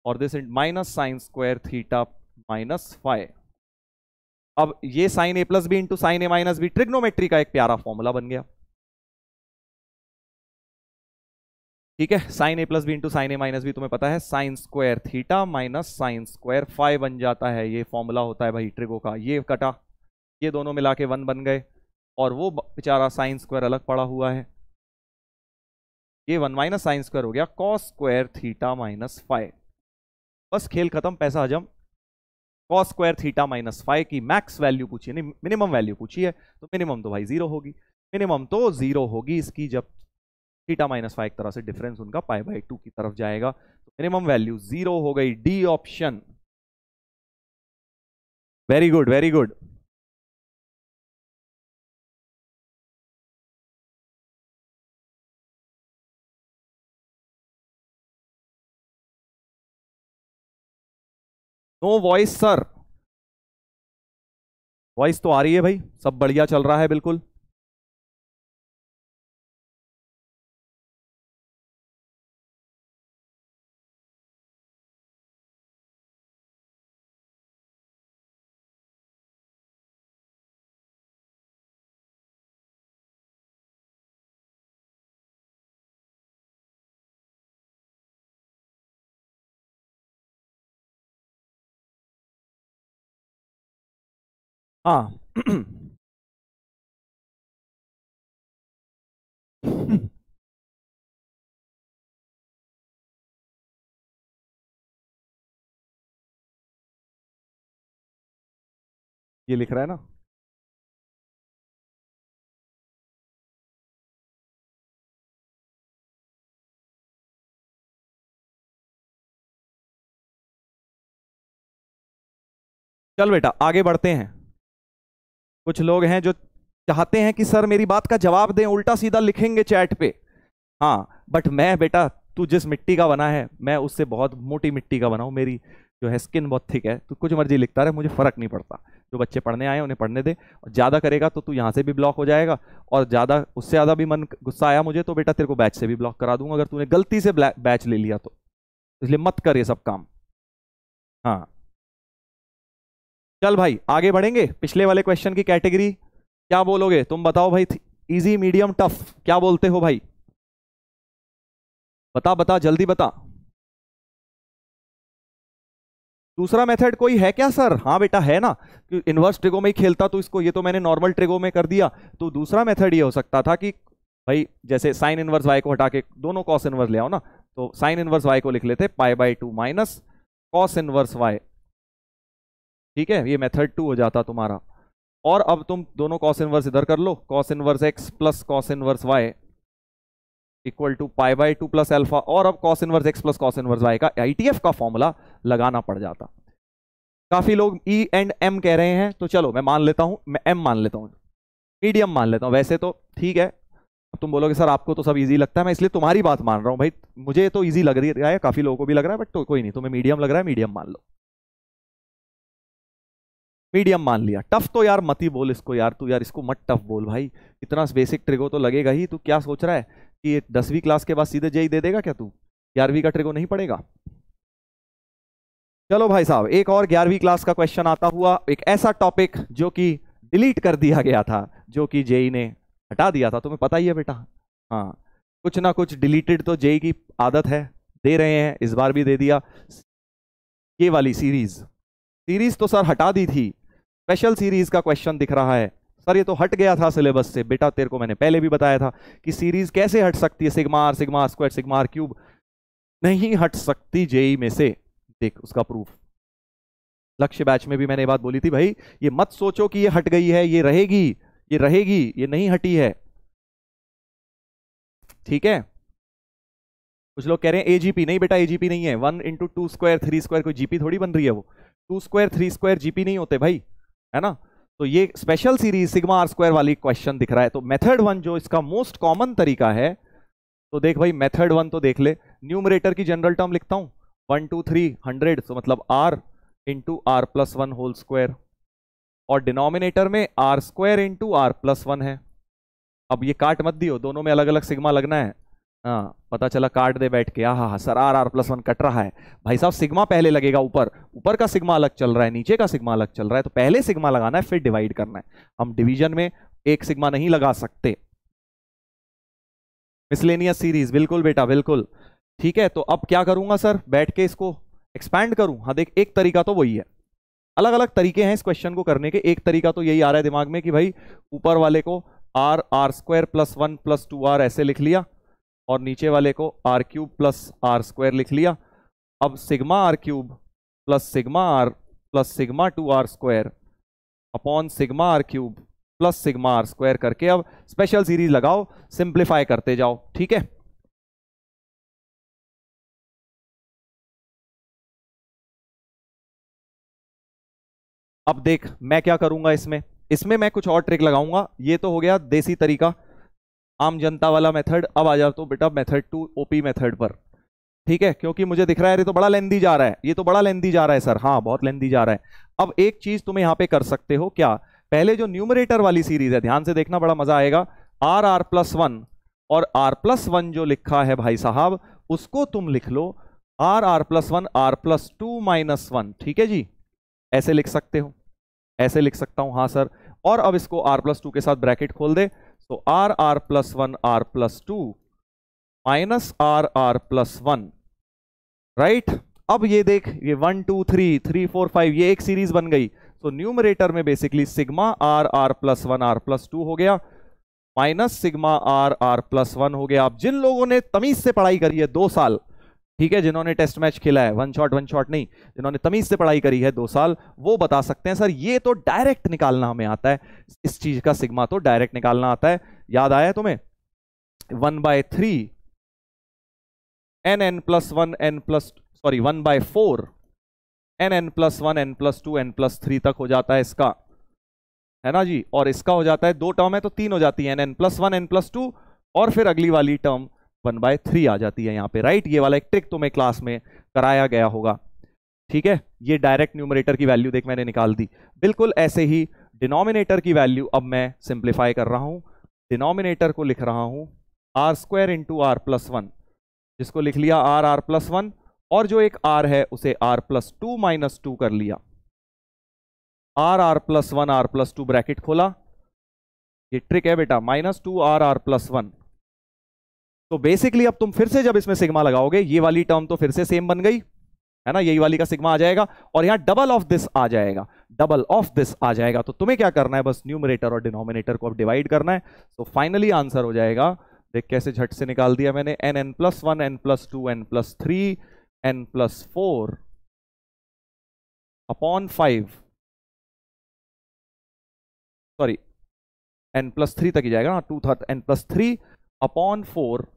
और this into minus sine square theta minus five अब ये sine a plus b into sine a minus b trigonometry का एक प्यारा formula बन गया ठीक है sine a plus b into sine a minus b तुम्हें पता है sine square theta minus sine square five बन जाता है ये फॉर्मूला होता है भाई ट्रिगो का ये कटा ये दोनों मिला के वन बन गए और वो बेचारा साइन स्क्वायर अलग पड़ा हुआ है ये वन माइनस साइन स्क्वायर हो गया cos square theta minus five बस खेल खत्म पैसा हजम cos square theta minus five की मैक्स वैल्यू पूछिए नहीं मिनिमम वैल्यू पूछिए तो मिनिमम तो भाई जीरो होगी मिनिमम तो जीरो होगी इसकी जब थीटा माइनस फाइव एक तरह से डिफरेंस उनका पाई बाई टू की तरफ जाएगा तो मिनिमम वैल्यू जीरो हो गई D option very good very good no voice sir voice तो आ रही है भाई सब बढ़िया चल रहा है बिल्कुल हाँ [clears throat] ये लिख रहा है ना चल बेटा आगे बढ़ते हैं कुछ लोग हैं जो चाहते हैं कि सर मेरी बात का जवाब दें उल्टा सीधा लिखेंगे चैट पे हाँ बट मैं बेटा तू जिस मिट्टी का बना है मैं उससे बहुत मोटी मिट्टी का बनाऊँ मेरी जो है स्किन बहुत थिक है तो कुछ मर्जी लिखता रहे मुझे फ़र्क नहीं पड़ता जो बच्चे पढ़ने आए उन्हें पढ़ने दे और ज़्यादा करेगा तो तू यहाँ से भी ब्लॉक हो जाएगा और ज़्यादा उससे ज़्यादा भी मन गुस्सा आया मुझे तो बेटा तेरे को बैच से भी ब्लॉक करा दूंगा अगर तूने गलती से बैच ले लिया तो इसलिए मत कर ये सब काम हाँ चल भाई आगे बढ़ेंगे पिछले वाले क्वेश्चन की कैटेगरी क्या बोलोगे तुम बताओ भाई इजी मीडियम टफ क्या बोलते हो भाई बता बता जल्दी बता दूसरा मेथड कोई है क्या सर हाँ बेटा है ना कि इन्वर्स ट्रिगो में ही खेलता तो इसको ये तो मैंने नॉर्मल ट्रिगो में कर दिया तो दूसरा मेथड ये हो सकता था कि भाई जैसे साइन इन्वर्स वाई को हटा के दोनों कॉस इन्वर्स ले आओ ना तो साइन इन्वर्स वाई को लिख लेते pi by two minus cos inverse y ठीक है ये मेथड टू हो जाता तुम्हारा और अब तुम दोनों कॉस इनवर्स इधर कर लो cos inverse x plus cos inverse y equal to pi by two plus alpha और अब cos inverse x plus cos inverse y का एफ का फॉर्मूला लगाना पड़ जाता काफी लोग ई एंड एम कह रहे हैं तो चलो मैं मान लेता हूं मैं एम मान लेता हूं मीडियम मान लेता हूं वैसे तो ठीक है अब तुम बोलोगे सर आपको तो सब इजी लगता है मैं इसलिए तुम्हारी बात मान रहा हूं भाई मुझे तो इजी लग रही है काफी लोगों को भी लग रहा है बट तो कोई नहीं तुम्हें मीडियम लग रहा है मीडियम मान लो मीडियम मान लिया टफ तो यार मत ही बोल इसको यार तू यार इसको मत टफ बोल भाई इतना बेसिक ट्रिगो तो लगेगा ही तू क्या सोच रहा है कि दसवीं क्लास के बाद सीधे जेई दे देगा क्या तू ग्यारहवीं का ट्रिगो नहीं पड़ेगा चलो भाई साहब एक और ग्यारहवीं क्लास का क्वेश्चन आता हुआ एक ऐसा टॉपिक जो कि डिलीट कर दिया गया था जो कि जेई ने हटा दिया था तुम्हें पता ही है बेटा हाँ कुछ ना कुछ डिलीटेड तो जेई की आदत है दे रहे हैं इस बार भी दे दिया ये वाली सीरीज सीरीज तो सर हटा दी थी स्पेशल सीरीज का क्वेश्चन दिख रहा है सर ये तो हट गया था सिलेबस से बेटा तेरे को मैंने पहले भी बताया था कि सीरीज कैसे हट सकती है r sigma r square r cube नहीं हट सकती जेई में से देख उसका प्रूफ लक्ष्य बैच में भी मैंने बात बोली थी भाई ये मत सोचो कि ये हट गई है ये रहेगी ये रहेगी ये नहीं हटी है ठीक है कुछ लोग कह रहे हैं एजीपी नहीं बेटा एजीपी नहीं है one into two square three square कोई जीपी थोड़ी बन रही है वो two square three square GP नहीं होते भाई है ना तो ये special series sigma r square वाली क्वेश्चन दिख रहा है तो मेथड वन जो इसका मोस्ट कॉमन तरीका है तो देख भाई मेथड वन तो देख ले न्यूमरेटर की जनरल टर्म लिखता हूं वन टू थ्री हंड्रेड तो मतलब r into r plus one whole square और डिनोमिनेटर में r square into r plus one है अब ये काट मत दियो दोनों में अलग अलग सिग्मा लगना है हाँ पता चला काट दे बैठ के आ हा sir r r plus one cut रहा है भाई साहब सिग्मा पहले लगेगा ऊपर ऊपर का सिग्मा अलग चल रहा है नीचे का सिग्मा अलग चल रहा है तो पहले सिग्मा लगाना है फिर डिवाइड करना है हम डिवीजन में एक सिग्मा नहीं लगा सकते मिसलेनियस सीरीज बिल्कुल बेटा बिल्कुल ठीक है तो अब क्या करूंगा सर बैठ के इसको एक्सपैंड करूं हाँ देख एक तरीका तो वही है अलग अलग तरीके हैं इस क्वेश्चन को करने के एक तरीका तो यही आ रहा है दिमाग में कि भाई ऊपर वाले को r r square plus one plus two r ऐसे लिख लिया और नीचे वाले को r cube plus r square लिख लिया अब sigma r cube plus sigma r plus sigma two r square upon sigma r cube plus sigma r square करके अब स्पेशल सीरीज लगाओ सिंप्लीफाई करते जाओ ठीक है अब देख मैं क्या करूंगा इसमें इसमें मैं कुछ और ट्रिक लगाऊंगा ये तो हो गया देसी तरीका आम जनता वाला मेथड अब आ जाता तो बेटा मेथड टू ओपी मेथड पर ठीक है क्योंकि मुझे दिख रहा है ये तो बड़ा लेंदी जा रहा है ये तो बड़ा लेंदी जा रहा है सर हाँ बहुत लेंदी जा रहा है अब एक चीज तुम यहाँ पे कर सकते हो क्या पहले जो न्यूमरेटर वाली सीरीज है ध्यान से देखना बड़ा मजा आएगा आर आर प्लस वन और आर प्लस वन जो लिखा है भाई साहब उसको तुम लिख लो r r plus one r plus two minus one ठीक है जी ऐसे लिख सकते हो ऐसे लिख सकता हूं हाँ सर और अब इसको आर प्लस टू के साथ ब्रैकेट खोल दे So r r plus 1 r plus 2 minus r r plus one right अब ये देख ये one two three three four five ये एक सीरीज बन गई तो न्यूमरेटर में basically sigma r r plus one r plus two हो गया minus sigma r r plus one हो गया अब जिन लोगों ने तमीज से पढ़ाई करी है दो साल ठीक है जिन्होंने टेस्ट मैच खेला है वन शॉट वन शॉट नहीं जिन्होंने तमीज से पढ़ाई करी है दो साल वो बता सकते हैं सर ये तो डायरेक्ट निकालना हमें आता है इस चीज का सिग्मा तो डायरेक्ट निकालना आता है याद आया तुम्हें one by three n n plus one n plus sorry one by four n n plus one n plus two n plus three तक हो जाता है इसका है ना जी और इसका हो जाता है दो टर्म है तो तीन हो जाती है n n plus one n plus two और फिर अगली वाली टर्म वन बाय थ्री आ जाती है यहाँ पे राइट ये वाला एक ट्रिक तुम्हें क्लास में कराया गया होगा ठीक है ये डायरेक्ट न्यूमरेटर की वैल्यू देख मैंने निकाल दी बिल्कुल ऐसे ही डिनोमिनेटर की वैल्यू अब मैं सिंप्लीफाई कर रहा हूँ डिनोमिनेटर को लिख रहा हूँ r square into r plus one जिसको लिख लिया आर आर प्लस वन और जो एक आर है उसे r plus two minus two कर लिया r r plus one r plus two bracket खोला ये ट्रिक है बेटा minus two r r plus one तो बेसिकली अब तुम फिर से जब इसमें सिग्मा लगाओगे ये वाली टर्म तो फिर से सेम बन गई है ना यही वाली का सिग्मा आ जाएगा और यहां डबल ऑफ दिस आ जाएगा डबल ऑफ दिस आ जाएगा तो तुम्हें क्या करना है बस न्यूमरेटर और डिनोमिनेटर को अब डिवाइड करना है तो फाइनली आंसर हो जाएगा देख कैसे झट से निकाल दिया मैंने n n plus one n plus two n plus three n plus four upon five sorry n plus three तक ही जाएगा ना to third n plus three upon four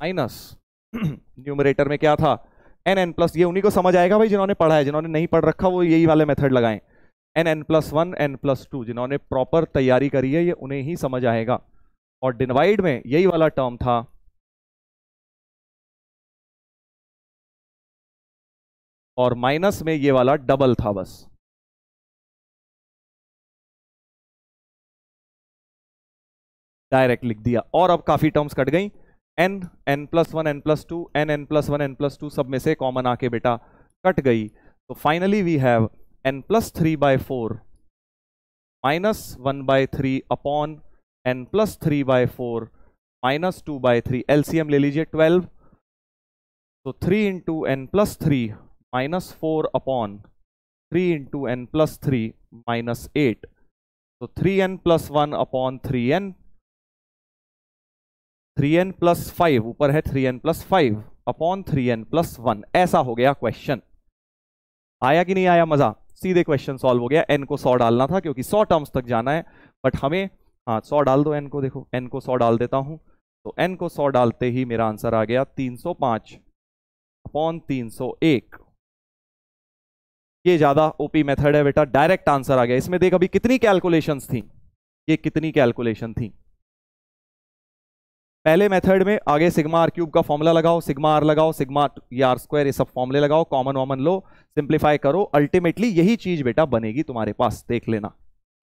minus [clears throat] numerator में क्या था एन एन प्लस ये उन्हीं को समझ आएगा भाई जिन्होंने पढ़ा है जिन्होंने नहीं पढ़ रखा वो यही वाले मेथड लगाएं n n plus one n plus two जिन्होंने प्रॉपर तैयारी करी है ये उन्हें ही समझ आएगा और डिनवाइड में यही वाला टर्म था और माइनस में ये वाला डबल था बस डायरेक्ट लिख दिया और अब काफी टर्म्स कट गई n n plus one n plus two n n plus one n plus two सब में से कॉमन आके बेटा कट गई तो finally we have n plus three by four minus one by three upon n plus three by four minus two by three M ले लीजिए twelve तो three into n plus three minus four upon three into n plus three minus eight तो three n plus one upon three n three n plus five ऊपर है three n plus five upon three n plus one ऐसा हो गया question आया कि नहीं आया मजा सीधे क्वेश्चन सॉल्व हो गया एन को सौ डालना था क्योंकि सौ टर्म्स तक जाना है बट हमें हाँ सौ डाल दो एन को देखो एन को सौ डाल देता हूं तो एन को सौ डालते ही मेरा आंसर आ गया तीन सौ पांच अपॉन तीन सौ एक ये ज्यादा ओपी मेथड है बेटा डायरेक्ट आंसर आ गया इसमें देख अभी कितनी कैलकुलेशंस थी ये कितनी कैलकुलेशन थी पहले मेथड में आगे सिग्मा आर क्यूब का फॉर्मूला लगाओ सिग्मा आर लगाओ सिग्मा ये आर स्क्वायर ये सब फॉर्मूले लगाओ कॉमन वॉमन लो सिंप्लीफाई करो अल्टीमेटली यही चीज बेटा बनेगी तुम्हारे पास देख लेना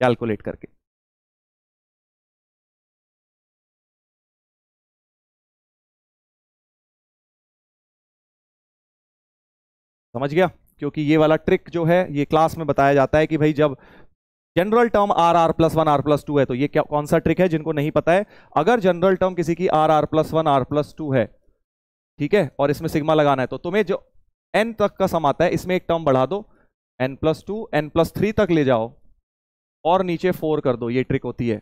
कैलकुलेट करके समझ गया क्योंकि ये वाला ट्रिक जो है ये क्लास में बताया जाता है कि भाई जब general term r r plus one r plus two है तो ये क्या कौन सा ट्रिक है जिनको नहीं पता है अगर जनरल टर्म किसी की r r plus one r plus two है ठीक है और इसमें सिग्मा लगाना है तो तुम्हें जो एन तक का सम आता है इसमें एक टर्म बढ़ा दो n plus two n plus three तक ले जाओ और नीचे फोर कर दो ये ट्रिक होती है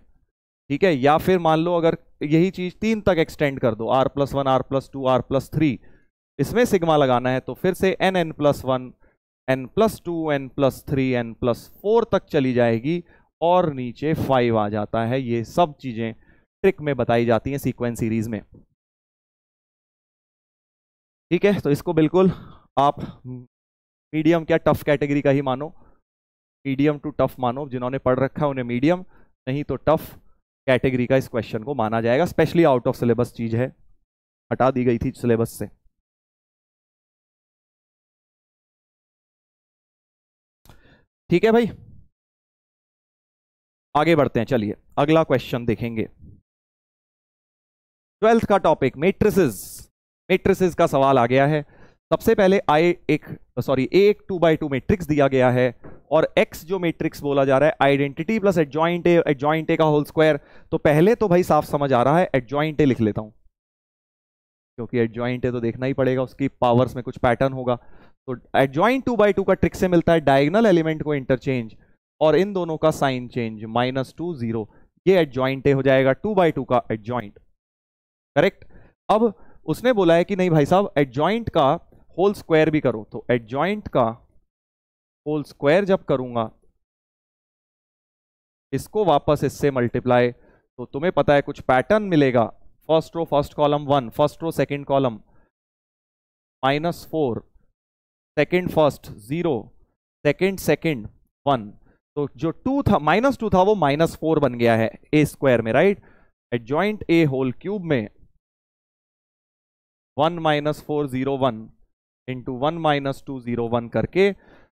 ठीक है या फिर मान लो अगर यही चीज तीन तक एक्सटेंड कर दो r plus one r plus two r plus three इसमें सिग्मा लगाना है तो फिर से n n plus one n plus two n plus three n plus four तक चली जाएगी और नीचे फाइव आ जाता है ये सब चीज़ें ट्रिक में बताई जाती हैं सीक्वेंस सीरीज में ठीक है तो इसको बिल्कुल आप मीडियम क्या टफ कैटेगरी का ही मानो मीडियम टू टफ मानो जिन्होंने पढ़ रखा है उन्हें मीडियम नहीं तो टफ कैटेगरी का इस क्वेश्चन को माना जाएगा स्पेशली आउट ऑफ सिलेबस चीज़ है हटा दी गई थी सिलेबस से ठीक है भाई आगे बढ़ते हैं चलिए अगला क्वेश्चन देखेंगे ट्वेल्थ का टॉपिक मेट्रिसेस मेट्रिसेस का सवाल आ गया है सबसे पहले आई एक सॉरी एक टू बाई टू मेट्रिक्स दिया गया है और एक्स जो मेट्रिक्स बोला जा रहा है identity plus adjoint A adjoint A का होल स्क्वायर तो पहले तो भाई साफ समझ आ रहा है एडजॉइंट ए लिख लेता हूं क्योंकि एडजॉइंट ए तो देखना ही पड़ेगा उसकी पावर्स में कुछ पैटर्न होगा तो एडजॉइंट टू बाई टू का ट्रिक से मिलता है डायगनल एलिमेंट को इंटरचेंज और इन दोनों का sign change minus two zero ये एडजॉइंट हो जाएगा टू बाई टू का एडजॉइंट करेक्ट अब उसने बोला है कि नहीं भाई साहब एडजॉइंट का होल स्क्वायर भी करो तो एडजॉइंट का होल स्क्वायर जब करूंगा इसको वापस इससे मल्टीप्लाई तो तुम्हें पता है कुछ पैटर्न मिलेगा first row first column one first row second column minus four second first zero second second one तो जो टू था माइनस टू था वो माइनस फोर बन गया है ए स्क्वायर में right adjoint A whole cube में one minus four zero one into one minus two zero one करके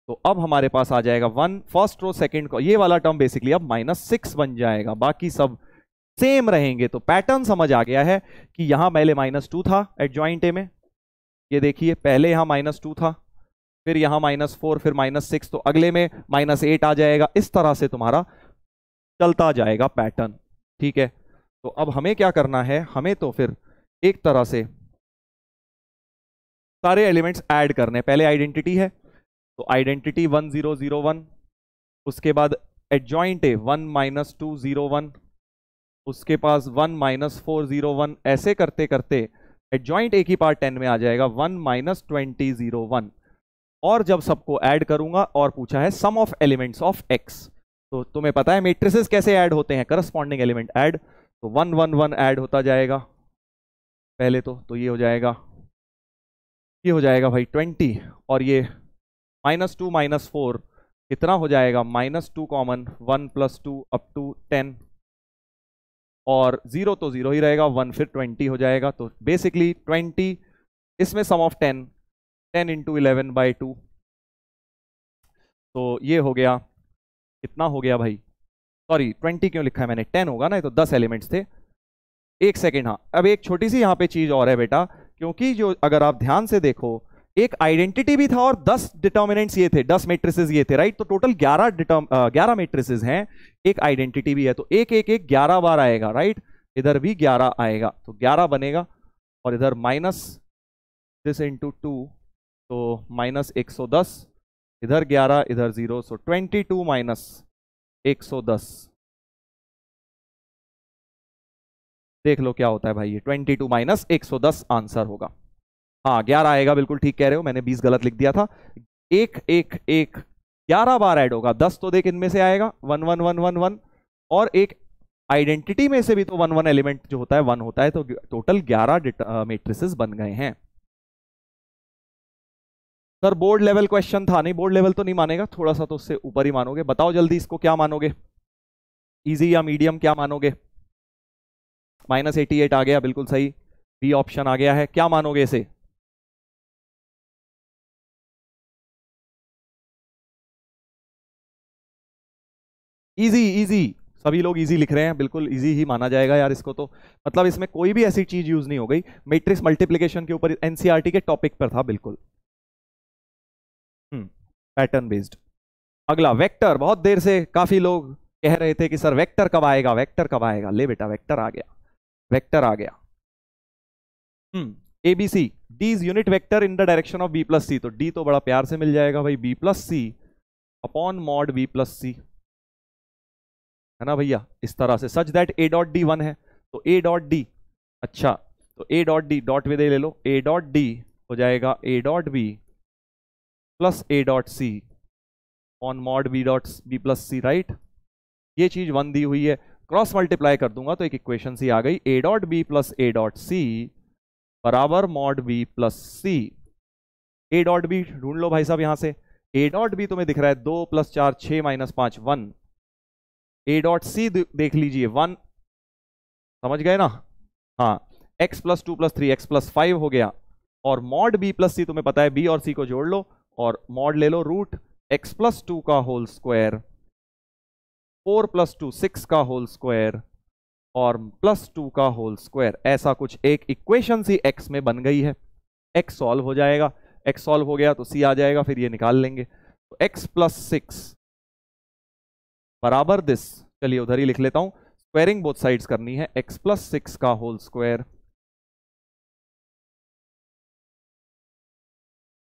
तो अब हमारे पास आ जाएगा वन फर्स्ट रो सेकेंड ये वाला टर्म बेसिकली अब माइनस सिक्स बन जाएगा बाकी सब सेम रहेंगे तो पैटर्न समझ आ गया है कि यहां पहले माइनस टू था एट ज्वाइंट ए में ये देखिए पहले यहां माइनस टू था फिर यहां माइनस फोर फिर माइनस सिक्स तो अगले में माइनस एट आ जाएगा इस तरह से तुम्हारा चलता जाएगा पैटर्न ठीक है तो अब हमें क्या करना है हमें तो फिर एक तरह से सारे एलिमेंट्स ऐड करने पहले आइडेंटिटी है तो identity one zero zero one उसके बाद एडजॉइंट है one minus two zero one उसके पास one minus four zero one ऐसे करते करते एडजॉइंट एक ही पार्ट टेन में आ जाएगा one minus twenty zero one और जब सबको ऐड करूंगा और पूछा है sum of elements of X तो तुम्हें पता है मेट्रिसेस कैसे ऐड होते हैं करस्पॉन्डिंग एलिमेंट ऐड तो वन वन वन ऐड होता जाएगा पहले तो तो ये हो जाएगा ये हो जाएगा भाई ट्वेंटी और ये माइनस टू माइनस फोर कितना हो जाएगा minus two common one plus two up to ten और जीरो तो जीरो ही रहेगा वन फिर ट्वेंटी हो जाएगा तो बेसिकली ट्वेंटी इसमें sum of ten ten into eleven by two तो ये हो गया कितना हो गया भाई सॉरी ट्वेंटी क्यों लिखा है मैंने टेन होगा ना ये तो दस एलिमेंट्स थे एक सेकेंड हाँ अब एक छोटी सी यहाँ पे चीज़ और है बेटा क्योंकि जो अगर आप ध्यान से देखो एक आइडेंटिटी भी था और दस डिटर्मिनेंट्स ये थे दस मेट्रिसेस ये थे राइट तो टोटल ग्यारह ग्यारह मेट्रिसेस हैं एक आइडेंटिटी भी है तो एक एक एक ग्यारह बार आएगा राइट इधर भी ग्यारह आएगा तो ग्यारह बनेगा और इधर माइनस दिस इंटू टू तो माइनस एक सौ दस इधर ग्यारह इधर zero so twenty two minus एक सौ दस देख लो क्या होता है भाई ये ट्वेंटी टू माइनस एक सौ दस आंसर होगा हाँ ग्यारह आएगा बिल्कुल ठीक कह रहे हो मैंने बीस गलत लिख दिया था एक एक एक ग्यारह बार ऐड होगा दस तो देख इनमें से आएगा one one one one one और एक आइडेंटिटी में से भी तो वन वन एलिमेंट जो होता है वन होता है तो टोटल ग्यारह मेट्रिसेस uh, बन गए हैं सर बोर्ड लेवल क्वेश्चन था नहीं बोर्ड लेवल तो नहीं मानेगा थोड़ा सा तो उससे ऊपर ही मानोगे बताओ जल्दी इसको क्या मानोगे इजी या मीडियम क्या मानोगे माइनस एटी एट आ गया बिल्कुल सही बी ऑप्शन आ गया है क्या मानोगे इसे इजी इजी सभी लोग इजी लिख रहे हैं बिल्कुल इजी ही माना जाएगा यार इसको तो मतलब इसमें कोई भी ऐसी चीज़ यूज़ नहीं हो गई मेट्रिक्स मल्टीप्लीकेशन के ऊपर एनसीआरटी e के टॉपिक पर था बिल्कुल पैटर्न बेस्ड अगला वेक्टर बहुत देर से काफी लोग कह रहे थे कि सर वेक्टर कब आएगा वेक्टर कब आएगा ले बेटा वेक्टर आ गया वेक्टर आ गया hmm a b c d is unit vector in the direction of b plus c तो डी तो बड़ा प्यार से मिल जाएगा भाई b plus c upon mod b plus c है ना भैया इस तरह से such that a dot d one है तो ए डॉट डी अच्छा तो ए डॉट डी डॉट विदे ले लो ए डॉट डी हो जाएगा a dot b plus a dot c on mod b dot b plus c right ये चीज वन दी हुई है क्रॉस मल्टीप्लाई कर दूंगा तो एक इक्वेशन सी आ गई a dot b plus a dot c बराबर mod b plus c a dot b ढूंढ लो भाई साहब यहां से ए डॉट बी तुम्हें दिख रहा है दो प्लस चार छ माइनस पांच वन ए डॉट सी देख लीजिए वन समझ गए ना हाँ x plus two plus three x plus five हो गया और मॉड बी प्लस सी तुम्हें पता है बी और सी को जोड़ लो और मॉड ले लो रूट एक्स प्लस टू का whole square four plus two six का होल स्क्वायर और प्लस टू का होल स्क्वायर ऐसा कुछ एक इक्वेशन सी एक्स में बन गई है एक्स सॉल्व हो जाएगा एक्स सॉल्व हो गया तो सी आ जाएगा फिर ये निकाल लेंगे तो एक्स प्लस सिक्स बराबर दिस चलिए उधर ही लिख लेता हूं स्क्वायरिंग बोथ साइड्स करनी है एक्स प्लस सिक्स का होल स्क्वायर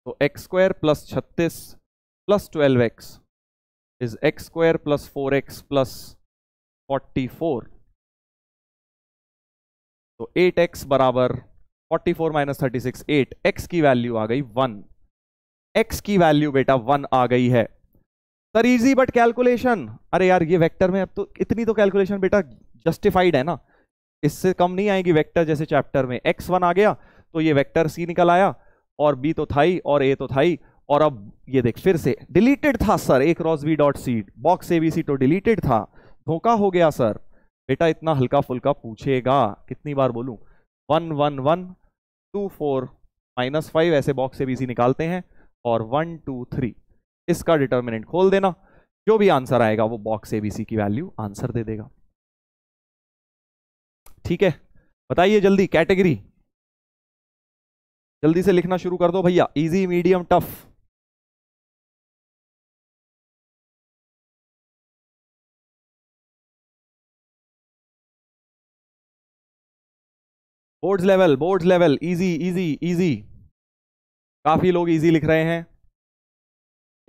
तो एक्स स्क्वायर प्लस छत्तीस plus twelve x is x square plus four x plus forty four तो एट एक्स बराबर forty four minus thirty six eight x की value आ गई वन एक्स की value बेटा वन आ गई है सर इजी बट कैलकुलेशन अरे यार ये वेक्टर में अब तो इतनी तो कैलकुलेशन बेटा जस्टिफाइड है ना इससे कम नहीं आएगी वेक्टर जैसे चैप्टर में एक्स वन आ गया तो ये वेक्टर सी निकल आया और बी तो था ही और ए तो था ही और अब ये देख फिर से डिलीटेड था सर एक b dot c box c तो डिलीटेड था धोखा हो गया सर बेटा इतना हल्का फुल्का पूछेगा कितनी बार बोलूं one one one two four minus five ऐसे बॉक्स एबीसी निकालते हैं और वन टू थ्री इसका डिटर्मिनेंट खोल देना जो भी आंसर आएगा वो बॉक्स एबीसी की वैल्यू आंसर दे देगा ठीक है बताइए जल्दी कैटेगरी जल्दी से लिखना शुरू कर दो भैया easy medium tough boards level boards level easy easy easy काफी लोग इजी लिख रहे हैं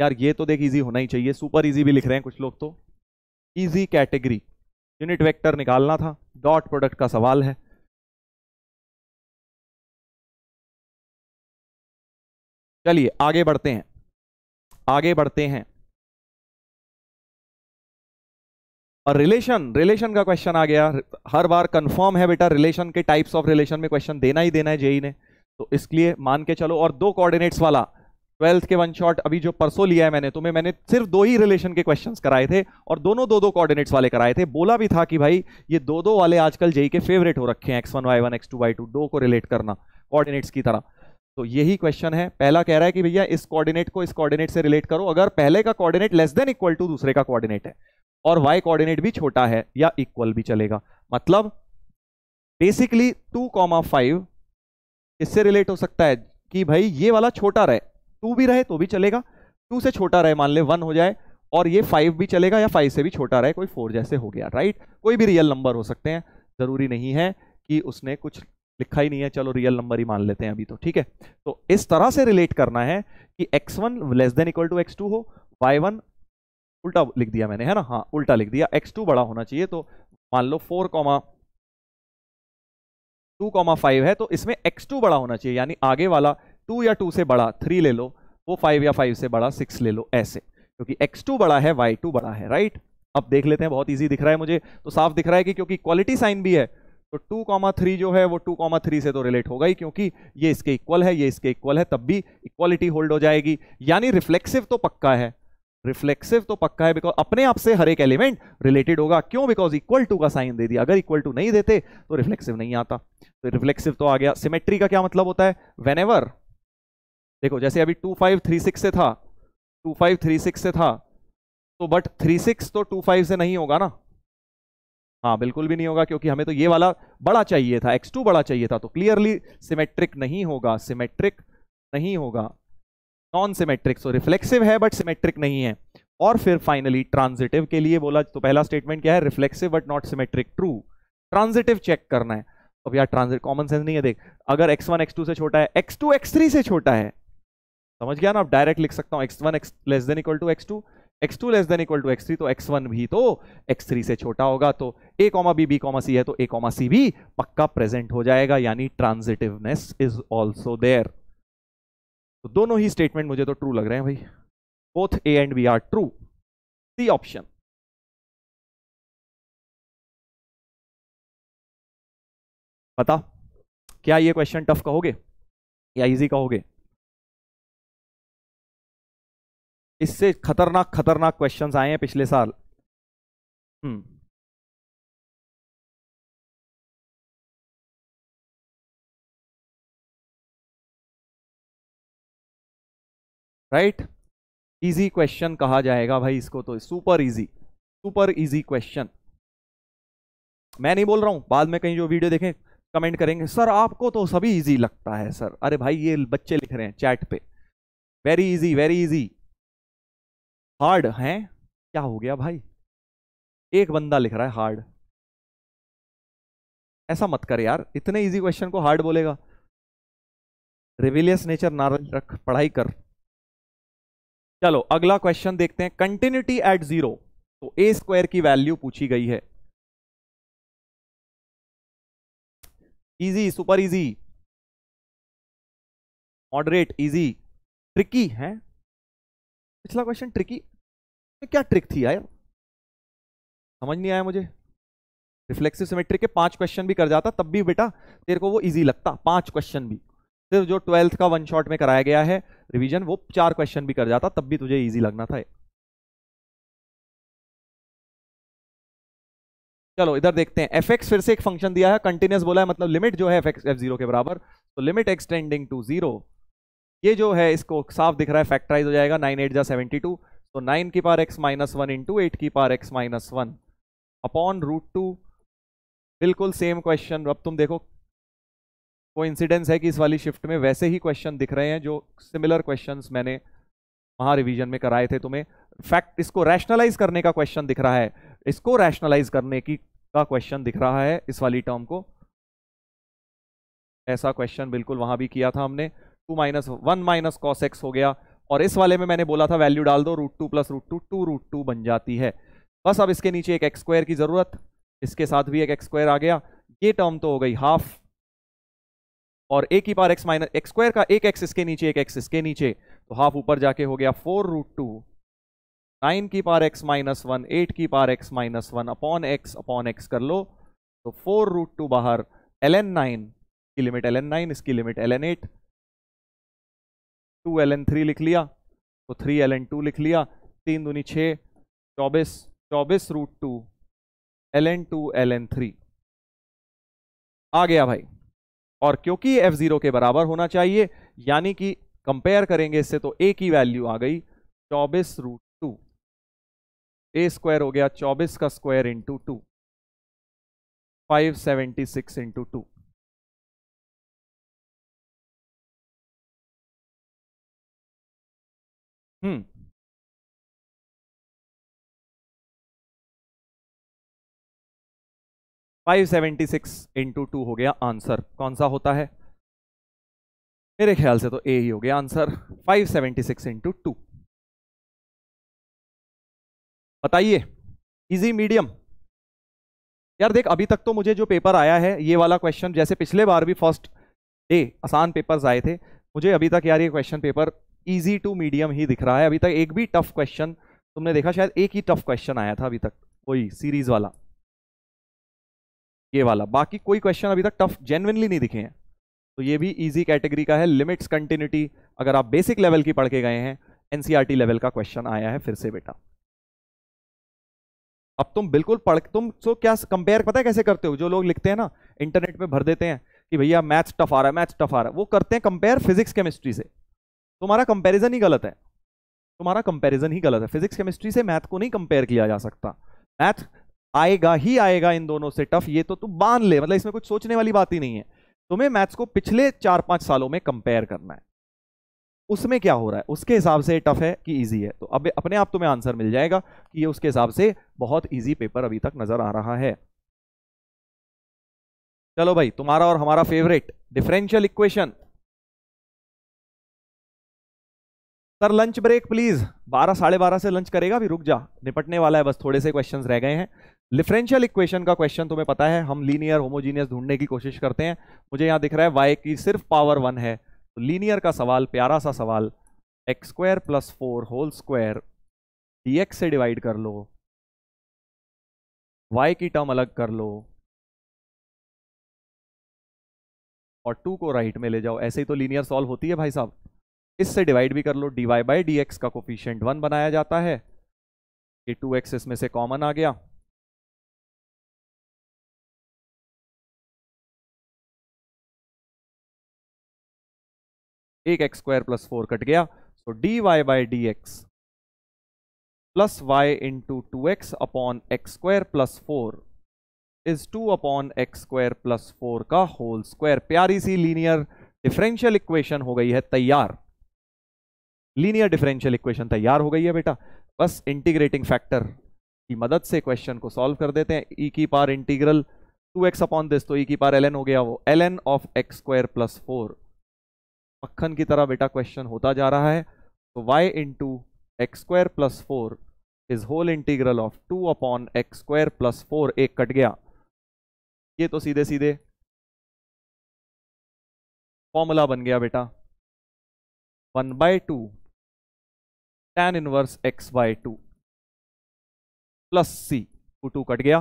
यार ये तो देख इजी होना ही चाहिए सुपर इजी भी लिख रहे हैं कुछ लोग तो इजी कैटेगरी यूनिट वेक्टर निकालना था डॉट प्रोडक्ट का सवाल है चलिए आगे बढ़ते हैं आगे बढ़ते हैं और रिलेशन रिलेशन का क्वेश्चन आ गया हर बार कंफर्म है बेटा रिलेशन के टाइप्स ऑफ रिलेशन में क्वेश्चन देना ही देना है जेई e ने तो इसलिए मान के चलो और दो कोऑर्डिनेट्स वाला ट्वेल्थ के वन शॉट अभी जो परसों लिया है मैंने तुम्हें तो मैंने सिर्फ दो ही रिलेशन के क्वेश्चंस कराए थे और दोनों दो दो कोऑर्डिनेट्स वाले कराए थे बोला भी था कि भाई ये दो दो वाले आजकल जेई e के फेवरेट हो रखे हैं x one Y one x two y two दो को रिलेट करना कोऑर्डिनेट्स की तरह तो यही क्वेश्चन है पहला कह रहा है कि भैया इस कोऑर्डिनेट को इस कोऑर्डिनेट से रिलेट करो अगर पहले का coordinate less than equal to दूसरे का कोऑर्डिनेट है और वाई कोऑर्डिनेट भी छोटा है या इक्वल भी चलेगा मतलब बेसिकली टू कॉमा फाइव इससे रिलेट हो सकता है कि भाई ये वाला छोटा रहे टू भी रहे तो भी चलेगा टू से छोटा रहे मान ले वन हो जाए और ये फाइव भी चलेगा या फाइव से भी छोटा रहे कोई फोर जैसे हो गया राइट कोई भी रियल नंबर हो सकते हैं ज़रूरी नहीं है कि उसने कुछ लिखा ही नहीं है चलो रियल नंबर ही मान लेते हैं अभी तो ठीक है तो इस तरह से रिलेट करना है कि x one less than equal to x two हो वाई वन उल्टा लिख दिया मैंने है ना हाँ उल्टा लिख दिया एक्स टू बड़ा होना चाहिए तो मान लो four comma two comma five है तो इसमें एक्स टू बड़ा होना चाहिए यानी आगे वाला टू या टू से बड़ा थ्री ले लो वो फाइव या फाइव से बड़ा सिक्स ले लो ऐसे क्योंकि एक्स टू बड़ा है वाई टू बड़ा है राइट अब देख लेते हैं बहुत ईजी दिख रहा है मुझे तो साफ दिख रहा है कि क्योंकि क्वालिटी साइन भी है तो टू कॉमा थ्री जो है वो टू कॉमा थ्री से तो रिलेट होगा ही क्योंकि ये इसके इक्वल है ये इसके इक्वल है तब भी इक्वालिटी होल्ड हो जाएगी यानी रिफ्लेक्सिव तो पक्का है रिफ्लेक्सिव तो पक्का है बिकॉज अपने आप से हर एक एलिमेंट रिलेटेड होगा क्यों बिकॉज इक्वल टू का साइन दे दिया अगर इक्वल टू नहीं देते तो रिफ्लेक्सिव नहीं आता तो रिफ्लेक्सिव तो आ गया सिमेट्री का क्या मतलब होता है वेन देखो जैसे अभी टू फाइव थ्री सिक्स से था टू फाइव थ्री सिक्स से था तो बट थ्री सिक्स तो टू फाइव से नहीं होगा ना हाँ बिल्कुल भी नहीं होगा क्योंकि हमें तो ये वाला बड़ा चाहिए था एक्स टू बड़ा चाहिए था तो क्लियरली सिमेट्रिक नहीं होगा सिमेट्रिक नहीं होगा नॉन सिमेट्रिक सो रिफ्लेक्सिव है बट सिमेट्रिक नहीं है और फिर फाइनली ट्रांजिटिव के लिए बोला तो पहला स्टेटमेंट क्या है reflexive but not symmetric true transitive check करना है अब यार ट्रांजिट कॉमन सेंस नहीं है देख अगर एक्स वन एक्स टू से छोटा है एक्स टू एक्स थ्री से छोटा है समझ गया ना आप डायरेक्ट लिख सकता हूँ x one x less than equal to x two x2 two less than equal to x तो x1 भी तो x3 से छोटा होगा तो a comma b b comma c है तो a कॉमा सी भी पक्का प्रेजेंट हो जाएगा यानी ट्रांजिटिवनेस इज ऑल्सो देयर तो दोनों ही स्टेटमेंट मुझे तो ट्रू लग रहे हैं भाई both a and B are true c option पता क्या ये क्वेश्चन टफ कहोगे या इजी कहोगे इससे खतरनाक खतरनाक क्वेश्चंस आए हैं पिछले साल हम्म राइट इजी क्वेश्चन कहा जाएगा भाई इसको तो super easy super easy question मैं नहीं बोल रहा हूं बाद में कहीं जो वीडियो देखें कमेंट करेंगे सर आपको तो सभी इजी लगता है सर अरे भाई ये बच्चे लिख रहे हैं चैट पे very easy very easy hard हैं क्या हो गया भाई एक बंदा लिख रहा है हार्ड ऐसा मत कर यार इतने इजी क्वेश्चन को हार्ड बोलेगा रिविलियस नेचर ना रख पढ़ाई कर चलो अगला क्वेश्चन देखते हैं कंटिन्यूटी एट जीरो तो ए स्क्वायर की वैल्यू पूछी गई है easy super easy moderate easy tricky है पिछला क्वेश्चन ट्रिकी तो क्या ट्रिक थी यार समझ नहीं आया मुझे रिफ्लेक्सिव सिमेट्री के पांच क्वेश्चन भी कर जाता तब भी बेटा तेरे को वो इजी लगता पांच क्वेश्चन भी सिर्फ जो ट्वेल्थ का वन शॉट में कराया गया है रिवीजन वो चार क्वेश्चन भी कर जाता तब भी तुझे इजी लगना था चलो इधर देखते हैं एफ एक्स फिर से एक फंक्शन दिया है कंटिन्यूस बोला है मतलब लिमिट जो है एफ एक्स एफ जीरो के बराबर तो लिमिट एक्सटेंडिंग टू जीरो ये जो है इसको साफ दिख रहा है फैक्टराइज हो जाएगा नाइन एट जा सेवेंटी टू तो नाइन की पार x minus one into eight की पार x minus one upon root two बिल्कुल सेम क्वेश्चन अब तुम देखो को इंसिडेंस है कि इस वाली शिफ्ट में वैसे ही क्वेश्चन दिख रहे हैं जो सिमिलर क्वेश्चन मैंने वहाँ रिविजन में कराए थे तुम्हें फैक्ट इसको रैशनलाइज करने का क्वेश्चन दिख रहा है इसको रैशनलाइज करने की का क्वेश्चन दिख रहा है इस वाली टर्म को ऐसा क्वेश्चन बिल्कुल वहाँ भी किया था हमने two minus one minus cos x हो गया और इस वाले में मैंने बोला था वैल्यू डाल दो root two plus root two two root two बन जाती है बस अब इसके नीचे एक एक्स स्क्वायर की ज़रूरत इसके साथ भी एक एक्स स्क्वायर आ गया ये टर्म तो हो गई हाफ और एक की पार एक्स माइनस एक्स स्क्वायर का एक एक्स इसके नीचे एक एक्स इसके नीचे तो हाफ ऊपर जाके हो गया फोर रूट टू नाइन की पार एक्स माइनस वन एट की पार x minus one upon x upon x कर लो तो फोर रूट टू बाहर एल एन नाइन की लिमिट एल एन नाइन इसकी limit l n eight two l n three लिख लिया तो थ्री एल एन टू लिख लिया तीन दूनी छः चौबीस चौबीस root two l n two l n three आ गया भाई और क्योंकि एफ जीरो के बराबर होना चाहिए यानी कि कंपेयर करेंगे इससे तो ए की वैल्यू आ गई चौबीस रूट टू ए स्क्वायर हो गया चौबीस का square into two five seventy six into two hmm five seventy six into two हो गया आंसर कौन सा होता है मेरे ख्याल से तो ए ही हो गया answer five seventy six into two बताइए इजी मीडियम यार देख अभी तक तो मुझे जो पेपर आया है ये वाला क्वेश्चन जैसे पिछले बार भी फर्स्ट डे आसान पेपर्स आए थे मुझे अभी तक यार ये question paper easy to medium ही दिख रहा है अभी तक एक भी टफ क्वेश्चन तुमने देखा शायद एक ही टफ क्वेश्चन आया था अभी तक कोई सीरीज वाला ये वाला बाकी कोई क्वेश्चन अभी तक टफ जेनविनली नहीं दिखे हैं तो ये भी इजी कैटेगरी का है लिमिट्स कंटिन्यूटी अगर आप बेसिक लेवल की पढ़ के गए हैं एनसीईआरटी लेवल e का क्वेश्चन आया है फिर से बेटा अब तुम बिल्कुल पढ़ तुम सो क्या कंपेयर पता है कैसे करते हो जो लोग लिखते हैं ना इंटरनेट पर भर देते हैं कि भैया मैथ्स टफ आ रहा है मैथ्स टफ आ रहा है वो करते हैं कंपेयर फिजिक्स केमिस्ट्री से तुम्हारा कंपेरिजन ही गलत है तुम्हारा कंपेरिजन ही गलत है फिजिक्स केमिस्ट्री से मैथ को नहीं कंपेयर किया जा सकता मैथ आएगा ही आएगा इन दोनों से टफ ये तो तुम बांध ले मतलब इसमें कुछ सोचने वाली बात ही नहीं है तुम्हें मैथ्स को पिछले चार पांच सालों में कंपेयर करना है उसमें क्या हो रहा है उसके हिसाब से टफ है कि इजी है तो अब अपने आप तुम्हें आंसर मिल जाएगा कि ये उसके हिसाब से बहुत इजी पेपर अभी तक नजर आ रहा है चलो भाई तुम्हारा और हमारा favourite differential equation sir lunch break please बारह साढ़े बारह से लंच करेगा भी रुक जा निपटने वाला है बस थोड़े से क्वेश्चन रह गए हैं डिफरेंशियल इक्वेशन का क्वेश्चन तुम्हें पता है हम लीनियर होमोजीनियस ढूंढने की कोशिश करते हैं मुझे यहाँ दिख रहा है वाई की सिर्फ पावर वन है तो लीनियर का सवाल प्यारा सा सवाल x square plus four whole square d x से डिवाइड कर लो वाई की टर्म अलग कर लो और टू को राइट में ले जाओ ऐसे ही तो लीनियर सॉल्व होती है भाई साहब इससे डिवाइड भी कर लो d Y by D x का कोफिशियंट वन बनाया जाता है ये टू एक्स इसमें से कॉमन आ गया एक x square plus four cut गया so d Y by D x plus y into two x upon x square plus four is two upon x square plus four का whole square प्यारी सी linear differential equation हो गई है तैयार linear differential equation तैयार हो गई है बेटा बस इंटीग्रेटिंग फैक्टर की मदद से क्वेश्चन को सॉल्व कर देते हैं ई e की पार integral two x upon this तो ई e की पार एल हो गया वो l n of x square plus four मक्खन की तरह बेटा क्वेश्चन होता जा रहा है तो y into x square plus four is whole integral of two upon x square plus four एक कट गया ये तो सीधे सीधे फॉर्मूला बन गया बेटा one by two tan inverse x by two plus c two two cut गया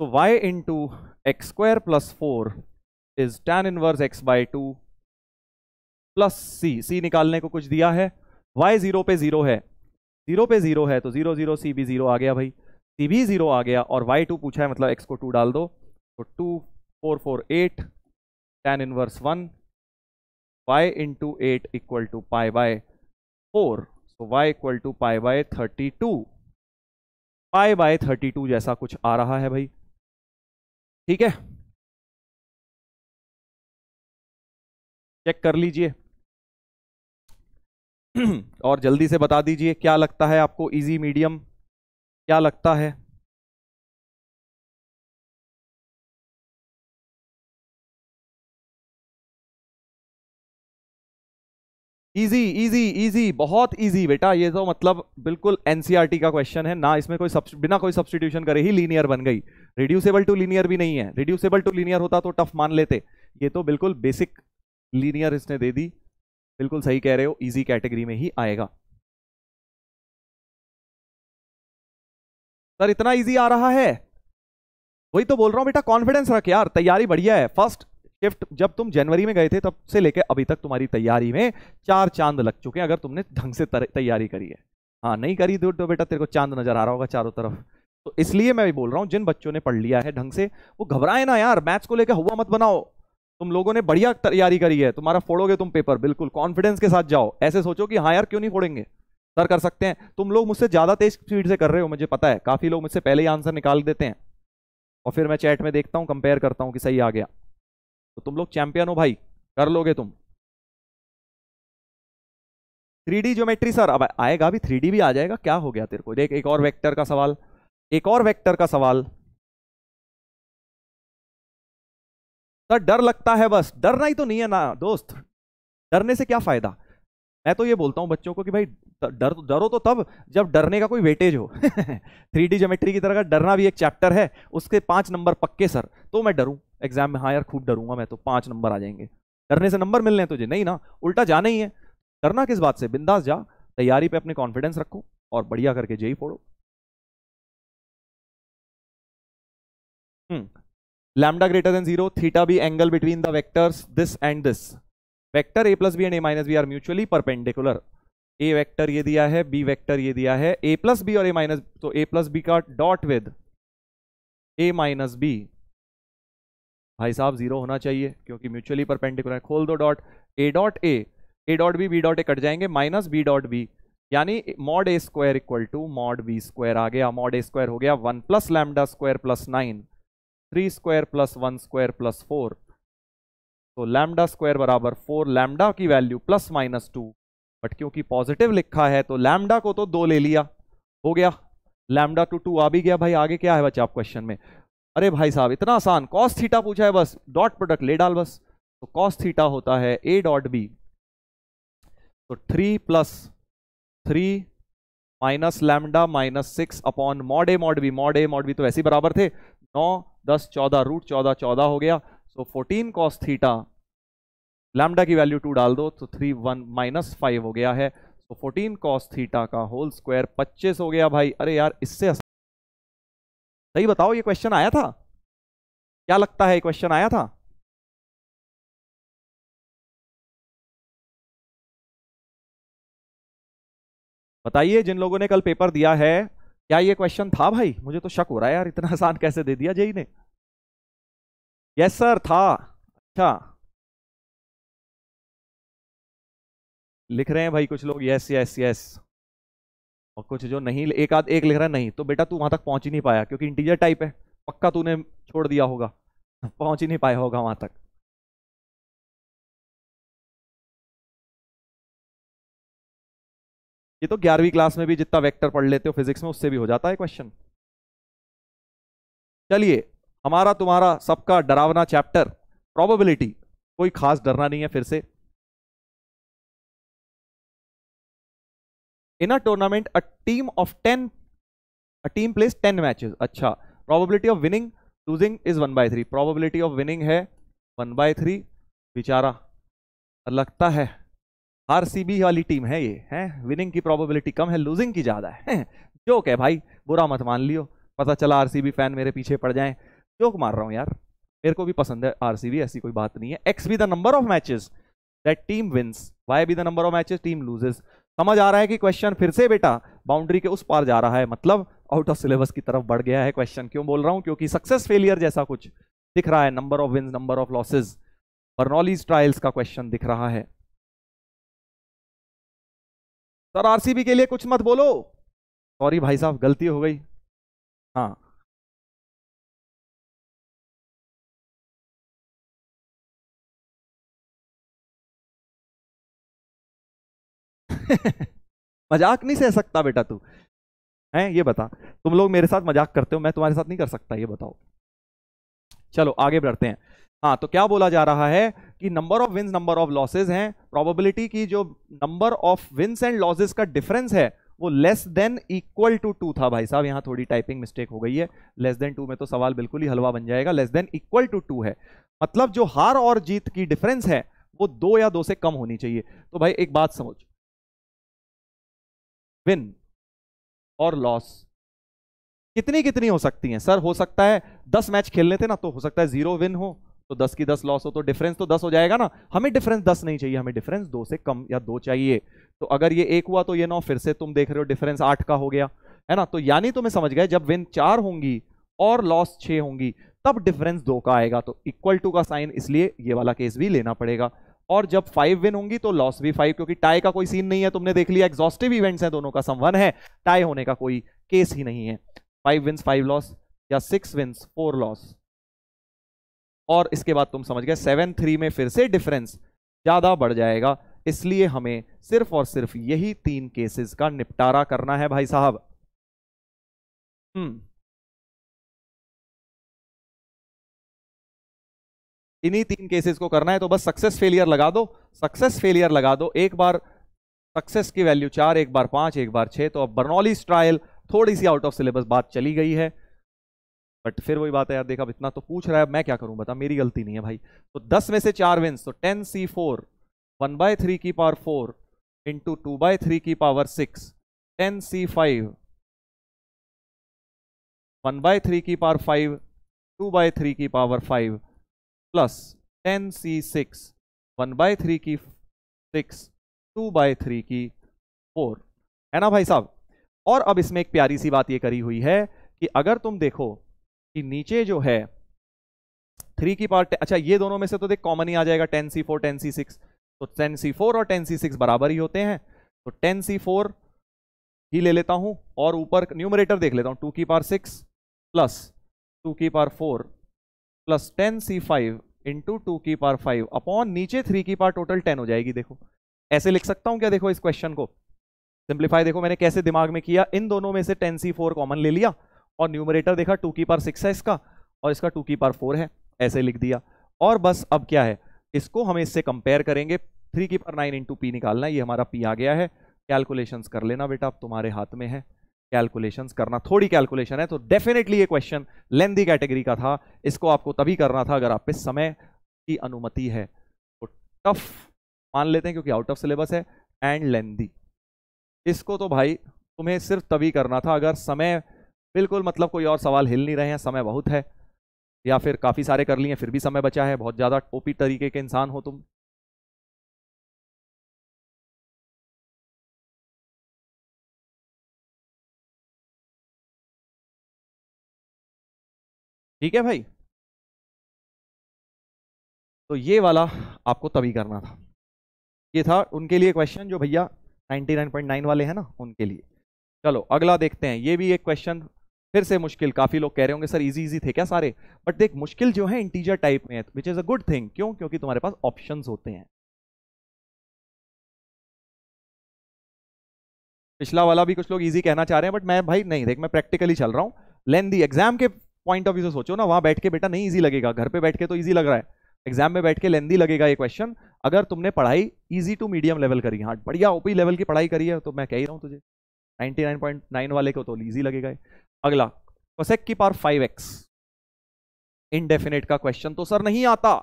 तो y into x square plus four is tan inverse x by two plus c c निकालने को कुछ दिया है y जीरो पे जीरो है zero पे जीरो है तो जीरो जीरो सी भी जीरो आ गया भाई सी भी जीरो आ गया और वाई टू पूछा है मतलब एक्स को टू डाल दो तो two four four eight tan inverse one y into eight equal to pi by four so y equal to pi by thirty two pi by thirty two जैसा कुछ आ रहा है भाई ठीक है चेक कर लीजिए [clears throat] और जल्दी से बता दीजिए क्या लगता है आपको इजी मीडियम क्या लगता है इजी इजी इजी बहुत इजी बेटा ये तो मतलब बिल्कुल एनसीईआरटी e का क्वेश्चन है ना इसमें कोई बिना कोई सब्सटीट्यूशन करे ही लीनियर बन गई रिड्यूसेबल टू लीनियर भी नहीं है रिड्यूसेबल टू लीनियर होता तो टफ मान लेते ये तो बिल्कुल बेसिक लीनियर इसने दे दी बिल्कुल सही कह रहे हो इजी कैटेगरी में ही आएगा सर इतना इजी आ रहा है वही तो बोल रहा हूं बेटा कॉन्फिडेंस रख यार तैयारी बढ़िया है फर्स्ट शिफ्ट जब तुम जनवरी में गए थे तब से लेकर अभी तक तुम्हारी तैयारी में चार चांद लग चुके हैं अगर तुमने ढंग से तैयारी करी है हाँ नहीं करी तो, तो बेटा तेरे को चांद नजर आ रहा होगा चारों तरफ तो इसलिए मैं भी बोल रहा हूँ जिन बच्चों ने पढ़ लिया है ढंग से वो घबराए ना यार मैथ्स को लेकर हुआ मत बनाओ तुम लोगों ने बढ़िया तैयारी करी है तुम्हारा फोड़ोगे तुम पेपर बिल्कुल कॉन्फिडेंस के साथ जाओ ऐसे सोचो कि हाँ यार क्यों नहीं फोड़ेंगे सर कर सकते हैं तुम लोग मुझसे ज़्यादा तेज स्पीड से कर रहे हो मुझे पता है काफ़ी लोग मुझसे पहले ही आंसर निकाल देते हैं और फिर मैं चैट में देखता हूँ कंपेयर करता हूँ कि सही आ गया तो तुम लोग चैंपियन हो भाई कर लोगे तुम थ्री डी ज्योमेट्री सर अब आएगा भी थ्री भी आ जाएगा क्या हो गया तेरे को देख एक और वेक्टर का सवाल एक और वेक्टर का सवाल सर डर लगता है बस डरना ही तो नहीं है ना दोस्त डरने से क्या फायदा मैं तो ये बोलता हूँ बच्चों को कि भाई डर तो, डरो तो तब जब डरने का कोई वेटेज हो [laughs] थ्री डी ज्योमेट्री की तरह का डरना भी एक चैप्टर है उसके पांच नंबर पक्के सर तो मैं डरूं एग्जाम में हाँ यार खूब डरूंगा मैं तो पांच नंबर आ जाएंगे करने से नंबर मिलने हैं तुझे नहीं ना उल्टा जाना ही है करना किस बात से बिंदास जा तैयारी पे अपने कॉन्फिडेंस रखो और बढ़िया करके जेई फोड़ो lambda greater than zero theta be angle between the vectors this and this vector a plus b and a minus b are mutually perpendicular a vector ये दिया है बी वेक्टर ये दिया है ए प्लस बी और a minus तो ए plus b का dot with a minus b भाई हाँ साहब जीरो होना चाहिए क्योंकि म्यूचुअली पर पेंडिकुलर है खोल दो dot a dot a a dot b b dot a cut जाएंगे माइनस बी डॉट बी यानी mod a square equal to mod b square आ गया मॉड ए स्क्वायर हो गया one plus lambda square plus nine three square plus one square plus four तो lambda square बराबर four lambda की value plus minus two but क्योंकि positive लिखा है तो लैमडा को तो दो ले लिया हो गया लैमडा टू टू आ भी गया भाई आगे क्या है बच्चा आप क्वेश्चन में अरे भाई साहब इतना आसान कॉस थीटा पूछा है बस डॉट प्रोडक्ट ले डाल बस तो कॉस थीटा होता है ए डॉट बी तो three plus three minus lambda minus six upon mod a mod b mod a mod b तो ऐसे बराबर थे नौ दस चौदह रूट चौदह चौदह हो गया so fourteen cos theta lambda की वैल्यू टू डाल दो तो थ्री वन माइनस फाइव हो गया है तो फोर्टीन कॉस थीटा का होल स्क्वायर पच्चीस हो गया भाई अरे यार इससे सही बताओ ये क्वेश्चन आया था क्या लगता है क्वेश्चन आया था बताइए जिन लोगों ने कल पेपर दिया है क्या ये क्वेश्चन था भाई मुझे तो शक हो रहा है यार इतना आसान कैसे दे दिया जेई ने यस सर था अच्छा लिख रहे हैं भाई कुछ लोग यस यस यस और कुछ जो नहीं एक आध एक लिख रहा है नहीं तो बेटा तू वहाँ तक पहुँच ही नहीं पाया क्योंकि इंटीजर टाइप है पक्का तूने छोड़ दिया होगा [laughs] पहुँच ही नहीं पाया होगा वहाँ तक ये तो ग्यारहवीं क्लास में भी जितना वेक्टर पढ़ लेते हो फिजिक्स में उससे भी हो जाता है क्वेश्चन चलिए हमारा तुम्हारा सबका डरावना चैप्टर प्रोबेबिलिटी कोई खास डरना नहीं है फिर से in a tournament a team of ten a team plays ten matches अच्छा probability of winning losing is one by three probability of winning है वन बाय थ्री बेचारा लगता है आर वाली टीम है ये है विनिंग की प्रोबेबिलिटी कम है लूजिंग की ज़्यादा है जोक है भाई बुरा मत मान लियो पता चला आर फैन मेरे पीछे पड़ जाए जोक मार रहा हूँ यार मेरे को भी पसंद है आर ऐसी कोई बात नहीं है x be the number of matches that team wins y be the number of matches team loses समझ आ रहा है कि क्वेश्चन फिर से बेटा बाउंड्री के उस पार जा रहा है मतलब आउट ऑफ सिलेबस की तरफ बढ़ गया है क्वेश्चन क्यों बोल रहा हूं क्योंकि सक्सेस फेलियर जैसा कुछ दिख रहा है number of wins number of losses Bernoulli's trials का क्वेश्चन दिख रहा है सर आरसीबी के लिए कुछ मत बोलो सॉरी भाई साहब गलती हो गई हाँ [laughs] मजाक नहीं सह सकता बेटा तू है ये बता तुम लोग मेरे साथ मजाक करते हो मैं तुम्हारे साथ नहीं कर सकता ये बताओ चलो आगे बढ़ते हैं हाँ तो क्या बोला जा रहा है कि number of wins number of losses हैं प्रोबेबिलिटी की जो number of wins and losses का डिफरेंस है वो less than equal to two था भाई साहब यहाँ थोड़ी टाइपिंग मिस्टेक हो गई है लेस देन टू में तो सवाल बिल्कुल ही हलवा बन जाएगा less than equal to two है मतलब जो हार और जीत की डिफरेंस है वो दो या दो से कम होनी चाहिए तो भाई एक बात समझ विन और लॉस कितनी कितनी हो सकती हैं सर हो सकता है दस मैच खेलने थे ना तो हो सकता है जीरो विन हो तो दस की दस लॉस हो तो डिफरेंस तो दस हो जाएगा ना हमें डिफरेंस दस नहीं चाहिए हमें डिफरेंस दो से कम या दो चाहिए तो अगर ये एक हुआ तो ये नौ फिर से तुम देख रहे हो डिफरेंस आठ का हो गया है ना तो यानी तुम्हें तो समझ गए जब विन चार होंगी और लॉस छ होंगी तब डिफरेंस दो का आएगा तो इक्वल टू का साइन इसलिए ये वाला केस भी लेना पड़ेगा और जब फाइव विन होंगी तो लॉस भी फाइव क्योंकि टाई का कोई सीन नहीं है तुमने देख लिया एग्जॉस्टिव इवेंट्स हैं दोनों का समवन है टाई होने का कोई केस ही नहीं है फाइव विन्स फाइव लॉस या सिक्स विन्स फोर लॉस और इसके बाद तुम समझ गए सेवन थ्री में फिर से डिफरेंस ज्यादा बढ़ जाएगा इसलिए हमें सिर्फ और सिर्फ यही तीन केसेस का निपटारा करना है भाई साहब हम्म इन्हीं तीन केसेस को करना है तो बस सक्सेस फेलियर लगा दो सक्सेस फेलियर लगा दो एक बार सक्सेस की वैल्यू चार एक बार पांच एक बार छह तो अब बर्नौलीस ट्रायल थोड़ी सी आउट ऑफ सिलेबस बात चली गई है बट फिर वही बात है यार देखा इतना तो पूछ रहा है मैं क्या करूं बता मेरी गलती नहीं है भाई तो दस में से चार विंस तो ten c four one by three की power four into two by three की power six ten c five one by three की power five two by three की power five plus ten c six one by three की six two by three की four है ना भाई साहब और अब इसमें एक प्यारी सी बात ये करी हुई है कि अगर तुम देखो कि नीचे जो है थ्री की पार्ट अच्छा ये दोनों में से तो देख कॉमन ही आ जाएगा ten c four ten c six तो टेन सी फोर और टेन सी सिक्स बराबर ही होते हैं तो टेन सी फोर ही ले लेता हूं और ऊपर न्यूमरेटर देख लेता हूं टू की पार सिक्स प्लस टू की पार four plus ten c five into two की पार फाइव अपॉन नीचे थ्री की पार टोटल टेन हो जाएगी देखो ऐसे लिख सकता हूँ क्या देखो इस क्वेश्चन को सिंप्लीफाई देखो मैंने कैसे दिमाग में किया इन दोनों में से टेन सी फोर कॉमन ले लिया और न्यूमरेटर देखा टू की पार सिक्स है इसका और इसका टू की पार फोर है ऐसे लिख दिया और बस अब क्या है इसको हम इससे कंपेयर करेंगे थ्री की पार नाइन इंटू पी निकालना ये हमारा पी आ गया है कैलकुलेशंस कर लेना बेटा अब तुम्हारे हाथ में है कैलकुलेशन करना थोड़ी कैलकुलेशन है तो डेफिनेटली ये क्वेश्चन लेंदी कैटेगरी का था इसको आपको तभी करना था अगर आप पे समय की अनुमति है तो टफ मान लेते हैं क्योंकि आउट ऑफ सिलेबस है एंड लेंदी इसको तो भाई तुम्हें सिर्फ तभी करना था अगर समय बिल्कुल मतलब कोई और सवाल हिल नहीं रहे हैं समय बहुत है या फिर काफ़ी सारे कर लिए फिर भी समय बचा है बहुत ज़्यादा टोपी तरीके के इंसान हो तुम ठीक है भाई तो ये वाला आपको तभी करना था ये था उनके लिए क्वेश्चन जो भैया 99.9 वाले हैं ना उनके लिए चलो अगला देखते हैं ये भी एक क्वेश्चन फिर से मुश्किल काफ़ी लोग कह रहे होंगे सर इजी इजी थे क्या सारे बट देख मुश्किल जो है इंटीजर टाइप में है which is a good thing क्यों क्योंकि तुम्हारे पास ऑप्शन होते हैं पिछला वाला भी कुछ लोग इजी कहना चाह रहे हैं बट मैं भाई नहीं देख मैं प्रैक्टिकली चल रहा हूं लेंदी एग्जाम के पॉइंट ऑफ व्यू से सोचो ना वहां बैठ के बेटा नहीं ईजी लगेगा घर पर बैठ के तो ईजी लग रहा है एग्जाम में बैठ के लेंदी लगेगा ये क्वेश्चन अगर तुमने पढ़ाई ईजी टू मीडियम लेवल करी हाँ बढ़िया ओपी लेवल की पढ़ाई करी है तो मैं कह ही रहा हूँ तुझे 99.9 वाले को तो ईजी लगेगा अगला कोसेक की पार फाइव एक्स इनडेफिनेट का क्वेश्चन तो सर नहीं आता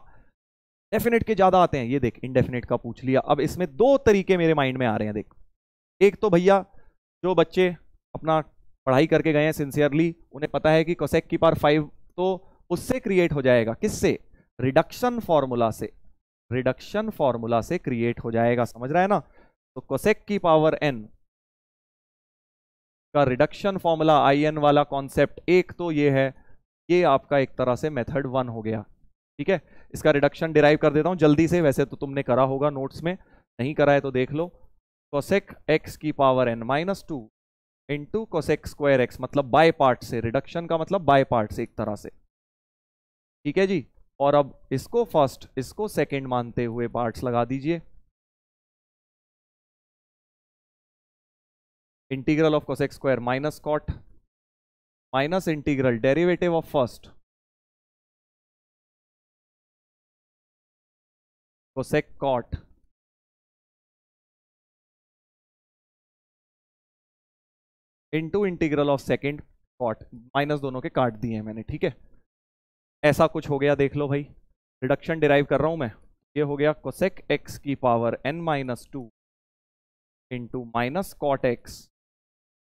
डेफिनेट के ज्यादा आते हैं ये देख इनडेफिनेट का पूछ लिया अब इसमें दो तरीके मेरे माइंड में आ रहे हैं देख एक तो भैया जो बच्चे अपना पढ़ाई करके गए हैं सिंसियरली उन्हें पता है कि कोसेक की पार फाइव तो उससे क्रिएट हो जाएगा किससे रिडक्शन फॉर्मूला से रिडक्शन फॉर्मूला से क्रिएट हो जाएगा समझ रहा है ना तो कोसेक की पावर एन का रिडक्शन फॉर्मूला आई एन वाला कॉन्सेप्ट एक तो ये है ये आपका एक तरह से मेथड वन हो गया ठीक है इसका रिडक्शन डिराइव कर देता हूं जल्दी से वैसे तो तुमने करा होगा नोट्स में नहीं करा है तो देख लो कोसेक एक्स की power n minus two into cosec square x मतलब बाय पार्ट से रिडक्शन का मतलब बाय पार्ट से एक तरह से ठीक है जी और अब इसको फर्स्ट इसको सेकेंड मानते हुए पार्ट्स लगा दीजिए integral of cosec square minus cot minus integral derivative of first cosec cot to integral of second cot minus दोनों के काट दिए हैं मैंने ठीक है ऐसा कुछ हो गया देख लो भाई रिडक्शन डिराइव कर रहा हूँ मैं ये हो गया कोसेक एक्स की power n minus two into minus cot x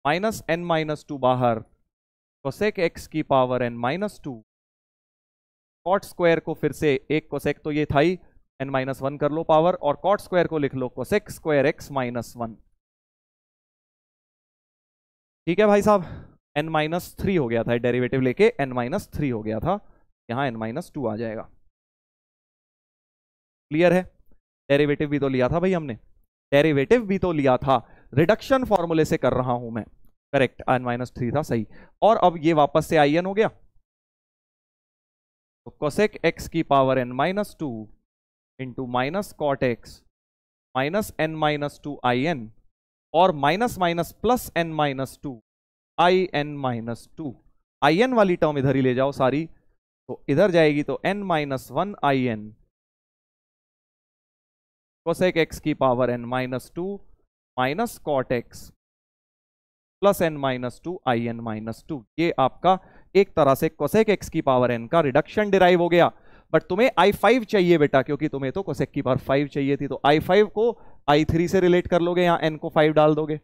minus n minus two बाहर कोसेक एक्स की power n minus two cot square को फिर से एक कोसेक तो ये था ही एन माइनस वन कर लो पावर और कॉट स्क्वायर को लिख लो cosec square x minus one ठीक है भाई साहब एन माइनस थ्री हो गया था डेरिवेटिव लेके एन माइनस थ्री हो गया था यहां एन माइनस टू आ जाएगा क्लियर है डेरिवेटिव भी तो लिया था भाई हमने डेरिवेटिव भी तो लिया था रिडक्शन फॉर्मूले से कर रहा हूं मैं करेक्ट एन माइनस थ्री था सही और अब ये वापस से आई एन हो गया तो कोसेक एक्स की power n minus two into minus cot x minus n minus two I n और minus minus plus N minus two I n minus two I n वाली टर्म इधर ही ले जाओ सारी तो इधर जाएगी तो n minus one I n cosec x की power n minus two minus cot x plus N minus two I n minus two ये आपका एक तरह से कोसेक एक्स की पावर एन का रिडक्शन डिराइव हो गया बट तुम्हें आई फाइव चाहिए बेटा क्योंकि तुम्हें तो कोसेक की पावर फाइव चाहिए थी तो आई फाइव को आई थ्री से रिलेट कर लोगे या एन को फाइव डाल दोगे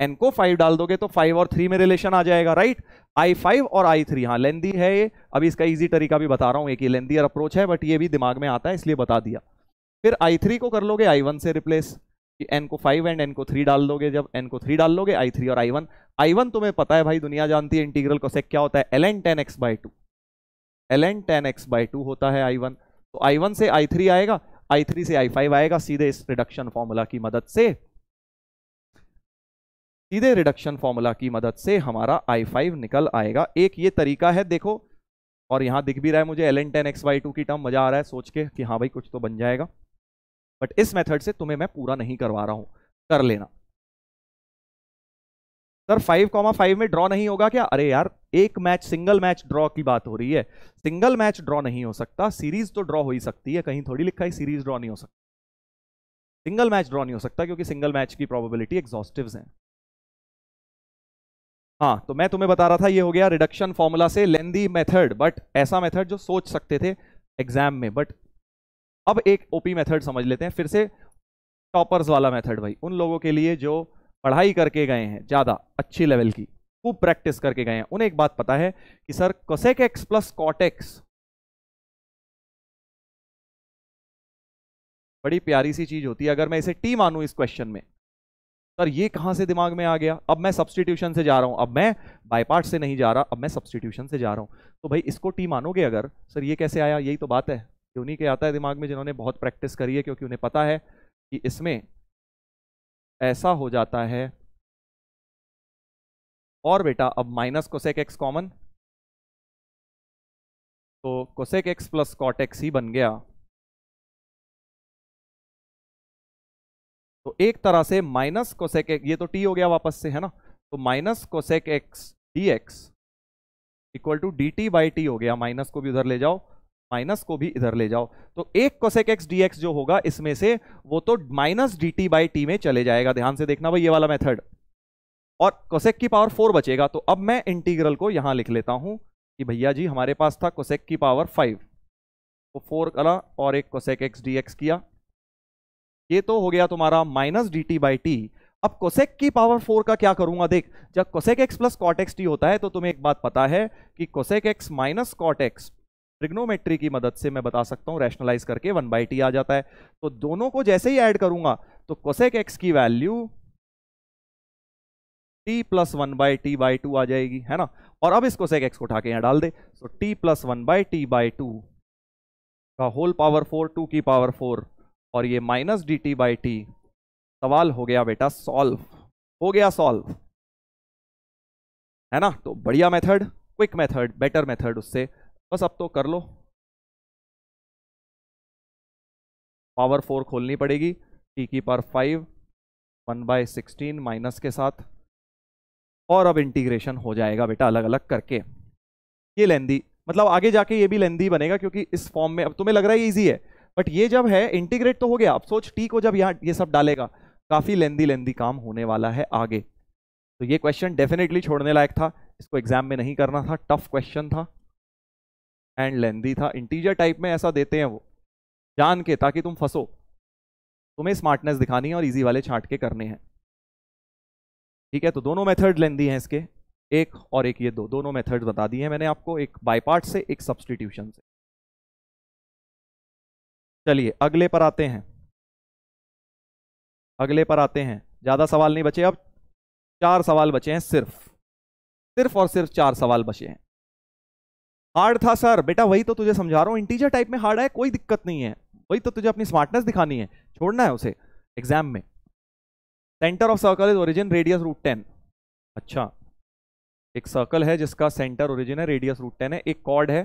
एन को फाइव डाल दोगे तो फाइव और थ्री में रिलेशन आ जाएगा राइट आई फाइव और आई थ्री हाँ लेंदी है ये अभी इसका इजी तरीका भी बता रहा हूँ एक ही लेंदी अप्रोच है बट ये भी दिमाग में आता है इसलिए बता दिया फिर आई थ्री को कर लोगे आई वन से रिप्लेस कि एन को फाइव एंड एन को थ्री डाल दोगे जब एन को थ्री डाल लोगे आई थ्री और आई वन आई वन तुम्हें पता है भाई दुनिया जानती है इंटीग्रल को क्या होता है l N tan x by two l N tan x by two होता है आई वन तो आई वन से आई थ्री आएगा आई थ्री से आई फाइव आएगा सीधे इस रिडक्शन फॉर्मूला की मदद से सीधे रिडक्शन फॉर्मूला की मदद से हमारा आई फाइव निकल आएगा एक ये तरीका है देखो और यहां दिख भी रहा है मुझे l N tan x by two की टर्म मजा आ रहा है सोच के कि हाँ भाई कुछ तो बन जाएगा बट इस मेथड से तुम्हें मैं पूरा नहीं करवा रहा हूं कर लेना सर फाइव कॉमा फाइव में ड्रॉ नहीं होगा क्या अरे यार एक मैच सिंगल मैच ड्रॉ की बात हो रही है सिंगल मैच ड्रॉ नहीं हो सकता सीरीज तो ड्रॉ हो ही सकती है कहीं थोड़ी लिखा है सीरीज ड्रॉ नहीं हो सकती सिंगल मैच ड्रॉ नहीं हो सकता क्योंकि सिंगल मैच की प्रोबेबिलिटी एग्जॉस्टिव है हाँ तो मैं तुम्हें बता रहा था ये हो गया रिडक्शन फॉर्मूला से लेंदी मेथड बट ऐसा मेथड जो सोच सकते थे एग्जाम में बट अब एक ओपी मेथड समझ लेते हैं फिर से टॉपर्स वाला मेथड भाई उन लोगों के लिए जो पढ़ाई करके गए हैं ज़्यादा अच्छी लेवल की खूब प्रैक्टिस करके गए हैं उन्हें एक बात पता है कि sir cosec x plus cot x बड़ी प्यारी सी चीज होती है अगर मैं इसे टी मानू इस क्वेश्चन में सर ये कहां से दिमाग में आ गया अब मैं सब्सटीट्यूशन से जा रहा हूं अब मैं बायपार्ट से नहीं जा रहा अब मैं सब्सटीट्यूशन से जा रहा हूं तो भाई इसको टी मानोगे अगर सर ये कैसे आया यही तो बात है उन्हीं के आता है दिमाग में जिन्होंने बहुत प्रैक्टिस करी है क्योंकि उन्हें पता है कि इसमें ऐसा हो जाता है और बेटा अब माइनस कोसेक एक्स कॉमन तो cosec x plus cot x ही बन गया तो एक तरह से माइनस कोसेक ये तो टी हो गया वापस से है ना तो minus cosec x d x equal to d t by t हो गया माइनस को भी उधर ले जाओ माइनस को भी इधर ले जाओ तो एक कोसेक एक्स डी जो होगा इसमें से वो तो minus d t by t में चले जाएगा ध्यान से देखना भाई ये वाला मेथड और कोसेक की पावर फोर बचेगा तो अब मैं इंटीग्रल को यहां लिख लेता हूं कि भैया जी हमारे पास था कोसेक की पावर फाइव तो फोर करा और एक कोसेक एक्स डी किया ये तो हो गया तुम्हारा minus d t by t अब कोसेक की पावर फोर का क्या करूंगा देख जब cosec x plus cot x t होता है तो तुम्हें एक बात पता है कि cosec x minus cot x trigonometry की मदद से मैं बता सकता हूँ रैशनलाइज करके वन बाई टी आ जाता है तो दोनों को जैसे ही ऐड करूंगा तो कोसेक एक्स की value t plus one by t by two आ जाएगी है ना और अब इसको सेक एक्स को उठा के यहाँ डाल दे so t plus one by t by two का होल पावर फोर टू की पावर फोर और ये minus d t by t सवाल हो गया बेटा सॉल्व हो गया सॉल्व है ना तो बढ़िया method quick method better method उससे बस अब तो कर लो पावर फोर खोलनी पड़ेगी टी की power five one by sixteen minus के साथ और अब इंटीग्रेशन हो जाएगा बेटा अलग अलग करके ये लेंदी मतलब आगे जाके ये भी लेंदी बनेगा क्योंकि इस फॉर्म में अब तुम्हें लग रहा है ईजी है बट ये जब है इंटीग्रेट तो हो गया अब सोच टी को जब यहाँ ये सब डालेगा काफ़ी लेंदी लेंदी काम होने वाला है आगे तो ये क्वेश्चन डेफिनेटली छोड़ने लायक था इसको एग्जाम में नहीं करना था टफ क्वेश्चन था एंड लेंदी था इंटीजर टाइप में ऐसा देते हैं वो जान के ताकि तुम फंसो तुम्हें स्मार्टनेस दिखानी है और इजी वाले छांट के करने हैं ठीक है तो दोनों मेथड लेंदी हैं इसके एक और एक ये दो दोनों मेथड बता दिए हैं मैंने आपको एक बाईपार्ट से एक सब्सटीट्यूशन से चलिए अगले पर आते हैं अगले पर आते हैं ज़्यादा सवाल नहीं बचे अब चार सवाल बचे हैं सिर्फ सिर्फ और सिर्फ चार सवाल बचे हैं हार्ड था सर बेटा वही तो तुझे समझा रहा हूँ इंटीजर टाइप में हार्ड है कोई दिक्कत नहीं है वही तो तुझे अपनी स्मार्टनेस दिखानी है छोड़ना है उसे एग्जाम में centre of circle is origin radius root ten अच्छा एक सर्कल है जिसका सेंटर ओरिजिन है रेडियस रूट टेन है एक कॉर्ड है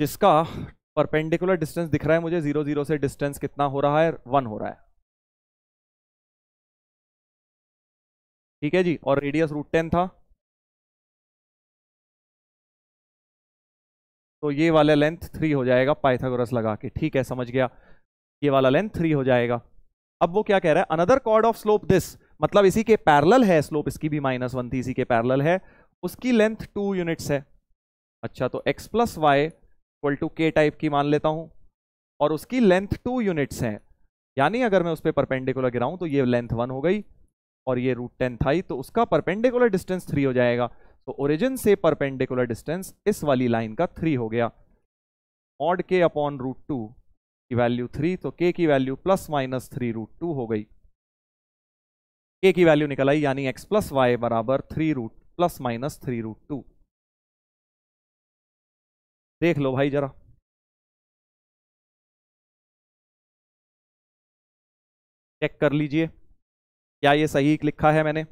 जिसका परपेंडिकुलर डिस्टेंस दिख रहा है मुझे जीरो जीरो से डिस्टेंस कितना हो रहा है वन हो रहा है ठीक है जी और रेडियस रूट टेन था तो ये वाला लेंथ थ्री हो जाएगा पाइथागोरस लगा के ठीक है समझ गया ये वाला लेंथ थ्री हो जाएगा अब वो क्या कह रहा है another chord of slope this मतलब इसी के पैरल है स्लोप इसकी भी माइनस वन थी इसी के पैरल है उसकी लेंथ टू यूनिट्स है अच्छा तो x plus y equal to k type की मान लेता हूँ और उसकी लेंथ टू यूनिट्स है यानी अगर मैं उस पर परपेंडिकुलर गिराऊं तो ये लेंथ वन हो गई और ये रूट टेन था तो उसका परपेंडिकुलर डिस्टेंस थ्री हो जाएगा तो ओरिजिन से परपेंडिकुलर डिस्टेंस इस वाली लाइन का थ्री हो गया odd k upon root two की वैल्यू थ्री तो के की value plus minus three root two हो गई के की वैल्यू निकल आई यानी एक्स प्लस वाई बराबर three root plus minus three root two देख लो भाई जरा चेक कर लीजिए क्या ये सही लिखा है मैंने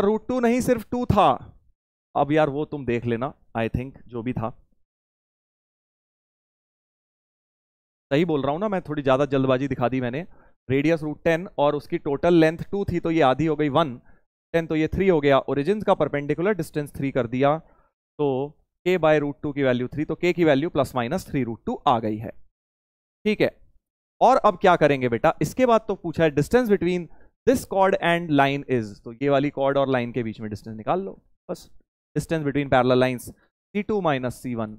रूट टू नहीं सिर्फ टू था अब यार वो तुम देख लेना आई थिंक जो भी था सही बोल रहा हूं ना मैं थोड़ी ज़्यादा जल्दबाजी दिखा दी मैंने रेडियस रूट टेन और उसकी टोटल लेंथ टू थी तो ये आधी हो गई वन टेन तो ये थ्री हो गया ओरिजिन का परपेंडिकुलर डिस्टेंस थ्री कर दिया तो के बाय रूट टू की वैल्यू थ्री तो के की value plus minus three root two आ गई है ठीक है और अब क्या करेंगे बेटा इसके बाद तो पूछा है distance between this chord and line is तो ये वाली कॉर्ड और लाइन के बीच में डिस्टेंस निकाल लो बस distance between parallel lines c two minus c one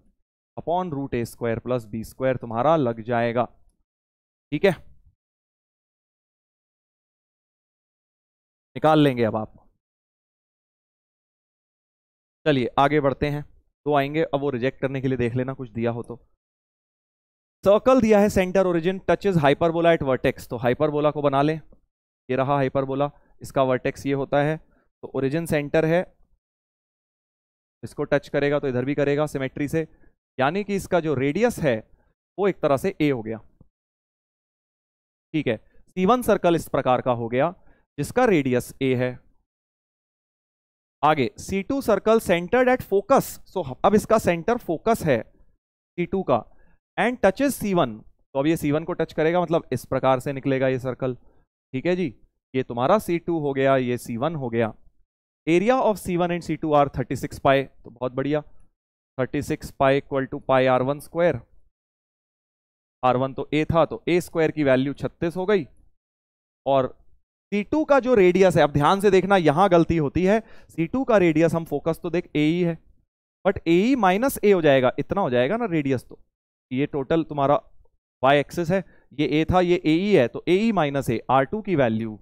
upon root a square plus b square तुम्हारा लग जाएगा ठीक है निकाल लेंगे अब आप चलिए आगे बढ़ते हैं तो आएंगे अब वो रिजेक्ट करने के लिए देख लेना कुछ दिया हो तो सर्कल दिया है centre origin touches hyperbola at vertex तो हाइपरबोला को बना लें ये रहा हाइपरबोला इसका वर्टेक्स ये होता है तो ओरिजिन सेंटर है इसको टच करेगा तो इधर भी करेगा सिमेट्री से यानी कि इसका जो रेडियस है वो एक तरह से ए हो गया ठीक है सीवन सर्कल इस प्रकार का हो गया जिसका रेडियस ए है आगे c two circle centred at focus so अब इसका सेंटर फोकस है सी टू का एंड टचेज सी वन तो अब ये सी वन को टच करेगा मतलब इस प्रकार से निकलेगा ये सर्कल ठीक है जी ये तुम्हारा C2 हो गया ये C1 हो गया area of C1 and c two r six pi तो बहुत बढ़िया 36 pi equal to pi are one square r one तो ए था तो ए स्क्वायर की वैल्यू 36 हो गई और C2 का जो रेडियस है अब ध्यान से देखना यहां गलती होती है C2 का रेडियस हम फोकस तो देख ए ही है बट ए माइनस ए हो जाएगा इतना हो जाएगा ना रेडियस तो ये टोटल तुम्हारा वाई एक्सेस है ये ए था ये ए e है तो a e minus a r two की value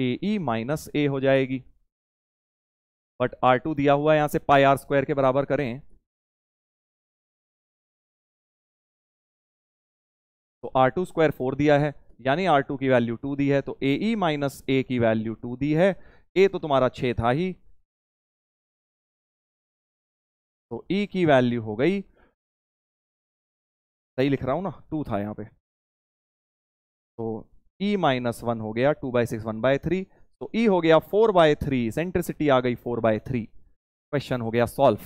a e minus a हो जाएगी बट आर टू दिया हुआ है यहां से पाई आर स्क्वायर के बराबर करें तो आर टू स्क्वायर फोर दिया है यानी आर टू की वैल्यू टू दी है तो ए ई माइनस ए की वैल्यू टू दी है ए तो तुम्हारा छ था ही तो ई e की वैल्यू हो गई सही लिख रहा हूं ना टू था यहां पे तो ई माइनस वन हो गया two by six one by three तो ई e हो गया फोर बाय थ्री सेंट्रिसिटी आ गई फोर बाय थ्री क्वेश्चन हो गया सॉल्व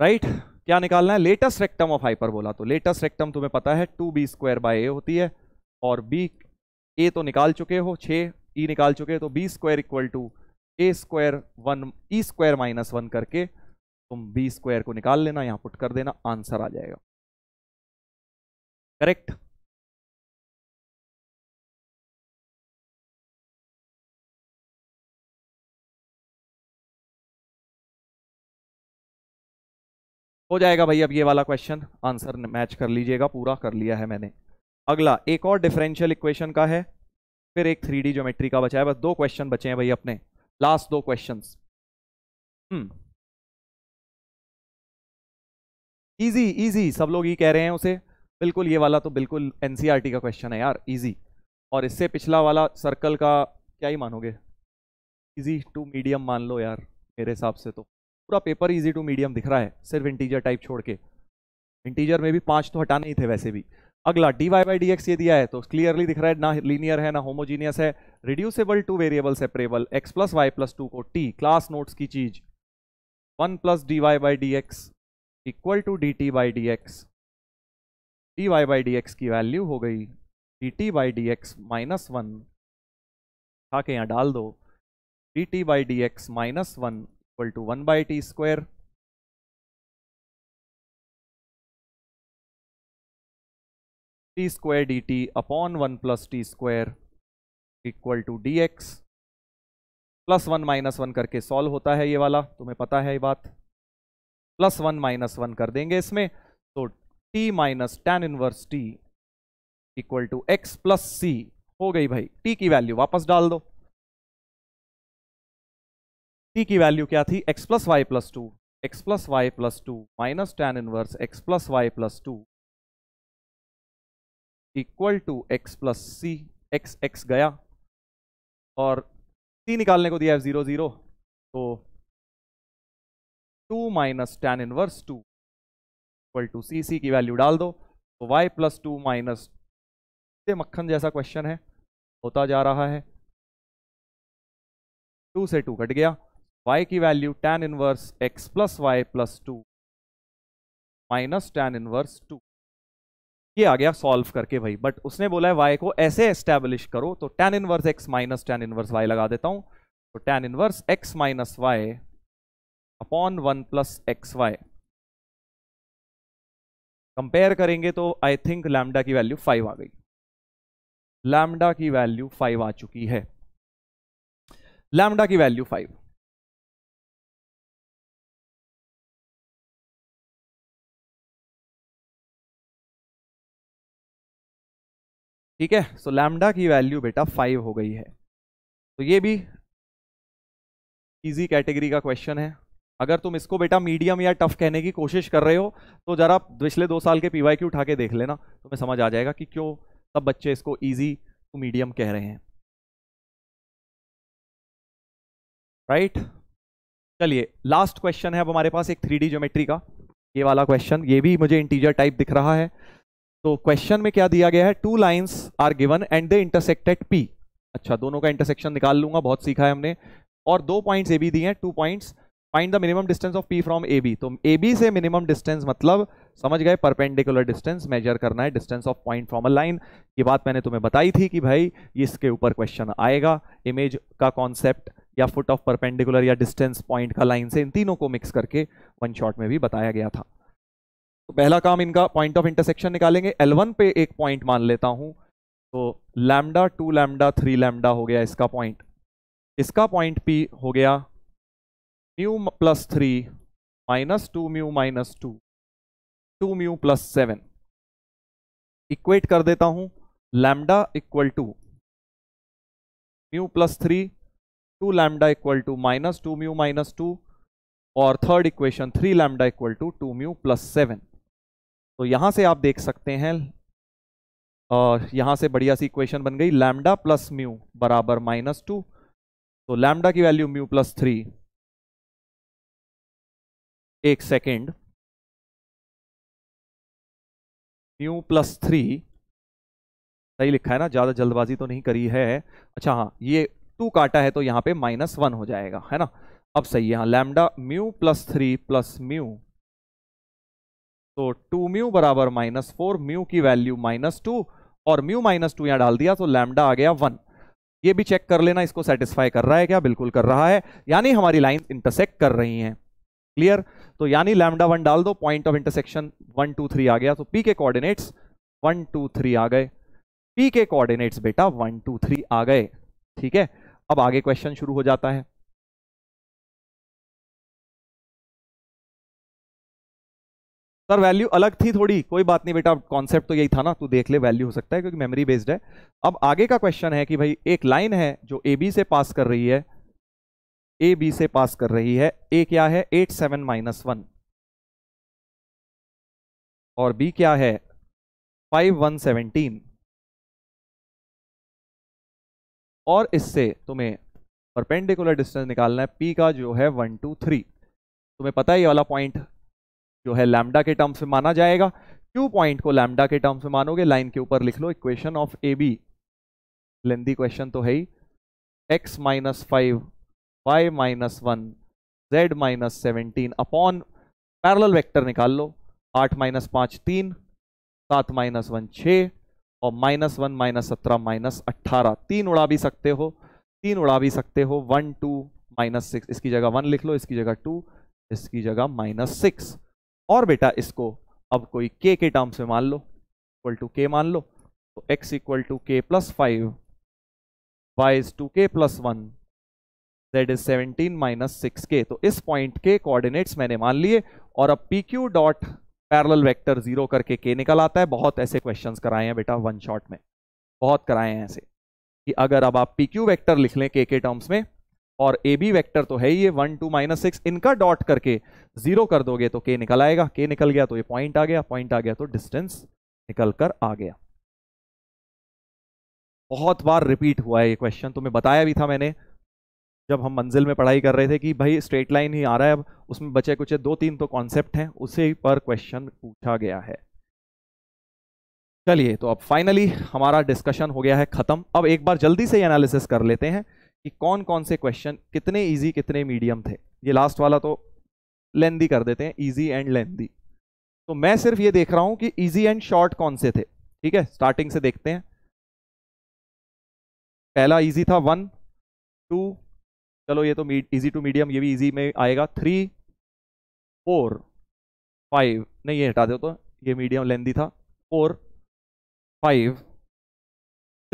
राइट right? क्या निकालना है लेटेस्ट रेक्टम ऑफ बोला तो लेटेस्ट रेक्टम तुम्हें पता है two b square by a होती है और बी ए तो निकाल चुके हो छ ई e निकाल चुके तो b square equal to a square one e square minus one करके तुम बी स्क्वायर को निकाल लेना यहाँ पुट कर देना आंसर आ जाएगा करेक्ट हो जाएगा भाई अब ये वाला क्वेश्चन आंसर मैच कर लीजिएगा पूरा कर लिया है मैंने अगला एक और डिफरेंशियल इक्वेशन का है फिर एक थ्री डी ज्योमेट्री का बचा है बस दो क्वेश्चन बचे हैं भाई अपने लास्ट दो क्वेश्चन इजी इजी सब लोग ये कह रहे हैं उसे बिल्कुल ये वाला तो बिल्कुल एन e का क्वेश्चन है यार ईजी और इससे पिछला वाला सर्कल का क्या ही मानोगे ईजी टू मीडियम मान लो यार मेरे हिसाब से तो पूरा पेपर ईजी टू मीडियम दिख रहा है सिर्फ इंटीजर टाइप छोड़ के इंटीजर में भी पाँच तो हटाने ही थे वैसे भी अगला d Y by D x ये दिया है तो क्लियरली दिख रहा है ना लीनियर है ना होमोजीनियस है reducible to variable separable x plus y plus two को टी क्लास नोट्स की चीज one plus d Y by D x equal to d t by D x d Y by D x की value हो गई d t by D x minus one खा के यहाँ डाल दो d t by D x minus one equal to one by t square t square D T upon one plus t square equal to d x plus one minus one करके solve होता है ये वाला तुम्हें पता है ये बात प्लस वन माइनस वन कर देंगे इसमें तो t minus tan inverse t equal to x plus c हो गई भाई टी की वैल्यू वापस डाल दो टी की वैल्यू क्या थी x plus y plus two x plus y plus two minus tan inverse x plus y plus two equal to x plus c x x गया और c निकालने को दिया है जीरो जीरो तो two minus tan inverse two equal to c c की value डाल दो तो वाई प्लस टू माइनस मक्खन जैसा क्वेश्चन है होता जा रहा है टू से टू कट गया वाई की value tan inverse x plus y plus two minus tan inverse two ये आ गया सॉल्व करके भाई बट उसने बोला है वाई को ऐसे एस्टेब्लिश करो तो tan inverse x minus tan inverse y लगा देता हूँ तो tan inverse x minus y upon one plus x y compare करेंगे तो आई थिंक लैमडा की वैल्यू फाइव आ गई लैमडा की वैल्यू फाइव आ चुकी है लैमडा की वैल्यू फाइव ठीक है सो so, लैमडा की वैल्यू बेटा फाइव हो गई है तो ये भी इजी कैटेगरी का क्वेश्चन है अगर तुम इसको बेटा मीडियम या टफ कहने की कोशिश कर रहे हो तो ज़रा पिछले दो साल के पी वाई उठा के देख लेना तुम्हें समझ आ जाएगा कि क्यों सब बच्चे इसको ईजी टू मीडियम कह रहे हैं राइट चलिए लास्ट क्वेश्चन है अब हमारे पास एक थ्री डी ज्योमेट्री का ये वाला क्वेश्चन ये भी मुझे इंटीजर टाइप दिख रहा है तो क्वेश्चन में क्या दिया गया है two lines are given and they intersect at P अच्छा दोनों का इंटरसेक्शन निकाल लूंगा बहुत सीखा है हमने और दो पॉइंट्स ये भी दिए हैं two points find the minimum distance of P from A B तो ए बी से मिनिमम डिस्टेंस मतलब समझ गए परपेंडिकुलर डिस्टेंस मेजर करना है distance of point from a line ये बात मैंने तुम्हें बताई थी कि भाई इसके ऊपर क्वेश्चन आएगा इमेज का कॉन्सेप्ट या फुट ऑफ परपेंडिकुलर या डिस्टेंस पॉइंट का लाइन से इन तीनों को मिक्स करके वन शॉट में भी बताया गया था तो पहला काम इनका पॉइंट ऑफ इंटरसेक्शन निकालेंगे एल पे एक पॉइंट मान लेता हूँ तो lambda two lambda three lambda हो गया इसका पॉइंट इसका पॉइंट पी हो गया mu plus three minus two mu minus two two mu plus seven equate कर देता हूं lambda equal to mu plus three two lambda equal to minus two mu minus two और third equation three lambda equal to two mu plus seven तो यहां से आप देख सकते हैं और यहां से बढ़िया सी इक्वेशन बन गई लैमडा प्लस म्यू बराबर माइनस टू तो लैमडा की वैल्यू म्यू प्लस थ्री एक सेकेंड न्यू प्लस थ्री सही लिखा है ना ज़्यादा जल्दबाजी तो नहीं करी है अच्छा हाँ ये टू काटा है तो यहां पे माइनस वन हो जाएगा है ना अब सही है lambda mu plus three plus mu तो टू म्यू बराबर माइनस फोर म्यू की वैल्यू माइनस टू और म्यू माइनस टू यहां डाल दिया तो लैमडा आ गया वन ये भी चेक कर लेना इसको सेटिस्फाई कर रहा है क्या बिल्कुल कर रहा है यानी हमारी लाइन इंटरसेक्ट कर रही है क्लियर तो यानी लैमडा वन डाल दो point of intersection one two three आ गया तो पी के कोऑर्डिनेट्स वन टू थ्री आ गए पी के कोऑर्डिनेट्स बेटा वन टू थ्री आ गए ठीक है अब आगे क्वेश्चन शुरू हो जाता है सर वैल्यू अलग थी थोड़ी कोई बात नहीं बेटा कॉन्सेप्ट तो यही था ना तू तो देख ले वैल्यू हो सकता है क्योंकि मेमोरी बेस्ड है अब आगे का क्वेश्चन है कि भाई एक लाइन है जो ए बी से पास कर रही है ए बी से पास कर रही है ए क्या है एट सेवन माइनस वन और बी क्या है फाइव वन सेवनटीन और इससे तुम्हें परपेंडिकुलर डिस्टेंस निकालना है पी का जो है वन टू थ्री तुम्हें पता है ये वाला पॉइंट जो है लैमडा के टर्म्स में माना जाएगा क्यू पॉइंट को लैमडा के टर्म्स में मानोगे लाइन के ऊपर लिख लो equation of A B lengthy question तो है ही x minus five five minus one z minus seventeen upon parallel vector निकाल लो आठ माइनस पाँच तीन सात माइनस वन छः और माइनस वन माइनस सत्रह माइनस अट्ठारह तीन उड़ा भी सकते हो तीन उड़ा भी सकते हो वन टू माइनस सिक्स इसकी जगह वन लिख लो इसकी जगह टू इसकी जगह माइनस सिक्स और बेटा इसको अब कोई के के टर्म्स में मान लो इक्वल टू के मान लो तो x equal to k plus five y is two k plus one that is 17 minus six k तो इस पॉइंट के कोऑर्डिनेट्स मैंने मान लिए और अब P Q dot parallel vector zero करके के निकल आता है बहुत ऐसे क्वेश्चन कराए हैं बेटा वन शॉट में बहुत कराए हैं ऐसे कि अगर अब आप पी क्यू वैक्टर लिख लें के के टर्म्स में और ए बी वैक्टर तो है ही ये वन टू माइनस सिक्स इनका डॉट करके जीरो कर दोगे तो के निकल आएगा के निकल गया तो ये पॉइंट आ गया पॉइंट आ गया तो डिस्टेंस निकल कर आ गया बहुत बार रिपीट हुआ है ये क्वेश्चन तुम्हें बताया भी था मैंने जब हम मंजिल में पढ़ाई कर रहे थे कि भाई स्ट्रेट लाइन ही आ रहा है अब उसमें बचे कुछ दो तीन तो कॉन्सेप्ट हैं उसी पर क्वेश्चन पूछा गया है चलिए तो अब फाइनली हमारा डिस्कशन हो गया है ख़त्म अब एक बार जल्दी से एनालिसिस कर लेते हैं कि कौन कौन से क्वेश्चन कितने ईजी कितने मीडियम थे ये लास्ट वाला तो लेंदी कर देते हैं ईजी एंड लेंदी तो मैं सिर्फ ये देख रहा हूं कि ईजी एंड शॉर्ट कौन से थे ठीक है स्टार्टिंग से देखते हैं पहला ईजी था वन टू चलो ये तो इजी टू मीडियम ये भी इजी में आएगा थ्री फोर फाइव नहीं ये हटा दो तो ये मीडियम लेंदी था फोर फाइव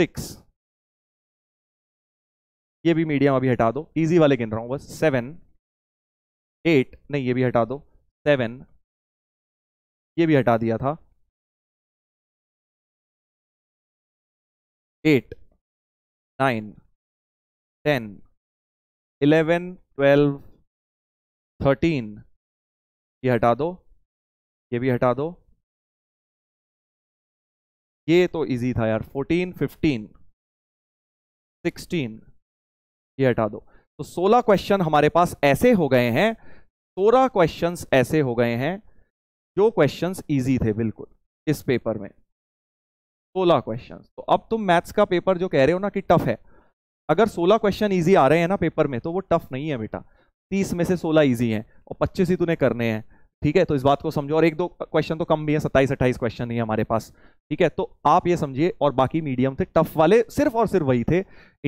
सिक्स ये भी मीडियम अभी हटा दो इजी वाले गिन रहा हूँ बस सेवन एट नहीं ये भी हटा दो सेवन ये भी हटा दिया था eight nine ten eleven twelve thirteen ये हटा दो ये भी हटा दो ये तो इजी था यार फोर्टीन फिफ्टीन सिक्सटीन ये हटा दो तो सोलह क्वेश्चन हमारे पास ऐसे हो गए हैं सोलह क्वेश्चन ऐसे हो गए हैं जो क्वेश्चन ईजी थे बिल्कुल इस पेपर में सोलह क्वेश्चन तो अब तुम मैथ्स का पेपर जो कह रहे हो ना कि टफ है अगर 16 क्वेश्चन इजी आ रहे हैं ना पेपर में तो वो टफ नहीं है बेटा 30 में से 16 इजी हैं और 25 ही तूने करने हैं ठीक है तो इस बात को समझो और एक दो क्वेश्चन तो कम भी है सत्ताईस अट्ठाईस क्वेश्चन ही हमारे पास ठीक है तो आप ये समझिए और बाकी मीडियम थे टफ वाले सिर्फ और सिर्फ वही थे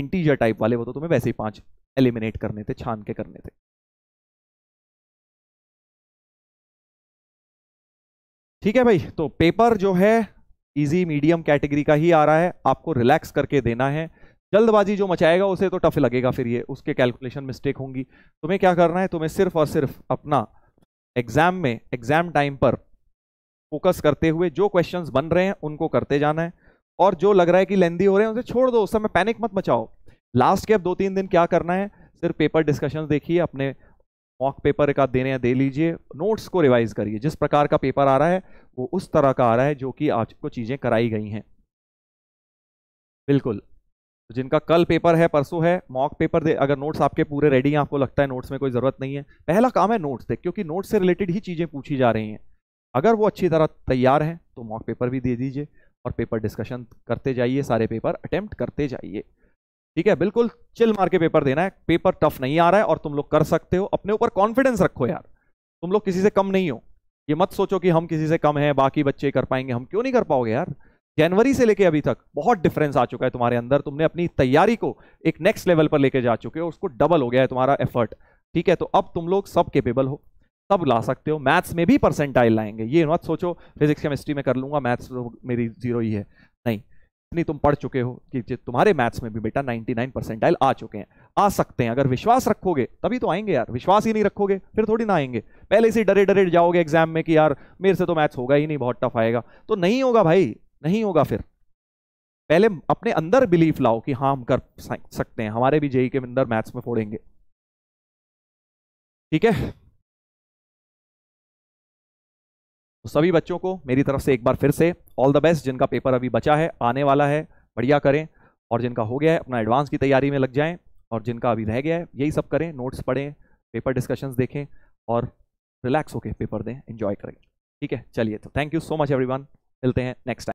इंटीजर टाइप वाले वो तो तुम्हें वैसे ही पांच एलिमिनेट करने थे छान के करने थे ठीक है भाई तो पेपर जो है इजी मीडियम कैटेगरी का ही आ रहा है आपको रिलैक्स करके देना है जल्दबाजी जो मचाएगा उसे तो टफ लगेगा फिर ये उसके कैलकुलेशन मिस्टेक होंगी तुम्हें क्या करना है तुम्हें सिर्फ और सिर्फ अपना एग्जाम में एग्जाम टाइम पर फोकस करते हुए जो क्वेश्चंस बन रहे हैं उनको करते जाना है और जो लग रहा है कि लेंदी हो रहे हैं उसे छोड़ दो उस समय पैनिक मत मचाओ लास्ट के अब दो तीन दिन क्या करना है सिर्फ पेपर डिस्कशन देखिए अपने मॉक पेपर का देने दे लीजिए नोट्स को रिवाइज करिए जिस प्रकार का पेपर आ रहा है वो उस तरह का आ रहा है जो कि आपको चीज़ें कराई गई हैं बिल्कुल तो जिनका कल पेपर है परसों है मॉक पेपर दे अगर नोट्स आपके पूरे रेडी हैं आपको लगता है नोट्स में कोई ज़रूरत नहीं है पहला काम है नोट्स देख क्योंकि नोट्स से रिलेटेड ही चीज़ें पूछी जा रही हैं अगर वो अच्छी तरह तैयार हैं तो मॉक पेपर भी दे दीजिए और पेपर डिस्कशन करते जाइए सारे पेपर अटैम्प्ट करते जाइए ठीक है बिल्कुल चिल मार के पेपर देना है पेपर टफ नहीं आ रहा है और तुम लोग कर सकते हो अपने ऊपर कॉन्फिडेंस रखो यार तुम लोग किसी से कम नहीं हो ये मत सोचो कि हम किसी से कम हैं बाकी बच्चे कर पाएंगे हम क्यों नहीं कर पाओगे यार जनवरी से लेके अभी तक बहुत डिफरेंस आ चुका है तुम्हारे अंदर तुमने अपनी तैयारी को एक नेक्स्ट लेवल पर लेके जा चुके हो उसको डबल हो गया है तुम्हारा एफर्ट ठीक है तो अब तुम लोग सब केपेबल हो सब ला सकते हो मैथ्स में भी परसेंटाइल लाएंगे ये मत सोचो फिजिक्स केमिस्ट्री में कर लूंगा मैथ्स तो मेरी जीरो ही है नहीं इतनी तुम पढ़ चुके हो कि तुम्हारे मैथ्स में भी बेटा 99 परसेंटाइल आ चुके हैं आ सकते हैं अगर विश्वास रखोगे तभी तो आएंगे यार विश्वास ही नहीं रखोगे फिर थोड़ी ना आएंगे पहले से डरे डरे जाओगे एग्जाम में कि यार मेरे से तो मैथ्स होगा ही नहीं बहुत टफ आएगा तो नहीं होगा भाई नहीं होगा फिर पहले अपने अंदर बिलीफ लाओ कि हाँ हम कर सकते हैं हमारे भी जेई के अंदर मैथ्स में फोड़ेंगे ठीक है तो सभी बच्चों को मेरी तरफ से एक बार फिर से ऑल द बेस्ट जिनका पेपर अभी बचा है आने वाला है बढ़िया करें और जिनका हो गया है अपना एडवांस की तैयारी में लग जाएं और जिनका अभी रह गया है यही सब करें नोट्स पढ़ें पेपर डिस्कशंस देखें और रिलैक्स होकर पेपर दें एंजॉय करें ठीक है चलिए तो thank you so much everyone मिलते हैं नेक्स्ट टाइम